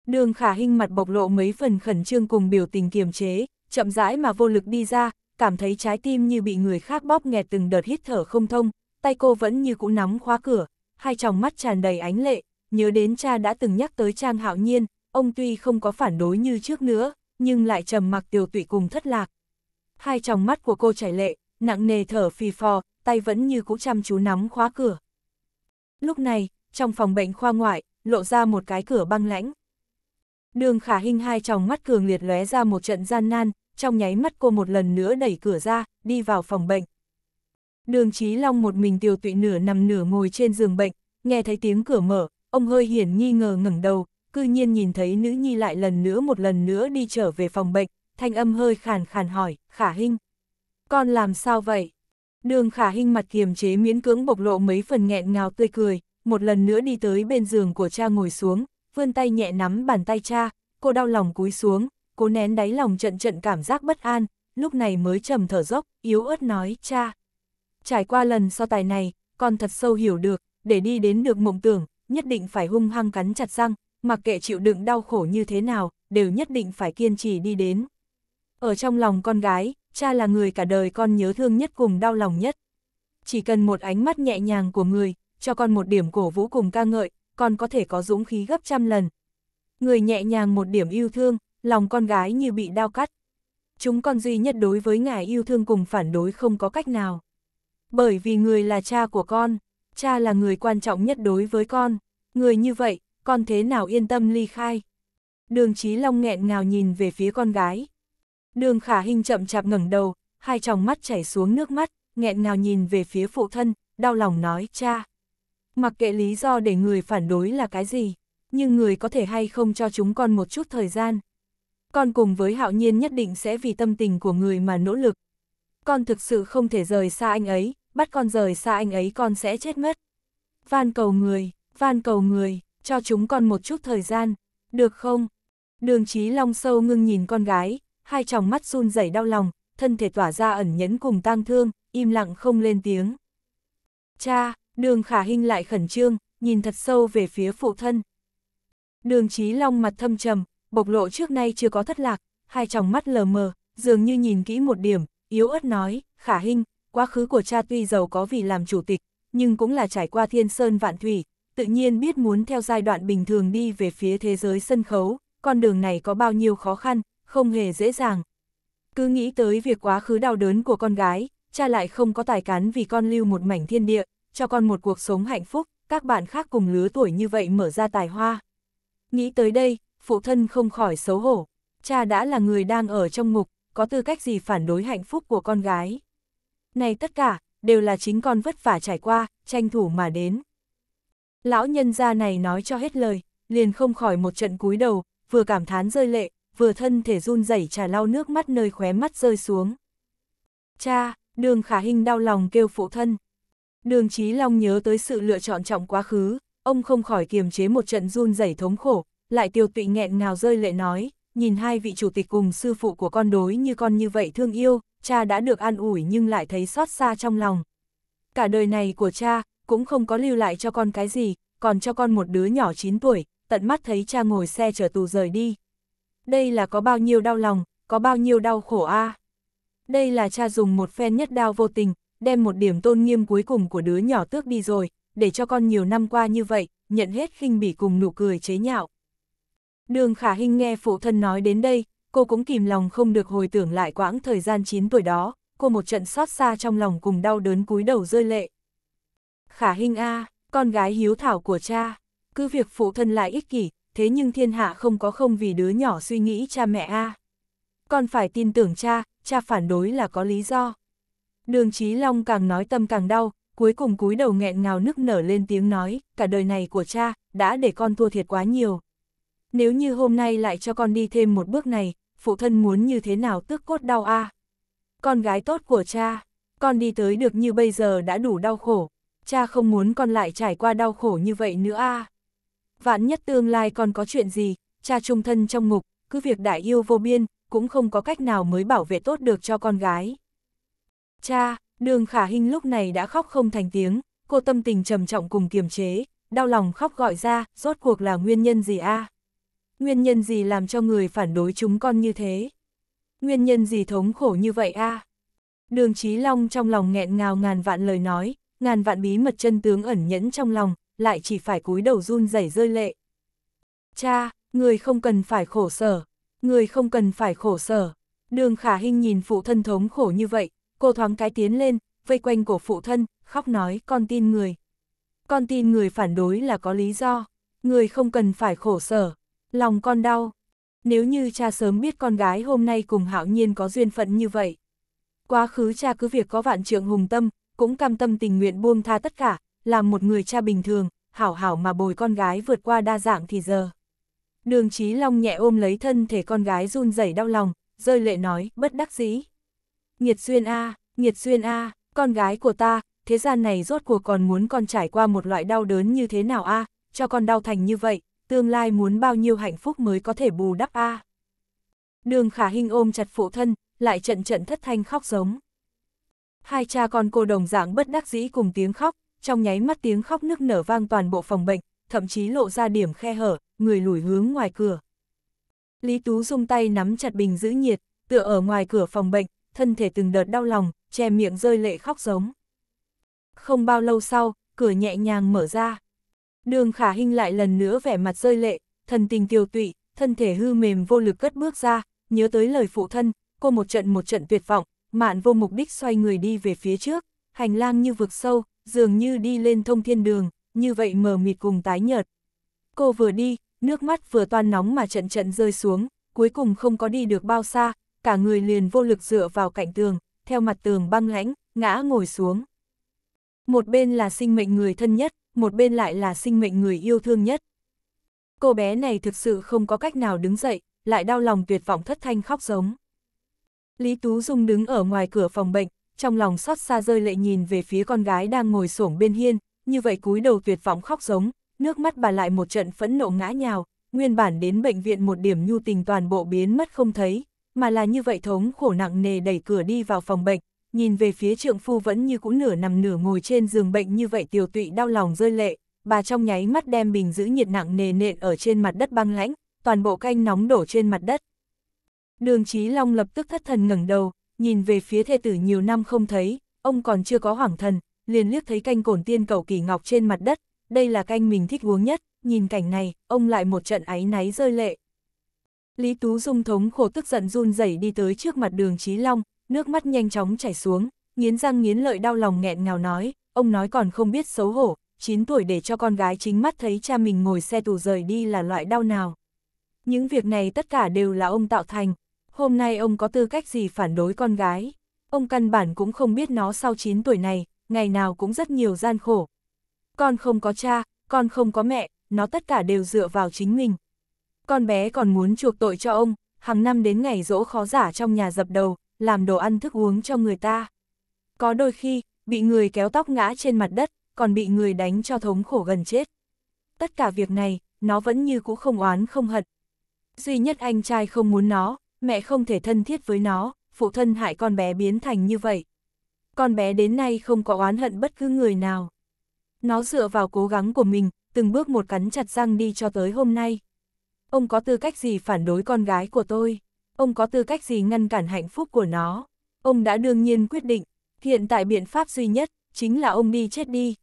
Đường khả hình mặt bộc lộ mấy phần khẩn trương cùng biểu tình kiềm chế, chậm rãi mà vô lực đi ra, cảm thấy trái tim như bị người khác bóp nghẹt từng đợt hít thở không thông, tay cô vẫn như cũ nắm khóa cửa, hai tròng mắt tràn đầy ánh lệ, nhớ đến cha đã từng nhắc tới Trang Hạo Nhiên, ông tuy không có phản đối như trước nữa, nhưng lại trầm mặc tiêu tụy cùng thất lạc. Hai tròng mắt của cô chảy lệ, nặng nề thở phì phò, tay vẫn như cũ chăm chú nắm khóa cửa. Lúc này, trong phòng bệnh khoa ngoại, lộ ra một cái cửa băng lãnh. Đường khả hình hai tròng mắt cường liệt lóe ra một trận gian nan, trong nháy mắt cô một lần nữa đẩy cửa ra, đi vào phòng bệnh. Đường Chí Long một mình tiêu tụy nửa nằm nửa ngồi trên giường bệnh, nghe thấy tiếng cửa mở, ông hơi hiển nghi ngờ ngẩng đầu, cư nhiên nhìn thấy nữ nhi lại lần nữa một lần nữa đi trở về phòng bệnh, thanh âm hơi khàn khàn hỏi, khả hinh. Con làm sao vậy? Đường khả hinh mặt kiềm chế miễn cưỡng bộc lộ mấy phần nghẹn ngào tươi cười, một lần nữa đi tới bên giường của cha ngồi xuống, vươn tay nhẹ nắm bàn tay cha, cô đau lòng cúi xuống, cố nén đáy lòng trận trận cảm giác bất an, lúc này mới trầm thở dốc, yếu ớt nói, cha. Trải qua lần so tài này, con thật sâu hiểu được, để đi đến được mộng tưởng, nhất định phải hung hăng cắn chặt răng, mặc kệ chịu đựng đau khổ như thế nào, đều nhất định phải kiên trì đi đến. Ở trong lòng con gái, cha là người cả đời con nhớ thương nhất cùng đau lòng nhất. Chỉ cần một ánh mắt nhẹ nhàng của người, cho con một điểm cổ vũ cùng ca ngợi, con có thể có dũng khí gấp trăm lần. Người nhẹ nhàng một điểm yêu thương, lòng con gái như bị đau cắt. Chúng con duy nhất đối với ngài yêu thương cùng phản đối không có cách nào. Bởi vì người là cha của con, cha là người quan trọng nhất đối với con. Người như vậy, con thế nào yên tâm ly khai. Đường Chí Long nghẹn ngào nhìn về phía con gái. Đường Khả Hinh chậm chạp ngẩng đầu, hai tròng mắt chảy xuống nước mắt, nghẹn ngào nhìn về phía phụ thân, đau lòng nói cha. Mặc kệ lý do để người phản đối là cái gì, nhưng người có thể hay không cho chúng con một chút thời gian. Con cùng với hạo nhiên nhất định sẽ vì tâm tình của người mà nỗ lực. Con thực sự không thể rời xa anh ấy, bắt con rời xa anh ấy con sẽ chết mất. Van cầu người, van cầu người, cho chúng con một chút thời gian, được không? Đường Chí Long sâu ngưng nhìn con gái, hai tròng mắt run rẩy đau lòng, thân thể tỏa ra ẩn nhẫn cùng tang thương, im lặng không lên tiếng. Cha, đường khả hinh lại khẩn trương, nhìn thật sâu về phía phụ thân. Đường Chí Long mặt thâm trầm, bộc lộ trước nay chưa có thất lạc, hai tròng mắt lờ mờ, dường như nhìn kỹ một điểm, yếu ớt nói, khả hinh, quá khứ của cha tuy giàu có vì làm chủ tịch, nhưng cũng là trải qua thiên sơn vạn thủy, tự nhiên biết muốn theo giai đoạn bình thường đi về phía thế giới sân khấu, con đường này có bao nhiêu khó khăn, không hề dễ dàng. Cứ nghĩ tới việc quá khứ đau đớn của con gái, cha lại không có tài cán vì con lưu một mảnh thiên địa, cho con một cuộc sống hạnh phúc, các bạn khác cùng lứa tuổi như vậy mở ra tài hoa. Nghĩ tới đây, phụ thân không khỏi xấu hổ, cha đã là người đang ở trong ngục, có tư cách gì phản đối hạnh phúc của con gái. Này tất cả, đều là chính con vất vả trải qua, tranh thủ mà đến. Lão nhân gia này nói cho hết lời, liền không khỏi một trận cúi đầu, vừa cảm thán rơi lệ, vừa thân thể run rẩy trả lau nước mắt nơi khóe mắt rơi xuống. Cha, đường khả hình đau lòng kêu phụ thân. Đường Chí Long nhớ tới sự lựa chọn trọng quá khứ, ông không khỏi kiềm chế một trận run rẩy thống khổ, lại tiêu tụy nghẹn ngào rơi lệ nói, nhìn hai vị chủ tịch cùng sư phụ của con đối như con như vậy thương yêu, cha đã được an ủi nhưng lại thấy xót xa trong lòng. Cả đời này của cha, cũng không có lưu lại cho con cái gì, còn cho con một đứa nhỏ 9 tuổi, tận mắt thấy cha ngồi xe chở tù rời đi. Đây là có bao nhiêu đau lòng, có bao nhiêu đau khổ a à? Đây là cha dùng một phen nhất đao vô tình, đem một điểm tôn nghiêm cuối cùng của đứa nhỏ tước đi rồi, để cho con nhiều năm qua như vậy, nhận hết khinh bỉ cùng nụ cười chế nhạo. Đường khả Hinh nghe phụ thân nói đến đây, cô cũng kìm lòng không được hồi tưởng lại quãng thời gian 9 tuổi đó, cô một trận xót xa trong lòng cùng đau đớn cúi đầu rơi lệ. Khả Hình A, con gái hiếu thảo của cha, cứ việc phụ thân lại ích kỷ, thế nhưng thiên hạ không có không vì đứa nhỏ suy nghĩ cha mẹ A. À. Con phải tin tưởng cha, cha phản đối là có lý do. Đường Chí Long càng nói tâm càng đau, cuối cùng cúi đầu nghẹn ngào nức nở lên tiếng nói, cả đời này của cha, đã để con thua thiệt quá nhiều. Nếu như hôm nay lại cho con đi thêm một bước này, phụ thân muốn như thế nào tức cốt đau a Con gái tốt của cha, con đi tới được như bây giờ đã đủ đau khổ, cha không muốn con lại trải qua đau khổ như vậy nữa a. À. Vạn nhất tương lai con có chuyện gì, cha trung thân trong ngục, cứ việc đại yêu vô biên, cũng không có cách nào mới bảo vệ tốt được cho con gái. Cha, đường khả hình lúc này đã khóc không thành tiếng, cô tâm tình trầm trọng cùng kiềm chế, đau lòng khóc gọi ra, rốt cuộc là nguyên nhân gì a? À? Nguyên nhân gì làm cho người phản đối chúng con như thế? Nguyên nhân gì thống khổ như vậy a? À? Đường Chí Long trong lòng nghẹn ngào ngàn vạn lời nói, ngàn vạn bí mật chân tướng ẩn nhẫn trong lòng, lại chỉ phải cúi đầu run rẩy rơi lệ. Cha, người không cần phải khổ sở, người không cần phải khổ sở. Đường khả hình nhìn phụ thân thống khổ như vậy, cô thoáng cái tiến lên, vây quanh cổ phụ thân, khóc nói con tin người. Con tin người phản đối là có lý do, người không cần phải khổ sở, lòng con đau. Nếu như cha sớm biết con gái hôm nay cùng hạo nhiên có duyên phận như vậy. Quá khứ cha cứ việc có vạn trượng hùng tâm, cũng cam tâm tình nguyện buông tha tất cả, làm một người cha bình thường, hảo hảo mà bồi con gái vượt qua đa dạng thì giờ. Đường Chí Long nhẹ ôm lấy thân thể con gái run rẩy đau lòng, rơi lệ nói, bất đắc dĩ. Nhiệt xuyên a, à, nhiệt xuyên a, con gái của ta, thế gian này rốt cuộc còn muốn con trải qua một loại đau đớn như thế nào a, cho con đau thành như vậy, tương lai muốn bao nhiêu hạnh phúc mới có thể bù đắp a. Đường Khả Hinh ôm chặt phụ thân, lại trận trận thất thanh khóc giống. Hai cha con cô đồng dạng bất đắc dĩ cùng tiếng khóc, trong nháy mắt tiếng khóc nức nở vang toàn bộ phòng bệnh, thậm chí lộ ra điểm khe hở, người lùi hướng ngoài cửa. Lý Tú dùng tay nắm chặt bình giữ nhiệt, tựa ở ngoài cửa phòng bệnh, thân thể từng đợt đau lòng, che miệng rơi lệ khóc giống. Không bao lâu sau, cửa nhẹ nhàng mở ra. Đường khả hình lại lần nữa vẻ mặt rơi lệ, thần tình tiêu tụy, thân thể hư mềm vô lực cất bước ra, nhớ tới lời phụ thân, cô một trận một trận tuyệt vọng, mạn vô mục đích xoay người đi về phía trước, hành lang như vực sâu, dường như đi lên thông thiên đường, như vậy mờ mịt cùng tái nhợt. Cô vừa đi, nước mắt vừa toan nóng mà trận trận rơi xuống, cuối cùng không có đi được bao xa, cả người liền vô lực dựa vào cạnh tường, theo mặt tường băng lãnh, ngã ngồi xuống. Một bên là sinh mệnh người thân nhất, một bên lại là sinh mệnh người yêu thương nhất. Cô bé này thực sự không có cách nào đứng dậy, lại đau lòng tuyệt vọng thất thanh khóc giống. Lý Tú Dung đứng ở ngoài cửa phòng bệnh, trong lòng xót xa rơi lệ nhìn về phía con gái đang ngồi xổm bên hiên, như vậy cúi đầu tuyệt vọng khóc giống, nước mắt bà lại một trận phẫn nộ ngã nhào, nguyên bản đến bệnh viện một điểm nhu tình toàn bộ biến mất không thấy, mà là như vậy thống khổ nặng nề đẩy cửa đi vào phòng bệnh, nhìn về phía trượng phu vẫn như cũ nửa nằm nửa ngồi trên giường bệnh như vậy tiều tụy đau lòng rơi lệ, bà trong nháy mắt đem bình giữ nhiệt nặng nề nện ở trên mặt đất băng lãnh, toàn bộ canh nóng đổ trên mặt đất. Đường Chí Long lập tức thất thần ngẩng đầu, nhìn về phía thê tử nhiều năm không thấy, ông còn chưa có hoảng thần, liền liếc thấy canh cổn tiên cầu kỳ ngọc trên mặt đất, đây là canh mình thích uống nhất, nhìn cảnh này, ông lại một trận áy náy rơi lệ. Lý Tú Dung thống khổ tức giận run rẩy đi tới trước mặt đường Chí Long, nước mắt nhanh chóng chảy xuống, nghiến răng nghiến lợi đau lòng nghẹn ngào nói, ông nói còn không biết xấu hổ, 9 tuổi để cho con gái chính mắt thấy cha mình ngồi xe tù rời đi là loại đau nào. Những việc này tất cả đều là ông tạo thành, hôm nay ông có tư cách gì phản đối con gái. Ông căn bản cũng không biết nó sau 9 tuổi này, ngày nào cũng rất nhiều gian khổ. Con không có cha, con không có mẹ, nó tất cả đều dựa vào chính mình. Con bé còn muốn chuộc tội cho ông, hàng năm đến ngày dỗ khó giả trong nhà dập đầu, làm đồ ăn thức uống cho người ta. Có đôi khi, bị người kéo tóc ngã trên mặt đất, còn bị người đánh cho thống khổ gần chết. Tất cả việc này, nó vẫn như cũ không oán không hận. Duy nhất anh trai không muốn nó, mẹ không thể thân thiết với nó, phụ thân hại con bé biến thành như vậy. Con bé đến nay không có oán hận bất cứ người nào. Nó dựa vào cố gắng của mình, từng bước một cắn chặt răng đi cho tới hôm nay. Ông có tư cách gì phản đối con gái của tôi? Ông có tư cách gì ngăn cản hạnh phúc của nó? Ông đã đương nhiên quyết định, hiện tại biện pháp duy nhất, chính là ông đi chết đi.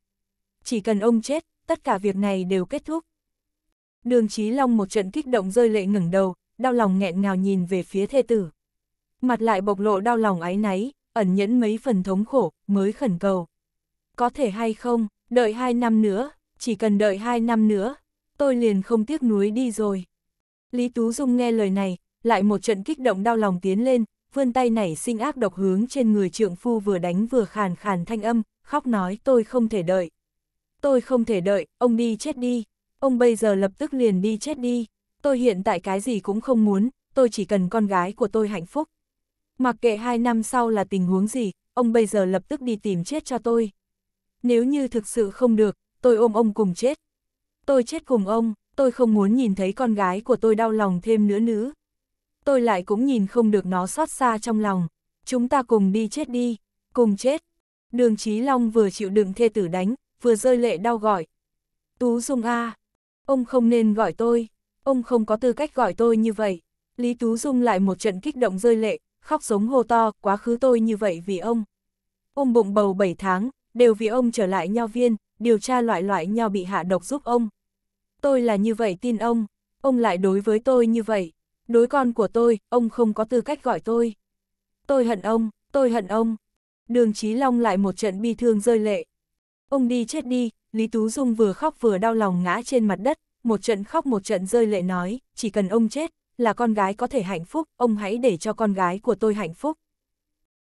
Chỉ cần ông chết, tất cả việc này đều kết thúc. Đường Chí Long một trận kích động rơi lệ ngẩng đầu, đau lòng nghẹn ngào nhìn về phía thê tử. Mặt lại bộc lộ đau lòng áy náy, ẩn nhẫn mấy phần thống khổ, mới khẩn cầu. Có thể hay không, đợi hai năm nữa, chỉ cần đợi hai năm nữa, tôi liền không tiếc núi đi rồi. Lý Tú Dung nghe lời này, lại một trận kích động đau lòng tiến lên, vươn tay nảy sinh ác độc hướng trên người trượng phu vừa đánh vừa khàn khàn thanh âm, khóc nói tôi không thể đợi. Tôi không thể đợi, ông đi chết đi, ông bây giờ lập tức liền đi chết đi tôi hiện tại cái gì cũng không muốn, tôi chỉ cần con gái của tôi hạnh phúc. Mặc kệ hai năm sau là tình huống gì, ông bây giờ lập tức đi tìm chết cho tôi. Nếu như thực sự không được, tôi ôm ông cùng chết. Tôi chết cùng ông, tôi không muốn nhìn thấy con gái của tôi đau lòng thêm nữa nữa. Tôi lại cũng nhìn không được nó xót xa trong lòng. Chúng ta cùng đi chết đi, cùng chết. Đường Chí Long vừa chịu đựng thê tử đánh, vừa rơi lệ đau gọi. Tú Dung A, ông không nên gọi tôi ông không có tư cách gọi tôi như vậy. Lý Tú Dung lại một trận kích động rơi lệ, khóc giống hô to, quá khứ tôi như vậy vì ông. ông bụng bầu 7 tháng, đều vì ông trở lại nho viên, điều tra loại loại nho bị hạ độc giúp ông. Tôi là như vậy tin ông, ông lại đối với tôi như vậy. Đối con của tôi, ông không có tư cách gọi tôi. Tôi hận ông, tôi hận ông. Đường Chí Long lại một trận bi thương rơi lệ. Ông đi chết đi, Lý Tú Dung vừa khóc vừa đau lòng ngã trên mặt đất, một trận khóc một trận rơi lệ nói, chỉ cần ông chết, là con gái có thể hạnh phúc, ông hãy để cho con gái của tôi hạnh phúc.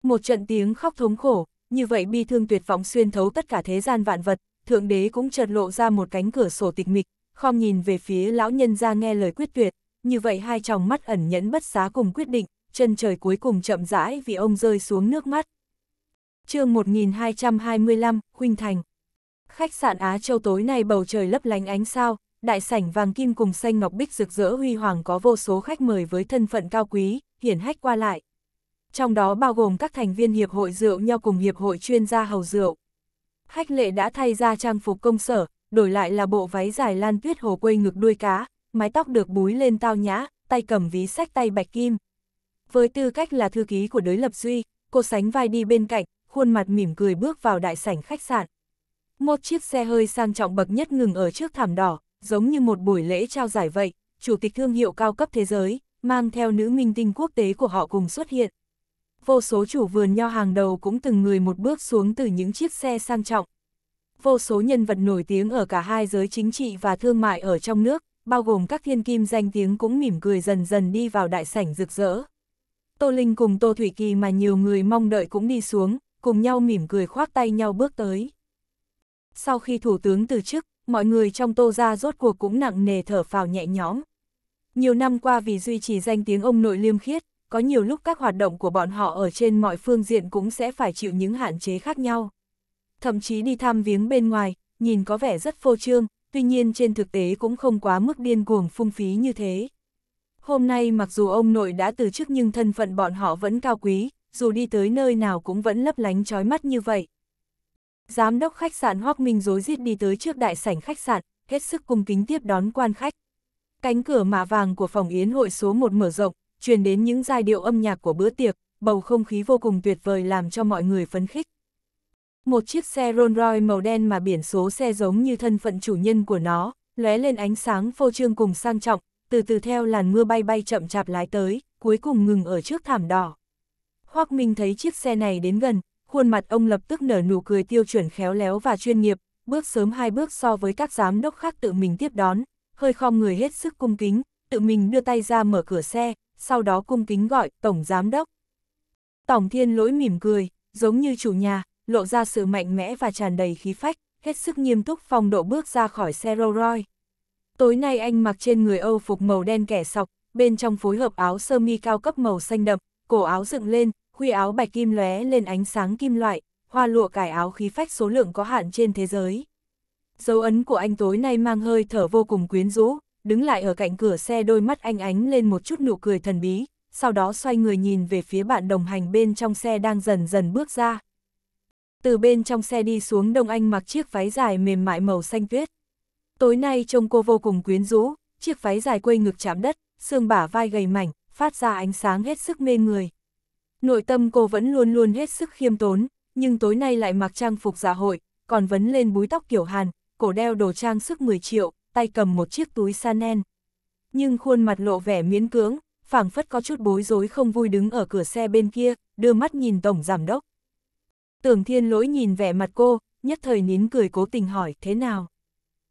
Một trận tiếng khóc thống khổ, như vậy bi thương tuyệt vọng xuyên thấu tất cả thế gian vạn vật, Thượng Đế cũng chợt lộ ra một cánh cửa sổ tịch mịch, khom nhìn về phía lão nhân ra nghe lời quyết tuyệt, như vậy hai tròng mắt ẩn nhẫn bất xá cùng quyết định, chân trời cuối cùng chậm rãi vì ông rơi xuống nước mắt. chương 1225, Huynh Thành Khách sạn Á Châu tối nay bầu trời lấp lánh ánh sao, đại sảnh vàng kim cùng xanh ngọc bích rực rỡ huy hoàng có vô số khách mời với thân phận cao quý, hiển hách qua lại. Trong đó bao gồm các thành viên hiệp hội rượu nho cùng hiệp hội chuyên gia hầu rượu. Khách lệ đã thay ra trang phục công sở, đổi lại là bộ váy dài lan tuyết hồ quây ngực đuôi cá, mái tóc được búi lên tao nhã, tay cầm ví sách tay bạch kim. Với tư cách là thư ký của đối lập duy, cô sánh vai đi bên cạnh, khuôn mặt mỉm cười bước vào đại sảnh khách sạn. Một chiếc xe hơi sang trọng bậc nhất ngừng ở trước thảm đỏ, giống như một buổi lễ trao giải vậy, chủ tịch thương hiệu cao cấp thế giới, mang theo nữ minh tinh quốc tế của họ cùng xuất hiện. Vô số chủ vườn nho hàng đầu cũng từng người một bước xuống từ những chiếc xe sang trọng. Vô số nhân vật nổi tiếng ở cả hai giới chính trị và thương mại ở trong nước, bao gồm các thiên kim danh tiếng cũng mỉm cười dần dần đi vào đại sảnh rực rỡ. Tô Linh cùng Tô Thủy Kỳ mà nhiều người mong đợi cũng đi xuống, cùng nhau mỉm cười khoác tay nhau bước tới. Sau khi thủ tướng từ chức, mọi người trong tô ra rốt cuộc cũng nặng nề thở phào nhẹ nhõm. Nhiều năm qua vì duy trì danh tiếng ông nội liêm khiết, có nhiều lúc các hoạt động của bọn họ ở trên mọi phương diện cũng sẽ phải chịu những hạn chế khác nhau. Thậm chí đi thăm viếng bên ngoài, nhìn có vẻ rất phô trương, tuy nhiên trên thực tế cũng không quá mức điên cuồng phung phí như thế. Hôm nay mặc dù ông nội đã từ chức nhưng thân phận bọn họ vẫn cao quý, dù đi tới nơi nào cũng vẫn lấp lánh trói mắt như vậy. Giám đốc khách sạn Hoác Minh dối rít đi tới trước đại sảnh khách sạn, hết sức cung kính tiếp đón quan khách. Cánh cửa mạ vàng của phòng yến hội số 1 mở rộng, truyền đến những giai điệu âm nhạc của bữa tiệc, bầu không khí vô cùng tuyệt vời làm cho mọi người phấn khích. Một chiếc xe Rolls Royce màu đen mà biển số xe giống như thân phận chủ nhân của nó, lóe lên ánh sáng phô trương cùng sang trọng, từ từ theo làn mưa bay bay chậm chạp lái tới, cuối cùng ngừng ở trước thảm đỏ. Hoắc Minh thấy chiếc xe này đến gần, khuôn mặt ông lập tức nở nụ cười tiêu chuẩn khéo léo và chuyên nghiệp, bước sớm hai bước so với các giám đốc khác tự mình tiếp đón, hơi khom người hết sức cung kính, tự mình đưa tay ra mở cửa xe, sau đó cung kính gọi Tổng Giám Đốc. Tổng Thiên Lỗi mỉm cười, giống như chủ nhà, lộ ra sự mạnh mẽ và tràn đầy khí phách, hết sức nghiêm túc phong độ bước ra khỏi xe Rolls Royce. Tối nay anh mặc trên người Âu phục màu đen kẻ sọc, bên trong phối hợp áo sơ mi cao cấp màu xanh đậm, cổ áo dựng lên, Khuy áo bạch kim lóe lên ánh sáng kim loại, hoa lụa cải áo khí phách số lượng có hạn trên thế giới. Dấu ấn của anh tối nay mang hơi thở vô cùng quyến rũ, đứng lại ở cạnh cửa xe đôi mắt anh ánh lên một chút nụ cười thần bí, sau đó xoay người nhìn về phía bạn đồng hành bên trong xe đang dần dần bước ra. Từ bên trong xe đi xuống Đông Anh mặc chiếc váy dài mềm mại màu xanh tuyết. Tối nay trông cô vô cùng quyến rũ, chiếc váy dài quây ngực chạm đất, xương bả vai gầy mảnh, phát ra ánh sáng hết sức mê người. Nội tâm cô vẫn luôn luôn hết sức khiêm tốn, nhưng tối nay lại mặc trang phục dạ hội, còn vấn lên búi tóc kiểu Hàn, cổ đeo đồ trang sức 10 triệu, tay cầm một chiếc túi Chanel. Nhưng khuôn mặt lộ vẻ miễn cưỡng, phảng phất có chút bối rối không vui đứng ở cửa xe bên kia, đưa mắt nhìn tổng giám đốc. Tưởng thiên lỗi nhìn vẻ mặt cô, nhất thời nín cười cố tình hỏi thế nào.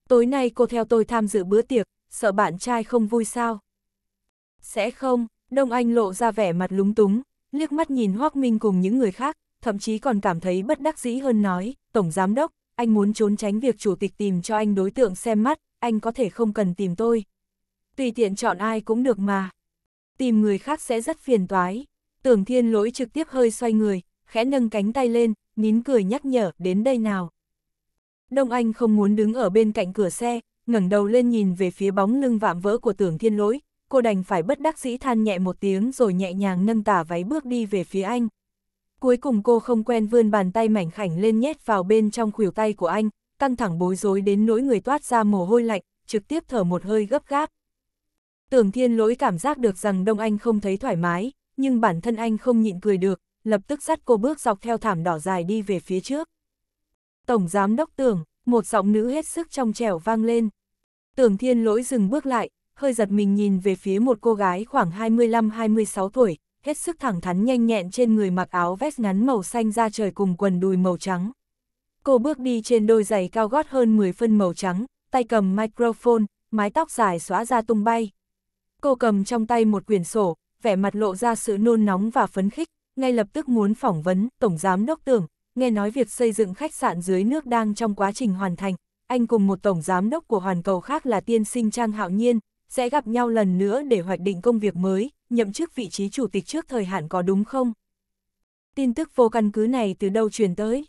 Tối nay cô theo tôi tham dự bữa tiệc, sợ bạn trai không vui sao? Sẽ không, Đông Anh lộ ra vẻ mặt lúng túng, liếc mắt nhìn Hoác Minh cùng những người khác, thậm chí còn cảm thấy bất đắc dĩ hơn nói, Tổng Giám Đốc, anh muốn trốn tránh việc chủ tịch tìm cho anh đối tượng xem mắt, anh có thể không cần tìm tôi. Tùy tiện chọn ai cũng được mà. Tìm người khác sẽ rất phiền toái. Tưởng thiên lỗi trực tiếp hơi xoay người, khẽ nâng cánh tay lên, nín cười nhắc nhở, đến đây nào. Đông Anh không muốn đứng ở bên cạnh cửa xe, ngẩng đầu lên nhìn về phía bóng lưng vạm vỡ của tưởng thiên lỗi, cô đành phải bất đắc dĩ than nhẹ một tiếng rồi nhẹ nhàng nâng tả váy bước đi về phía anh. Cuối cùng cô không quen vươn bàn tay mảnh khảnh lên nhét vào bên trong khuỷu tay của anh, căng thẳng bối rối đến nỗi người toát ra mồ hôi lạnh, trực tiếp thở một hơi gấp gáp. Tưởng thiên lỗi cảm giác được rằng Đông Anh không thấy thoải mái, nhưng bản thân anh không nhịn cười được, lập tức dắt cô bước dọc theo thảm đỏ dài đi về phía trước. Tổng giám đốc tưởng, một giọng nữ hết sức trong trẻo vang lên. Tưởng thiên lỗi dừng bước lại, hơi giật mình nhìn về phía một cô gái khoảng 25-26 tuổi, hết sức thẳng thắn nhanh nhẹn trên người mặc áo vest ngắn màu xanh da trời cùng quần đùi màu trắng. Cô bước đi trên đôi giày cao gót hơn 10 phân màu trắng, tay cầm microphone, mái tóc dài xóa ra tung bay. Cô cầm trong tay một quyển sổ, vẻ mặt lộ ra sự nôn nóng và phấn khích, ngay lập tức muốn phỏng vấn Tổng Giám Đốc Tưởng, nghe nói việc xây dựng khách sạn dưới nước đang trong quá trình hoàn thành. Anh cùng một Tổng Giám Đốc của Hoàn Cầu khác là tiên sinh Trang Hạo Nhiên, sẽ gặp nhau lần nữa để hoạch định công việc mới, nhậm chức vị trí chủ tịch trước thời hạn có đúng không? Tin tức vô căn cứ này từ đâu truyền tới?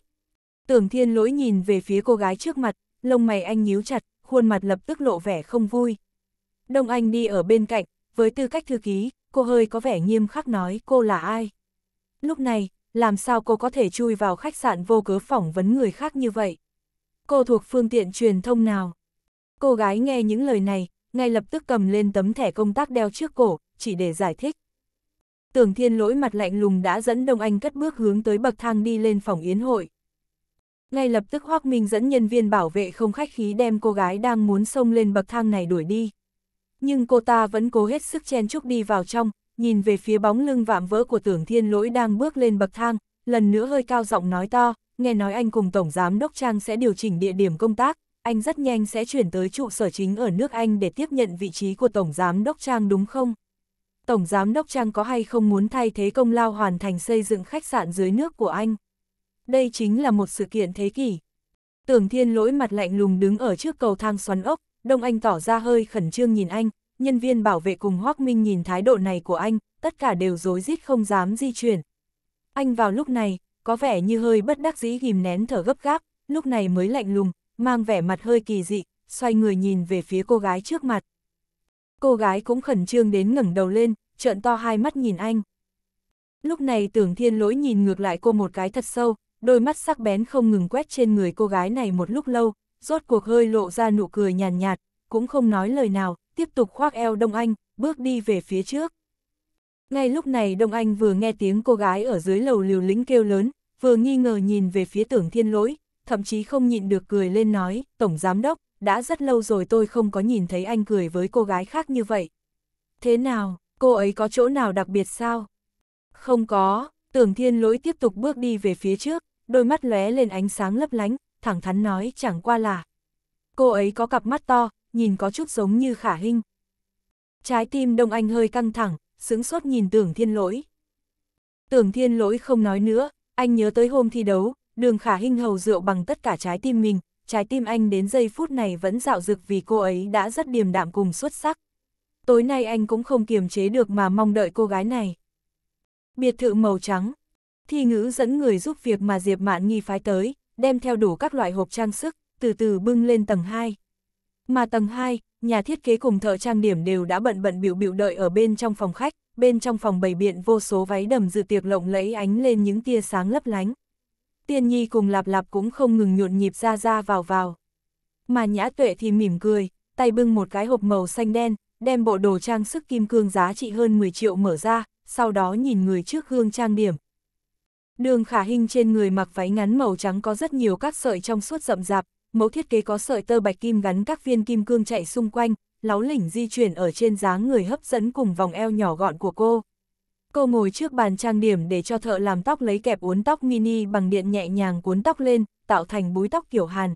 Tưởng thiên lỗi nhìn về phía cô gái trước mặt, lông mày anh nhíu chặt, khuôn mặt lập tức lộ vẻ không vui. Đông Anh đi ở bên cạnh, với tư cách thư ký, cô hơi có vẻ nghiêm khắc nói cô là ai. Lúc này, làm sao cô có thể chui vào khách sạn vô cớ phỏng vấn người khác như vậy? Cô thuộc phương tiện truyền thông nào? Cô gái nghe những lời này, ngay lập tức cầm lên tấm thẻ công tác đeo trước cổ, chỉ để giải thích. Tưởng thiên lỗi mặt lạnh lùng đã dẫn Đông Anh cất bước hướng tới bậc thang đi lên phòng yến hội. Ngay lập tức Hoác Minh dẫn nhân viên bảo vệ không khách khí đem cô gái đang muốn xông lên bậc thang này đuổi đi. Nhưng cô ta vẫn cố hết sức chen chúc đi vào trong, nhìn về phía bóng lưng vạm vỡ của tưởng thiên lỗi đang bước lên bậc thang, lần nữa hơi cao giọng nói to, nghe nói anh cùng Tổng Giám Đốc Trang sẽ điều chỉnh địa điểm công tác, anh rất nhanh sẽ chuyển tới trụ sở chính ở nước Anh để tiếp nhận vị trí của Tổng Giám Đốc Trang đúng không? Tổng Giám Đốc Trang có hay không muốn thay thế công lao hoàn thành xây dựng khách sạn dưới nước của anh? Đây chính là một sự kiện thế kỷ. Tưởng thiên lỗi mặt lạnh lùng đứng ở trước cầu thang xoắn ốc, Đông Anh tỏ ra hơi khẩn trương nhìn anh, nhân viên bảo vệ cùng Hoác Minh nhìn thái độ này của anh, tất cả đều rối rít không dám di chuyển. Anh vào lúc này, có vẻ như hơi bất đắc dĩ ghim nén thở gấp gáp, lúc này mới lạnh lùng, mang vẻ mặt hơi kỳ dị, xoay người nhìn về phía cô gái trước mặt. Cô gái cũng khẩn trương đến ngẩng đầu lên, trợn to hai mắt nhìn anh. Lúc này tưởng thiên lỗi nhìn ngược lại cô một cái thật sâu, đôi mắt sắc bén không ngừng quét trên người cô gái này một lúc lâu, rốt cuộc hơi lộ ra nụ cười nhàn nhạt, nhạt, cũng không nói lời nào, tiếp tục khoác eo Đông Anh, bước đi về phía trước. Ngay lúc này Đông Anh vừa nghe tiếng cô gái ở dưới lầu liều lĩnh kêu lớn, vừa nghi ngờ nhìn về phía tưởng thiên lỗi, thậm chí không nhịn được cười lên nói, Tổng Giám Đốc, đã rất lâu rồi tôi không có nhìn thấy anh cười với cô gái khác như vậy. Thế nào, cô ấy có chỗ nào đặc biệt sao? Không có, tưởng thiên lỗi tiếp tục bước đi về phía trước, đôi mắt lóe lên ánh sáng lấp lánh, thẳng thắn nói chẳng qua là. Cô ấy có cặp mắt to, nhìn có chút giống như khả hình. Trái tim Đông Anh hơi căng thẳng, sững sốt nhìn tưởng thiên lỗi. Tưởng thiên lỗi không nói nữa, anh nhớ tới hôm thi đấu, đường khả hinh hầu rượu bằng tất cả trái tim mình, trái tim anh đến giây phút này vẫn dạo dực vì cô ấy đã rất điềm đạm cùng xuất sắc. Tối nay anh cũng không kiềm chế được mà mong đợi cô gái này. Biệt thự màu trắng, thi ngữ dẫn người giúp việc mà Diệp Mạn Nghi phái tới, đem theo đủ các loại hộp trang sức, từ từ bưng lên tầng 2. Mà tầng 2, nhà thiết kế cùng thợ trang điểm đều đã bận bận biểu biểu đợi ở bên trong phòng khách, bên trong phòng bày biện vô số váy đầm dự tiệc lộng lẫy ánh lên những tia sáng lấp lánh. Tiên Nhi cùng Lạp Lạp cũng không ngừng nhộn nhịp ra ra vào vào. Mà Nhã Tuệ thì mỉm cười, tay bưng một cái hộp màu xanh đen, đem bộ đồ trang sức kim cương giá trị hơn 10 triệu mở ra, sau đó nhìn người trước gương trang điểm. Đường khả hình trên người mặc váy ngắn màu trắng có rất nhiều các sợi trong suốt rậm rạp, mẫu thiết kế có sợi tơ bạch kim gắn các viên kim cương chạy xung quanh, láu lỉnh di chuyển ở trên dáng người hấp dẫn cùng vòng eo nhỏ gọn của cô. Cô ngồi trước bàn trang điểm để cho thợ làm tóc lấy kẹp uốn tóc mini bằng điện nhẹ nhàng cuốn tóc lên, tạo thành búi tóc kiểu Hàn.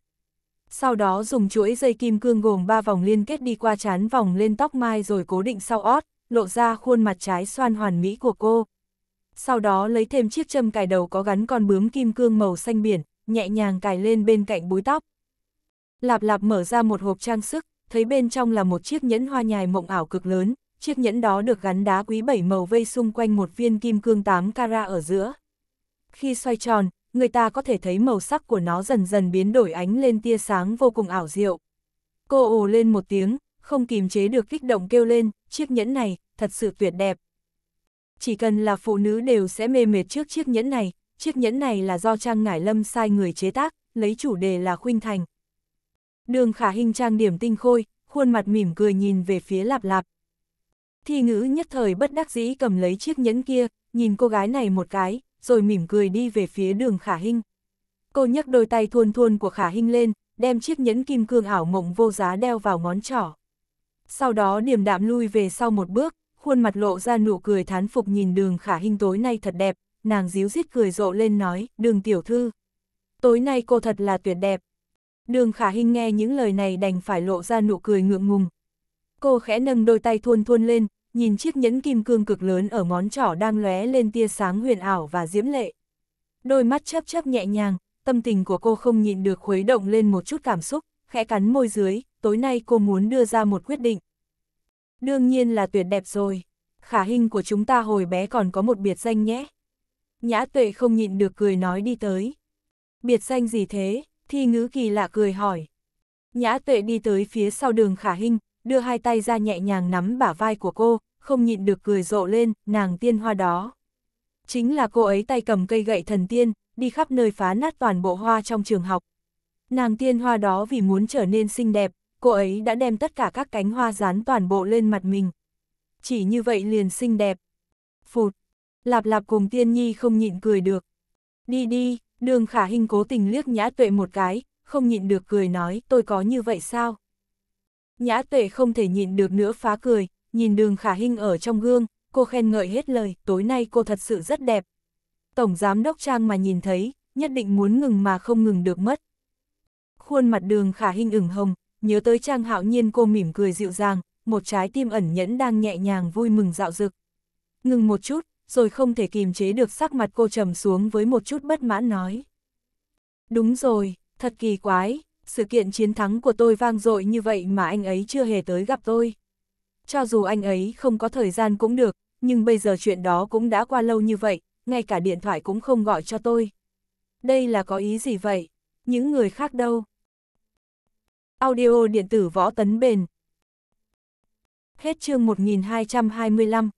Sau đó dùng chuỗi dây kim cương gồm 3 vòng liên kết đi qua chán vòng lên tóc mai rồi cố định sau ót, lộ ra khuôn mặt trái xoan hoàn mỹ của cô. Sau đó lấy thêm chiếc châm cài đầu có gắn con bướm kim cương màu xanh biển, nhẹ nhàng cài lên bên cạnh búi tóc. Lạp lạp mở ra một hộp trang sức, thấy bên trong là một chiếc nhẫn hoa nhài mộng ảo cực lớn, chiếc nhẫn đó được gắn đá quý bảy màu vây xung quanh một viên kim cương 8 cara ở giữa. Khi xoay tròn, người ta có thể thấy màu sắc của nó dần dần biến đổi ánh lên tia sáng vô cùng ảo diệu. Cô ồ lên một tiếng, không kìm chế được kích động kêu lên, chiếc nhẫn này, thật sự tuyệt đẹp. Chỉ cần là phụ nữ đều sẽ mê mệt trước chiếc nhẫn này, chiếc nhẫn này là do Trang Ngải Lâm sai người chế tác, lấy chủ đề là khuynh thành. Đường khả hình trang điểm tinh khôi, khuôn mặt mỉm cười nhìn về phía lạp lạp, Thi ngữ nhất thời bất đắc dĩ cầm lấy chiếc nhẫn kia, nhìn cô gái này một cái, rồi mỉm cười đi về phía đường khả hinh. Cô nhấc đôi tay thuôn thuôn của khả hinh lên, đem chiếc nhẫn kim cương ảo mộng vô giá đeo vào ngón trỏ. Sau đó điềm đạm lui về sau một bước, khuôn mặt lộ ra nụ cười thán phục nhìn đường khả hinh tối nay thật đẹp, nàng díu dít cười rộ lên nói, đường tiểu thư. Tối nay cô thật là tuyệt đẹp. Đường khả hinh nghe những lời này đành phải lộ ra nụ cười ngượng ngùng. Cô khẽ nâng đôi tay thuôn thuôn lên, nhìn chiếc nhẫn kim cương cực lớn ở ngón trỏ đang lóe lên tia sáng huyền ảo và diễm lệ. Đôi mắt chớp chớp nhẹ nhàng, tâm tình của cô không nhịn được khuấy động lên một chút cảm xúc, khẽ cắn môi dưới, tối nay cô muốn đưa ra một quyết định. Đương nhiên là tuyệt đẹp rồi, khả hình của chúng ta hồi bé còn có một biệt danh nhé. Nhã tuệ không nhịn được cười nói đi tới. Biệt danh gì thế, thi ngữ kỳ lạ cười hỏi. Nhã tuệ đi tới phía sau đường khả hình, đưa hai tay ra nhẹ nhàng nắm bả vai của cô, không nhịn được cười rộ lên, nàng tiên hoa đó. Chính là cô ấy tay cầm cây gậy thần tiên, đi khắp nơi phá nát toàn bộ hoa trong trường học. Nàng tiên hoa đó vì muốn trở nên xinh đẹp, cô ấy đã đem tất cả các cánh hoa dán toàn bộ lên mặt mình. Chỉ như vậy liền xinh đẹp. Phụt, lạp lạp cùng tiên nhi không nhịn cười được. Đi đi, đường khả hình cố tình liếc nhã tuệ một cái, không nhịn được cười nói tôi có như vậy sao? Nhã tuệ không thể nhịn được nữa phá cười, nhìn đường khả hinh ở trong gương, cô khen ngợi hết lời, tối nay cô thật sự rất đẹp. Tổng giám đốc Trang mà nhìn thấy, nhất định muốn ngừng mà không ngừng được mất. Khuôn mặt đường khả hinh ửng hồng, nhớ tới Trang hạo nhiên cô mỉm cười dịu dàng, một trái tim ẩn nhẫn đang nhẹ nhàng vui mừng dạo dực. Ngừng một chút, rồi không thể kìm chế được sắc mặt cô trầm xuống với một chút bất mãn nói. Đúng rồi, thật kỳ quái, sự kiện chiến thắng của tôi vang dội như vậy mà anh ấy chưa hề tới gặp tôi cho dù anh ấy không có thời gian cũng được, nhưng bây giờ chuyện đó cũng đã qua lâu như vậy, ngay cả điện thoại cũng không gọi cho tôi. Đây là có ý gì vậy? Những người khác đâu? Audio điện tử võ tấn bền. Hết chương 1225